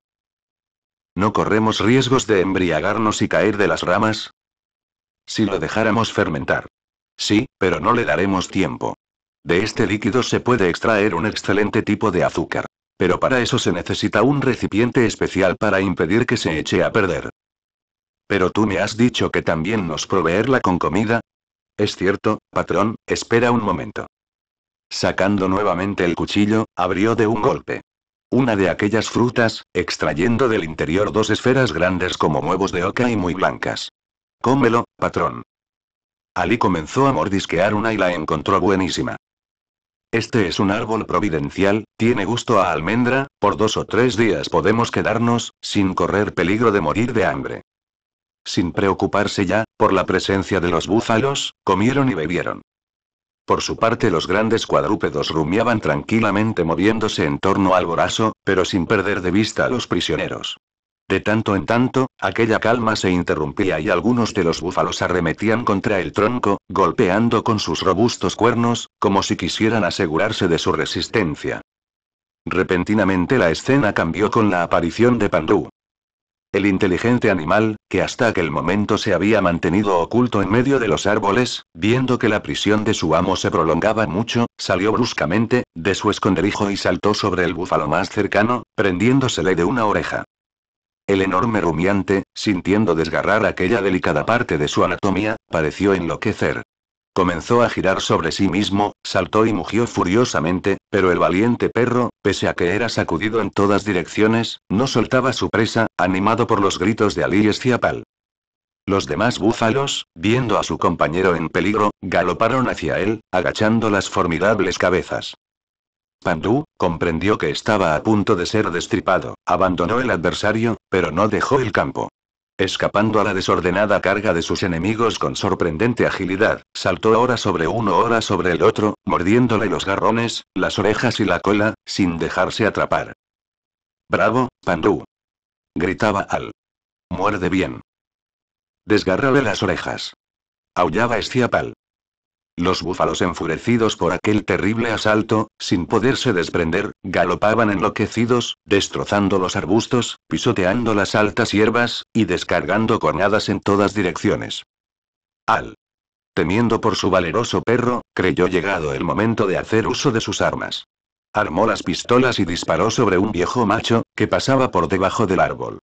¿No corremos riesgos de embriagarnos y caer de las ramas? Si lo dejáramos fermentar. Sí, pero no le daremos tiempo. De este líquido se puede extraer un excelente tipo de azúcar. Pero para eso se necesita un recipiente especial para impedir que se eche a perder. Pero tú me has dicho que también nos proveerla con comida, es cierto, patrón, espera un momento. Sacando nuevamente el cuchillo, abrió de un golpe. Una de aquellas frutas, extrayendo del interior dos esferas grandes como huevos de oca y muy blancas. Cómelo, patrón. Ali comenzó a mordisquear una y la encontró buenísima. Este es un árbol providencial, tiene gusto a almendra, por dos o tres días podemos quedarnos, sin correr peligro de morir de hambre sin preocuparse ya, por la presencia de los búfalos, comieron y bebieron. Por su parte los grandes cuadrúpedos rumiaban tranquilamente moviéndose en torno al borazo, pero sin perder de vista a los prisioneros. De tanto en tanto, aquella calma se interrumpía y algunos de los búfalos arremetían contra el tronco, golpeando con sus robustos cuernos, como si quisieran asegurarse de su resistencia. Repentinamente la escena cambió con la aparición de Pandú, el inteligente animal, que hasta aquel momento se había mantenido oculto en medio de los árboles, viendo que la prisión de su amo se prolongaba mucho, salió bruscamente, de su esconderijo y saltó sobre el búfalo más cercano, prendiéndosele de una oreja. El enorme rumiante, sintiendo desgarrar aquella delicada parte de su anatomía, pareció enloquecer. Comenzó a girar sobre sí mismo, saltó y mugió furiosamente, pero el valiente perro, pese a que era sacudido en todas direcciones, no soltaba su presa, animado por los gritos de Ali Esciapal. Los demás búfalos, viendo a su compañero en peligro, galoparon hacia él, agachando las formidables cabezas. Pandú, comprendió que estaba a punto de ser destripado, abandonó el adversario, pero no dejó el campo. Escapando a la desordenada carga de sus enemigos con sorprendente agilidad, saltó ahora sobre uno, ahora sobre el otro, mordiéndole los garrones, las orejas y la cola, sin dejarse atrapar. ¡Bravo, Pandú! gritaba Al. Muerde bien. Desgárrale las orejas. Aullaba pal. Los búfalos enfurecidos por aquel terrible asalto, sin poderse desprender, galopaban enloquecidos, destrozando los arbustos, pisoteando las altas hierbas, y descargando cornadas en todas direcciones. Al. Temiendo por su valeroso perro, creyó llegado el momento de hacer uso de sus armas. Armó las pistolas y disparó sobre un viejo macho, que pasaba por debajo del árbol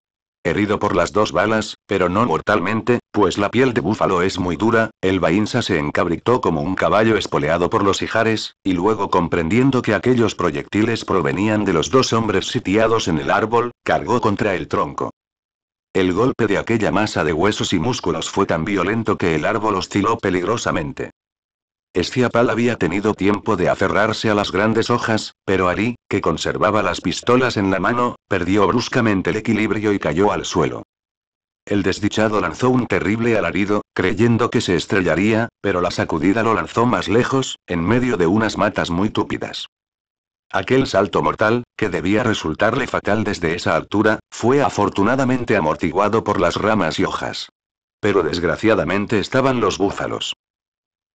herido por las dos balas, pero no mortalmente, pues la piel de búfalo es muy dura, el Bainsa se encabritó como un caballo espoleado por los hijares, y luego comprendiendo que aquellos proyectiles provenían de los dos hombres sitiados en el árbol, cargó contra el tronco. El golpe de aquella masa de huesos y músculos fue tan violento que el árbol osciló peligrosamente. Esciapal había tenido tiempo de aferrarse a las grandes hojas, pero Ari, que conservaba las pistolas en la mano, perdió bruscamente el equilibrio y cayó al suelo. El desdichado lanzó un terrible alarido, creyendo que se estrellaría, pero la sacudida lo lanzó más lejos, en medio de unas matas muy túpidas. Aquel salto mortal, que debía resultarle fatal desde esa altura, fue afortunadamente amortiguado por las ramas y hojas. Pero desgraciadamente estaban los búfalos.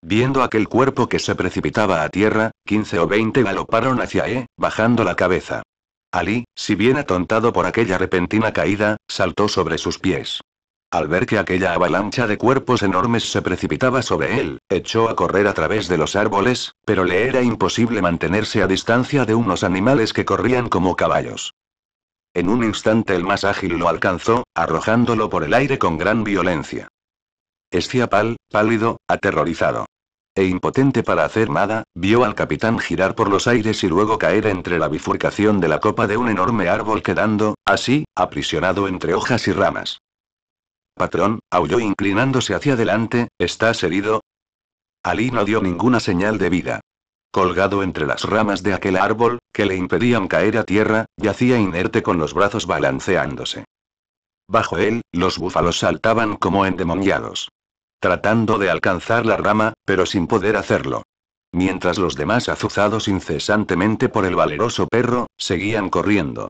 Viendo aquel cuerpo que se precipitaba a tierra, 15 o 20 galoparon hacia él, e, bajando la cabeza. Ali, si bien atontado por aquella repentina caída, saltó sobre sus pies. Al ver que aquella avalancha de cuerpos enormes se precipitaba sobre él, echó a correr a través de los árboles, pero le era imposible mantenerse a distancia de unos animales que corrían como caballos. En un instante el más ágil lo alcanzó, arrojándolo por el aire con gran violencia. pal, pálido, aterrorizado e impotente para hacer nada, vio al capitán girar por los aires y luego caer entre la bifurcación de la copa de un enorme árbol quedando, así, aprisionado entre hojas y ramas. Patrón, aulló inclinándose hacia adelante, ¿estás herido? Ali no dio ninguna señal de vida. Colgado entre las ramas de aquel árbol, que le impedían caer a tierra, yacía inerte con los brazos balanceándose. Bajo él, los búfalos saltaban como endemoniados tratando de alcanzar la rama, pero sin poder hacerlo. Mientras los demás, azuzados incesantemente por el valeroso perro, seguían corriendo.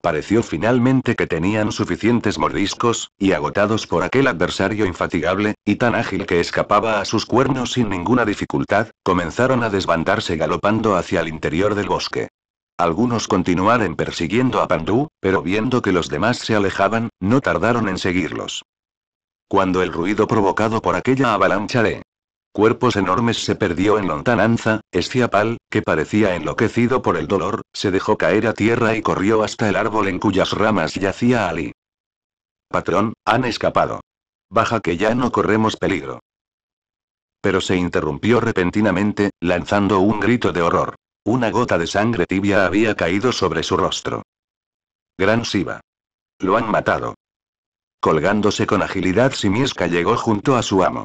Pareció finalmente que tenían suficientes mordiscos, y agotados por aquel adversario infatigable, y tan ágil que escapaba a sus cuernos sin ninguna dificultad, comenzaron a desbandarse galopando hacia el interior del bosque. Algunos continuaron persiguiendo a Pandú, pero viendo que los demás se alejaban, no tardaron en seguirlos cuando el ruido provocado por aquella avalancha de cuerpos enormes se perdió en lontananza, Esciapal, que parecía enloquecido por el dolor, se dejó caer a tierra y corrió hasta el árbol en cuyas ramas yacía Ali. Patrón, han escapado. Baja que ya no corremos peligro. Pero se interrumpió repentinamente, lanzando un grito de horror. Una gota de sangre tibia había caído sobre su rostro. Gran Siva. Lo han matado. Colgándose con agilidad simiesca llegó junto a su amo.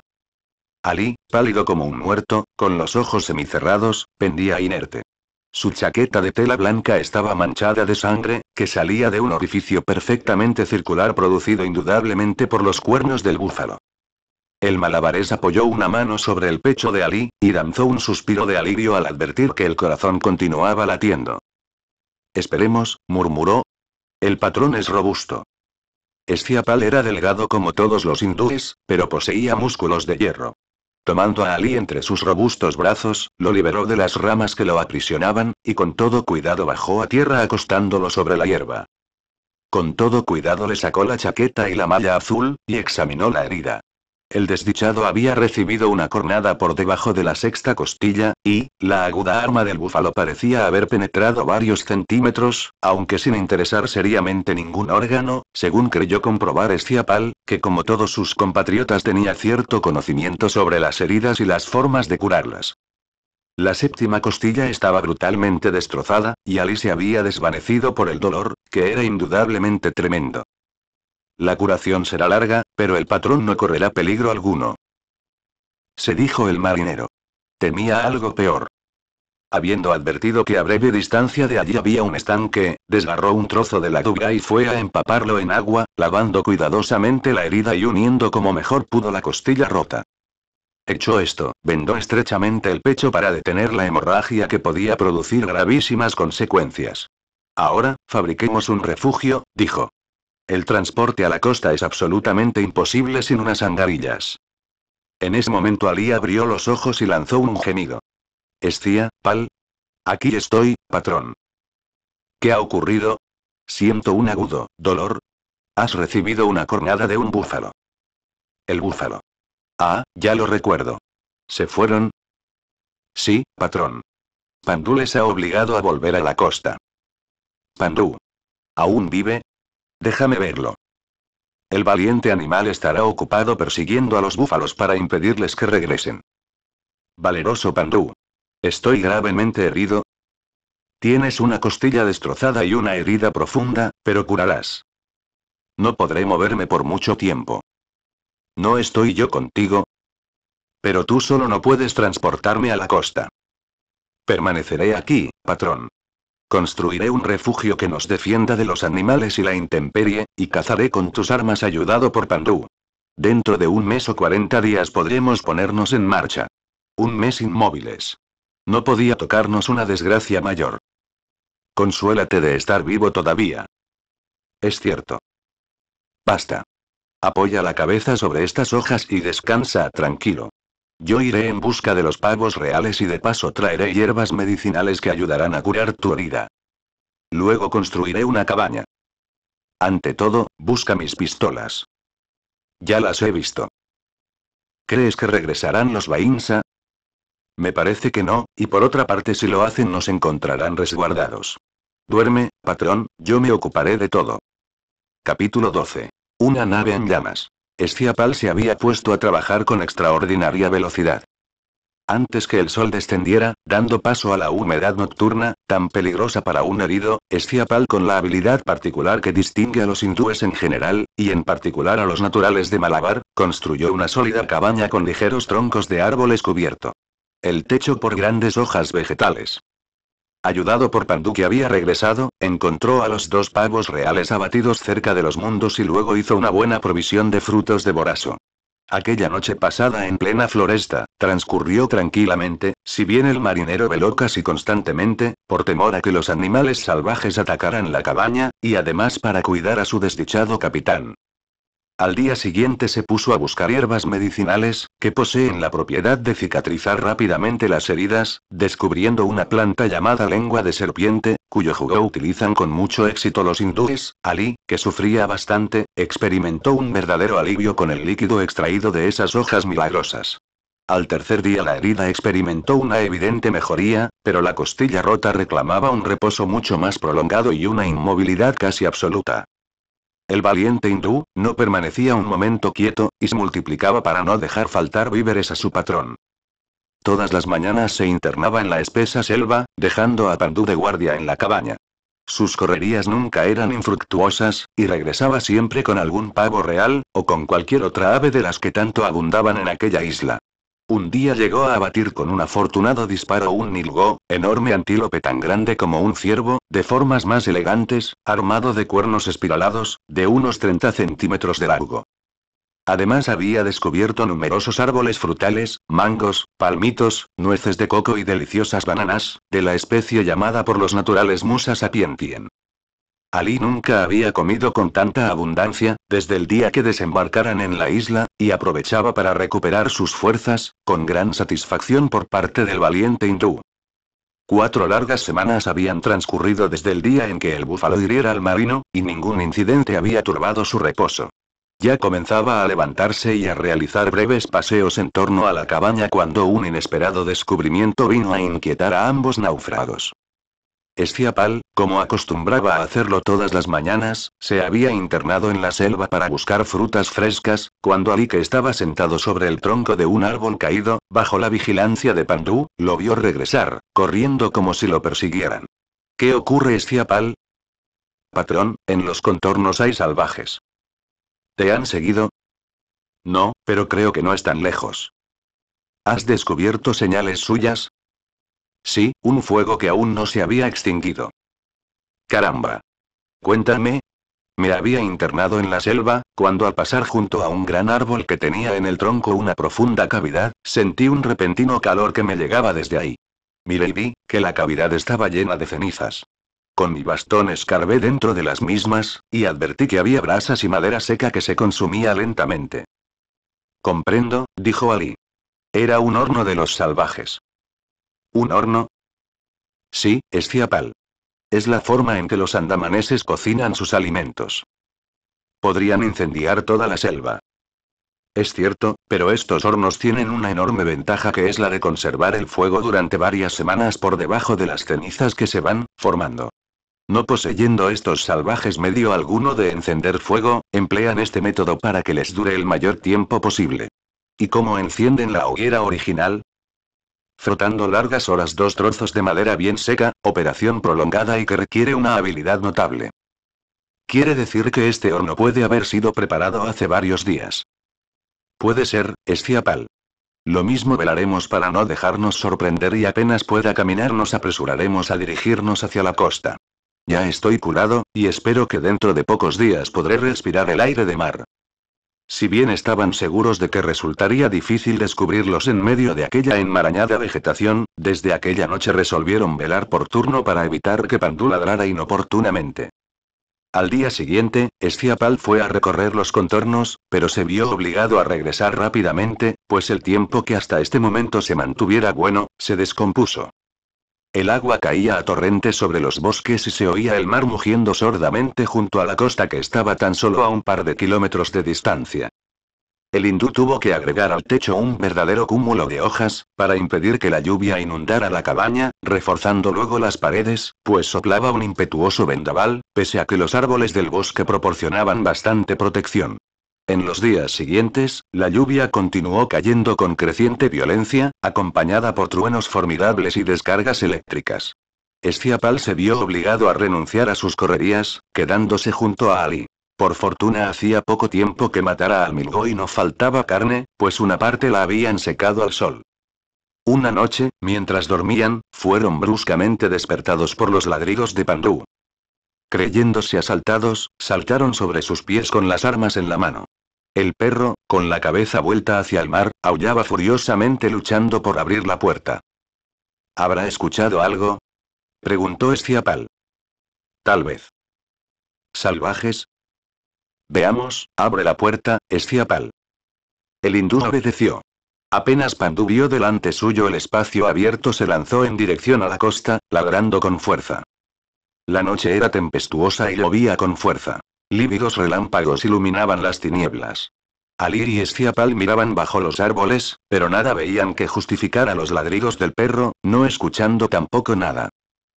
Ali, pálido como un muerto, con los ojos semicerrados, pendía inerte. Su chaqueta de tela blanca estaba manchada de sangre, que salía de un orificio perfectamente circular producido indudablemente por los cuernos del búfalo. El malabarés apoyó una mano sobre el pecho de Ali, y lanzó un suspiro de alivio al advertir que el corazón continuaba latiendo. Esperemos, murmuró. El patrón es robusto. Esciapal era delgado como todos los hindúes, pero poseía músculos de hierro. Tomando a Ali entre sus robustos brazos, lo liberó de las ramas que lo aprisionaban, y con todo cuidado bajó a tierra acostándolo sobre la hierba. Con todo cuidado le sacó la chaqueta y la malla azul, y examinó la herida. El desdichado había recibido una cornada por debajo de la sexta costilla, y, la aguda arma del búfalo parecía haber penetrado varios centímetros, aunque sin interesar seriamente ningún órgano, según creyó comprobar Esciapal, que como todos sus compatriotas tenía cierto conocimiento sobre las heridas y las formas de curarlas. La séptima costilla estaba brutalmente destrozada, y Ali se había desvanecido por el dolor, que era indudablemente tremendo. La curación será larga, pero el patrón no correrá peligro alguno. Se dijo el marinero. Temía algo peor. Habiendo advertido que a breve distancia de allí había un estanque, desgarró un trozo de la duga y fue a empaparlo en agua, lavando cuidadosamente la herida y uniendo como mejor pudo la costilla rota. Hecho esto, vendó estrechamente el pecho para detener la hemorragia que podía producir gravísimas consecuencias. Ahora, fabriquemos un refugio, dijo. El transporte a la costa es absolutamente imposible sin unas andarillas. En ese momento Ali abrió los ojos y lanzó un gemido. Escía, pal. Aquí estoy, patrón. ¿Qué ha ocurrido? Siento un agudo dolor. Has recibido una cornada de un búfalo. El búfalo. Ah, ya lo recuerdo. ¿Se fueron? Sí, patrón. Pandú les ha obligado a volver a la costa. Pandú. ¿Aún vive? Déjame verlo. El valiente animal estará ocupado persiguiendo a los búfalos para impedirles que regresen. Valeroso Pandú. Estoy gravemente herido. Tienes una costilla destrozada y una herida profunda, pero curarás. No podré moverme por mucho tiempo. ¿No estoy yo contigo? Pero tú solo no puedes transportarme a la costa. Permaneceré aquí, patrón. Construiré un refugio que nos defienda de los animales y la intemperie, y cazaré con tus armas ayudado por Pandú. Dentro de un mes o 40 días podremos ponernos en marcha. Un mes inmóviles. No podía tocarnos una desgracia mayor. Consuélate de estar vivo todavía. Es cierto. Basta. Apoya la cabeza sobre estas hojas y descansa tranquilo. Yo iré en busca de los pavos reales y de paso traeré hierbas medicinales que ayudarán a curar tu herida. Luego construiré una cabaña. Ante todo, busca mis pistolas. Ya las he visto. ¿Crees que regresarán los Bainsa? Me parece que no, y por otra parte si lo hacen nos encontrarán resguardados. Duerme, patrón, yo me ocuparé de todo. Capítulo 12. Una nave en llamas. Esfiapal se había puesto a trabajar con extraordinaria velocidad. Antes que el sol descendiera, dando paso a la humedad nocturna, tan peligrosa para un herido, Esciapal con la habilidad particular que distingue a los hindúes en general, y en particular a los naturales de Malabar, construyó una sólida cabaña con ligeros troncos de árboles cubierto. El techo por grandes hojas vegetales. Ayudado por Pandu que había regresado, encontró a los dos pavos reales abatidos cerca de los mundos y luego hizo una buena provisión de frutos de borazo. Aquella noche pasada en plena floresta, transcurrió tranquilamente, si bien el marinero veló casi constantemente, por temor a que los animales salvajes atacaran la cabaña, y además para cuidar a su desdichado capitán. Al día siguiente se puso a buscar hierbas medicinales, que poseen la propiedad de cicatrizar rápidamente las heridas, descubriendo una planta llamada lengua de serpiente, cuyo jugo utilizan con mucho éxito los hindúes. Ali, que sufría bastante, experimentó un verdadero alivio con el líquido extraído de esas hojas milagrosas. Al tercer día la herida experimentó una evidente mejoría, pero la costilla rota reclamaba un reposo mucho más prolongado y una inmovilidad casi absoluta. El valiente hindú, no permanecía un momento quieto, y se multiplicaba para no dejar faltar víveres a su patrón. Todas las mañanas se internaba en la espesa selva, dejando a Pandú de guardia en la cabaña. Sus correrías nunca eran infructuosas, y regresaba siempre con algún pavo real, o con cualquier otra ave de las que tanto abundaban en aquella isla. Un día llegó a abatir con un afortunado disparo un nilgo, enorme antílope tan grande como un ciervo, de formas más elegantes, armado de cuernos espiralados, de unos 30 centímetros de largo. Además había descubierto numerosos árboles frutales, mangos, palmitos, nueces de coco y deliciosas bananas, de la especie llamada por los naturales Musa sapientien. Ali nunca había comido con tanta abundancia, desde el día que desembarcaran en la isla, y aprovechaba para recuperar sus fuerzas, con gran satisfacción por parte del valiente hindú. Cuatro largas semanas habían transcurrido desde el día en que el búfalo hiriera al marino, y ningún incidente había turbado su reposo. Ya comenzaba a levantarse y a realizar breves paseos en torno a la cabaña cuando un inesperado descubrimiento vino a inquietar a ambos náufragos. Esciapal, como acostumbraba a hacerlo todas las mañanas, se había internado en la selva para buscar frutas frescas, cuando que estaba sentado sobre el tronco de un árbol caído, bajo la vigilancia de Pandú, lo vio regresar, corriendo como si lo persiguieran. ¿Qué ocurre Esciapal? Patrón, en los contornos hay salvajes. ¿Te han seguido? No, pero creo que no están lejos. ¿Has descubierto señales suyas? Sí, un fuego que aún no se había extinguido. Caramba. Cuéntame. Me había internado en la selva, cuando al pasar junto a un gran árbol que tenía en el tronco una profunda cavidad, sentí un repentino calor que me llegaba desde ahí. Miré y vi que la cavidad estaba llena de cenizas. Con mi bastón escarbé dentro de las mismas, y advertí que había brasas y madera seca que se consumía lentamente. Comprendo, dijo Ali. Era un horno de los salvajes. ¿Un horno? Sí, es ciapal. Es la forma en que los andamaneses cocinan sus alimentos. Podrían incendiar toda la selva. Es cierto, pero estos hornos tienen una enorme ventaja que es la de conservar el fuego durante varias semanas por debajo de las cenizas que se van formando. No poseyendo estos salvajes medio alguno de encender fuego, emplean este método para que les dure el mayor tiempo posible. ¿Y cómo encienden la hoguera original? Frotando largas horas dos trozos de madera bien seca, operación prolongada y que requiere una habilidad notable. Quiere decir que este horno puede haber sido preparado hace varios días. Puede ser, esciapal. Lo mismo velaremos para no dejarnos sorprender y apenas pueda caminar nos apresuraremos a dirigirnos hacia la costa. Ya estoy curado, y espero que dentro de pocos días podré respirar el aire de mar. Si bien estaban seguros de que resultaría difícil descubrirlos en medio de aquella enmarañada vegetación, desde aquella noche resolvieron velar por turno para evitar que Pandú ladrara inoportunamente. Al día siguiente, Esciapal fue a recorrer los contornos, pero se vio obligado a regresar rápidamente, pues el tiempo que hasta este momento se mantuviera bueno, se descompuso. El agua caía a torrentes sobre los bosques y se oía el mar mugiendo sordamente junto a la costa que estaba tan solo a un par de kilómetros de distancia. El hindú tuvo que agregar al techo un verdadero cúmulo de hojas, para impedir que la lluvia inundara la cabaña, reforzando luego las paredes, pues soplaba un impetuoso vendaval, pese a que los árboles del bosque proporcionaban bastante protección. En los días siguientes, la lluvia continuó cayendo con creciente violencia, acompañada por truenos formidables y descargas eléctricas. Esciapal se vio obligado a renunciar a sus correrías, quedándose junto a Ali. Por fortuna hacía poco tiempo que matara al Milgo y no faltaba carne, pues una parte la habían secado al sol. Una noche, mientras dormían, fueron bruscamente despertados por los ladridos de Pandú. Creyéndose asaltados, saltaron sobre sus pies con las armas en la mano. El perro, con la cabeza vuelta hacia el mar, aullaba furiosamente luchando por abrir la puerta. ¿Habrá escuchado algo? preguntó Esciapal. Tal vez. ¿Salvajes? Veamos, abre la puerta, Esciapal. El hindú obedeció. Apenas Pandu vio delante suyo el espacio abierto, se lanzó en dirección a la costa, ladrando con fuerza. La noche era tempestuosa y llovía con fuerza. Lívidos relámpagos iluminaban las tinieblas. Alir y Esciapal miraban bajo los árboles, pero nada veían que justificara los ladridos del perro, no escuchando tampoco nada.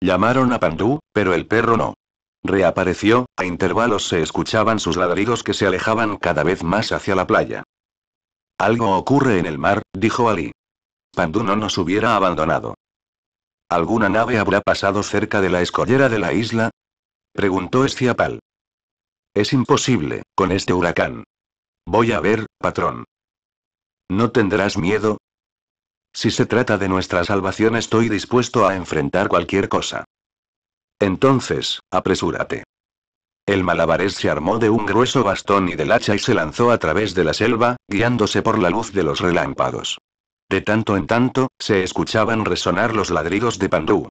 Llamaron a Pandú, pero el perro no. Reapareció, a intervalos se escuchaban sus ladridos que se alejaban cada vez más hacia la playa. Algo ocurre en el mar, dijo Ali. Pandú no nos hubiera abandonado. ¿Alguna nave habrá pasado cerca de la escollera de la isla? Preguntó Esciapal. Es imposible, con este huracán. Voy a ver, patrón. ¿No tendrás miedo? Si se trata de nuestra salvación estoy dispuesto a enfrentar cualquier cosa. Entonces, apresúrate. El malabarés se armó de un grueso bastón y del hacha y se lanzó a través de la selva, guiándose por la luz de los relámpagos. De tanto en tanto, se escuchaban resonar los ladridos de Pandú.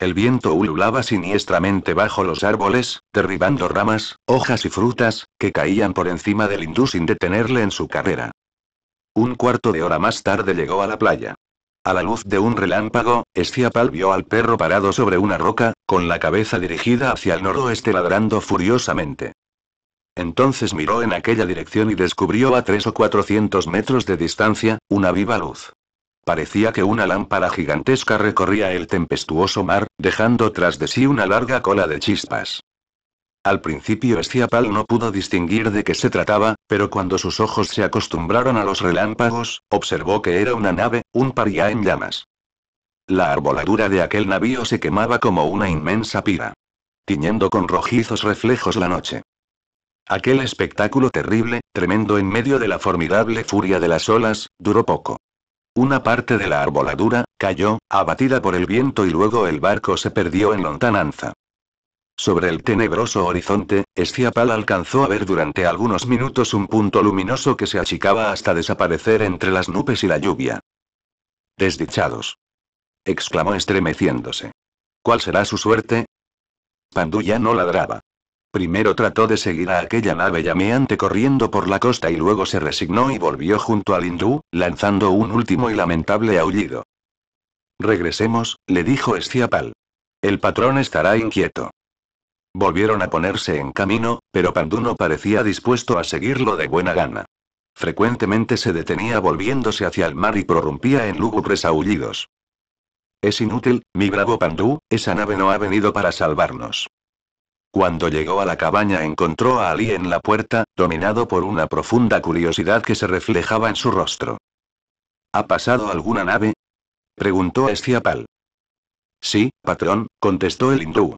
El viento ululaba siniestramente bajo los árboles, derribando ramas, hojas y frutas, que caían por encima del hindú sin detenerle en su carrera. Un cuarto de hora más tarde llegó a la playa. A la luz de un relámpago, Esciapal vio al perro parado sobre una roca, con la cabeza dirigida hacia el noroeste ladrando furiosamente. Entonces miró en aquella dirección y descubrió a tres o cuatrocientos metros de distancia, una viva luz. Parecía que una lámpara gigantesca recorría el tempestuoso mar, dejando tras de sí una larga cola de chispas. Al principio estiapal no pudo distinguir de qué se trataba, pero cuando sus ojos se acostumbraron a los relámpagos, observó que era una nave, un paria en llamas. La arboladura de aquel navío se quemaba como una inmensa pira. Tiñendo con rojizos reflejos la noche. Aquel espectáculo terrible, tremendo en medio de la formidable furia de las olas, duró poco. Una parte de la arboladura, cayó, abatida por el viento y luego el barco se perdió en lontananza. Sobre el tenebroso horizonte, Esciapal alcanzó a ver durante algunos minutos un punto luminoso que se achicaba hasta desaparecer entre las nubes y la lluvia. Desdichados. exclamó estremeciéndose. ¿Cuál será su suerte? Pandu ya no ladraba. Primero trató de seguir a aquella nave llameante corriendo por la costa y luego se resignó y volvió junto al hindú, lanzando un último y lamentable aullido. Regresemos, le dijo Esciapal. El patrón estará inquieto. Volvieron a ponerse en camino, pero Pandú no parecía dispuesto a seguirlo de buena gana. Frecuentemente se detenía volviéndose hacia el mar y prorrumpía en lúgubres aullidos. Es inútil, mi bravo Pandú, esa nave no ha venido para salvarnos. Cuando llegó a la cabaña encontró a Ali en la puerta, dominado por una profunda curiosidad que se reflejaba en su rostro. ¿Ha pasado alguna nave? preguntó Esciapal. Sí, patrón, contestó el hindú.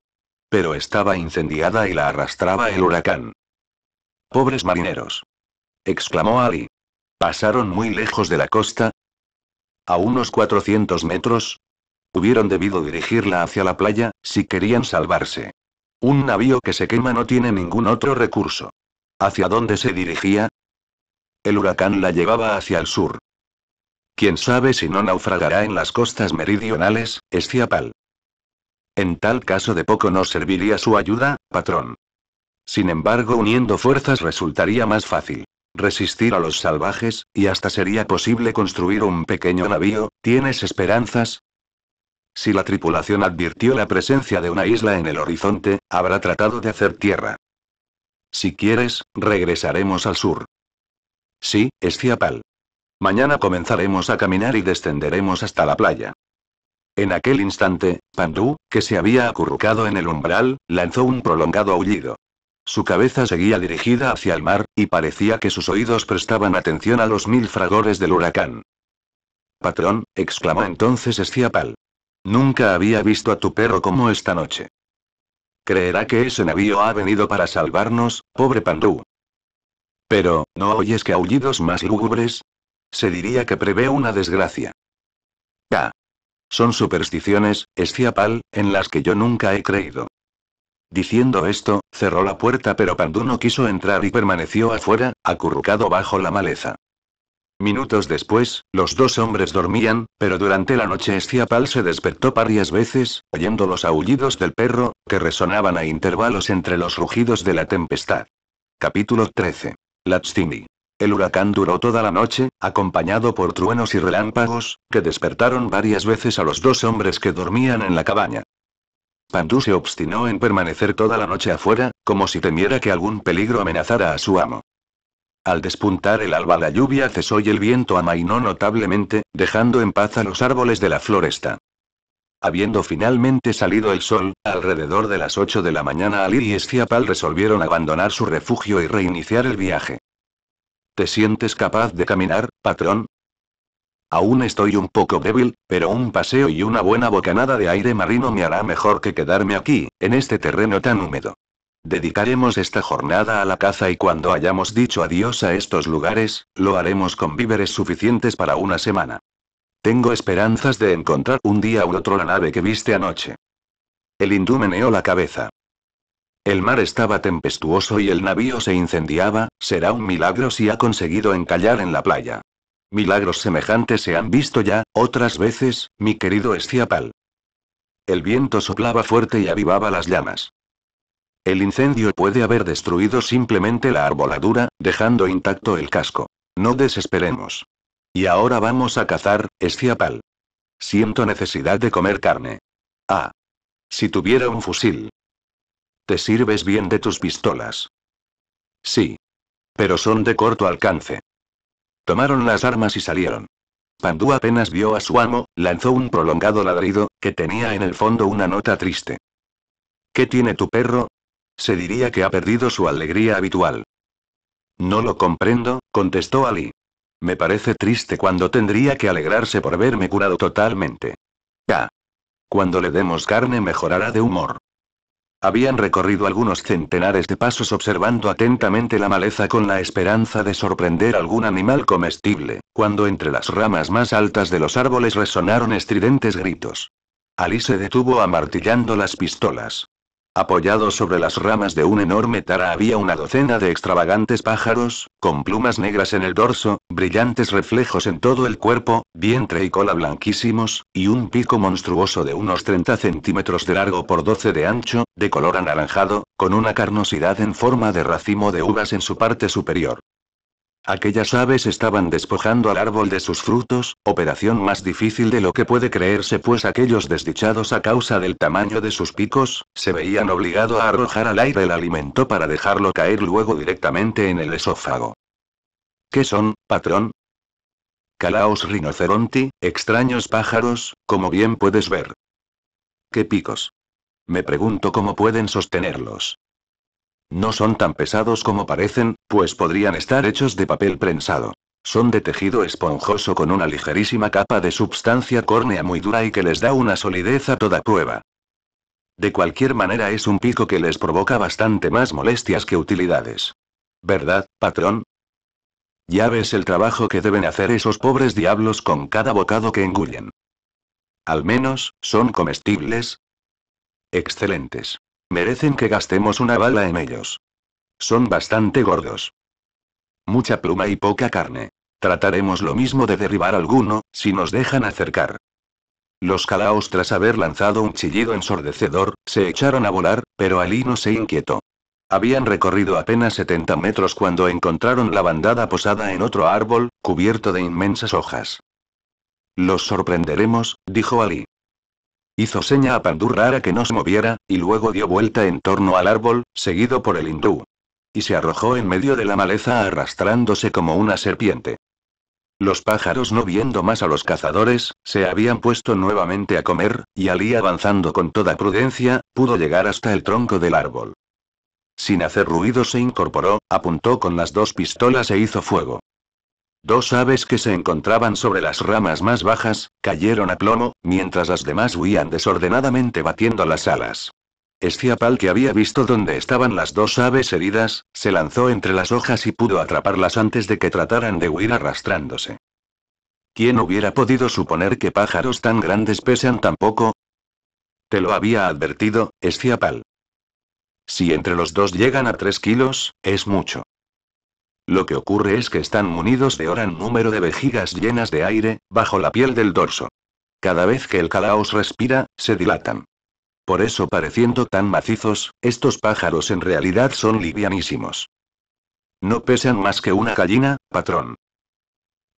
Pero estaba incendiada y la arrastraba el huracán. Pobres marineros. exclamó Ali. ¿Pasaron muy lejos de la costa? A unos 400 metros. Hubieron debido dirigirla hacia la playa, si querían salvarse. Un navío que se quema no tiene ningún otro recurso. ¿Hacia dónde se dirigía? El huracán la llevaba hacia el sur. Quién sabe si no naufragará en las costas meridionales, Esciapal. En tal caso de poco nos serviría su ayuda, patrón. Sin embargo, uniendo fuerzas resultaría más fácil. Resistir a los salvajes, y hasta sería posible construir un pequeño navío. ¿Tienes esperanzas? Si la tripulación advirtió la presencia de una isla en el horizonte, habrá tratado de hacer tierra. Si quieres, regresaremos al sur. Sí, Esciapal. Mañana comenzaremos a caminar y descenderemos hasta la playa. En aquel instante, Pandú, que se había acurrucado en el umbral, lanzó un prolongado aullido. Su cabeza seguía dirigida hacia el mar, y parecía que sus oídos prestaban atención a los mil fragores del huracán. Patrón, exclamó entonces Esciapal. Nunca había visto a tu perro como esta noche. Creerá que ese navío ha venido para salvarnos, pobre Pandú. Pero, ¿no oyes que aullidos más lúgubres? Se diría que prevé una desgracia. Ya. Son supersticiones, esciapal, en las que yo nunca he creído. Diciendo esto, cerró la puerta pero Pandú no quiso entrar y permaneció afuera, acurrucado bajo la maleza. Minutos después, los dos hombres dormían, pero durante la noche Estiapal se despertó varias veces, oyendo los aullidos del perro, que resonaban a intervalos entre los rugidos de la tempestad. Capítulo 13. Lazzini. El huracán duró toda la noche, acompañado por truenos y relámpagos, que despertaron varias veces a los dos hombres que dormían en la cabaña. Pandú se obstinó en permanecer toda la noche afuera, como si temiera que algún peligro amenazara a su amo. Al despuntar el alba la lluvia cesó y el viento amainó notablemente, dejando en paz a los árboles de la floresta. Habiendo finalmente salido el sol, alrededor de las 8 de la mañana Alir y Estiapal resolvieron abandonar su refugio y reiniciar el viaje. ¿Te sientes capaz de caminar, patrón? Aún estoy un poco débil, pero un paseo y una buena bocanada de aire marino me hará mejor que quedarme aquí, en este terreno tan húmedo. Dedicaremos esta jornada a la caza y cuando hayamos dicho adiós a estos lugares, lo haremos con víveres suficientes para una semana. Tengo esperanzas de encontrar un día u otro la nave que viste anoche. El hindú meneó la cabeza. El mar estaba tempestuoso y el navío se incendiaba, será un milagro si ha conseguido encallar en la playa. Milagros semejantes se han visto ya, otras veces, mi querido Estiapal. El viento soplaba fuerte y avivaba las llamas. El incendio puede haber destruido simplemente la arboladura, dejando intacto el casco. No desesperemos. Y ahora vamos a cazar, Esciapal. Siento necesidad de comer carne. Ah. Si tuviera un fusil. ¿Te sirves bien de tus pistolas? Sí. Pero son de corto alcance. Tomaron las armas y salieron. Pandú apenas vio a su amo, lanzó un prolongado ladrido, que tenía en el fondo una nota triste. ¿Qué tiene tu perro? Se diría que ha perdido su alegría habitual. No lo comprendo, contestó Ali. Me parece triste cuando tendría que alegrarse por verme curado totalmente. Ya. Cuando le demos carne mejorará de humor. Habían recorrido algunos centenares de pasos observando atentamente la maleza con la esperanza de sorprender algún animal comestible, cuando entre las ramas más altas de los árboles resonaron estridentes gritos. Ali se detuvo amartillando las pistolas. Apoyado sobre las ramas de un enorme tara había una docena de extravagantes pájaros, con plumas negras en el dorso, brillantes reflejos en todo el cuerpo, vientre y cola blanquísimos, y un pico monstruoso de unos 30 centímetros de largo por 12 de ancho, de color anaranjado, con una carnosidad en forma de racimo de uvas en su parte superior. Aquellas aves estaban despojando al árbol de sus frutos, operación más difícil de lo que puede creerse pues aquellos desdichados a causa del tamaño de sus picos, se veían obligados a arrojar al aire el alimento para dejarlo caer luego directamente en el esófago. ¿Qué son, patrón? Calaos rinoceronti, extraños pájaros, como bien puedes ver. ¿Qué picos? Me pregunto cómo pueden sostenerlos. No son tan pesados como parecen, pues podrían estar hechos de papel prensado. Son de tejido esponjoso con una ligerísima capa de substancia córnea muy dura y que les da una solidez a toda prueba. De cualquier manera es un pico que les provoca bastante más molestias que utilidades. ¿Verdad, patrón? Ya ves el trabajo que deben hacer esos pobres diablos con cada bocado que engullen. Al menos, son comestibles. Excelentes. Merecen que gastemos una bala en ellos. Son bastante gordos. Mucha pluma y poca carne. Trataremos lo mismo de derribar alguno, si nos dejan acercar. Los calaos, tras haber lanzado un chillido ensordecedor, se echaron a volar, pero Ali no se inquietó. Habían recorrido apenas 70 metros cuando encontraron la bandada posada en otro árbol, cubierto de inmensas hojas. Los sorprenderemos, dijo Ali. Hizo seña a Pandurra que no se moviera, y luego dio vuelta en torno al árbol, seguido por el hindú. Y se arrojó en medio de la maleza arrastrándose como una serpiente. Los pájaros no viendo más a los cazadores, se habían puesto nuevamente a comer, y Ali avanzando con toda prudencia, pudo llegar hasta el tronco del árbol. Sin hacer ruido se incorporó, apuntó con las dos pistolas e hizo fuego. Dos aves que se encontraban sobre las ramas más bajas, cayeron a plomo, mientras las demás huían desordenadamente batiendo las alas. Esciapal que había visto dónde estaban las dos aves heridas, se lanzó entre las hojas y pudo atraparlas antes de que trataran de huir arrastrándose. ¿Quién hubiera podido suponer que pájaros tan grandes pesan tan poco? Te lo había advertido, Esciapal. Si entre los dos llegan a tres kilos, es mucho. Lo que ocurre es que están munidos de gran número de vejigas llenas de aire, bajo la piel del dorso. Cada vez que el calaos respira, se dilatan. Por eso pareciendo tan macizos, estos pájaros en realidad son livianísimos. No pesan más que una gallina, patrón.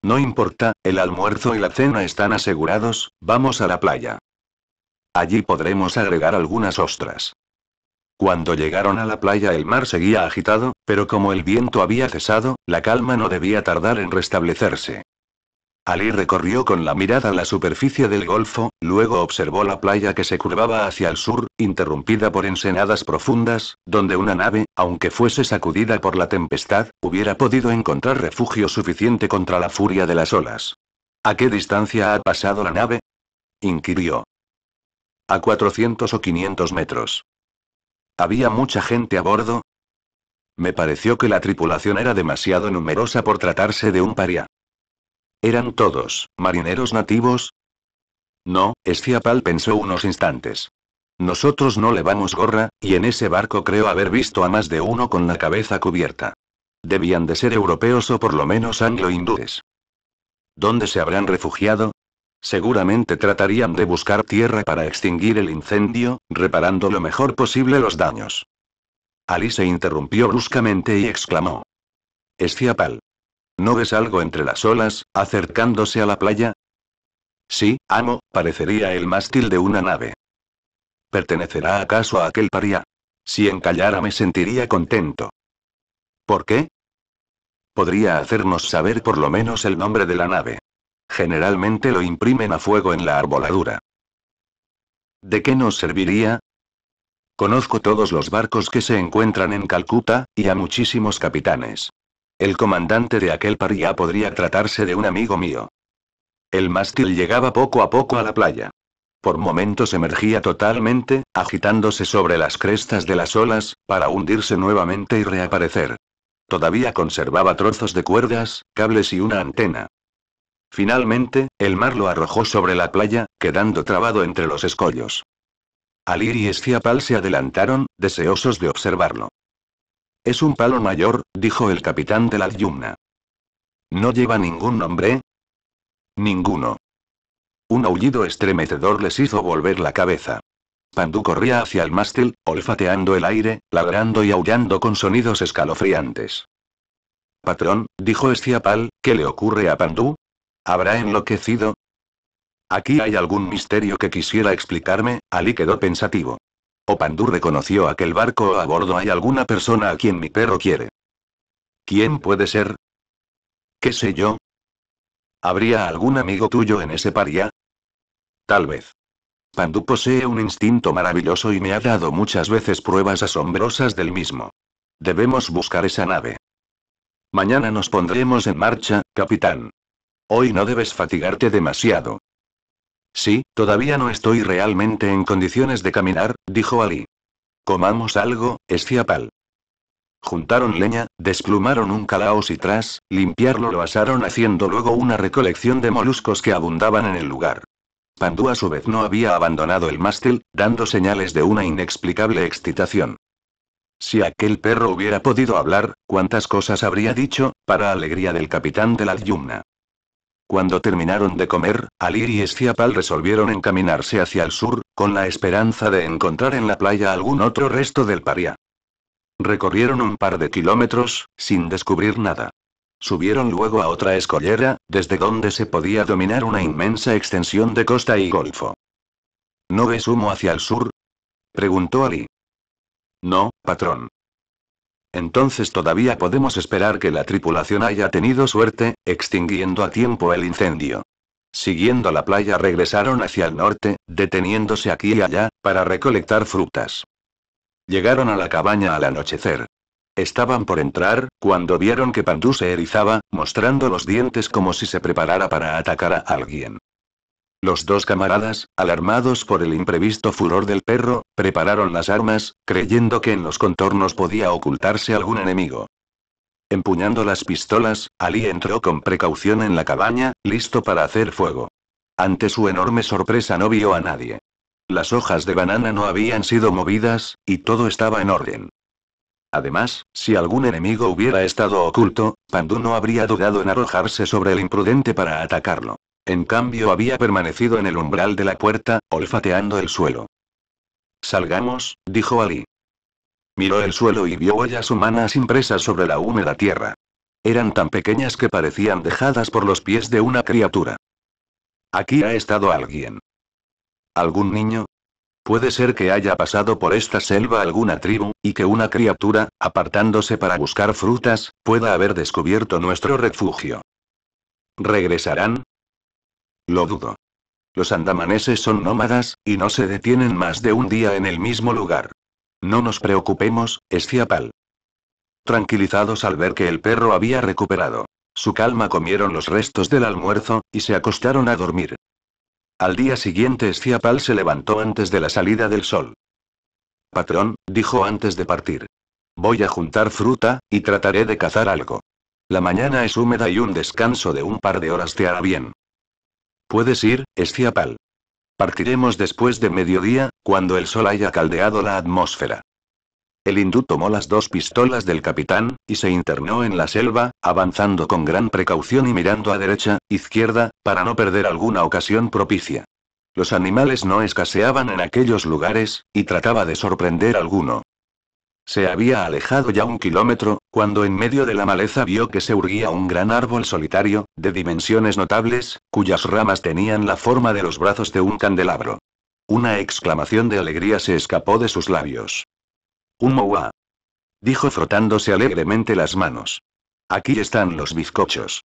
No importa, el almuerzo y la cena están asegurados, vamos a la playa. Allí podremos agregar algunas ostras. Cuando llegaron a la playa el mar seguía agitado, pero como el viento había cesado, la calma no debía tardar en restablecerse. Ali recorrió con la mirada la superficie del golfo, luego observó la playa que se curvaba hacia el sur, interrumpida por ensenadas profundas, donde una nave, aunque fuese sacudida por la tempestad, hubiera podido encontrar refugio suficiente contra la furia de las olas. ¿A qué distancia ha pasado la nave? inquirió. A 400 o 500 metros. ¿Había mucha gente a bordo? Me pareció que la tripulación era demasiado numerosa por tratarse de un paria. ¿Eran todos marineros nativos? No, Esciapal pensó unos instantes. Nosotros no levamos gorra, y en ese barco creo haber visto a más de uno con la cabeza cubierta. Debían de ser europeos o por lo menos anglo-hindúes. ¿Dónde se habrán refugiado? Seguramente tratarían de buscar tierra para extinguir el incendio, reparando lo mejor posible los daños. Alice se interrumpió bruscamente y exclamó. Esciapal. ¿No ves algo entre las olas, acercándose a la playa? Sí, amo, parecería el mástil de una nave. ¿Pertenecerá acaso a aquel paria? Si encallara me sentiría contento. ¿Por qué? Podría hacernos saber por lo menos el nombre de la nave. Generalmente lo imprimen a fuego en la arboladura. ¿De qué nos serviría? Conozco todos los barcos que se encuentran en Calcuta, y a muchísimos capitanes. El comandante de aquel paría podría tratarse de un amigo mío. El mástil llegaba poco a poco a la playa. Por momentos emergía totalmente, agitándose sobre las crestas de las olas, para hundirse nuevamente y reaparecer. Todavía conservaba trozos de cuerdas, cables y una antena. Finalmente, el mar lo arrojó sobre la playa, quedando trabado entre los escollos. Alir y Esciapal se adelantaron, deseosos de observarlo. Es un palo mayor, dijo el capitán de la yumna. ¿No lleva ningún nombre? Ninguno. Un aullido estremecedor les hizo volver la cabeza. Pandú corría hacia el mástil, olfateando el aire, ladrando y aullando con sonidos escalofriantes. Patrón, dijo Esciapal, ¿qué le ocurre a Pandú? ¿Habrá enloquecido? Aquí hay algún misterio que quisiera explicarme, Ali quedó pensativo. O Pandú reconoció aquel barco o a bordo hay alguna persona a quien mi perro quiere. ¿Quién puede ser? ¿Qué sé yo? ¿Habría algún amigo tuyo en ese paria? Tal vez. Pandú posee un instinto maravilloso y me ha dado muchas veces pruebas asombrosas del mismo. Debemos buscar esa nave. Mañana nos pondremos en marcha, capitán. Hoy no debes fatigarte demasiado. Sí, todavía no estoy realmente en condiciones de caminar, dijo Ali. Comamos algo, esciapal. Juntaron leña, desplumaron un calaos y tras, limpiarlo lo asaron haciendo luego una recolección de moluscos que abundaban en el lugar. Pandú a su vez no había abandonado el mástil, dando señales de una inexplicable excitación. Si aquel perro hubiera podido hablar, cuántas cosas habría dicho, para alegría del capitán de la yumna. Cuando terminaron de comer, Alir y Esciapal resolvieron encaminarse hacia el sur, con la esperanza de encontrar en la playa algún otro resto del paria. Recorrieron un par de kilómetros, sin descubrir nada. Subieron luego a otra escollera, desde donde se podía dominar una inmensa extensión de costa y golfo. ¿No ves humo hacia el sur? preguntó Ali. No, patrón. Entonces todavía podemos esperar que la tripulación haya tenido suerte, extinguiendo a tiempo el incendio. Siguiendo la playa regresaron hacia el norte, deteniéndose aquí y allá, para recolectar frutas. Llegaron a la cabaña al anochecer. Estaban por entrar, cuando vieron que Pandú se erizaba, mostrando los dientes como si se preparara para atacar a alguien. Los dos camaradas, alarmados por el imprevisto furor del perro, prepararon las armas, creyendo que en los contornos podía ocultarse algún enemigo. Empuñando las pistolas, Ali entró con precaución en la cabaña, listo para hacer fuego. Ante su enorme sorpresa no vio a nadie. Las hojas de banana no habían sido movidas, y todo estaba en orden. Además, si algún enemigo hubiera estado oculto, Pandu no habría dudado en arrojarse sobre el imprudente para atacarlo. En cambio había permanecido en el umbral de la puerta, olfateando el suelo. Salgamos, dijo Ali. Miró el suelo y vio huellas humanas impresas sobre la húmeda tierra. Eran tan pequeñas que parecían dejadas por los pies de una criatura. Aquí ha estado alguien. ¿Algún niño? Puede ser que haya pasado por esta selva alguna tribu, y que una criatura, apartándose para buscar frutas, pueda haber descubierto nuestro refugio. ¿Regresarán? Lo dudo. Los andamaneses son nómadas, y no se detienen más de un día en el mismo lugar. No nos preocupemos, Esciapal. Tranquilizados al ver que el perro había recuperado su calma comieron los restos del almuerzo, y se acostaron a dormir. Al día siguiente Esciapal se levantó antes de la salida del sol. Patrón, dijo antes de partir. Voy a juntar fruta, y trataré de cazar algo. La mañana es húmeda y un descanso de un par de horas te hará bien. Puedes ir, Esciapal. Partiremos después de mediodía, cuando el sol haya caldeado la atmósfera. El hindú tomó las dos pistolas del capitán, y se internó en la selva, avanzando con gran precaución y mirando a derecha, izquierda, para no perder alguna ocasión propicia. Los animales no escaseaban en aquellos lugares, y trataba de sorprender alguno. Se había alejado ya un kilómetro, cuando en medio de la maleza vio que se urgía un gran árbol solitario, de dimensiones notables, cuyas ramas tenían la forma de los brazos de un candelabro. Una exclamación de alegría se escapó de sus labios. Un moa. Dijo frotándose alegremente las manos. Aquí están los bizcochos.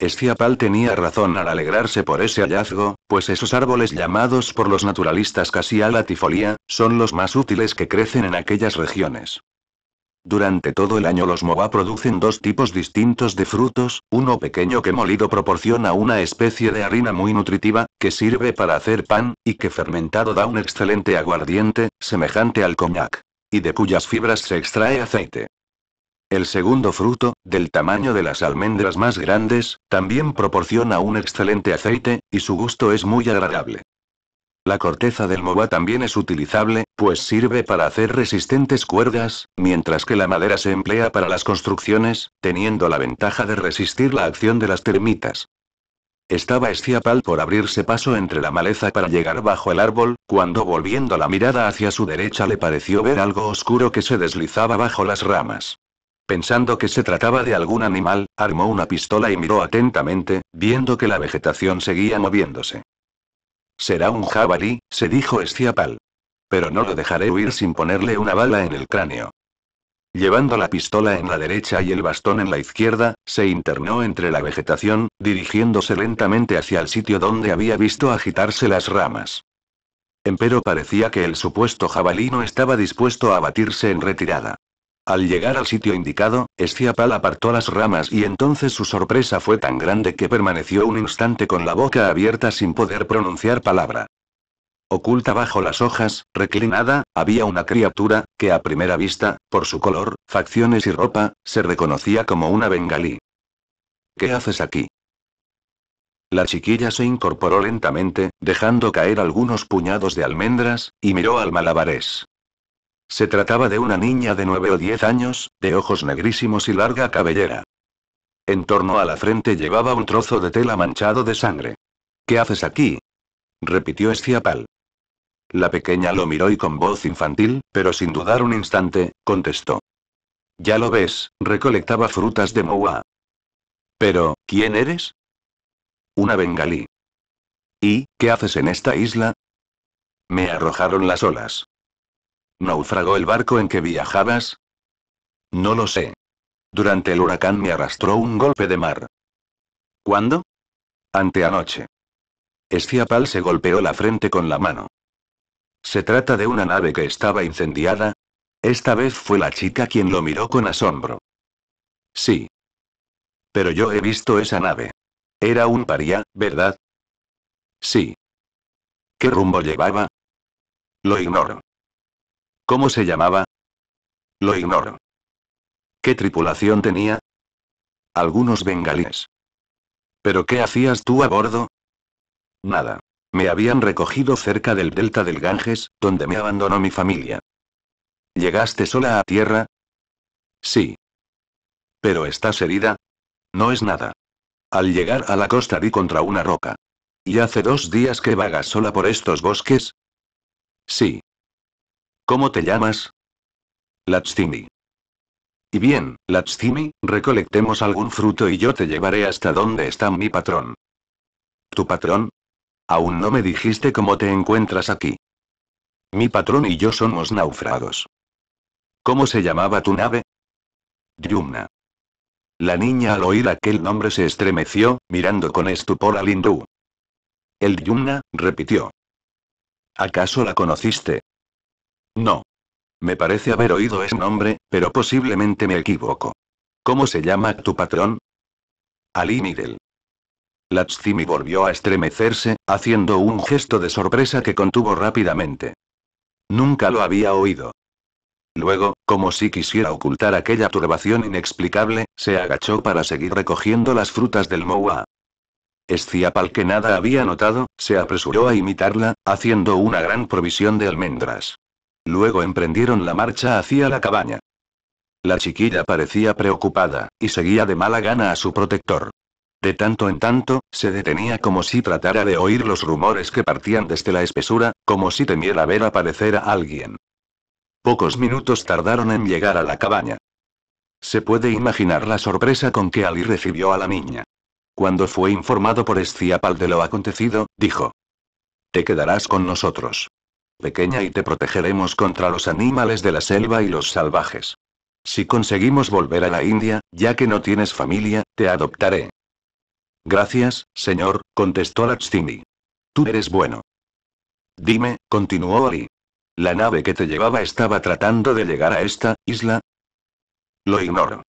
Esciapal tenía razón al alegrarse por ese hallazgo, pues esos árboles llamados por los naturalistas casi a tifolía, son los más útiles que crecen en aquellas regiones. Durante todo el año los MOBA producen dos tipos distintos de frutos, uno pequeño que molido proporciona una especie de harina muy nutritiva, que sirve para hacer pan, y que fermentado da un excelente aguardiente, semejante al coñac, y de cuyas fibras se extrae aceite. El segundo fruto, del tamaño de las almendras más grandes, también proporciona un excelente aceite, y su gusto es muy agradable. La corteza del moba también es utilizable, pues sirve para hacer resistentes cuerdas, mientras que la madera se emplea para las construcciones, teniendo la ventaja de resistir la acción de las termitas. Estaba Esciapal por abrirse paso entre la maleza para llegar bajo el árbol, cuando volviendo la mirada hacia su derecha le pareció ver algo oscuro que se deslizaba bajo las ramas. Pensando que se trataba de algún animal, armó una pistola y miró atentamente, viendo que la vegetación seguía moviéndose. Será un jabalí, se dijo Esciapal. Pero no lo dejaré huir sin ponerle una bala en el cráneo. Llevando la pistola en la derecha y el bastón en la izquierda, se internó entre la vegetación, dirigiéndose lentamente hacia el sitio donde había visto agitarse las ramas. Empero parecía que el supuesto jabalí no estaba dispuesto a batirse en retirada. Al llegar al sitio indicado, Esciapal apartó las ramas y entonces su sorpresa fue tan grande que permaneció un instante con la boca abierta sin poder pronunciar palabra. Oculta bajo las hojas, reclinada, había una criatura, que a primera vista, por su color, facciones y ropa, se reconocía como una bengalí. ¿Qué haces aquí? La chiquilla se incorporó lentamente, dejando caer algunos puñados de almendras, y miró al malabarés. Se trataba de una niña de nueve o diez años, de ojos negrísimos y larga cabellera. En torno a la frente llevaba un trozo de tela manchado de sangre. ¿Qué haces aquí? repitió Esciapal. La pequeña lo miró y con voz infantil, pero sin dudar un instante, contestó. Ya lo ves, recolectaba frutas de Moa. Pero, ¿quién eres? Una bengalí. ¿Y qué haces en esta isla? Me arrojaron las olas. ¿Naufragó el barco en que viajabas? No lo sé. Durante el huracán me arrastró un golpe de mar. ¿Cuándo? Anteanoche. Esciapal se golpeó la frente con la mano. ¿Se trata de una nave que estaba incendiada? Esta vez fue la chica quien lo miró con asombro. Sí. Pero yo he visto esa nave. Era un paria, ¿verdad? Sí. ¿Qué rumbo llevaba? Lo ignoro. ¿Cómo se llamaba? Lo ignoro. ¿Qué tripulación tenía? Algunos bengalíes. ¿Pero qué hacías tú a bordo? Nada. Me habían recogido cerca del delta del Ganges, donde me abandonó mi familia. ¿Llegaste sola a tierra? Sí. Pero estás herida. No es nada. Al llegar a la costa di contra una roca. ¿Y hace dos días que vagas sola por estos bosques? Sí, ¿Cómo te llamas? Latsimi. Y bien, Latsimi, recolectemos algún fruto y yo te llevaré hasta donde está mi patrón. ¿Tu patrón? Aún no me dijiste cómo te encuentras aquí. Mi patrón y yo somos naufragos. ¿Cómo se llamaba tu nave? Dyumna. La niña al oír aquel nombre se estremeció, mirando con estupor al hindú. El Yumna, repitió. ¿Acaso la conociste? No. Me parece haber oído ese nombre, pero posiblemente me equivoco. ¿Cómo se llama tu patrón? Ali Miguel. Latsimi volvió a estremecerse, haciendo un gesto de sorpresa que contuvo rápidamente. Nunca lo había oído. Luego, como si quisiera ocultar aquella turbación inexplicable, se agachó para seguir recogiendo las frutas del Moa. Esciapal que nada había notado, se apresuró a imitarla, haciendo una gran provisión de almendras. Luego emprendieron la marcha hacia la cabaña. La chiquilla parecía preocupada, y seguía de mala gana a su protector. De tanto en tanto, se detenía como si tratara de oír los rumores que partían desde la espesura, como si temiera ver aparecer a alguien. Pocos minutos tardaron en llegar a la cabaña. Se puede imaginar la sorpresa con que Ali recibió a la niña. Cuando fue informado por Esciapal de lo acontecido, dijo. Te quedarás con nosotros pequeña y te protegeremos contra los animales de la selva y los salvajes. Si conseguimos volver a la India, ya que no tienes familia, te adoptaré. Gracias, señor, contestó Lakshmi. Tú eres bueno. Dime, continuó Ali. ¿La nave que te llevaba estaba tratando de llegar a esta isla? Lo ignoro.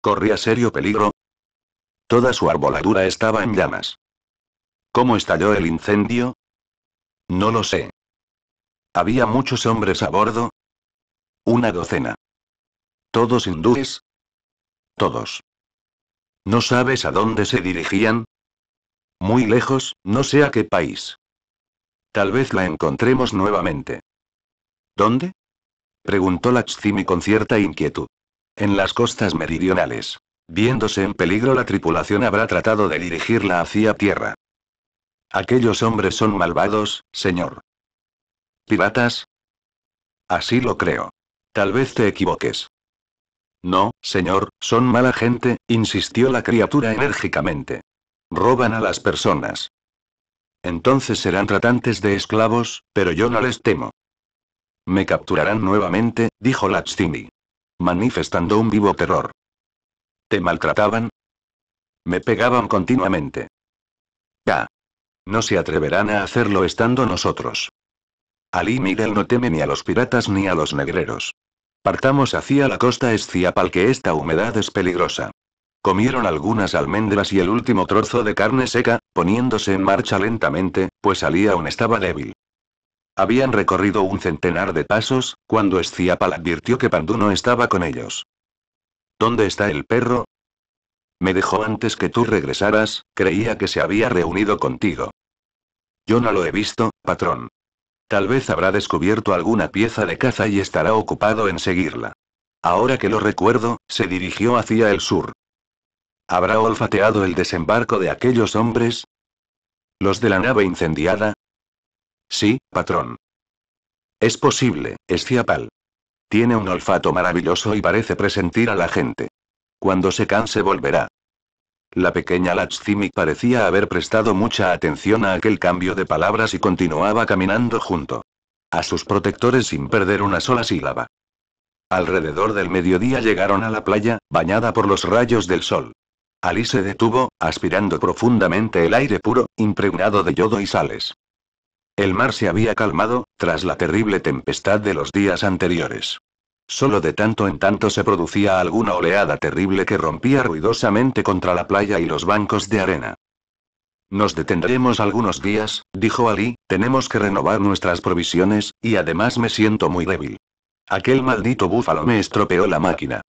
¿Corría serio peligro? Toda su arboladura estaba en llamas. ¿Cómo estalló el incendio? No lo sé. ¿Había muchos hombres a bordo? Una docena. ¿Todos hindúes? Todos. ¿No sabes a dónde se dirigían? Muy lejos, no sé a qué país. Tal vez la encontremos nuevamente. ¿Dónde? preguntó Lakshmi con cierta inquietud. En las costas meridionales. Viéndose en peligro la tripulación habrá tratado de dirigirla hacia tierra. Aquellos hombres son malvados, señor. ¿Piratas? Así lo creo. Tal vez te equivoques. No, señor, son mala gente, insistió la criatura enérgicamente. Roban a las personas. Entonces serán tratantes de esclavos, pero yo no les temo. Me capturarán nuevamente, dijo Lachini. Manifestando un vivo terror. ¿Te maltrataban? Me pegaban continuamente. Ya. No se atreverán a hacerlo estando nosotros. Ali Miguel no teme ni a los piratas ni a los negreros. Partamos hacia la costa esciapal que esta humedad es peligrosa. Comieron algunas almendras y el último trozo de carne seca, poniéndose en marcha lentamente, pues Ali aún estaba débil. Habían recorrido un centenar de pasos, cuando Esciapal advirtió que Pandu no estaba con ellos. ¿Dónde está el perro? Me dejó antes que tú regresaras, creía que se había reunido contigo. Yo no lo he visto, patrón. Tal vez habrá descubierto alguna pieza de caza y estará ocupado en seguirla. Ahora que lo recuerdo, se dirigió hacia el sur. ¿Habrá olfateado el desembarco de aquellos hombres? ¿Los de la nave incendiada? Sí, patrón. Es posible, es ciapal. Tiene un olfato maravilloso y parece presentir a la gente. Cuando se canse volverá. La pequeña Lachzimi parecía haber prestado mucha atención a aquel cambio de palabras y continuaba caminando junto a sus protectores sin perder una sola sílaba. Alrededor del mediodía llegaron a la playa, bañada por los rayos del sol. Ali se detuvo, aspirando profundamente el aire puro, impregnado de yodo y sales. El mar se había calmado, tras la terrible tempestad de los días anteriores. Solo de tanto en tanto se producía alguna oleada terrible que rompía ruidosamente contra la playa y los bancos de arena. Nos detendremos algunos días, dijo Ali, tenemos que renovar nuestras provisiones, y además me siento muy débil. Aquel maldito búfalo me estropeó la máquina.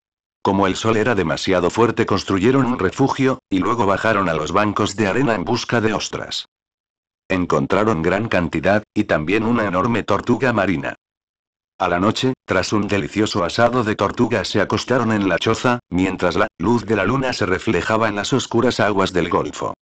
Como el sol era demasiado fuerte construyeron un refugio, y luego bajaron a los bancos de arena en busca de ostras. Encontraron gran cantidad, y también una enorme tortuga marina. A la noche, tras un delicioso asado de tortugas se acostaron en la choza, mientras la luz de la luna se reflejaba en las oscuras aguas del golfo.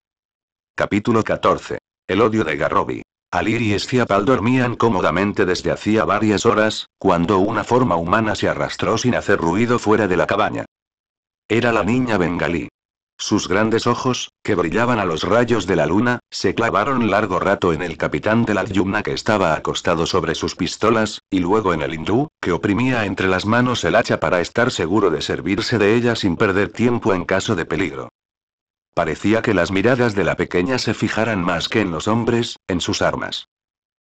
Capítulo 14. El odio de Garrobi. Alir y Estiapal dormían cómodamente desde hacía varias horas, cuando una forma humana se arrastró sin hacer ruido fuera de la cabaña. Era la niña bengalí. Sus grandes ojos, que brillaban a los rayos de la luna, se clavaron largo rato en el capitán de la yumna que estaba acostado sobre sus pistolas, y luego en el hindú, que oprimía entre las manos el hacha para estar seguro de servirse de ella sin perder tiempo en caso de peligro. Parecía que las miradas de la pequeña se fijaran más que en los hombres, en sus armas.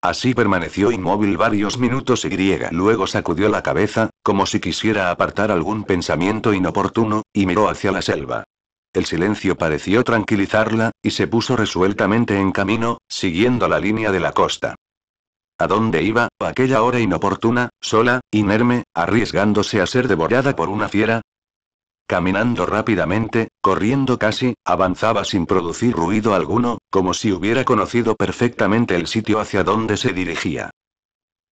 Así permaneció inmóvil varios minutos y griega. luego sacudió la cabeza, como si quisiera apartar algún pensamiento inoportuno, y miró hacia la selva. El silencio pareció tranquilizarla, y se puso resueltamente en camino, siguiendo la línea de la costa. ¿A dónde iba, a aquella hora inoportuna, sola, inerme, arriesgándose a ser devorada por una fiera? Caminando rápidamente, corriendo casi, avanzaba sin producir ruido alguno, como si hubiera conocido perfectamente el sitio hacia donde se dirigía.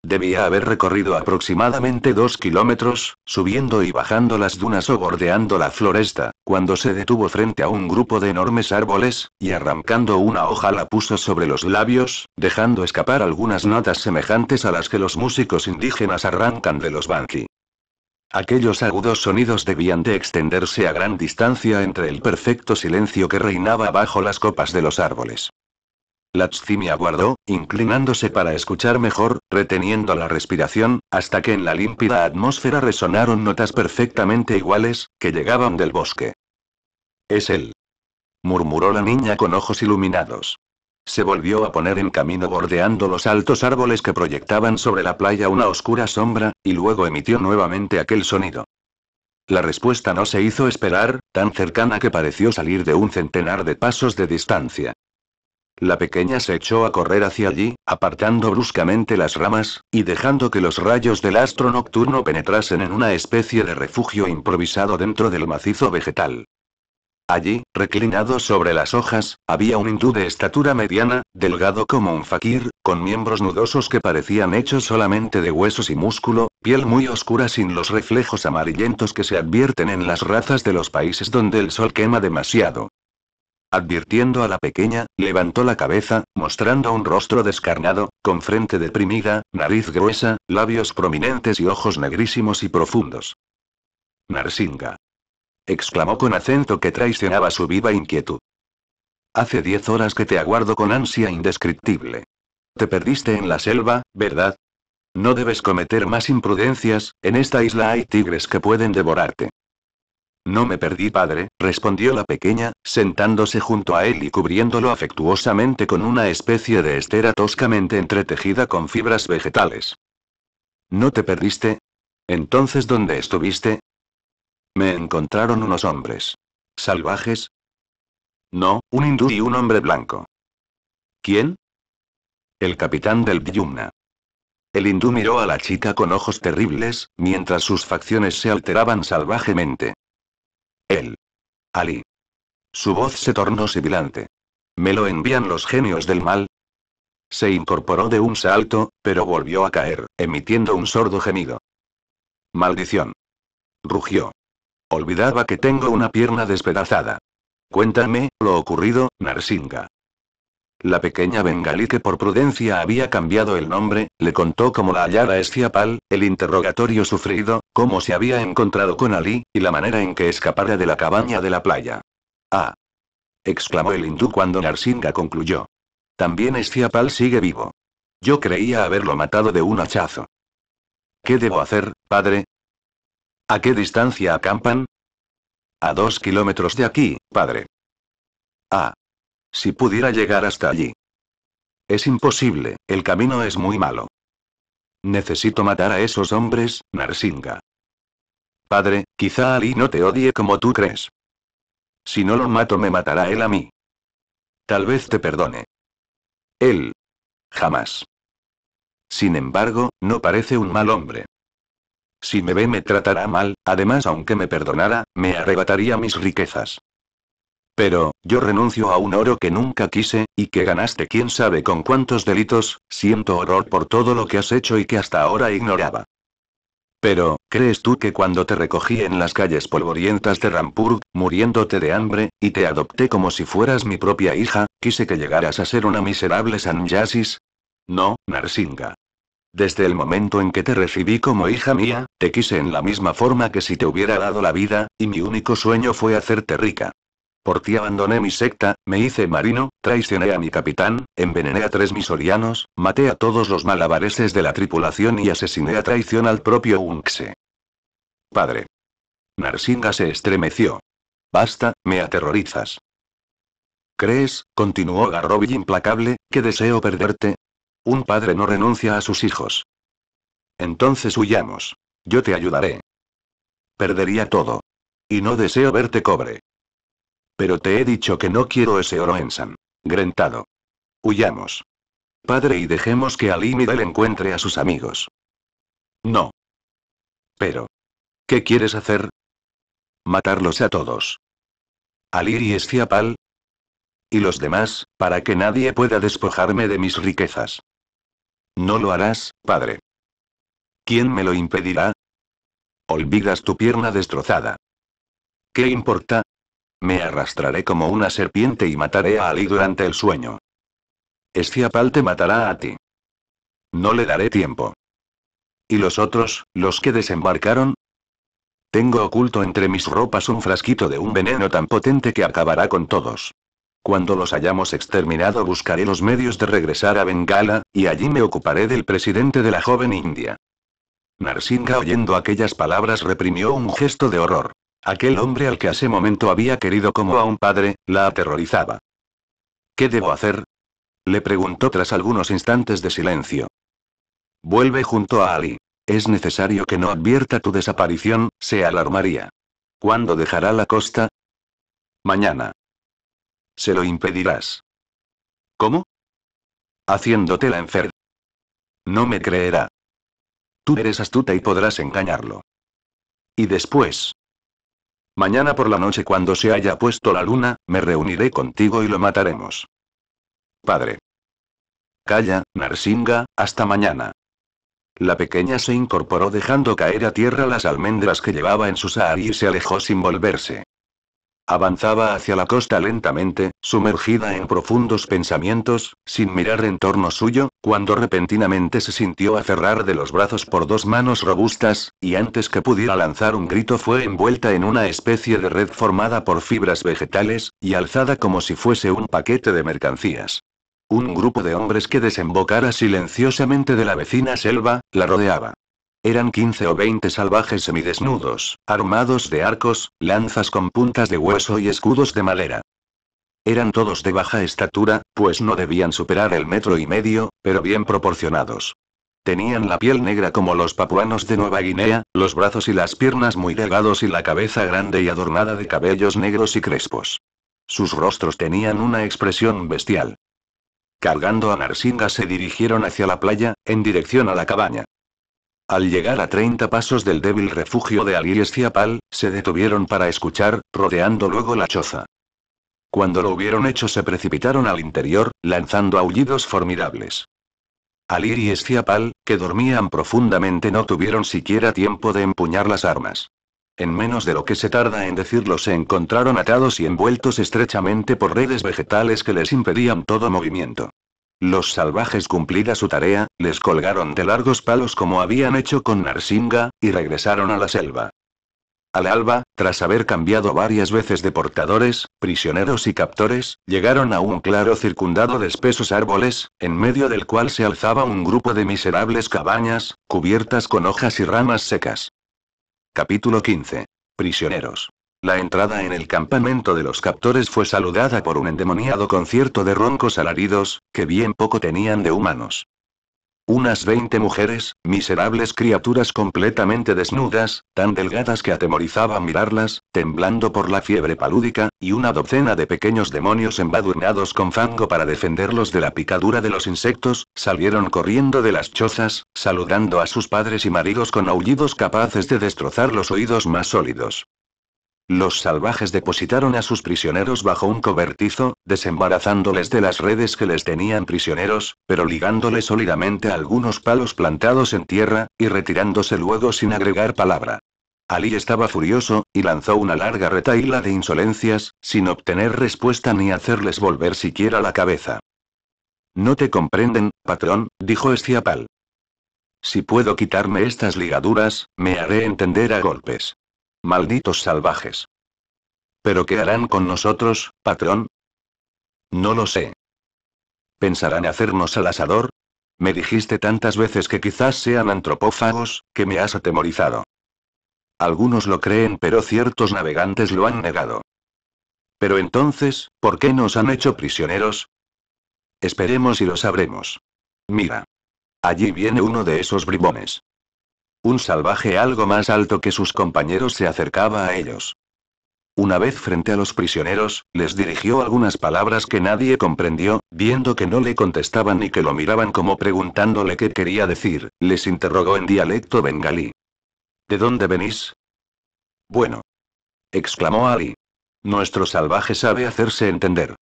Debía haber recorrido aproximadamente dos kilómetros, subiendo y bajando las dunas o bordeando la floresta, cuando se detuvo frente a un grupo de enormes árboles, y arrancando una hoja la puso sobre los labios, dejando escapar algunas notas semejantes a las que los músicos indígenas arrancan de los banqui. Aquellos agudos sonidos debían de extenderse a gran distancia entre el perfecto silencio que reinaba bajo las copas de los árboles. Latzmi aguardó, inclinándose para escuchar mejor, reteniendo la respiración, hasta que en la límpida atmósfera resonaron notas perfectamente iguales, que llegaban del bosque. Es él. murmuró la niña con ojos iluminados. Se volvió a poner en camino bordeando los altos árboles que proyectaban sobre la playa una oscura sombra, y luego emitió nuevamente aquel sonido. La respuesta no se hizo esperar, tan cercana que pareció salir de un centenar de pasos de distancia. La pequeña se echó a correr hacia allí, apartando bruscamente las ramas, y dejando que los rayos del astro nocturno penetrasen en una especie de refugio improvisado dentro del macizo vegetal. Allí, reclinado sobre las hojas, había un hindú de estatura mediana, delgado como un fakir, con miembros nudosos que parecían hechos solamente de huesos y músculo, piel muy oscura sin los reflejos amarillentos que se advierten en las razas de los países donde el sol quema demasiado. Advirtiendo a la pequeña, levantó la cabeza, mostrando un rostro descarnado, con frente deprimida, nariz gruesa, labios prominentes y ojos negrísimos y profundos. Narsinga. exclamó con acento que traicionaba su viva inquietud. Hace diez horas que te aguardo con ansia indescriptible. Te perdiste en la selva, ¿verdad? No debes cometer más imprudencias, en esta isla hay tigres que pueden devorarte. No me perdí, padre, respondió la pequeña, sentándose junto a él y cubriéndolo afectuosamente con una especie de estera toscamente entretejida con fibras vegetales. ¿No te perdiste? Entonces, ¿dónde estuviste? Me encontraron unos hombres. ¿Salvajes? No, un hindú y un hombre blanco. ¿Quién? El capitán del Vyumna. El hindú miró a la chica con ojos terribles, mientras sus facciones se alteraban salvajemente. Él. Ali. Su voz se tornó sibilante. ¿Me lo envían los genios del mal? Se incorporó de un salto, pero volvió a caer, emitiendo un sordo gemido. Maldición. Rugió. Olvidaba que tengo una pierna despedazada. Cuéntame, lo ocurrido, Narsinga. La pequeña bengalí que por prudencia había cambiado el nombre, le contó cómo la hallara Esciapal, el interrogatorio sufrido, cómo se había encontrado con Ali, y la manera en que escapara de la cabaña de la playa. Ah. exclamó el hindú cuando Narsinga concluyó. También Esciapal sigue vivo. Yo creía haberlo matado de un hachazo. ¿Qué debo hacer, padre? ¿A qué distancia acampan? A dos kilómetros de aquí, padre. Ah. Si pudiera llegar hasta allí. Es imposible, el camino es muy malo. Necesito matar a esos hombres, Narsinga. Padre, quizá Ali no te odie como tú crees. Si no lo mato me matará él a mí. Tal vez te perdone. Él. Jamás. Sin embargo, no parece un mal hombre. Si me ve me tratará mal, además aunque me perdonara, me arrebataría mis riquezas. Pero, yo renuncio a un oro que nunca quise, y que ganaste quién sabe con cuántos delitos, siento horror por todo lo que has hecho y que hasta ahora ignoraba. Pero, ¿crees tú que cuando te recogí en las calles polvorientas de Rampur, muriéndote de hambre, y te adopté como si fueras mi propia hija, quise que llegaras a ser una miserable Sanjasis? No, Narsinga. Desde el momento en que te recibí como hija mía, te quise en la misma forma que si te hubiera dado la vida, y mi único sueño fue hacerte rica. Por ti abandoné mi secta, me hice marino, traicioné a mi capitán, envenené a tres misorianos, maté a todos los malabareses de la tripulación y asesiné a traición al propio Unxe. Padre. Narsinga se estremeció. Basta, me aterrorizas. ¿Crees, continuó Garroby implacable, que deseo perderte? Un padre no renuncia a sus hijos. Entonces huyamos. Yo te ayudaré. Perdería todo. Y no deseo verte cobre. Pero te he dicho que no quiero ese oro en Grentado. Huyamos. Padre, y dejemos que Midal encuentre a sus amigos. No. Pero. ¿Qué quieres hacer? Matarlos a todos. Alir y Y los demás, para que nadie pueda despojarme de mis riquezas. No lo harás, padre. ¿Quién me lo impedirá? Olvidas tu pierna destrozada. ¿Qué importa? Me arrastraré como una serpiente y mataré a Ali durante el sueño. Esciapal te matará a ti. No le daré tiempo. ¿Y los otros, los que desembarcaron? Tengo oculto entre mis ropas un frasquito de un veneno tan potente que acabará con todos. Cuando los hayamos exterminado buscaré los medios de regresar a Bengala, y allí me ocuparé del presidente de la joven India. Narsinga oyendo aquellas palabras reprimió un gesto de horror. Aquel hombre al que hace momento había querido como a un padre, la aterrorizaba. ¿Qué debo hacer? Le preguntó tras algunos instantes de silencio. Vuelve junto a Ali. Es necesario que no advierta tu desaparición, se alarmaría. ¿Cuándo dejará la costa? Mañana. Se lo impedirás. ¿Cómo? Haciéndote la enferma. No me creerá. Tú eres astuta y podrás engañarlo. Y después, Mañana por la noche cuando se haya puesto la luna, me reuniré contigo y lo mataremos. Padre. Calla, Narsinga, hasta mañana. La pequeña se incorporó dejando caer a tierra las almendras que llevaba en su sahar y se alejó sin volverse. Avanzaba hacia la costa lentamente, sumergida en profundos pensamientos, sin mirar en torno suyo, cuando repentinamente se sintió aferrar de los brazos por dos manos robustas, y antes que pudiera lanzar un grito fue envuelta en una especie de red formada por fibras vegetales, y alzada como si fuese un paquete de mercancías. Un grupo de hombres que desembocara silenciosamente de la vecina selva, la rodeaba. Eran 15 o 20 salvajes semidesnudos, armados de arcos, lanzas con puntas de hueso y escudos de madera. Eran todos de baja estatura, pues no debían superar el metro y medio, pero bien proporcionados. Tenían la piel negra como los papuanos de Nueva Guinea, los brazos y las piernas muy delgados y la cabeza grande y adornada de cabellos negros y crespos. Sus rostros tenían una expresión bestial. Cargando a Narsinga se dirigieron hacia la playa, en dirección a la cabaña. Al llegar a 30 pasos del débil refugio de Esciapal, se detuvieron para escuchar, rodeando luego la choza. Cuando lo hubieron hecho se precipitaron al interior, lanzando aullidos formidables. Alir y Esciapal, que dormían profundamente, no tuvieron siquiera tiempo de empuñar las armas. En menos de lo que se tarda en decirlo se encontraron atados y envueltos estrechamente por redes vegetales que les impedían todo movimiento. Los salvajes cumplida su tarea, les colgaron de largos palos como habían hecho con Narsinga, y regresaron a la selva. Al alba, tras haber cambiado varias veces de portadores, prisioneros y captores, llegaron a un claro circundado de espesos árboles, en medio del cual se alzaba un grupo de miserables cabañas, cubiertas con hojas y ramas secas. Capítulo 15. Prisioneros. La entrada en el campamento de los captores fue saludada por un endemoniado concierto de roncos alaridos, que bien poco tenían de humanos. Unas veinte mujeres, miserables criaturas completamente desnudas, tan delgadas que atemorizaba mirarlas, temblando por la fiebre palúdica, y una docena de pequeños demonios embadurnados con fango para defenderlos de la picadura de los insectos, salieron corriendo de las chozas, saludando a sus padres y maridos con aullidos capaces de destrozar los oídos más sólidos. Los salvajes depositaron a sus prisioneros bajo un cobertizo, desembarazándoles de las redes que les tenían prisioneros, pero ligándoles sólidamente a algunos palos plantados en tierra, y retirándose luego sin agregar palabra. Ali estaba furioso, y lanzó una larga retaíla de insolencias, sin obtener respuesta ni hacerles volver siquiera la cabeza. No te comprenden, patrón, dijo Esciapal. Si puedo quitarme estas ligaduras, me haré entender a golpes. Malditos salvajes. ¿Pero qué harán con nosotros, patrón? No lo sé. ¿Pensarán hacernos al asador? Me dijiste tantas veces que quizás sean antropófagos, que me has atemorizado. Algunos lo creen, pero ciertos navegantes lo han negado. Pero entonces, ¿por qué nos han hecho prisioneros? Esperemos y lo sabremos. Mira. Allí viene uno de esos bribones. Un salvaje algo más alto que sus compañeros se acercaba a ellos. Una vez frente a los prisioneros, les dirigió algunas palabras que nadie comprendió, viendo que no le contestaban y que lo miraban como preguntándole qué quería decir, les interrogó en dialecto bengalí. ¿De dónde venís? Bueno. exclamó Ali. Nuestro salvaje sabe hacerse entender.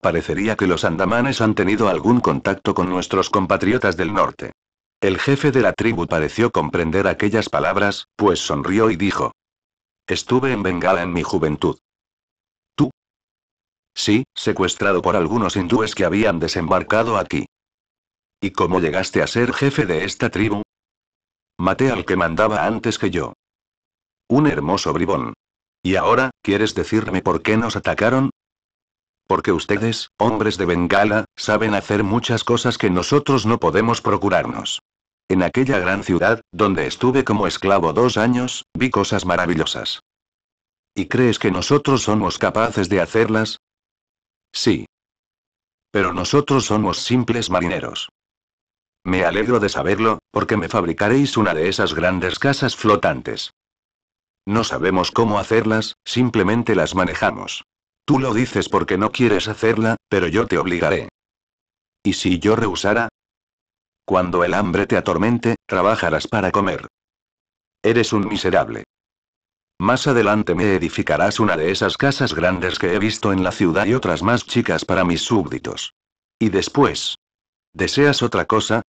Parecería que los andamanes han tenido algún contacto con nuestros compatriotas del norte. El jefe de la tribu pareció comprender aquellas palabras, pues sonrió y dijo. Estuve en Bengala en mi juventud. ¿Tú? Sí, secuestrado por algunos hindúes que habían desembarcado aquí. ¿Y cómo llegaste a ser jefe de esta tribu? Maté al que mandaba antes que yo. Un hermoso bribón. ¿Y ahora, quieres decirme por qué nos atacaron? Porque ustedes, hombres de Bengala, saben hacer muchas cosas que nosotros no podemos procurarnos. En aquella gran ciudad, donde estuve como esclavo dos años, vi cosas maravillosas. ¿Y crees que nosotros somos capaces de hacerlas? Sí. Pero nosotros somos simples marineros. Me alegro de saberlo, porque me fabricaréis una de esas grandes casas flotantes. No sabemos cómo hacerlas, simplemente las manejamos. Tú lo dices porque no quieres hacerla, pero yo te obligaré. ¿Y si yo rehusara? Cuando el hambre te atormente, trabajarás para comer. Eres un miserable. Más adelante me edificarás una de esas casas grandes que he visto en la ciudad y otras más chicas para mis súbditos. Y después. ¿Deseas otra cosa?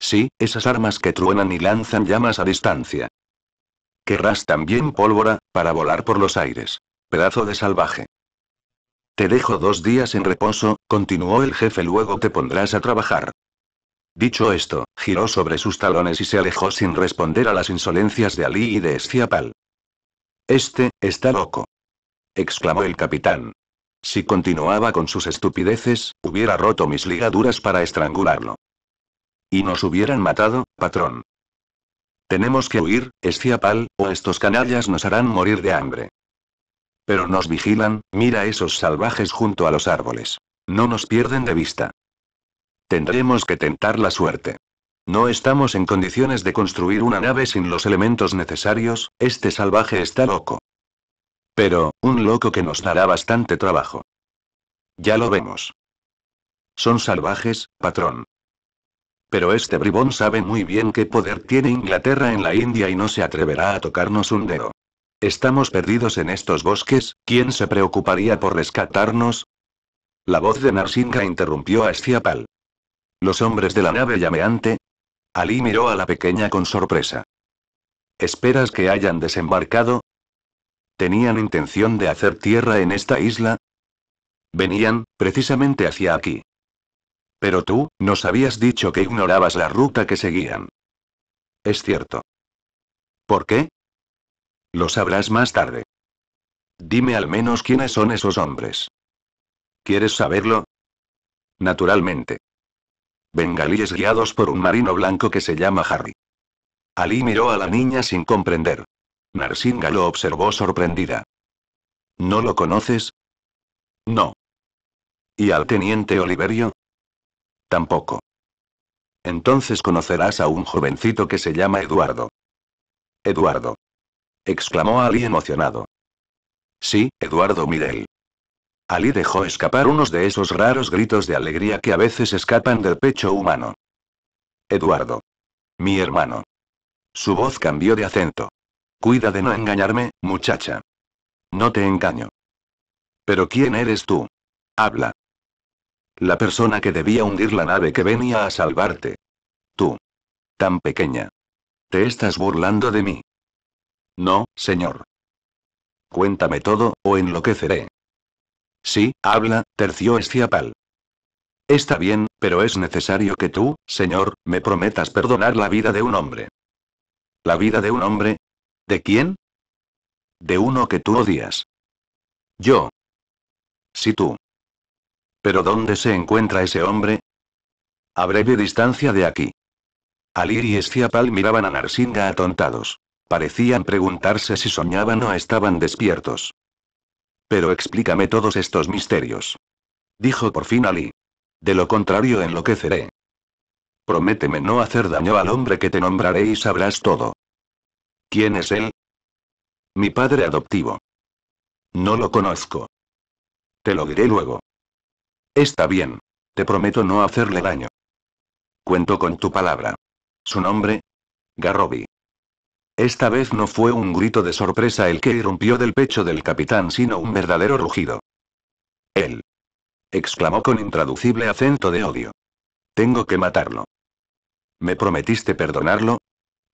Sí, esas armas que truenan y lanzan llamas a distancia. Querrás también pólvora, para volar por los aires. Pedazo de salvaje. Te dejo dos días en reposo, continuó el jefe, luego te pondrás a trabajar. Dicho esto, giró sobre sus talones y se alejó sin responder a las insolencias de Ali y de Esciapal. Este, está loco. exclamó el capitán. Si continuaba con sus estupideces, hubiera roto mis ligaduras para estrangularlo. Y nos hubieran matado, patrón. Tenemos que huir, Esciapal, o estos canallas nos harán morir de hambre. Pero nos vigilan, mira esos salvajes junto a los árboles. No nos pierden de vista. Tendremos que tentar la suerte. No estamos en condiciones de construir una nave sin los elementos necesarios, este salvaje está loco. Pero, un loco que nos dará bastante trabajo. Ya lo vemos. Son salvajes, patrón. Pero este bribón sabe muy bien qué poder tiene Inglaterra en la India y no se atreverá a tocarnos un dedo. Estamos perdidos en estos bosques, ¿quién se preocuparía por rescatarnos? La voz de Narsinga interrumpió a Esciapal. Los hombres de la nave llameante. Ali miró a la pequeña con sorpresa. ¿Esperas que hayan desembarcado? ¿Tenían intención de hacer tierra en esta isla? Venían, precisamente hacia aquí. Pero tú, nos habías dicho que ignorabas la ruta que seguían. Es cierto. ¿Por qué? Lo sabrás más tarde. Dime al menos quiénes son esos hombres. ¿Quieres saberlo? Naturalmente. Bengalíes guiados por un marino blanco que se llama Harry. Ali miró a la niña sin comprender. Narsinga lo observó sorprendida. ¿No lo conoces? No. ¿Y al teniente Oliverio? Tampoco. Entonces conocerás a un jovencito que se llama Eduardo. Eduardo exclamó Ali emocionado. Sí, Eduardo Mirel. Ali dejó escapar unos de esos raros gritos de alegría que a veces escapan del pecho humano. Eduardo. Mi hermano. Su voz cambió de acento. Cuida de no engañarme, muchacha. No te engaño. Pero ¿quién eres tú? Habla. La persona que debía hundir la nave que venía a salvarte. Tú. Tan pequeña. Te estás burlando de mí. No, señor. Cuéntame todo, o enloqueceré. Sí, habla, terció Esciapal. Está bien, pero es necesario que tú, señor, me prometas perdonar la vida de un hombre. ¿La vida de un hombre? ¿De quién? De uno que tú odias. Yo. Sí tú. ¿Pero dónde se encuentra ese hombre? A breve distancia de aquí. Alir y Esciapal miraban a Narsinga atontados. Parecían preguntarse si soñaban o estaban despiertos. Pero explícame todos estos misterios. Dijo por fin Ali. De lo contrario enloqueceré. Prométeme no hacer daño al hombre que te nombraré y sabrás todo. ¿Quién es él? Mi padre adoptivo. No lo conozco. Te lo diré luego. Está bien. Te prometo no hacerle daño. Cuento con tu palabra. ¿Su nombre? Garrobi. Esta vez no fue un grito de sorpresa el que irrumpió del pecho del capitán, sino un verdadero rugido. Él. exclamó con intraducible acento de odio. Tengo que matarlo. ¿Me prometiste perdonarlo?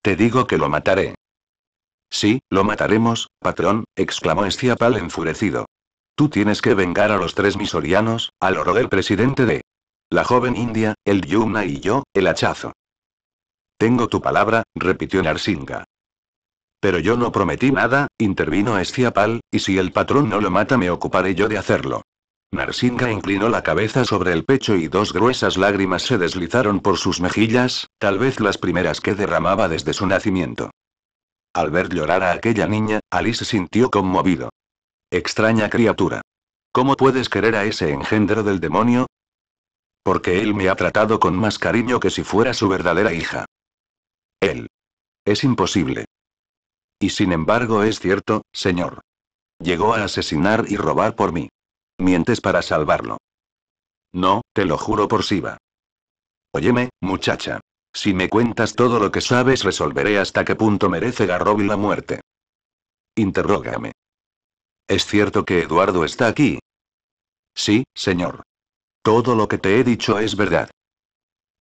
Te digo que lo mataré. Sí, lo mataremos, patrón, exclamó Esciapal enfurecido. Tú tienes que vengar a los tres misorianos, al oro del presidente de la joven india, el Yumna y yo, el hachazo. Tengo tu palabra, repitió Narsinga. Pero yo no prometí nada, intervino Esciapal, y si el patrón no lo mata me ocuparé yo de hacerlo. Narsinga inclinó la cabeza sobre el pecho y dos gruesas lágrimas se deslizaron por sus mejillas, tal vez las primeras que derramaba desde su nacimiento. Al ver llorar a aquella niña, Alice se sintió conmovido. Extraña criatura. ¿Cómo puedes querer a ese engendro del demonio? Porque él me ha tratado con más cariño que si fuera su verdadera hija. Él. Es imposible. Y sin embargo es cierto, señor. Llegó a asesinar y robar por mí. Mientes para salvarlo. No, te lo juro por Siva. Óyeme, muchacha. Si me cuentas todo lo que sabes, resolveré hasta qué punto merece Garrobi la muerte. Interrógame. ¿Es cierto que Eduardo está aquí? Sí, señor. Todo lo que te he dicho es verdad.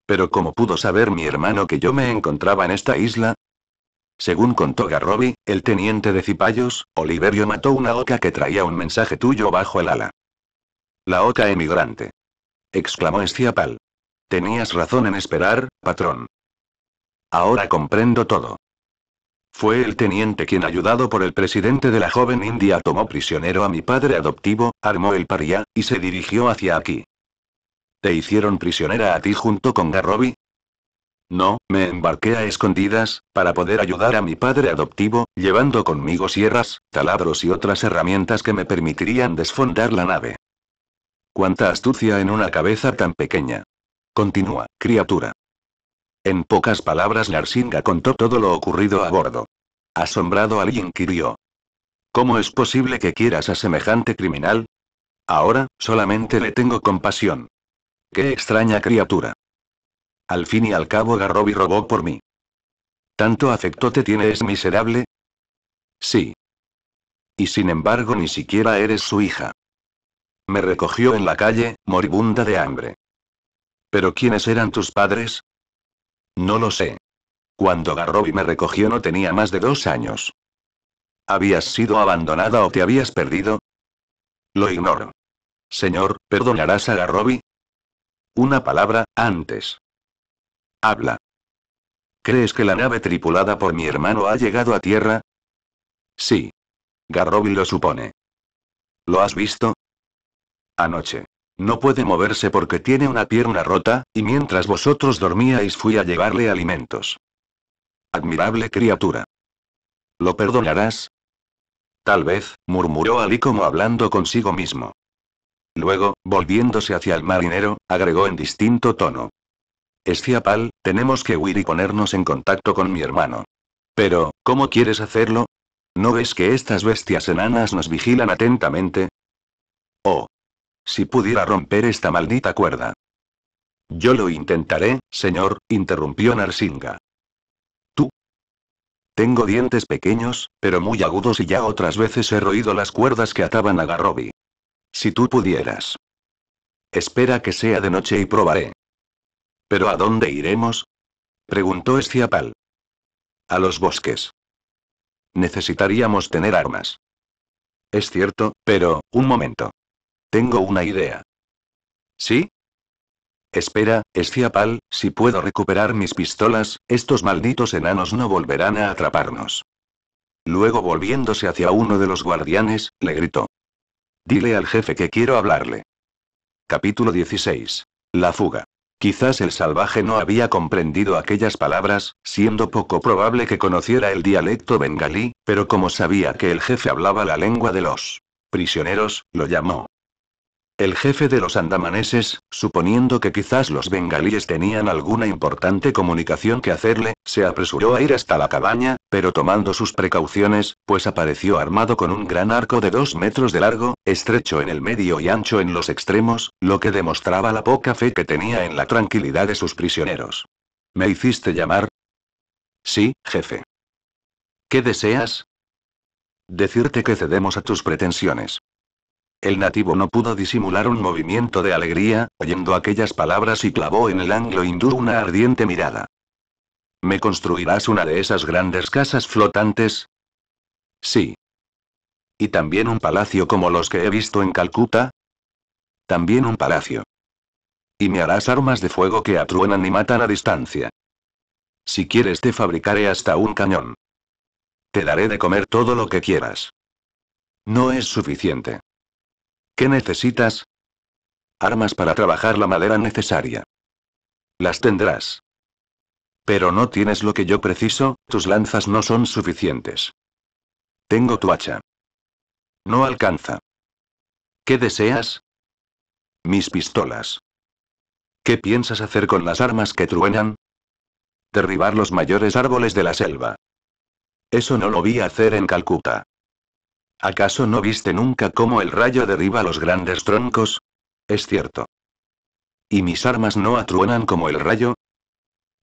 Pero ¿cómo pudo saber mi hermano que yo me encontraba en esta isla? Según contó Garrobi, el teniente de Cipayos, Oliverio mató una oca que traía un mensaje tuyo bajo el ala. La oca emigrante. Exclamó Esciapal. Tenías razón en esperar, patrón. Ahora comprendo todo. Fue el teniente quien, ayudado por el presidente de la joven India, tomó prisionero a mi padre adoptivo, armó el paria, y se dirigió hacia aquí. ¿Te hicieron prisionera a ti junto con Garrobi? No, me embarqué a escondidas, para poder ayudar a mi padre adoptivo, llevando conmigo sierras, taladros y otras herramientas que me permitirían desfondar la nave. Cuánta astucia en una cabeza tan pequeña. Continúa, criatura. En pocas palabras, Narsinga contó todo lo ocurrido a bordo. Asombrado, alguien inquirió. ¿Cómo es posible que quieras a semejante criminal? Ahora, solamente le tengo compasión. Qué extraña criatura. Al fin y al cabo Garrobi robó por mí. ¿Tanto afecto te tienes miserable? Sí. Y sin embargo ni siquiera eres su hija. Me recogió en la calle, moribunda de hambre. ¿Pero quiénes eran tus padres? No lo sé. Cuando Garrobi me recogió no tenía más de dos años. ¿Habías sido abandonada o te habías perdido? Lo ignoro. Señor, ¿perdonarás a Garrobi? Una palabra, antes. Habla. ¿Crees que la nave tripulada por mi hermano ha llegado a tierra? Sí. Garrobi lo supone. ¿Lo has visto? Anoche. No puede moverse porque tiene una pierna rota, y mientras vosotros dormíais fui a llevarle alimentos. Admirable criatura. ¿Lo perdonarás? Tal vez, murmuró Ali como hablando consigo mismo. Luego, volviéndose hacia el marinero, agregó en distinto tono. Pal, tenemos que huir y ponernos en contacto con mi hermano. Pero, ¿cómo quieres hacerlo? ¿No ves que estas bestias enanas nos vigilan atentamente? Oh. Si pudiera romper esta maldita cuerda. Yo lo intentaré, señor, interrumpió Narsinga. ¿Tú? Tengo dientes pequeños, pero muy agudos y ya otras veces he roído las cuerdas que ataban a Garrobi. Si tú pudieras. Espera que sea de noche y probaré. ¿Pero a dónde iremos? preguntó Esciapal. A los bosques. Necesitaríamos tener armas. Es cierto, pero, un momento. Tengo una idea. ¿Sí? Espera, Esciapal, si puedo recuperar mis pistolas, estos malditos enanos no volverán a atraparnos. Luego volviéndose hacia uno de los guardianes, le gritó. Dile al jefe que quiero hablarle. Capítulo 16. La fuga. Quizás el salvaje no había comprendido aquellas palabras, siendo poco probable que conociera el dialecto bengalí, pero como sabía que el jefe hablaba la lengua de los prisioneros, lo llamó el jefe de los andamaneses, suponiendo que quizás los bengalíes tenían alguna importante comunicación que hacerle, se apresuró a ir hasta la cabaña, pero tomando sus precauciones, pues apareció armado con un gran arco de dos metros de largo, estrecho en el medio y ancho en los extremos, lo que demostraba la poca fe que tenía en la tranquilidad de sus prisioneros. ¿Me hiciste llamar? Sí, jefe. ¿Qué deseas? Decirte que cedemos a tus pretensiones. El nativo no pudo disimular un movimiento de alegría, oyendo aquellas palabras y clavó en el anglo hindú una ardiente mirada. ¿Me construirás una de esas grandes casas flotantes? Sí. ¿Y también un palacio como los que he visto en Calcuta? También un palacio. Y me harás armas de fuego que atruenan y matan a distancia. Si quieres te fabricaré hasta un cañón. Te daré de comer todo lo que quieras. No es suficiente. ¿Qué necesitas? Armas para trabajar la madera necesaria. Las tendrás. Pero no tienes lo que yo preciso, tus lanzas no son suficientes. Tengo tu hacha. No alcanza. ¿Qué deseas? Mis pistolas. ¿Qué piensas hacer con las armas que truenan? Derribar los mayores árboles de la selva. Eso no lo vi hacer en Calcuta. ¿Acaso no viste nunca cómo el rayo derriba los grandes troncos? Es cierto. ¿Y mis armas no atruenan como el rayo?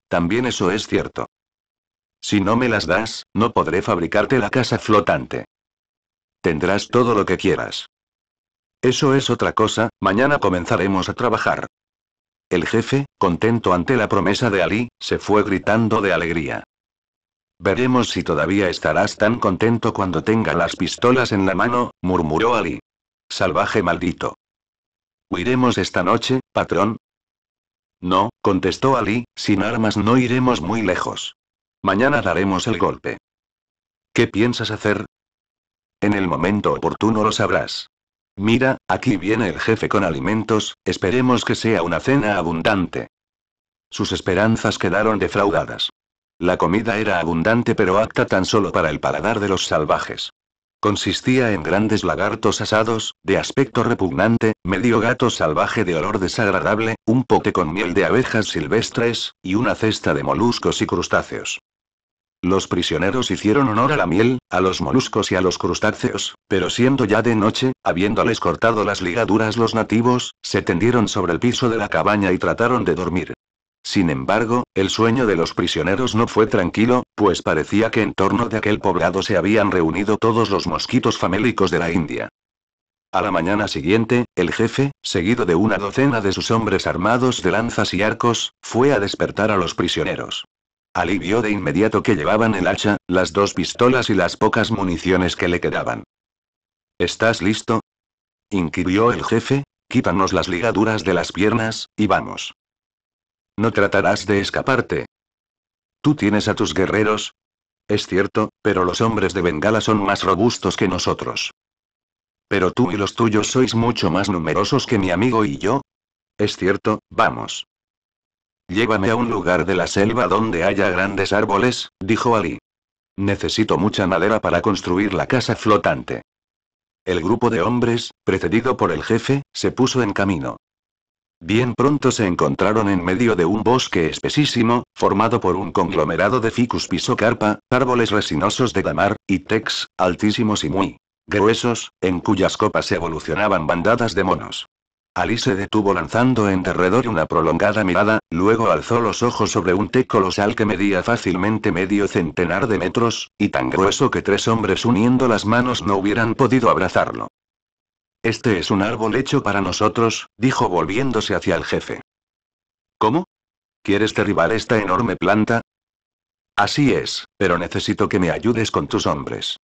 También eso es cierto. Si no me las das, no podré fabricarte la casa flotante. Tendrás todo lo que quieras. Eso es otra cosa, mañana comenzaremos a trabajar. El jefe, contento ante la promesa de Ali, se fue gritando de alegría. Veremos si todavía estarás tan contento cuando tenga las pistolas en la mano, murmuró Ali. Salvaje maldito. ¿Huiremos esta noche, patrón? No, contestó Ali, sin armas no iremos muy lejos. Mañana daremos el golpe. ¿Qué piensas hacer? En el momento oportuno lo sabrás. Mira, aquí viene el jefe con alimentos, esperemos que sea una cena abundante. Sus esperanzas quedaron defraudadas. La comida era abundante pero apta tan solo para el paladar de los salvajes. Consistía en grandes lagartos asados, de aspecto repugnante, medio gato salvaje de olor desagradable, un pote con miel de abejas silvestres, y una cesta de moluscos y crustáceos. Los prisioneros hicieron honor a la miel, a los moluscos y a los crustáceos, pero siendo ya de noche, habiéndoles cortado las ligaduras los nativos, se tendieron sobre el piso de la cabaña y trataron de dormir. Sin embargo, el sueño de los prisioneros no fue tranquilo, pues parecía que en torno de aquel poblado se habían reunido todos los mosquitos famélicos de la India. A la mañana siguiente, el jefe, seguido de una docena de sus hombres armados de lanzas y arcos, fue a despertar a los prisioneros. Alivió de inmediato que llevaban el hacha, las dos pistolas y las pocas municiones que le quedaban. ¿Estás listo? inquirió el jefe, quítanos las ligaduras de las piernas, y vamos. No tratarás de escaparte. Tú tienes a tus guerreros. Es cierto, pero los hombres de Bengala son más robustos que nosotros. Pero tú y los tuyos sois mucho más numerosos que mi amigo y yo. Es cierto, vamos. Llévame a un lugar de la selva donde haya grandes árboles, dijo Ali. Necesito mucha madera para construir la casa flotante. El grupo de hombres, precedido por el jefe, se puso en camino. Bien pronto se encontraron en medio de un bosque espesísimo, formado por un conglomerado de ficus pisocarpa, árboles resinosos de damar, y tex, altísimos y muy gruesos, en cuyas copas evolucionaban bandadas de monos. Ali se detuvo lanzando en derredor una prolongada mirada, luego alzó los ojos sobre un té colosal que medía fácilmente medio centenar de metros, y tan grueso que tres hombres uniendo las manos no hubieran podido abrazarlo. Este es un árbol hecho para nosotros, dijo volviéndose hacia el jefe. ¿Cómo? ¿Quieres derribar esta enorme planta? Así es, pero necesito que me ayudes con tus hombres.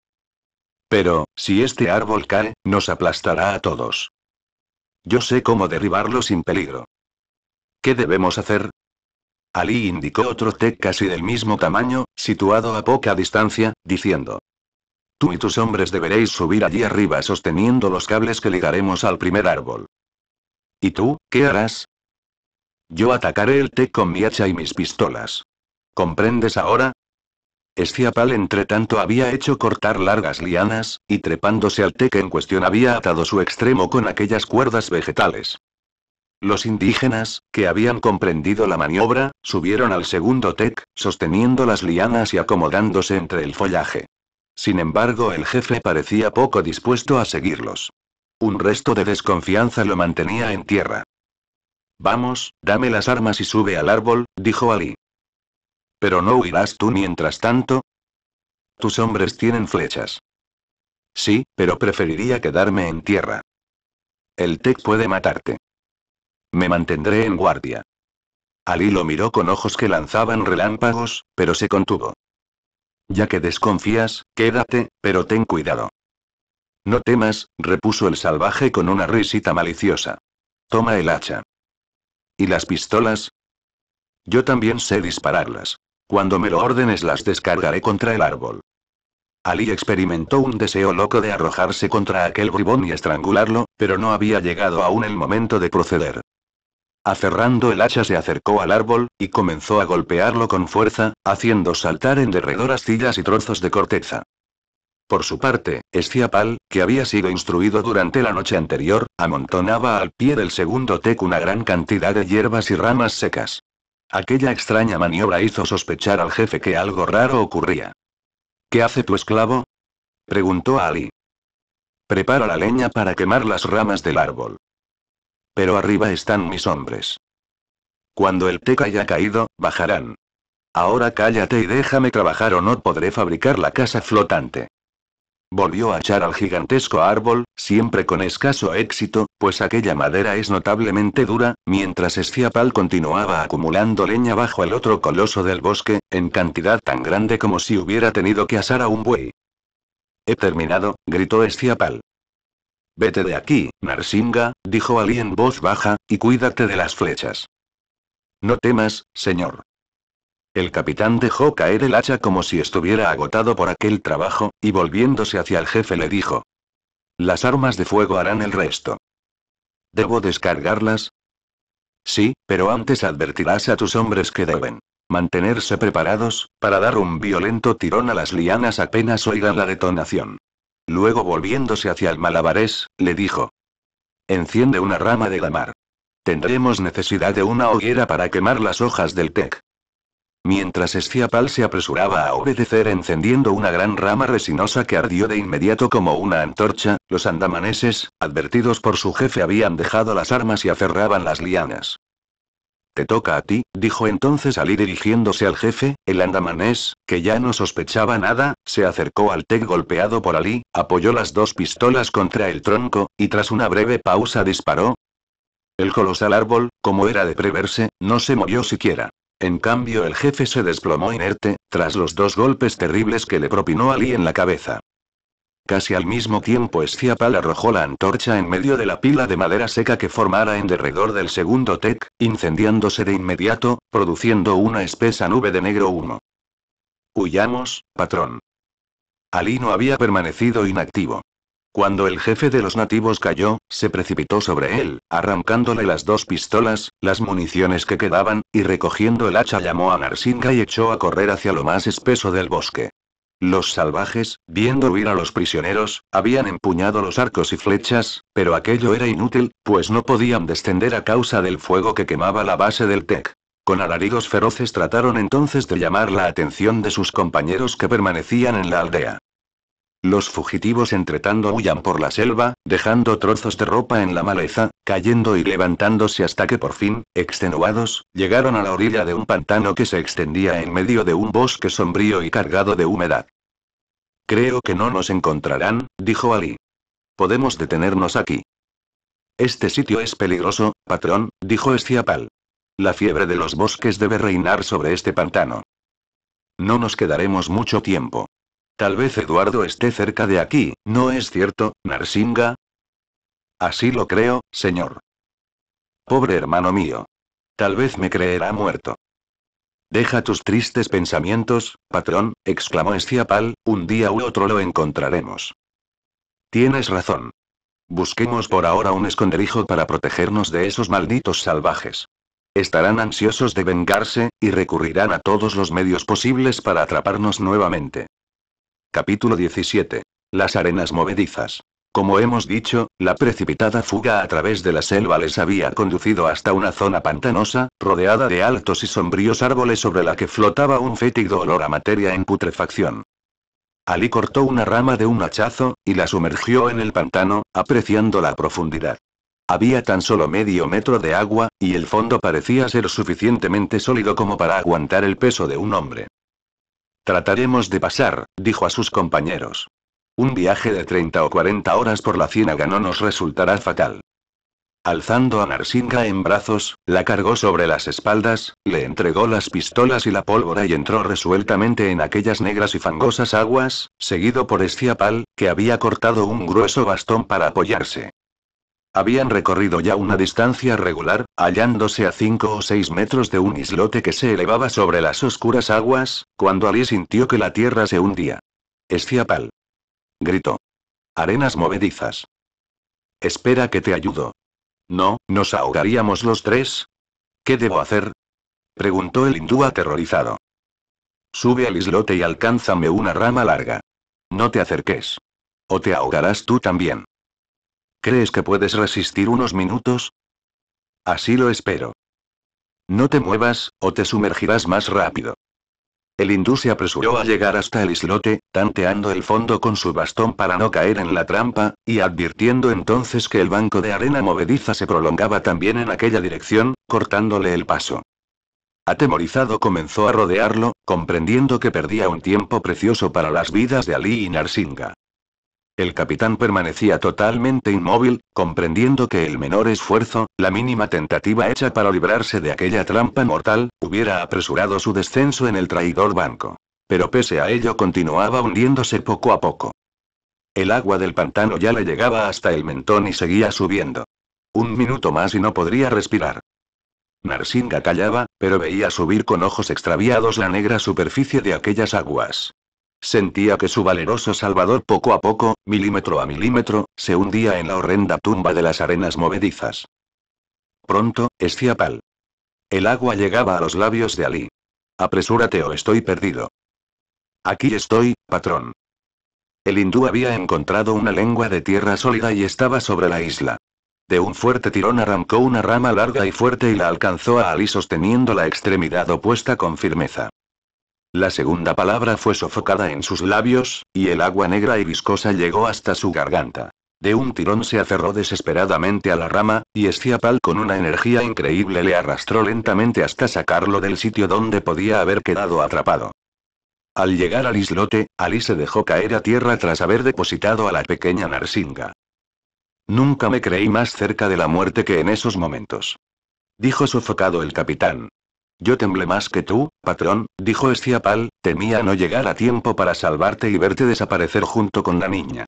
Pero, si este árbol cae, nos aplastará a todos. Yo sé cómo derribarlo sin peligro. ¿Qué debemos hacer? Ali indicó otro tec casi del mismo tamaño, situado a poca distancia, diciendo, Tú y tus hombres deberéis subir allí arriba sosteniendo los cables que ligaremos al primer árbol. ¿Y tú, qué harás? Yo atacaré el tec con mi hacha y mis pistolas. ¿Comprendes ahora? Esciapal entre tanto había hecho cortar largas lianas, y trepándose al tec en cuestión había atado su extremo con aquellas cuerdas vegetales. Los indígenas, que habían comprendido la maniobra, subieron al segundo tec, sosteniendo las lianas y acomodándose entre el follaje. Sin embargo, el jefe parecía poco dispuesto a seguirlos. Un resto de desconfianza lo mantenía en tierra. Vamos, dame las armas y sube al árbol, dijo Ali. Pero no huirás tú mientras tanto. Tus hombres tienen flechas. Sí, pero preferiría quedarme en tierra. El Tec puede matarte. Me mantendré en guardia. Ali lo miró con ojos que lanzaban relámpagos, pero se contuvo. Ya que desconfías, quédate, pero ten cuidado. No temas, repuso el salvaje con una risita maliciosa. Toma el hacha. ¿Y las pistolas? Yo también sé dispararlas. Cuando me lo ordenes las descargaré contra el árbol. Ali experimentó un deseo loco de arrojarse contra aquel bribón y estrangularlo, pero no había llegado aún el momento de proceder. Aferrando el hacha se acercó al árbol, y comenzó a golpearlo con fuerza, haciendo saltar en derredor astillas y trozos de corteza. Por su parte, Esciapal, que había sido instruido durante la noche anterior, amontonaba al pie del segundo tec una gran cantidad de hierbas y ramas secas. Aquella extraña maniobra hizo sospechar al jefe que algo raro ocurría. ¿Qué hace tu esclavo? preguntó Ali. Prepara la leña para quemar las ramas del árbol pero arriba están mis hombres. Cuando el teca haya caído, bajarán. Ahora cállate y déjame trabajar o no podré fabricar la casa flotante. Volvió a echar al gigantesco árbol, siempre con escaso éxito, pues aquella madera es notablemente dura, mientras Estiapal continuaba acumulando leña bajo el otro coloso del bosque, en cantidad tan grande como si hubiera tenido que asar a un buey. He terminado, gritó Esciapal. Vete de aquí, Narsinga, dijo Ali en voz baja, y cuídate de las flechas. No temas, señor. El capitán dejó caer el hacha como si estuviera agotado por aquel trabajo, y volviéndose hacia el jefe le dijo. Las armas de fuego harán el resto. ¿Debo descargarlas? Sí, pero antes advertirás a tus hombres que deben mantenerse preparados, para dar un violento tirón a las lianas apenas oigan la detonación. Luego volviéndose hacia el malabarés, le dijo. Enciende una rama de mar. Tendremos necesidad de una hoguera para quemar las hojas del tec. Mientras Esfiapal se apresuraba a obedecer encendiendo una gran rama resinosa que ardió de inmediato como una antorcha, los andamaneses, advertidos por su jefe, habían dejado las armas y aferraban las lianas. Te toca a ti, dijo entonces Ali dirigiéndose al jefe, el andamanés, que ya no sospechaba nada, se acercó al TEC golpeado por Ali, apoyó las dos pistolas contra el tronco, y tras una breve pausa disparó. El colosal árbol, como era de preverse, no se movió siquiera. En cambio el jefe se desplomó inerte, tras los dos golpes terribles que le propinó Ali en la cabeza. Casi al mismo tiempo Esciapal arrojó la antorcha en medio de la pila de madera seca que formara en derredor del segundo TEC, incendiándose de inmediato, produciendo una espesa nube de negro humo. Huyamos, patrón. Ali no había permanecido inactivo. Cuando el jefe de los nativos cayó, se precipitó sobre él, arrancándole las dos pistolas, las municiones que quedaban, y recogiendo el hacha llamó a Narsinga y echó a correr hacia lo más espeso del bosque. Los salvajes, viendo huir a los prisioneros, habían empuñado los arcos y flechas, pero aquello era inútil, pues no podían descender a causa del fuego que quemaba la base del TEC. Con alaridos feroces trataron entonces de llamar la atención de sus compañeros que permanecían en la aldea. Los fugitivos entretanto huyan por la selva, dejando trozos de ropa en la maleza, cayendo y levantándose hasta que por fin, extenuados, llegaron a la orilla de un pantano que se extendía en medio de un bosque sombrío y cargado de humedad. Creo que no nos encontrarán, dijo Ali. Podemos detenernos aquí. Este sitio es peligroso, patrón, dijo Estiapal, la fiebre de los bosques debe reinar sobre este pantano. No nos quedaremos mucho tiempo. Tal vez Eduardo esté cerca de aquí, ¿no es cierto, Narsinga? Así lo creo, señor. Pobre hermano mío. Tal vez me creerá muerto. Deja tus tristes pensamientos, patrón, exclamó Esciapal, un día u otro lo encontraremos. Tienes razón. Busquemos por ahora un esconderijo para protegernos de esos malditos salvajes. Estarán ansiosos de vengarse, y recurrirán a todos los medios posibles para atraparnos nuevamente. Capítulo 17. Las arenas movedizas. Como hemos dicho, la precipitada fuga a través de la selva les había conducido hasta una zona pantanosa, rodeada de altos y sombríos árboles sobre la que flotaba un fétido olor a materia en putrefacción. Ali cortó una rama de un hachazo, y la sumergió en el pantano, apreciando la profundidad. Había tan solo medio metro de agua, y el fondo parecía ser suficientemente sólido como para aguantar el peso de un hombre. Trataremos de pasar, dijo a sus compañeros. Un viaje de 30 o 40 horas por la ciénaga no nos resultará fatal. Alzando a Narsinga en brazos, la cargó sobre las espaldas, le entregó las pistolas y la pólvora y entró resueltamente en aquellas negras y fangosas aguas, seguido por Esciapal, que había cortado un grueso bastón para apoyarse. Habían recorrido ya una distancia regular, hallándose a cinco o seis metros de un islote que se elevaba sobre las oscuras aguas, cuando Ali sintió que la tierra se hundía. Esciapal. Gritó. Arenas movedizas. Espera que te ayudo. No, nos ahogaríamos los tres. ¿Qué debo hacer? Preguntó el hindú aterrorizado. Sube al islote y alcánzame una rama larga. No te acerques. O te ahogarás tú también. ¿Crees que puedes resistir unos minutos? Así lo espero. No te muevas, o te sumergirás más rápido. El hindú se apresuró a llegar hasta el islote, tanteando el fondo con su bastón para no caer en la trampa, y advirtiendo entonces que el banco de arena movediza se prolongaba también en aquella dirección, cortándole el paso. Atemorizado comenzó a rodearlo, comprendiendo que perdía un tiempo precioso para las vidas de Ali y Narsinga. El capitán permanecía totalmente inmóvil, comprendiendo que el menor esfuerzo, la mínima tentativa hecha para librarse de aquella trampa mortal, hubiera apresurado su descenso en el traidor banco. Pero pese a ello continuaba hundiéndose poco a poco. El agua del pantano ya le llegaba hasta el mentón y seguía subiendo. Un minuto más y no podría respirar. Narsinga callaba, pero veía subir con ojos extraviados la negra superficie de aquellas aguas. Sentía que su valeroso Salvador poco a poco, milímetro a milímetro, se hundía en la horrenda tumba de las arenas movedizas. Pronto, Pal. El agua llegaba a los labios de Ali. Apresúrate o estoy perdido. Aquí estoy, patrón. El hindú había encontrado una lengua de tierra sólida y estaba sobre la isla. De un fuerte tirón arrancó una rama larga y fuerte y la alcanzó a Ali sosteniendo la extremidad opuesta con firmeza. La segunda palabra fue sofocada en sus labios, y el agua negra y viscosa llegó hasta su garganta. De un tirón se aferró desesperadamente a la rama, y Esciapal con una energía increíble le arrastró lentamente hasta sacarlo del sitio donde podía haber quedado atrapado. Al llegar al islote, Ali se dejó caer a tierra tras haber depositado a la pequeña Narsinga. Nunca me creí más cerca de la muerte que en esos momentos. Dijo sofocado el capitán. Yo temblé más que tú, patrón, dijo Esciapal, temía no llegar a tiempo para salvarte y verte desaparecer junto con la niña.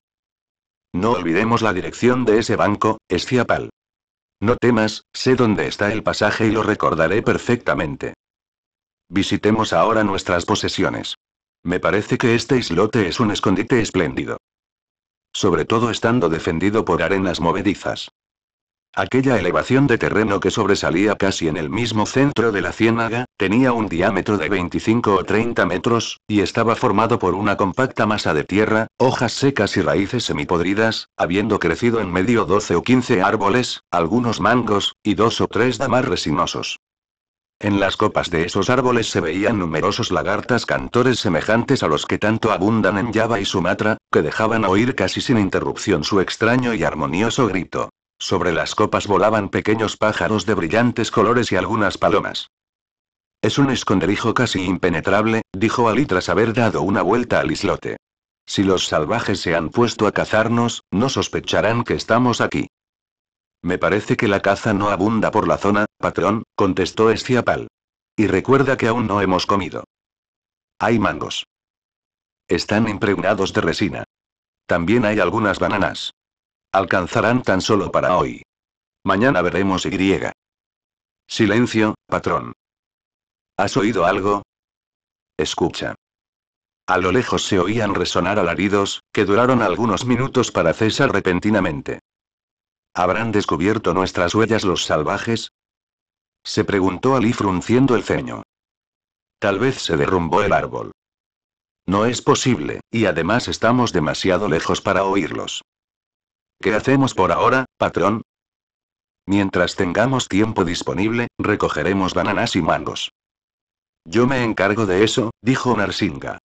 No olvidemos la dirección de ese banco, Esciapal. No temas, sé dónde está el pasaje y lo recordaré perfectamente. Visitemos ahora nuestras posesiones. Me parece que este islote es un escondite espléndido. Sobre todo estando defendido por arenas movedizas. Aquella elevación de terreno que sobresalía casi en el mismo centro de la ciénaga, tenía un diámetro de 25 o 30 metros, y estaba formado por una compacta masa de tierra, hojas secas y raíces semipodridas, habiendo crecido en medio 12 o 15 árboles, algunos mangos, y dos o tres damas resinosos. En las copas de esos árboles se veían numerosos lagartas cantores semejantes a los que tanto abundan en Java y Sumatra, que dejaban oír casi sin interrupción su extraño y armonioso grito. Sobre las copas volaban pequeños pájaros de brillantes colores y algunas palomas. Es un esconderijo casi impenetrable, dijo Ali tras haber dado una vuelta al islote. Si los salvajes se han puesto a cazarnos, no sospecharán que estamos aquí. Me parece que la caza no abunda por la zona, patrón, contestó Esciapal. Y recuerda que aún no hemos comido. Hay mangos. Están impregnados de resina. También hay algunas bananas. Alcanzarán tan solo para hoy. Mañana veremos Y. Silencio, patrón. ¿Has oído algo? Escucha. A lo lejos se oían resonar alaridos, que duraron algunos minutos para cesar repentinamente. ¿Habrán descubierto nuestras huellas los salvajes? Se preguntó Ali frunciendo el ceño. Tal vez se derrumbó el árbol. No es posible, y además estamos demasiado lejos para oírlos. ¿Qué hacemos por ahora, patrón? Mientras tengamos tiempo disponible, recogeremos bananas y mangos. Yo me encargo de eso, dijo Narsinga.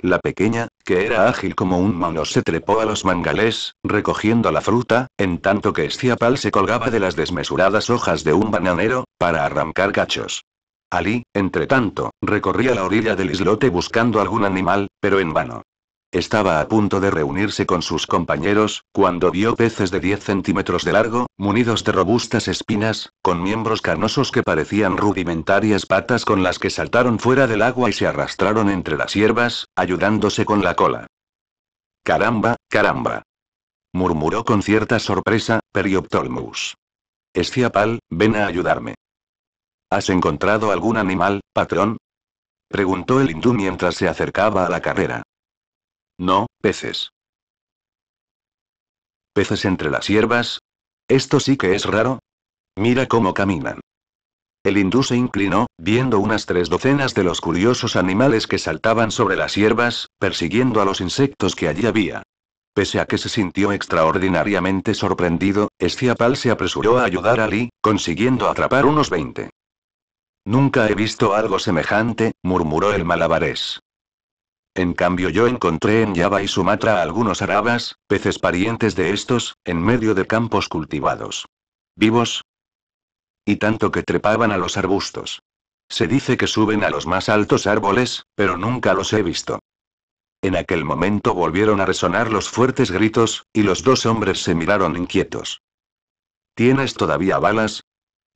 La pequeña, que era ágil como un mono, se trepó a los mangalés, recogiendo la fruta, en tanto que Esciapal se colgaba de las desmesuradas hojas de un bananero, para arrancar cachos. Ali, entre tanto, recorría la orilla del islote buscando algún animal, pero en vano. Estaba a punto de reunirse con sus compañeros, cuando vio peces de 10 centímetros de largo, munidos de robustas espinas, con miembros carnosos que parecían rudimentarias patas con las que saltaron fuera del agua y se arrastraron entre las hierbas, ayudándose con la cola. Caramba, caramba. Murmuró con cierta sorpresa, Perioptolmus. Esciapal, ven a ayudarme. ¿Has encontrado algún animal, patrón? Preguntó el hindú mientras se acercaba a la carrera. No, peces. ¿Peces entre las hierbas? Esto sí que es raro. Mira cómo caminan. El hindú se inclinó, viendo unas tres docenas de los curiosos animales que saltaban sobre las hierbas, persiguiendo a los insectos que allí había. Pese a que se sintió extraordinariamente sorprendido, Esciapal se apresuró a ayudar a Lee, consiguiendo atrapar unos veinte. Nunca he visto algo semejante, murmuró el malabarés. En cambio yo encontré en Java y Sumatra algunos arabas, peces parientes de estos, en medio de campos cultivados. ¿Vivos? Y tanto que trepaban a los arbustos. Se dice que suben a los más altos árboles, pero nunca los he visto. En aquel momento volvieron a resonar los fuertes gritos, y los dos hombres se miraron inquietos. ¿Tienes todavía balas?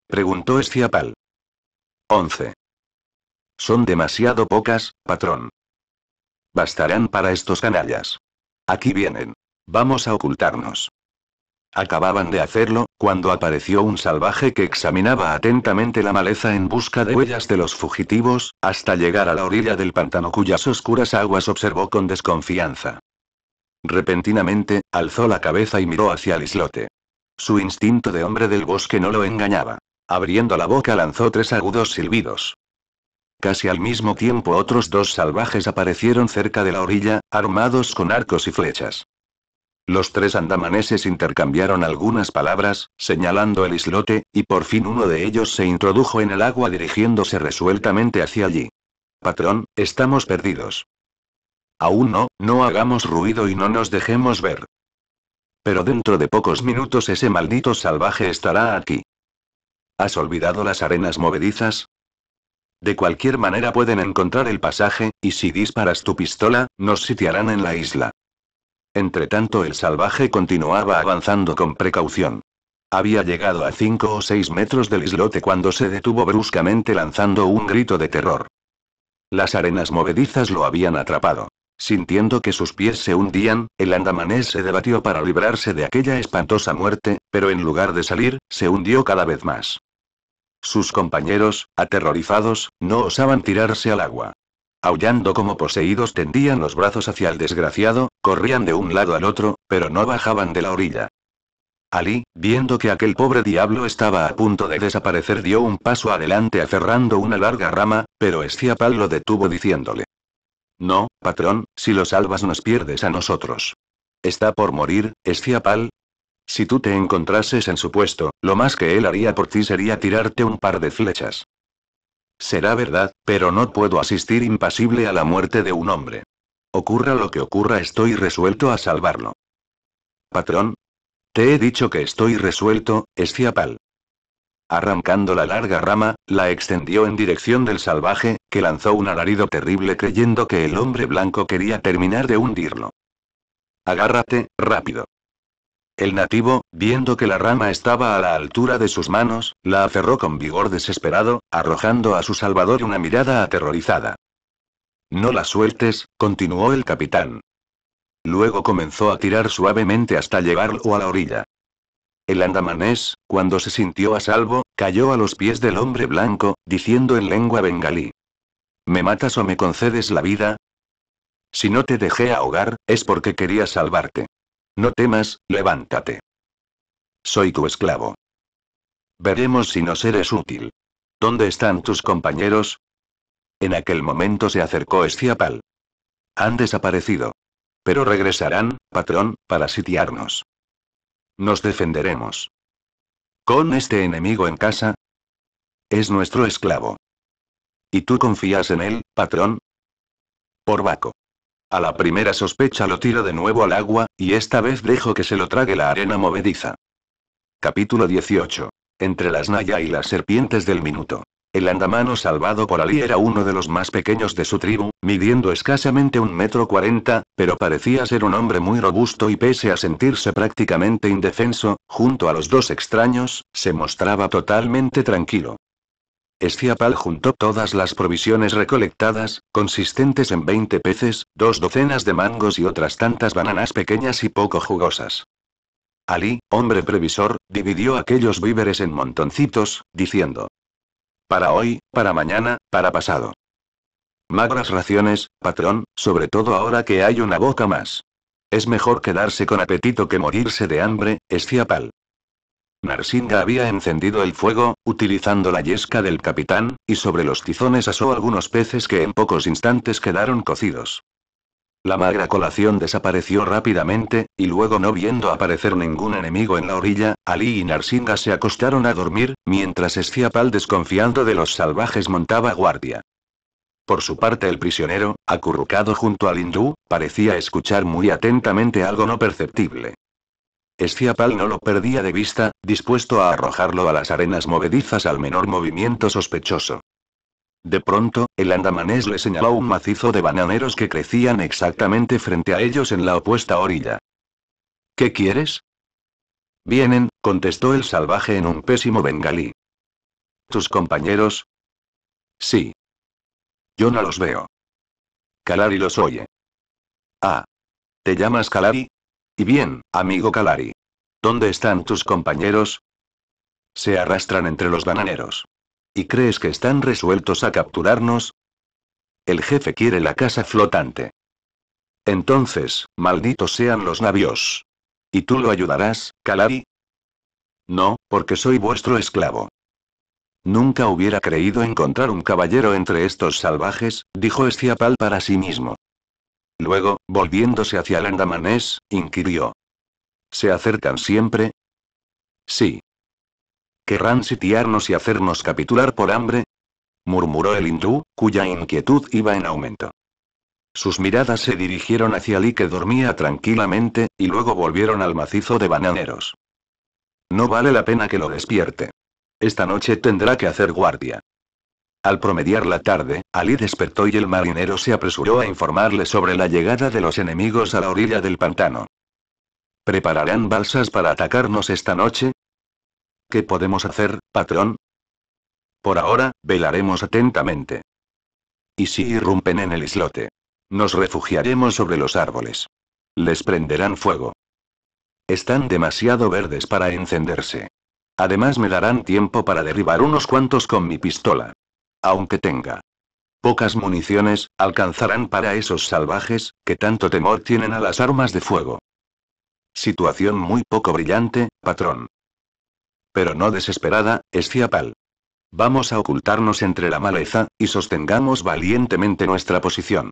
preguntó Esciapal. 11. Son demasiado pocas, patrón. Bastarán para estos canallas. Aquí vienen. Vamos a ocultarnos. Acababan de hacerlo, cuando apareció un salvaje que examinaba atentamente la maleza en busca de huellas de los fugitivos, hasta llegar a la orilla del pantano cuyas oscuras aguas observó con desconfianza. Repentinamente, alzó la cabeza y miró hacia el islote. Su instinto de hombre del bosque no lo engañaba. Abriendo la boca lanzó tres agudos silbidos. Casi al mismo tiempo otros dos salvajes aparecieron cerca de la orilla, armados con arcos y flechas. Los tres andamaneses intercambiaron algunas palabras, señalando el islote, y por fin uno de ellos se introdujo en el agua dirigiéndose resueltamente hacia allí. Patrón, estamos perdidos. Aún no, no hagamos ruido y no nos dejemos ver. Pero dentro de pocos minutos ese maldito salvaje estará aquí. ¿Has olvidado las arenas movedizas? De cualquier manera pueden encontrar el pasaje, y si disparas tu pistola, nos sitiarán en la isla. Entretanto el salvaje continuaba avanzando con precaución. Había llegado a cinco o seis metros del islote cuando se detuvo bruscamente lanzando un grito de terror. Las arenas movedizas lo habían atrapado. Sintiendo que sus pies se hundían, el andamanés se debatió para librarse de aquella espantosa muerte, pero en lugar de salir, se hundió cada vez más. Sus compañeros, aterrorizados, no osaban tirarse al agua. Aullando como poseídos tendían los brazos hacia el desgraciado, corrían de un lado al otro, pero no bajaban de la orilla. Ali, viendo que aquel pobre diablo estaba a punto de desaparecer, dio un paso adelante aferrando una larga rama, pero Esciapal lo detuvo diciéndole. No, patrón, si lo salvas nos pierdes a nosotros. Está por morir, Esciapal, si tú te encontrases en su puesto, lo más que él haría por ti sería tirarte un par de flechas. Será verdad, pero no puedo asistir impasible a la muerte de un hombre. Ocurra lo que ocurra, estoy resuelto a salvarlo. Patrón. Te he dicho que estoy resuelto, Esciapal. Arrancando la larga rama, la extendió en dirección del salvaje, que lanzó un alarido terrible creyendo que el hombre blanco quería terminar de hundirlo. Agárrate, rápido. El nativo, viendo que la rama estaba a la altura de sus manos, la aferró con vigor desesperado, arrojando a su salvador una mirada aterrorizada. No la sueltes, continuó el capitán. Luego comenzó a tirar suavemente hasta llevarlo a la orilla. El andamanés, cuando se sintió a salvo, cayó a los pies del hombre blanco, diciendo en lengua bengalí. ¿Me matas o me concedes la vida? Si no te dejé ahogar, es porque quería salvarte. No temas, levántate. Soy tu esclavo. Veremos si nos eres útil. ¿Dónde están tus compañeros? En aquel momento se acercó Esciapal. Han desaparecido. Pero regresarán, patrón, para sitiarnos. Nos defenderemos. ¿Con este enemigo en casa? Es nuestro esclavo. ¿Y tú confías en él, patrón? Por a la primera sospecha lo tiro de nuevo al agua, y esta vez dejo que se lo trague la arena movediza. Capítulo 18. Entre las Naya y las serpientes del minuto. El andamano salvado por Ali era uno de los más pequeños de su tribu, midiendo escasamente un metro cuarenta, pero parecía ser un hombre muy robusto y pese a sentirse prácticamente indefenso, junto a los dos extraños, se mostraba totalmente tranquilo. Esciapal juntó todas las provisiones recolectadas, consistentes en 20 peces, dos docenas de mangos y otras tantas bananas pequeñas y poco jugosas. Ali, hombre previsor, dividió aquellos víveres en montoncitos, diciendo. Para hoy, para mañana, para pasado. Magras raciones, patrón, sobre todo ahora que hay una boca más. Es mejor quedarse con apetito que morirse de hambre, Esciapal. Narsinga había encendido el fuego, utilizando la yesca del capitán, y sobre los tizones asó algunos peces que en pocos instantes quedaron cocidos. La magra colación desapareció rápidamente, y luego no viendo aparecer ningún enemigo en la orilla, Ali y Narsinga se acostaron a dormir, mientras Esciapal desconfiando de los salvajes montaba guardia. Por su parte el prisionero, acurrucado junto al hindú, parecía escuchar muy atentamente algo no perceptible. Esciapal no lo perdía de vista, dispuesto a arrojarlo a las arenas movedizas al menor movimiento sospechoso. De pronto, el andamanés le señaló un macizo de bananeros que crecían exactamente frente a ellos en la opuesta orilla. ¿Qué quieres? Vienen, contestó el salvaje en un pésimo bengalí. ¿Tus compañeros? Sí. Yo no los veo. Kalari los oye. Ah. ¿Te llamas Kalari? Y bien, amigo Calari. ¿Dónde están tus compañeros? Se arrastran entre los bananeros. ¿Y crees que están resueltos a capturarnos? El jefe quiere la casa flotante. Entonces, malditos sean los navios. ¿Y tú lo ayudarás, Calari? No, porque soy vuestro esclavo. Nunca hubiera creído encontrar un caballero entre estos salvajes, dijo Esciapal para sí mismo. Luego, volviéndose hacia el andamanés, inquirió. ¿Se acercan siempre? Sí. ¿Querrán sitiarnos y hacernos capitular por hambre? murmuró el hindú, cuya inquietud iba en aumento. Sus miradas se dirigieron hacia Lee que dormía tranquilamente, y luego volvieron al macizo de bananeros. No vale la pena que lo despierte. Esta noche tendrá que hacer guardia. Al promediar la tarde, Ali despertó y el marinero se apresuró a informarle sobre la llegada de los enemigos a la orilla del pantano. ¿Prepararán balsas para atacarnos esta noche? ¿Qué podemos hacer, patrón? Por ahora, velaremos atentamente. ¿Y si irrumpen en el islote? Nos refugiaremos sobre los árboles. Les prenderán fuego. Están demasiado verdes para encenderse. Además me darán tiempo para derribar unos cuantos con mi pistola aunque tenga pocas municiones, alcanzarán para esos salvajes, que tanto temor tienen a las armas de fuego. Situación muy poco brillante, patrón. Pero no desesperada, Esciapal. Vamos a ocultarnos entre la maleza, y sostengamos valientemente nuestra posición.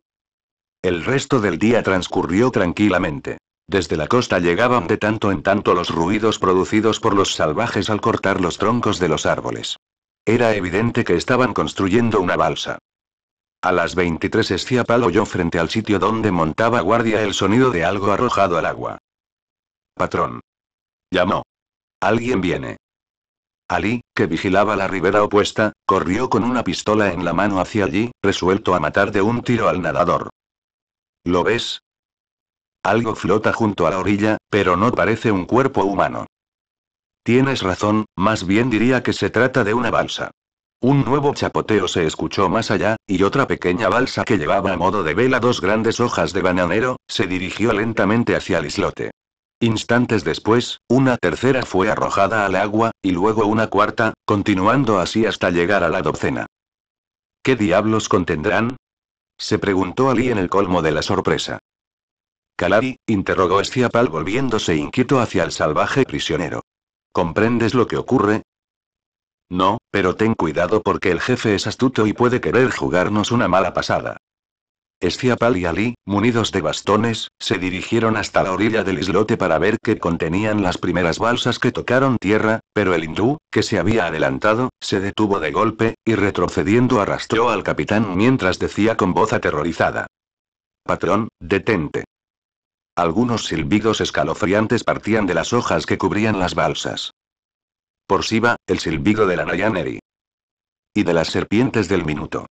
El resto del día transcurrió tranquilamente. Desde la costa llegaban de tanto en tanto los ruidos producidos por los salvajes al cortar los troncos de los árboles. Era evidente que estaban construyendo una balsa. A las 23 pal oyó frente al sitio donde montaba guardia el sonido de algo arrojado al agua. Patrón. Llamó. Alguien viene. Ali, que vigilaba la ribera opuesta, corrió con una pistola en la mano hacia allí, resuelto a matar de un tiro al nadador. ¿Lo ves? Algo flota junto a la orilla, pero no parece un cuerpo humano. Tienes razón, más bien diría que se trata de una balsa. Un nuevo chapoteo se escuchó más allá, y otra pequeña balsa que llevaba a modo de vela dos grandes hojas de bananero, se dirigió lentamente hacia el islote. Instantes después, una tercera fue arrojada al agua, y luego una cuarta, continuando así hasta llegar a la docena. ¿Qué diablos contendrán? se preguntó Ali en el colmo de la sorpresa. Calari, interrogó Estiapal volviéndose inquieto hacia el salvaje prisionero. ¿Comprendes lo que ocurre? No, pero ten cuidado porque el jefe es astuto y puede querer jugarnos una mala pasada. Esciapal y Ali, munidos de bastones, se dirigieron hasta la orilla del islote para ver qué contenían las primeras balsas que tocaron tierra, pero el hindú, que se había adelantado, se detuvo de golpe, y retrocediendo arrastró al capitán mientras decía con voz aterrorizada. Patrón, detente. Algunos silbidos escalofriantes partían de las hojas que cubrían las balsas. Por Siva, el silbido de la Nayaneri. Y de las serpientes del minuto.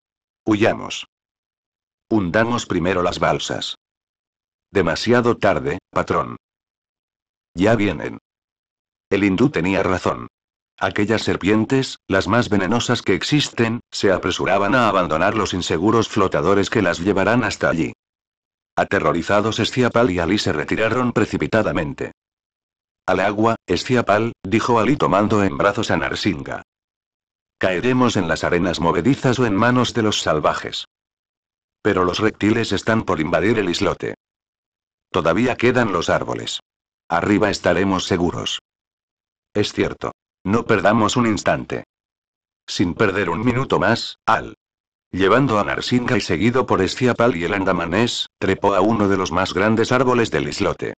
Huyamos. Hundamos primero las balsas. Demasiado tarde, patrón. Ya vienen. El hindú tenía razón. Aquellas serpientes, las más venenosas que existen, se apresuraban a abandonar los inseguros flotadores que las llevarán hasta allí. Aterrorizados Estiapal y Ali se retiraron precipitadamente. Al agua, Estiapal, dijo Ali tomando en brazos a Narsinga. Caeremos en las arenas movedizas o en manos de los salvajes. Pero los reptiles están por invadir el islote. Todavía quedan los árboles. Arriba estaremos seguros. Es cierto. No perdamos un instante. Sin perder un minuto más, Al. Llevando a Narsinga y seguido por Estiapal y el andamanés, trepó a uno de los más grandes árboles del islote.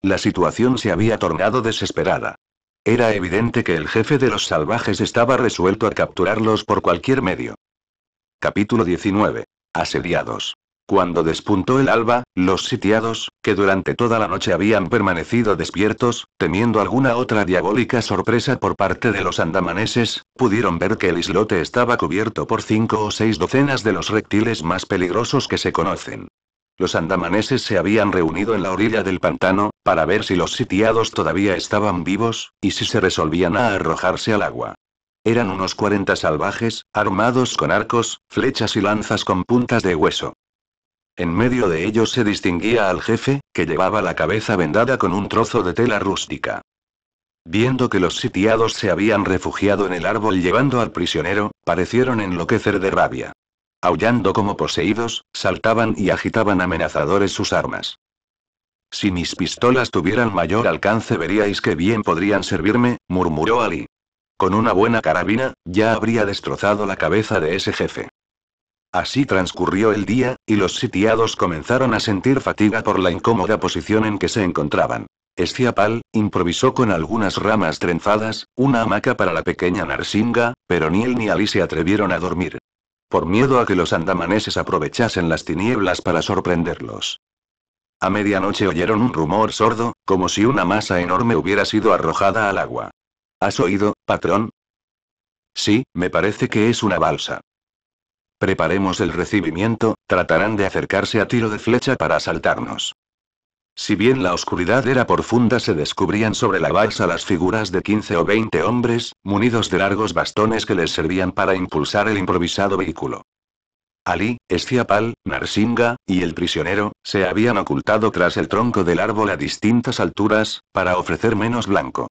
La situación se había tornado desesperada. Era evidente que el jefe de los salvajes estaba resuelto a capturarlos por cualquier medio. Capítulo 19. Asediados. Cuando despuntó el alba, los sitiados, que durante toda la noche habían permanecido despiertos, temiendo alguna otra diabólica sorpresa por parte de los andamaneses, pudieron ver que el islote estaba cubierto por cinco o seis docenas de los reptiles más peligrosos que se conocen. Los andamaneses se habían reunido en la orilla del pantano, para ver si los sitiados todavía estaban vivos, y si se resolvían a arrojarse al agua. Eran unos 40 salvajes, armados con arcos, flechas y lanzas con puntas de hueso. En medio de ellos se distinguía al jefe, que llevaba la cabeza vendada con un trozo de tela rústica. Viendo que los sitiados se habían refugiado en el árbol llevando al prisionero, parecieron enloquecer de rabia. Aullando como poseídos, saltaban y agitaban amenazadores sus armas. Si mis pistolas tuvieran mayor alcance veríais que bien podrían servirme, murmuró Ali. Con una buena carabina, ya habría destrozado la cabeza de ese jefe. Así transcurrió el día, y los sitiados comenzaron a sentir fatiga por la incómoda posición en que se encontraban. Esciapal, improvisó con algunas ramas trenzadas, una hamaca para la pequeña Narsinga, pero ni él ni Ali se atrevieron a dormir. Por miedo a que los andamaneses aprovechasen las tinieblas para sorprenderlos. A medianoche oyeron un rumor sordo, como si una masa enorme hubiera sido arrojada al agua. ¿Has oído, patrón? Sí, me parece que es una balsa. Preparemos el recibimiento, tratarán de acercarse a tiro de flecha para asaltarnos. Si bien la oscuridad era profunda, se descubrían sobre la balsa las figuras de 15 o 20 hombres, munidos de largos bastones que les servían para impulsar el improvisado vehículo. Ali, Esciapal, Narsinga, y el prisionero, se habían ocultado tras el tronco del árbol a distintas alturas, para ofrecer menos blanco.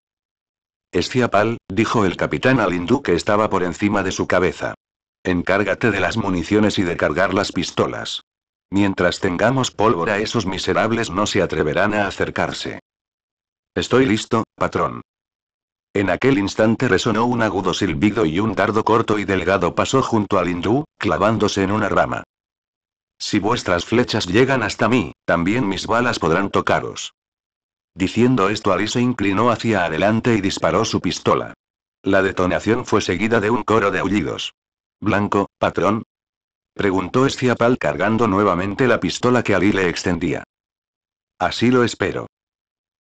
Esciapal, dijo el capitán al hindú que estaba por encima de su cabeza. Encárgate de las municiones y de cargar las pistolas. Mientras tengamos pólvora, esos miserables no se atreverán a acercarse. Estoy listo, patrón. En aquel instante resonó un agudo silbido y un dardo corto y delgado pasó junto al hindú, clavándose en una rama. Si vuestras flechas llegan hasta mí, también mis balas podrán tocaros. Diciendo esto, Ali se inclinó hacia adelante y disparó su pistola. La detonación fue seguida de un coro de aullidos. Blanco, patrón. Preguntó Estiapal cargando nuevamente la pistola que Ali le extendía. Así lo espero.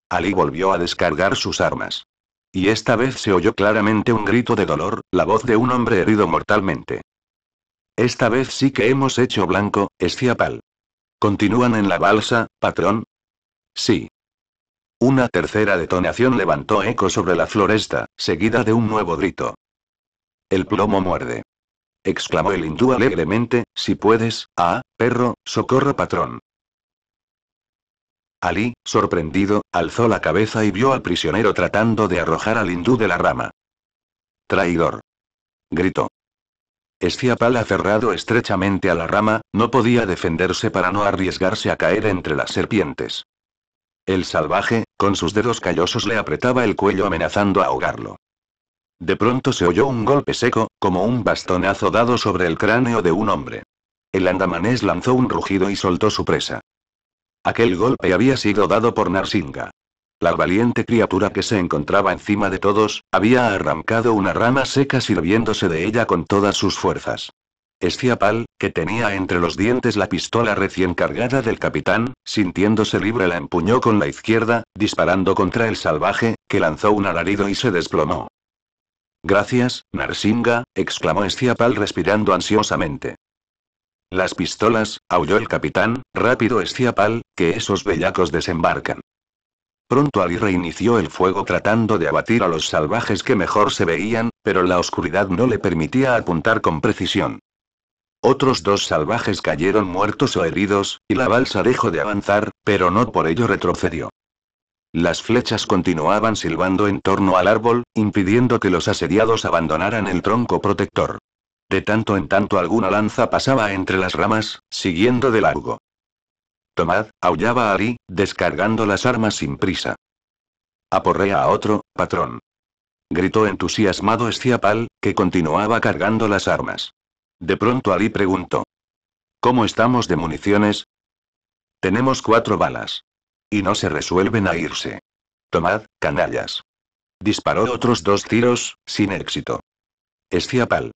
Ali volvió a descargar sus armas. Y esta vez se oyó claramente un grito de dolor, la voz de un hombre herido mortalmente. Esta vez sí que hemos hecho blanco, Esciapal. ¿Continúan en la balsa, patrón? Sí. Una tercera detonación levantó eco sobre la floresta, seguida de un nuevo grito. El plomo muerde exclamó el hindú alegremente, si puedes, ah, perro, socorro patrón. Ali, sorprendido, alzó la cabeza y vio al prisionero tratando de arrojar al hindú de la rama. Traidor. Gritó. Esciapal este aferrado estrechamente a la rama, no podía defenderse para no arriesgarse a caer entre las serpientes. El salvaje, con sus dedos callosos le apretaba el cuello amenazando ahogarlo. De pronto se oyó un golpe seco, como un bastonazo dado sobre el cráneo de un hombre. El andamanés lanzó un rugido y soltó su presa. Aquel golpe había sido dado por Narsinga. La valiente criatura que se encontraba encima de todos, había arrancado una rama seca sirviéndose de ella con todas sus fuerzas. Esciapal, que tenía entre los dientes la pistola recién cargada del capitán, sintiéndose libre la empuñó con la izquierda, disparando contra el salvaje, que lanzó un alarido y se desplomó. Gracias, Narsinga, exclamó Estiapal respirando ansiosamente. Las pistolas, aulló el capitán, rápido Estiapal, que esos bellacos desembarcan. Pronto Ali reinició el fuego tratando de abatir a los salvajes que mejor se veían, pero la oscuridad no le permitía apuntar con precisión. Otros dos salvajes cayeron muertos o heridos, y la balsa dejó de avanzar, pero no por ello retrocedió. Las flechas continuaban silbando en torno al árbol, impidiendo que los asediados abandonaran el tronco protector. De tanto en tanto alguna lanza pasaba entre las ramas, siguiendo de largo. Tomad, aullaba Ari, descargando las armas sin prisa. Aporrea a otro, patrón. Gritó entusiasmado Esciapal, que continuaba cargando las armas. De pronto Ali preguntó. ¿Cómo estamos de municiones? Tenemos cuatro balas. Y no se resuelven a irse. Tomad, canallas. Disparó otros dos tiros, sin éxito. Esciapal.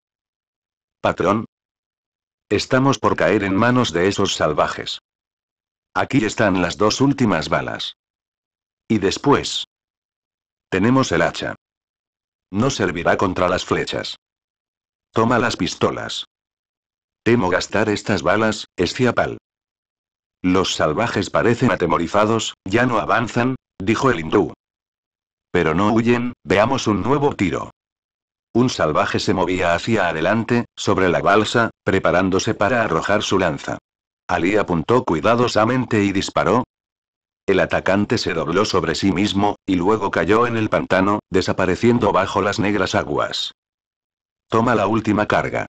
Patrón. Estamos por caer en manos de esos salvajes. Aquí están las dos últimas balas. Y después. Tenemos el hacha. No servirá contra las flechas. Toma las pistolas. Temo gastar estas balas, Esciapal. Los salvajes parecen atemorizados, ya no avanzan, dijo el hindú. Pero no huyen, veamos un nuevo tiro. Un salvaje se movía hacia adelante, sobre la balsa, preparándose para arrojar su lanza. Ali apuntó cuidadosamente y disparó. El atacante se dobló sobre sí mismo, y luego cayó en el pantano, desapareciendo bajo las negras aguas. Toma la última carga.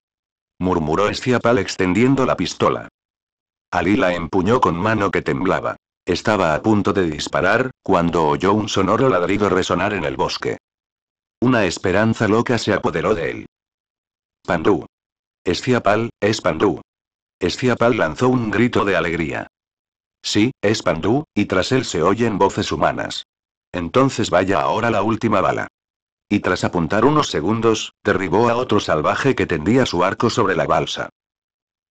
Murmuró Esciapal extendiendo la pistola. Ali la empuñó con mano que temblaba. Estaba a punto de disparar, cuando oyó un sonoro ladrido resonar en el bosque. Una esperanza loca se apoderó de él. Pandú. Esciapal, es Pandú. Esciapal lanzó un grito de alegría. Sí, es Pandú, y tras él se oyen voces humanas. Entonces vaya ahora la última bala. Y tras apuntar unos segundos, derribó a otro salvaje que tendía su arco sobre la balsa.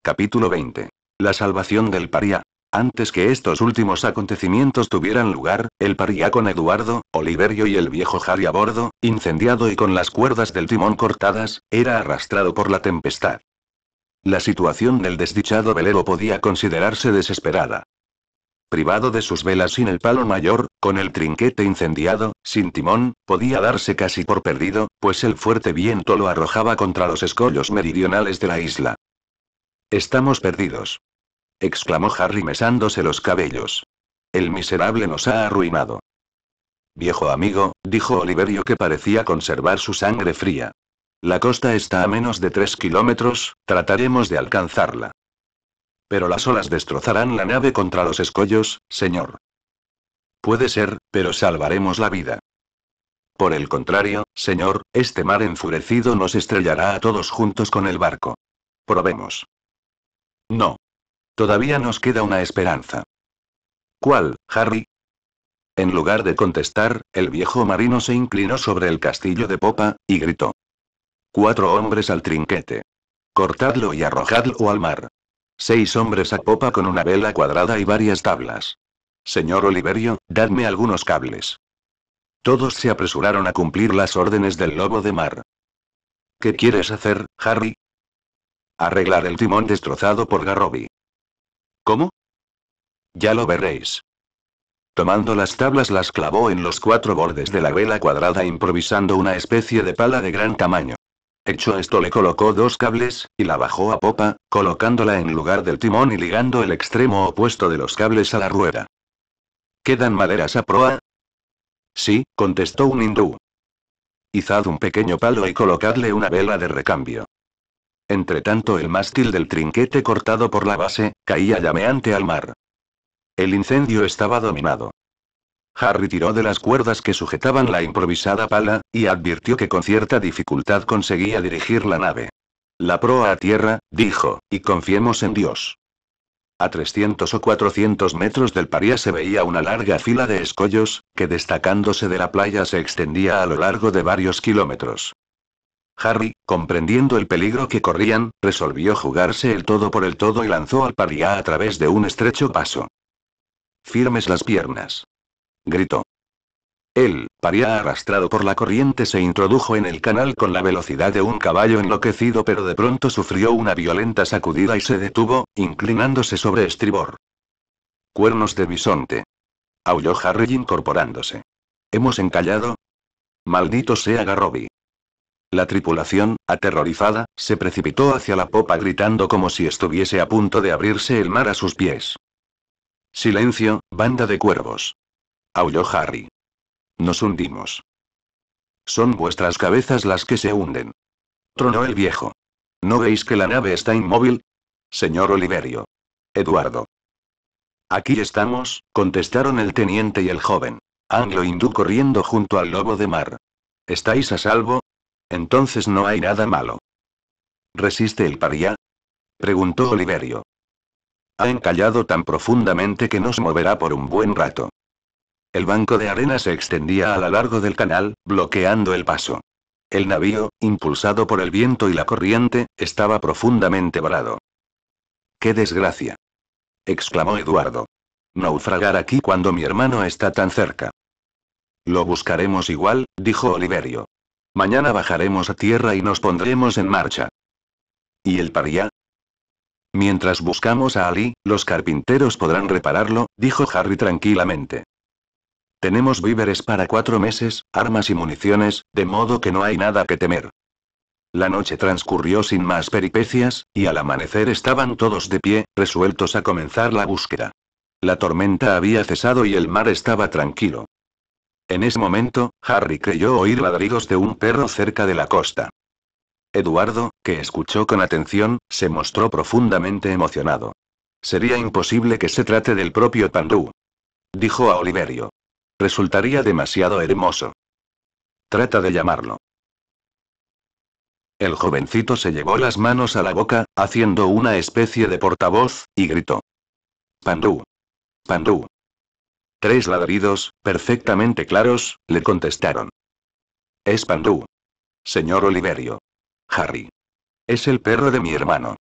Capítulo 20. La salvación del paria. Antes que estos últimos acontecimientos tuvieran lugar, el paría con Eduardo, Oliverio y el viejo Jari a bordo, incendiado y con las cuerdas del timón cortadas, era arrastrado por la tempestad. La situación del desdichado velero podía considerarse desesperada. Privado de sus velas sin el palo mayor, con el trinquete incendiado, sin timón, podía darse casi por perdido, pues el fuerte viento lo arrojaba contra los escollos meridionales de la isla. Estamos perdidos exclamó Harry mesándose los cabellos. El miserable nos ha arruinado. Viejo amigo, dijo Oliverio que parecía conservar su sangre fría. La costa está a menos de tres kilómetros, trataremos de alcanzarla. Pero las olas destrozarán la nave contra los escollos, señor. Puede ser, pero salvaremos la vida. Por el contrario, señor, este mar enfurecido nos estrellará a todos juntos con el barco. Probemos. No, Todavía nos queda una esperanza. ¿Cuál, Harry? En lugar de contestar, el viejo marino se inclinó sobre el castillo de popa, y gritó. Cuatro hombres al trinquete. Cortadlo y arrojadlo al mar. Seis hombres a popa con una vela cuadrada y varias tablas. Señor Oliverio, dadme algunos cables. Todos se apresuraron a cumplir las órdenes del lobo de mar. ¿Qué quieres hacer, Harry? Arreglar el timón destrozado por Garroby. ¿Cómo? Ya lo veréis. Tomando las tablas las clavó en los cuatro bordes de la vela cuadrada improvisando una especie de pala de gran tamaño. Hecho esto le colocó dos cables, y la bajó a popa, colocándola en lugar del timón y ligando el extremo opuesto de los cables a la rueda. ¿Quedan maderas a proa? Sí, contestó un hindú. Izad un pequeño palo y colocadle una vela de recambio. Entre tanto el mástil del trinquete cortado por la base, caía llameante al mar. El incendio estaba dominado. Harry tiró de las cuerdas que sujetaban la improvisada pala, y advirtió que con cierta dificultad conseguía dirigir la nave. La proa a tierra, dijo, y confiemos en Dios. A 300 o 400 metros del paría se veía una larga fila de escollos, que destacándose de la playa se extendía a lo largo de varios kilómetros. Harry, comprendiendo el peligro que corrían, resolvió jugarse el todo por el todo y lanzó al paría a través de un estrecho paso. Firmes las piernas. Gritó. El paría arrastrado por la corriente se introdujo en el canal con la velocidad de un caballo enloquecido, pero de pronto sufrió una violenta sacudida y se detuvo, inclinándose sobre estribor. Cuernos de bisonte. Aulló Harry incorporándose. ¿Hemos encallado? Maldito sea Garroby. La tripulación, aterrorizada, se precipitó hacia la popa gritando como si estuviese a punto de abrirse el mar a sus pies. Silencio, banda de cuervos. Aulló Harry. Nos hundimos. Son vuestras cabezas las que se hunden. Tronó el viejo. ¿No veis que la nave está inmóvil? Señor Oliverio. Eduardo. Aquí estamos, contestaron el teniente y el joven. Anglo-hindú corriendo junto al lobo de mar. Estáis a salvo, entonces no hay nada malo. ¿Resiste el paria? Preguntó Oliverio. Ha encallado tan profundamente que no se moverá por un buen rato. El banco de arena se extendía a lo largo del canal, bloqueando el paso. El navío, impulsado por el viento y la corriente, estaba profundamente varado. ¡Qué desgracia! exclamó Eduardo. Naufragar aquí cuando mi hermano está tan cerca. Lo buscaremos igual, dijo Oliverio. Mañana bajaremos a tierra y nos pondremos en marcha. ¿Y el paria? Mientras buscamos a Ali, los carpinteros podrán repararlo, dijo Harry tranquilamente. Tenemos víveres para cuatro meses, armas y municiones, de modo que no hay nada que temer. La noche transcurrió sin más peripecias, y al amanecer estaban todos de pie, resueltos a comenzar la búsqueda. La tormenta había cesado y el mar estaba tranquilo. En ese momento, Harry creyó oír ladridos de un perro cerca de la costa. Eduardo, que escuchó con atención, se mostró profundamente emocionado. Sería imposible que se trate del propio Pandú. Dijo a Oliverio. Resultaría demasiado hermoso. Trata de llamarlo. El jovencito se llevó las manos a la boca, haciendo una especie de portavoz, y gritó. Pandú. Pandú. Tres ladridos, perfectamente claros, le contestaron. Es Pandú. Señor Oliverio. Harry. Es el perro de mi hermano.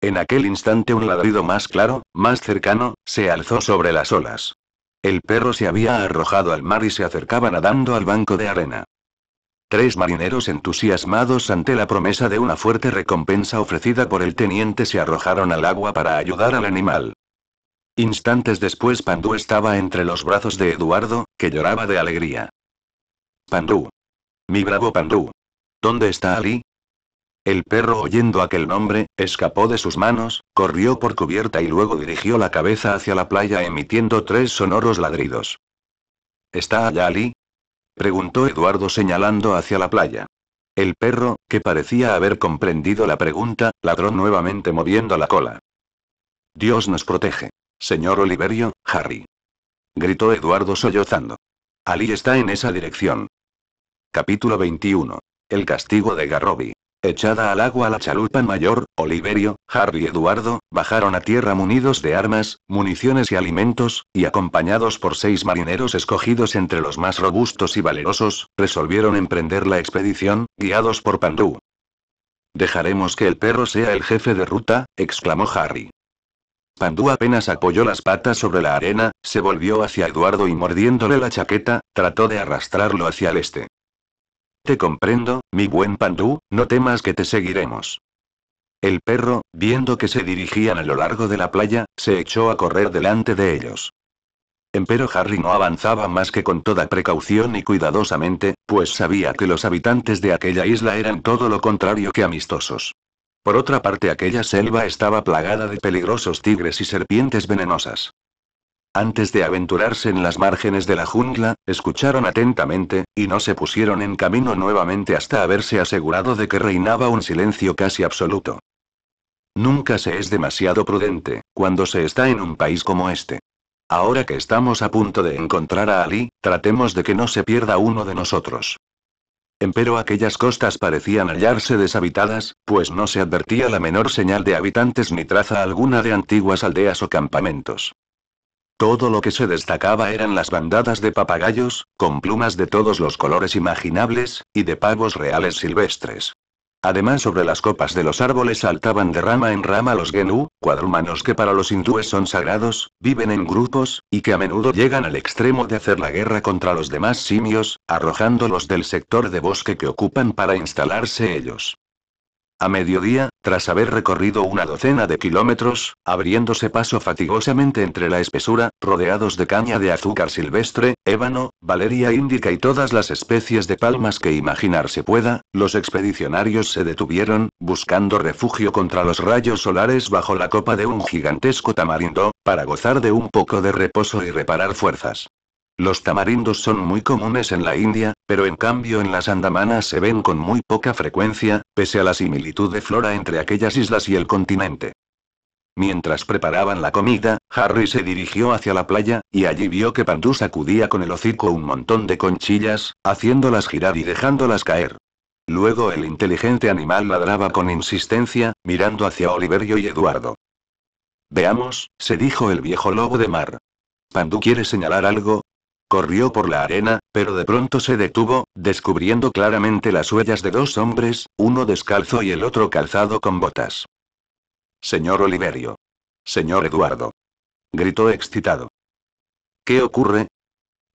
En aquel instante un ladrido más claro, más cercano, se alzó sobre las olas. El perro se había arrojado al mar y se acercaba nadando al banco de arena. Tres marineros entusiasmados ante la promesa de una fuerte recompensa ofrecida por el teniente se arrojaron al agua para ayudar al animal. Instantes después Pandú estaba entre los brazos de Eduardo, que lloraba de alegría. Pandú. Mi bravo Pandú. ¿Dónde está Ali? El perro oyendo aquel nombre, escapó de sus manos, corrió por cubierta y luego dirigió la cabeza hacia la playa emitiendo tres sonoros ladridos. ¿Está allá Ali? preguntó Eduardo señalando hacia la playa. El perro, que parecía haber comprendido la pregunta, ladró nuevamente moviendo la cola. Dios nos protege. Señor Oliverio, Harry. Gritó Eduardo sollozando. Ali está en esa dirección. Capítulo 21. El castigo de Garrobi. Echada al agua la chalupa mayor, Oliverio, Harry y Eduardo, bajaron a tierra munidos de armas, municiones y alimentos, y acompañados por seis marineros escogidos entre los más robustos y valerosos, resolvieron emprender la expedición, guiados por Pandú. Dejaremos que el perro sea el jefe de ruta, exclamó Harry. Pandú apenas apoyó las patas sobre la arena, se volvió hacia Eduardo y mordiéndole la chaqueta, trató de arrastrarlo hacia el este. Te comprendo, mi buen Pandú, no temas que te seguiremos. El perro, viendo que se dirigían a lo largo de la playa, se echó a correr delante de ellos. Empero Harry no avanzaba más que con toda precaución y cuidadosamente, pues sabía que los habitantes de aquella isla eran todo lo contrario que amistosos. Por otra parte, aquella selva estaba plagada de peligrosos tigres y serpientes venenosas. Antes de aventurarse en las márgenes de la jungla, escucharon atentamente, y no se pusieron en camino nuevamente hasta haberse asegurado de que reinaba un silencio casi absoluto. Nunca se es demasiado prudente, cuando se está en un país como este. Ahora que estamos a punto de encontrar a Ali, tratemos de que no se pierda uno de nosotros. Empero aquellas costas parecían hallarse deshabitadas, pues no se advertía la menor señal de habitantes ni traza alguna de antiguas aldeas o campamentos. Todo lo que se destacaba eran las bandadas de papagayos, con plumas de todos los colores imaginables, y de pavos reales silvestres. Además sobre las copas de los árboles saltaban de rama en rama los genú, cuadrumanos que para los hindúes son sagrados, viven en grupos, y que a menudo llegan al extremo de hacer la guerra contra los demás simios, arrojándolos del sector de bosque que ocupan para instalarse ellos. A mediodía, tras haber recorrido una docena de kilómetros, abriéndose paso fatigosamente entre la espesura, rodeados de caña de azúcar silvestre, ébano, valeria índica y todas las especies de palmas que imaginarse pueda, los expedicionarios se detuvieron, buscando refugio contra los rayos solares bajo la copa de un gigantesco tamarindo, para gozar de un poco de reposo y reparar fuerzas. Los tamarindos son muy comunes en la India, pero en cambio en las Andamanas se ven con muy poca frecuencia, pese a la similitud de flora entre aquellas islas y el continente. Mientras preparaban la comida, Harry se dirigió hacia la playa, y allí vio que Pandu sacudía con el hocico un montón de conchillas, haciéndolas girar y dejándolas caer. Luego el inteligente animal ladraba con insistencia, mirando hacia Oliverio y Eduardo. Veamos, se dijo el viejo lobo de mar. Pandú quiere señalar algo, Corrió por la arena, pero de pronto se detuvo, descubriendo claramente las huellas de dos hombres, uno descalzo y el otro calzado con botas. Señor Oliverio. Señor Eduardo. Gritó excitado. ¿Qué ocurre?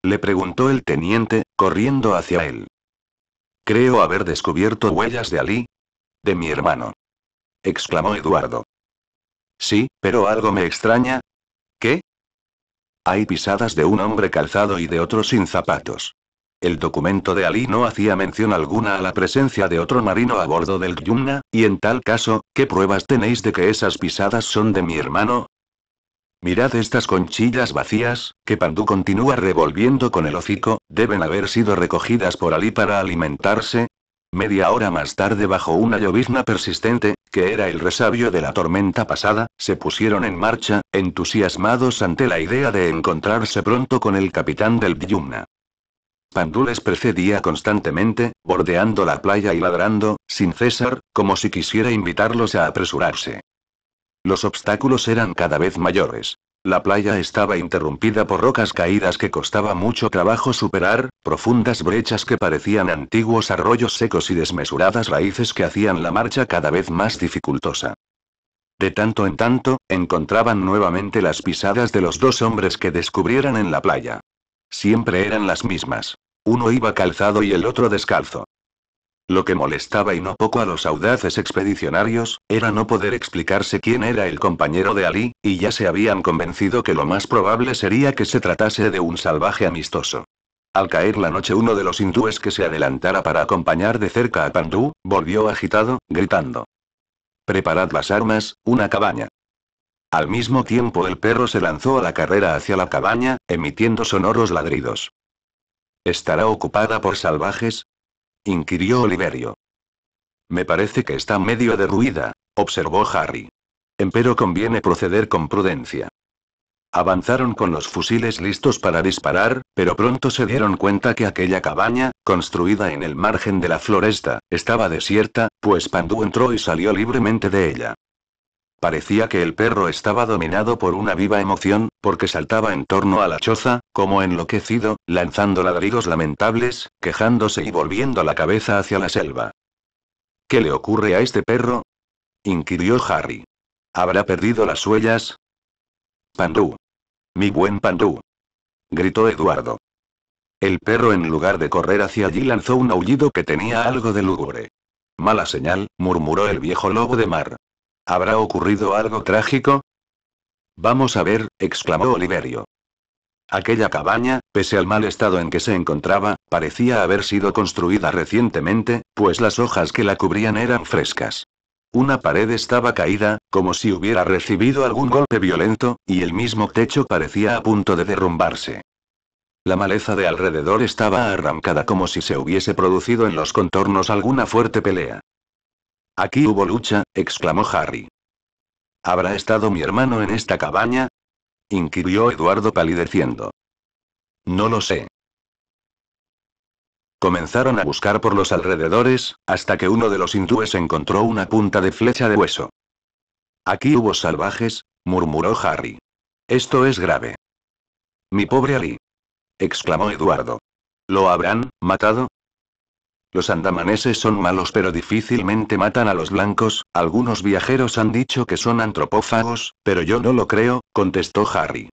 Le preguntó el teniente, corriendo hacia él. Creo haber descubierto huellas de Ali. De mi hermano. Exclamó Eduardo. Sí, pero algo me extraña. ¿Qué? Hay pisadas de un hombre calzado y de otro sin zapatos. El documento de Ali no hacía mención alguna a la presencia de otro marino a bordo del Yumna, y en tal caso, ¿qué pruebas tenéis de que esas pisadas son de mi hermano? Mirad estas conchillas vacías, que Pandú continúa revolviendo con el hocico, deben haber sido recogidas por Ali para alimentarse, Media hora más tarde bajo una llovizna persistente, que era el resabio de la tormenta pasada, se pusieron en marcha, entusiasmados ante la idea de encontrarse pronto con el capitán del Dyumna. Pandules precedía constantemente, bordeando la playa y ladrando, sin cesar, como si quisiera invitarlos a apresurarse. Los obstáculos eran cada vez mayores. La playa estaba interrumpida por rocas caídas que costaba mucho trabajo superar, profundas brechas que parecían antiguos arroyos secos y desmesuradas raíces que hacían la marcha cada vez más dificultosa. De tanto en tanto, encontraban nuevamente las pisadas de los dos hombres que descubrieran en la playa. Siempre eran las mismas. Uno iba calzado y el otro descalzo. Lo que molestaba y no poco a los audaces expedicionarios, era no poder explicarse quién era el compañero de Ali, y ya se habían convencido que lo más probable sería que se tratase de un salvaje amistoso. Al caer la noche uno de los hindúes que se adelantara para acompañar de cerca a Pandú, volvió agitado, gritando. Preparad las armas, una cabaña. Al mismo tiempo el perro se lanzó a la carrera hacia la cabaña, emitiendo sonoros ladridos. ¿Estará ocupada por salvajes? inquirió Oliverio. Me parece que está medio derruida, observó Harry. Empero conviene proceder con prudencia. Avanzaron con los fusiles listos para disparar, pero pronto se dieron cuenta que aquella cabaña, construida en el margen de la floresta, estaba desierta, pues Pandú entró y salió libremente de ella. Parecía que el perro estaba dominado por una viva emoción, porque saltaba en torno a la choza, como enloquecido, lanzando ladridos lamentables, quejándose y volviendo la cabeza hacia la selva. ¿Qué le ocurre a este perro? inquirió Harry. ¿Habrá perdido las huellas? Pandú. Mi buen Pandú. gritó Eduardo. El perro en lugar de correr hacia allí lanzó un aullido que tenía algo de lúgubre. Mala señal, murmuró el viejo lobo de mar. ¿Habrá ocurrido algo trágico? Vamos a ver, exclamó Oliverio. Aquella cabaña, pese al mal estado en que se encontraba, parecía haber sido construida recientemente, pues las hojas que la cubrían eran frescas. Una pared estaba caída, como si hubiera recibido algún golpe violento, y el mismo techo parecía a punto de derrumbarse. La maleza de alrededor estaba arrancada como si se hubiese producido en los contornos alguna fuerte pelea. Aquí hubo lucha, exclamó Harry. ¿Habrá estado mi hermano en esta cabaña? inquirió Eduardo palideciendo. No lo sé. Comenzaron a buscar por los alrededores, hasta que uno de los hindúes encontró una punta de flecha de hueso. Aquí hubo salvajes, murmuró Harry. Esto es grave. Mi pobre Ali. exclamó Eduardo. ¿Lo habrán matado? Los andamaneses son malos pero difícilmente matan a los blancos, algunos viajeros han dicho que son antropófagos, pero yo no lo creo, contestó Harry.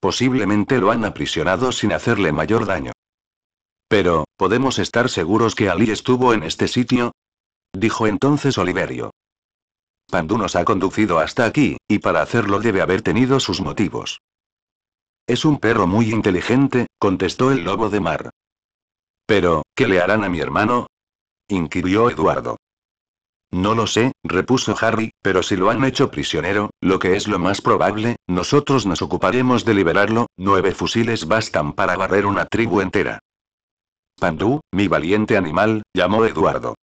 Posiblemente lo han aprisionado sin hacerle mayor daño. Pero, ¿podemos estar seguros que Ali estuvo en este sitio? Dijo entonces Oliverio. Pandu nos ha conducido hasta aquí, y para hacerlo debe haber tenido sus motivos. Es un perro muy inteligente, contestó el lobo de mar. Pero, ¿qué le harán a mi hermano? inquirió Eduardo. No lo sé, repuso Harry, pero si lo han hecho prisionero, lo que es lo más probable, nosotros nos ocuparemos de liberarlo, nueve fusiles bastan para barrer una tribu entera. Pandú, mi valiente animal, llamó Eduardo.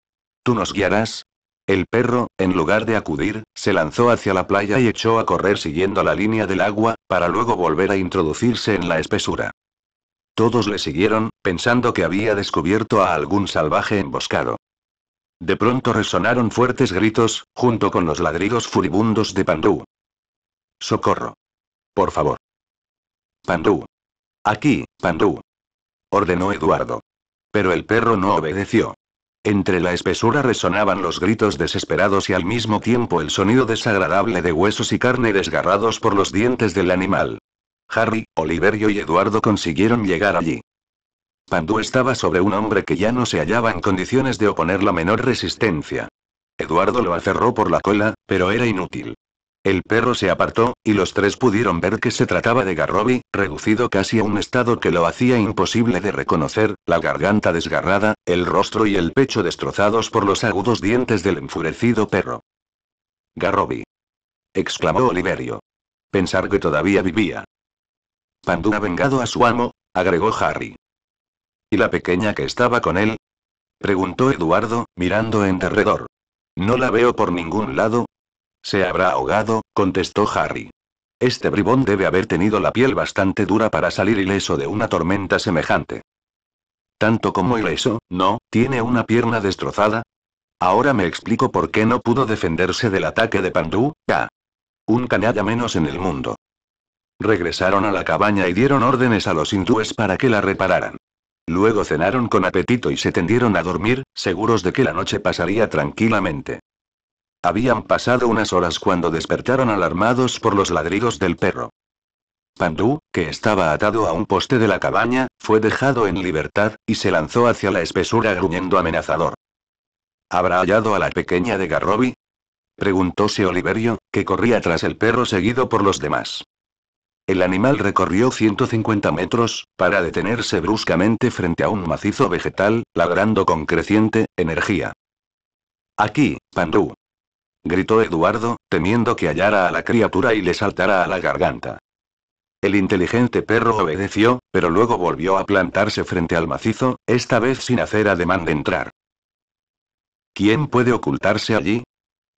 ¿Tú nos guiarás? El perro, en lugar de acudir, se lanzó hacia la playa y echó a correr siguiendo la línea del agua, para luego volver a introducirse en la espesura. Todos le siguieron, pensando que había descubierto a algún salvaje emboscado. De pronto resonaron fuertes gritos, junto con los ladridos furibundos de Pandú. Socorro. Por favor. Pandú. Aquí, Pandú. Ordenó Eduardo. Pero el perro no obedeció. Entre la espesura resonaban los gritos desesperados y al mismo tiempo el sonido desagradable de huesos y carne desgarrados por los dientes del animal. Harry, Oliverio y Eduardo consiguieron llegar allí. Pandú estaba sobre un hombre que ya no se hallaba en condiciones de oponer la menor resistencia. Eduardo lo aferró por la cola, pero era inútil. El perro se apartó, y los tres pudieron ver que se trataba de Garrobi, reducido casi a un estado que lo hacía imposible de reconocer, la garganta desgarrada, el rostro y el pecho destrozados por los agudos dientes del enfurecido perro. Garrobi. exclamó Oliverio. Pensar que todavía vivía. Pandú ha vengado a su amo, agregó Harry. ¿Y la pequeña que estaba con él? preguntó Eduardo, mirando en derredor. No la veo por ningún lado. Se habrá ahogado, contestó Harry. Este bribón debe haber tenido la piel bastante dura para salir ileso de una tormenta semejante. Tanto como ileso, ¿no? ¿Tiene una pierna destrozada? Ahora me explico por qué no pudo defenderse del ataque de Pandú, ya. Un canalla menos en el mundo. Regresaron a la cabaña y dieron órdenes a los hindúes para que la repararan. Luego cenaron con apetito y se tendieron a dormir, seguros de que la noche pasaría tranquilamente. Habían pasado unas horas cuando despertaron alarmados por los ladridos del perro. Pandú, que estaba atado a un poste de la cabaña, fue dejado en libertad, y se lanzó hacia la espesura gruñendo amenazador. ¿Habrá hallado a la pequeña de Garrobi? preguntóse Oliverio, que corría tras el perro seguido por los demás. El animal recorrió 150 metros, para detenerse bruscamente frente a un macizo vegetal, ladrando con creciente energía. Aquí, Pandú. Gritó Eduardo, temiendo que hallara a la criatura y le saltara a la garganta. El inteligente perro obedeció, pero luego volvió a plantarse frente al macizo, esta vez sin hacer ademán de entrar. ¿Quién puede ocultarse allí?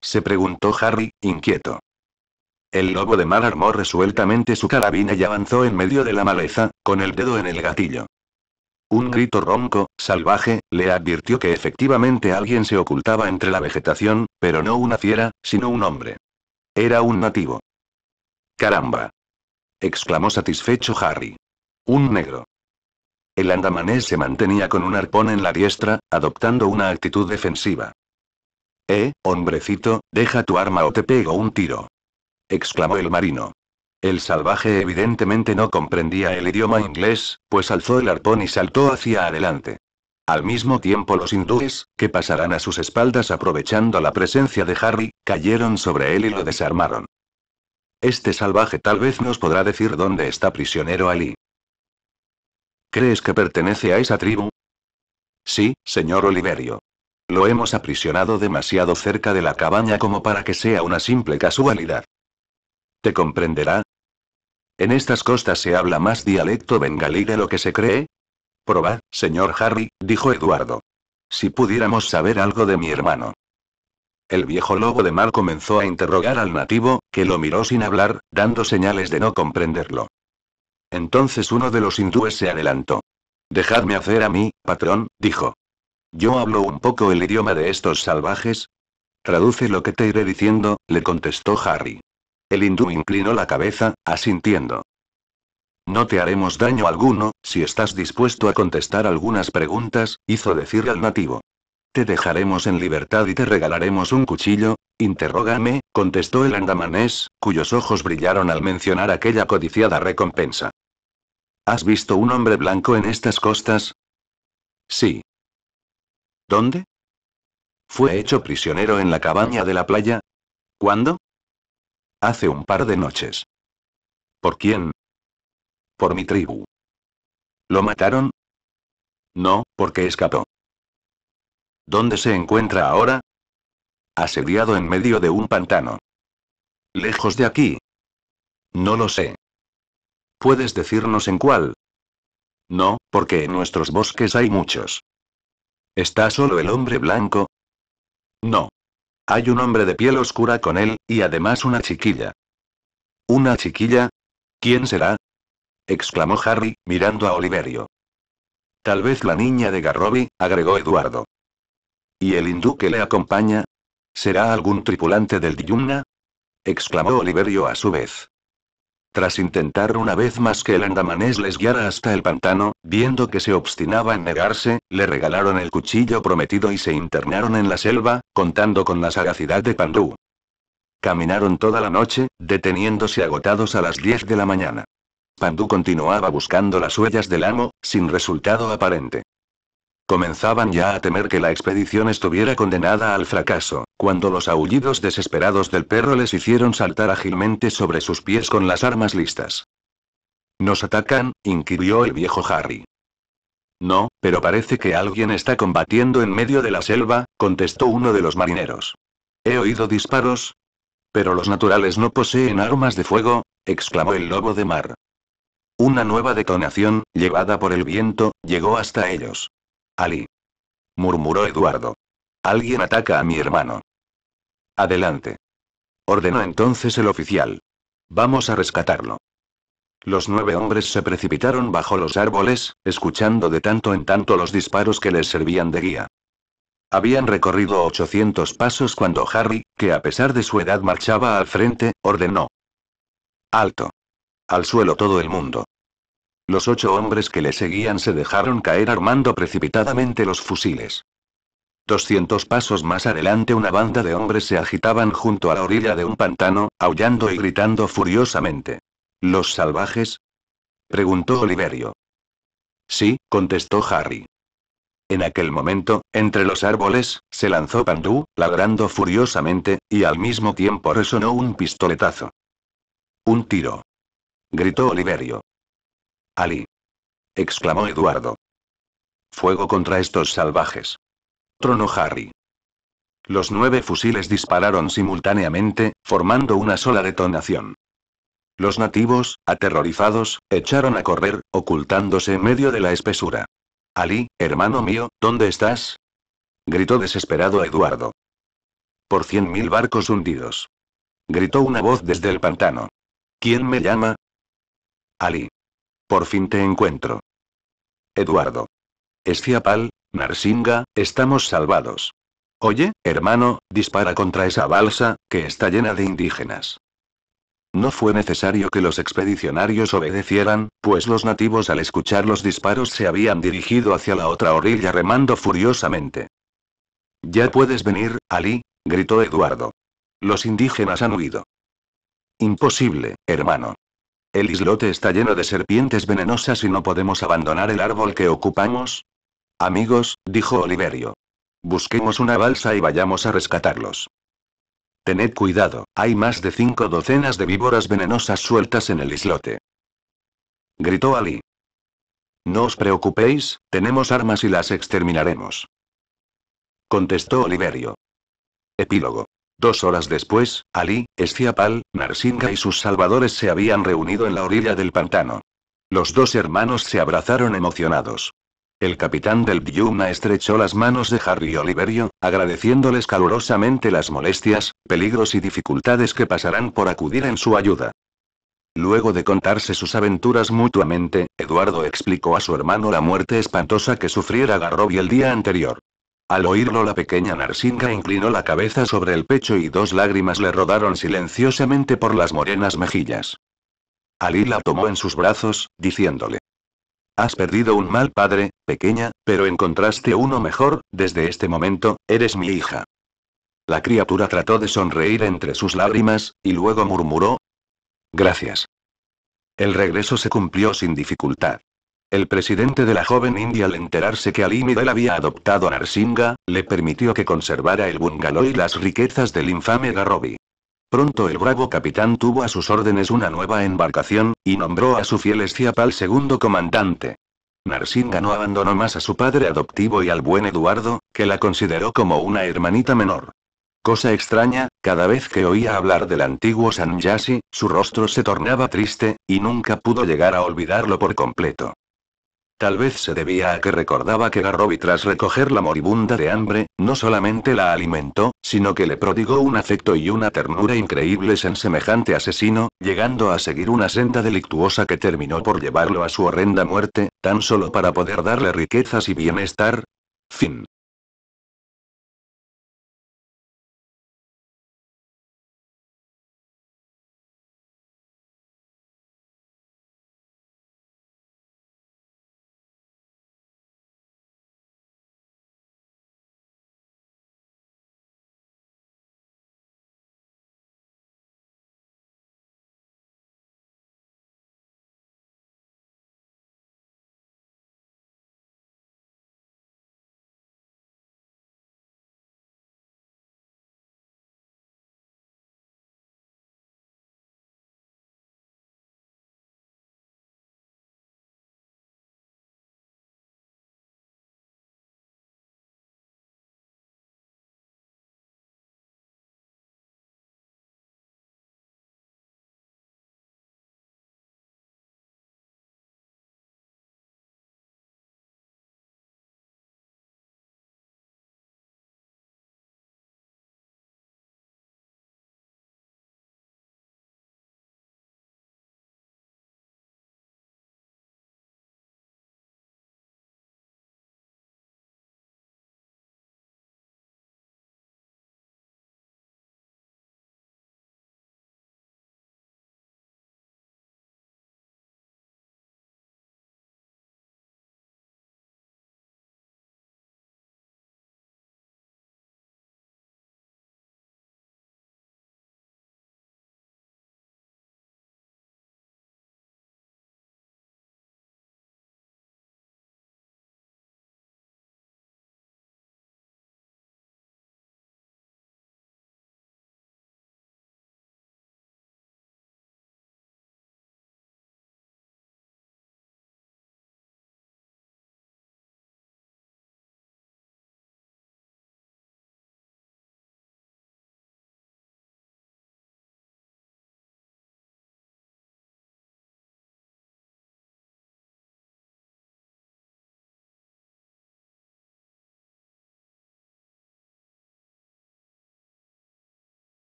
se preguntó Harry, inquieto. El lobo de mal armó resueltamente su carabina y avanzó en medio de la maleza, con el dedo en el gatillo. Un grito ronco, salvaje, le advirtió que efectivamente alguien se ocultaba entre la vegetación, pero no una fiera, sino un hombre. Era un nativo. ¡Caramba! exclamó satisfecho Harry. Un negro. El andamanés se mantenía con un arpón en la diestra, adoptando una actitud defensiva. Eh, hombrecito, deja tu arma o te pego un tiro exclamó el marino. El salvaje evidentemente no comprendía el idioma inglés, pues alzó el arpón y saltó hacia adelante. Al mismo tiempo los hindúes, que pasarán a sus espaldas aprovechando la presencia de Harry, cayeron sobre él y lo desarmaron. Este salvaje tal vez nos podrá decir dónde está prisionero Ali. ¿Crees que pertenece a esa tribu? Sí, señor Oliverio. Lo hemos aprisionado demasiado cerca de la cabaña como para que sea una simple casualidad. ¿Te comprenderá? En estas costas se habla más dialecto bengalí de lo que se cree. Probad, señor Harry, dijo Eduardo. Si pudiéramos saber algo de mi hermano. El viejo lobo de mar comenzó a interrogar al nativo, que lo miró sin hablar, dando señales de no comprenderlo. Entonces uno de los hindúes se adelantó. Dejadme hacer a mí, patrón, dijo. Yo hablo un poco el idioma de estos salvajes. Traduce lo que te iré diciendo, le contestó Harry. El hindú inclinó la cabeza, asintiendo. No te haremos daño alguno, si estás dispuesto a contestar algunas preguntas, hizo decir al nativo. Te dejaremos en libertad y te regalaremos un cuchillo, interrógame, contestó el andamanés, cuyos ojos brillaron al mencionar aquella codiciada recompensa. ¿Has visto un hombre blanco en estas costas? Sí. ¿Dónde? Fue hecho prisionero en la cabaña de la playa. ¿Cuándo? Hace un par de noches. ¿Por quién? Por mi tribu. ¿Lo mataron? No, porque escapó. ¿Dónde se encuentra ahora? Asediado en medio de un pantano. Lejos de aquí. No lo sé. ¿Puedes decirnos en cuál? No, porque en nuestros bosques hay muchos. ¿Está solo el hombre blanco? No. Hay un hombre de piel oscura con él, y además una chiquilla. ¿Una chiquilla? ¿Quién será? exclamó Harry, mirando a Oliverio. Tal vez la niña de Garrobi, agregó Eduardo. ¿Y el hindú que le acompaña? ¿Será algún tripulante del Dyumna? exclamó Oliverio a su vez. Tras intentar una vez más que el andamanés les guiara hasta el pantano, viendo que se obstinaba en negarse, le regalaron el cuchillo prometido y se internaron en la selva, contando con la sagacidad de Pandú. Caminaron toda la noche, deteniéndose agotados a las 10 de la mañana. Pandú continuaba buscando las huellas del amo, sin resultado aparente. Comenzaban ya a temer que la expedición estuviera condenada al fracaso, cuando los aullidos desesperados del perro les hicieron saltar ágilmente sobre sus pies con las armas listas. ¿Nos atacan? inquirió el viejo Harry. No, pero parece que alguien está combatiendo en medio de la selva, contestó uno de los marineros. He oído disparos. Pero los naturales no poseen armas de fuego, exclamó el lobo de mar. Una nueva detonación, llevada por el viento, llegó hasta ellos. Ali. Murmuró Eduardo. Alguien ataca a mi hermano. Adelante. Ordenó entonces el oficial. Vamos a rescatarlo. Los nueve hombres se precipitaron bajo los árboles, escuchando de tanto en tanto los disparos que les servían de guía. Habían recorrido 800 pasos cuando Harry, que a pesar de su edad marchaba al frente, ordenó. Alto. Al suelo todo el mundo. Los ocho hombres que le seguían se dejaron caer armando precipitadamente los fusiles. Doscientos pasos más adelante una banda de hombres se agitaban junto a la orilla de un pantano, aullando y gritando furiosamente. ¿Los salvajes? preguntó Oliverio. Sí, contestó Harry. En aquel momento, entre los árboles, se lanzó Pandú, ladrando furiosamente, y al mismo tiempo resonó un pistoletazo. Un tiro. Gritó Oliverio. Ali. exclamó Eduardo. Fuego contra estos salvajes. Tronó Harry. Los nueve fusiles dispararon simultáneamente, formando una sola detonación. Los nativos, aterrorizados, echaron a correr, ocultándose en medio de la espesura. Ali, hermano mío, ¿dónde estás? gritó desesperado Eduardo. Por cien mil barcos hundidos. Gritó una voz desde el pantano. ¿Quién me llama? Ali. Por fin te encuentro. Eduardo. Esciapal, Narsinga, estamos salvados. Oye, hermano, dispara contra esa balsa, que está llena de indígenas. No fue necesario que los expedicionarios obedecieran, pues los nativos al escuchar los disparos se habían dirigido hacia la otra orilla remando furiosamente. Ya puedes venir, Ali, gritó Eduardo. Los indígenas han huido. Imposible, hermano, el islote está lleno de serpientes venenosas y no podemos abandonar el árbol que ocupamos. Amigos, dijo Oliverio. Busquemos una balsa y vayamos a rescatarlos. Tened cuidado, hay más de cinco docenas de víboras venenosas sueltas en el islote. Gritó Ali. No os preocupéis, tenemos armas y las exterminaremos. Contestó Oliverio. Epílogo. Dos horas después, Ali, Estiapal, Narsinga y sus salvadores se habían reunido en la orilla del pantano. Los dos hermanos se abrazaron emocionados. El capitán del Yumna estrechó las manos de Harry y Oliverio, agradeciéndoles calurosamente las molestias, peligros y dificultades que pasarán por acudir en su ayuda. Luego de contarse sus aventuras mutuamente, Eduardo explicó a su hermano la muerte espantosa que sufriera Garrobi el día anterior. Al oírlo la pequeña Narsinga inclinó la cabeza sobre el pecho y dos lágrimas le rodaron silenciosamente por las morenas mejillas. Alí la tomó en sus brazos, diciéndole. Has perdido un mal padre, pequeña, pero encontraste uno mejor, desde este momento, eres mi hija. La criatura trató de sonreír entre sus lágrimas, y luego murmuró. Gracias. El regreso se cumplió sin dificultad. El presidente de la joven India al enterarse que Ali Midel había adoptado a Narsinga, le permitió que conservara el bungalow y las riquezas del infame Garrobi. Pronto el bravo capitán tuvo a sus órdenes una nueva embarcación, y nombró a su fiel Esciapal segundo comandante. Narsinga no abandonó más a su padre adoptivo y al buen Eduardo, que la consideró como una hermanita menor. Cosa extraña, cada vez que oía hablar del antiguo Sanjasi, su rostro se tornaba triste, y nunca pudo llegar a olvidarlo por completo. Tal vez se debía a que recordaba que Garrobi tras recoger la moribunda de hambre, no solamente la alimentó, sino que le prodigó un afecto y una ternura increíbles en semejante asesino, llegando a seguir una senda delictuosa que terminó por llevarlo a su horrenda muerte, tan solo para poder darle riquezas y bienestar. Fin.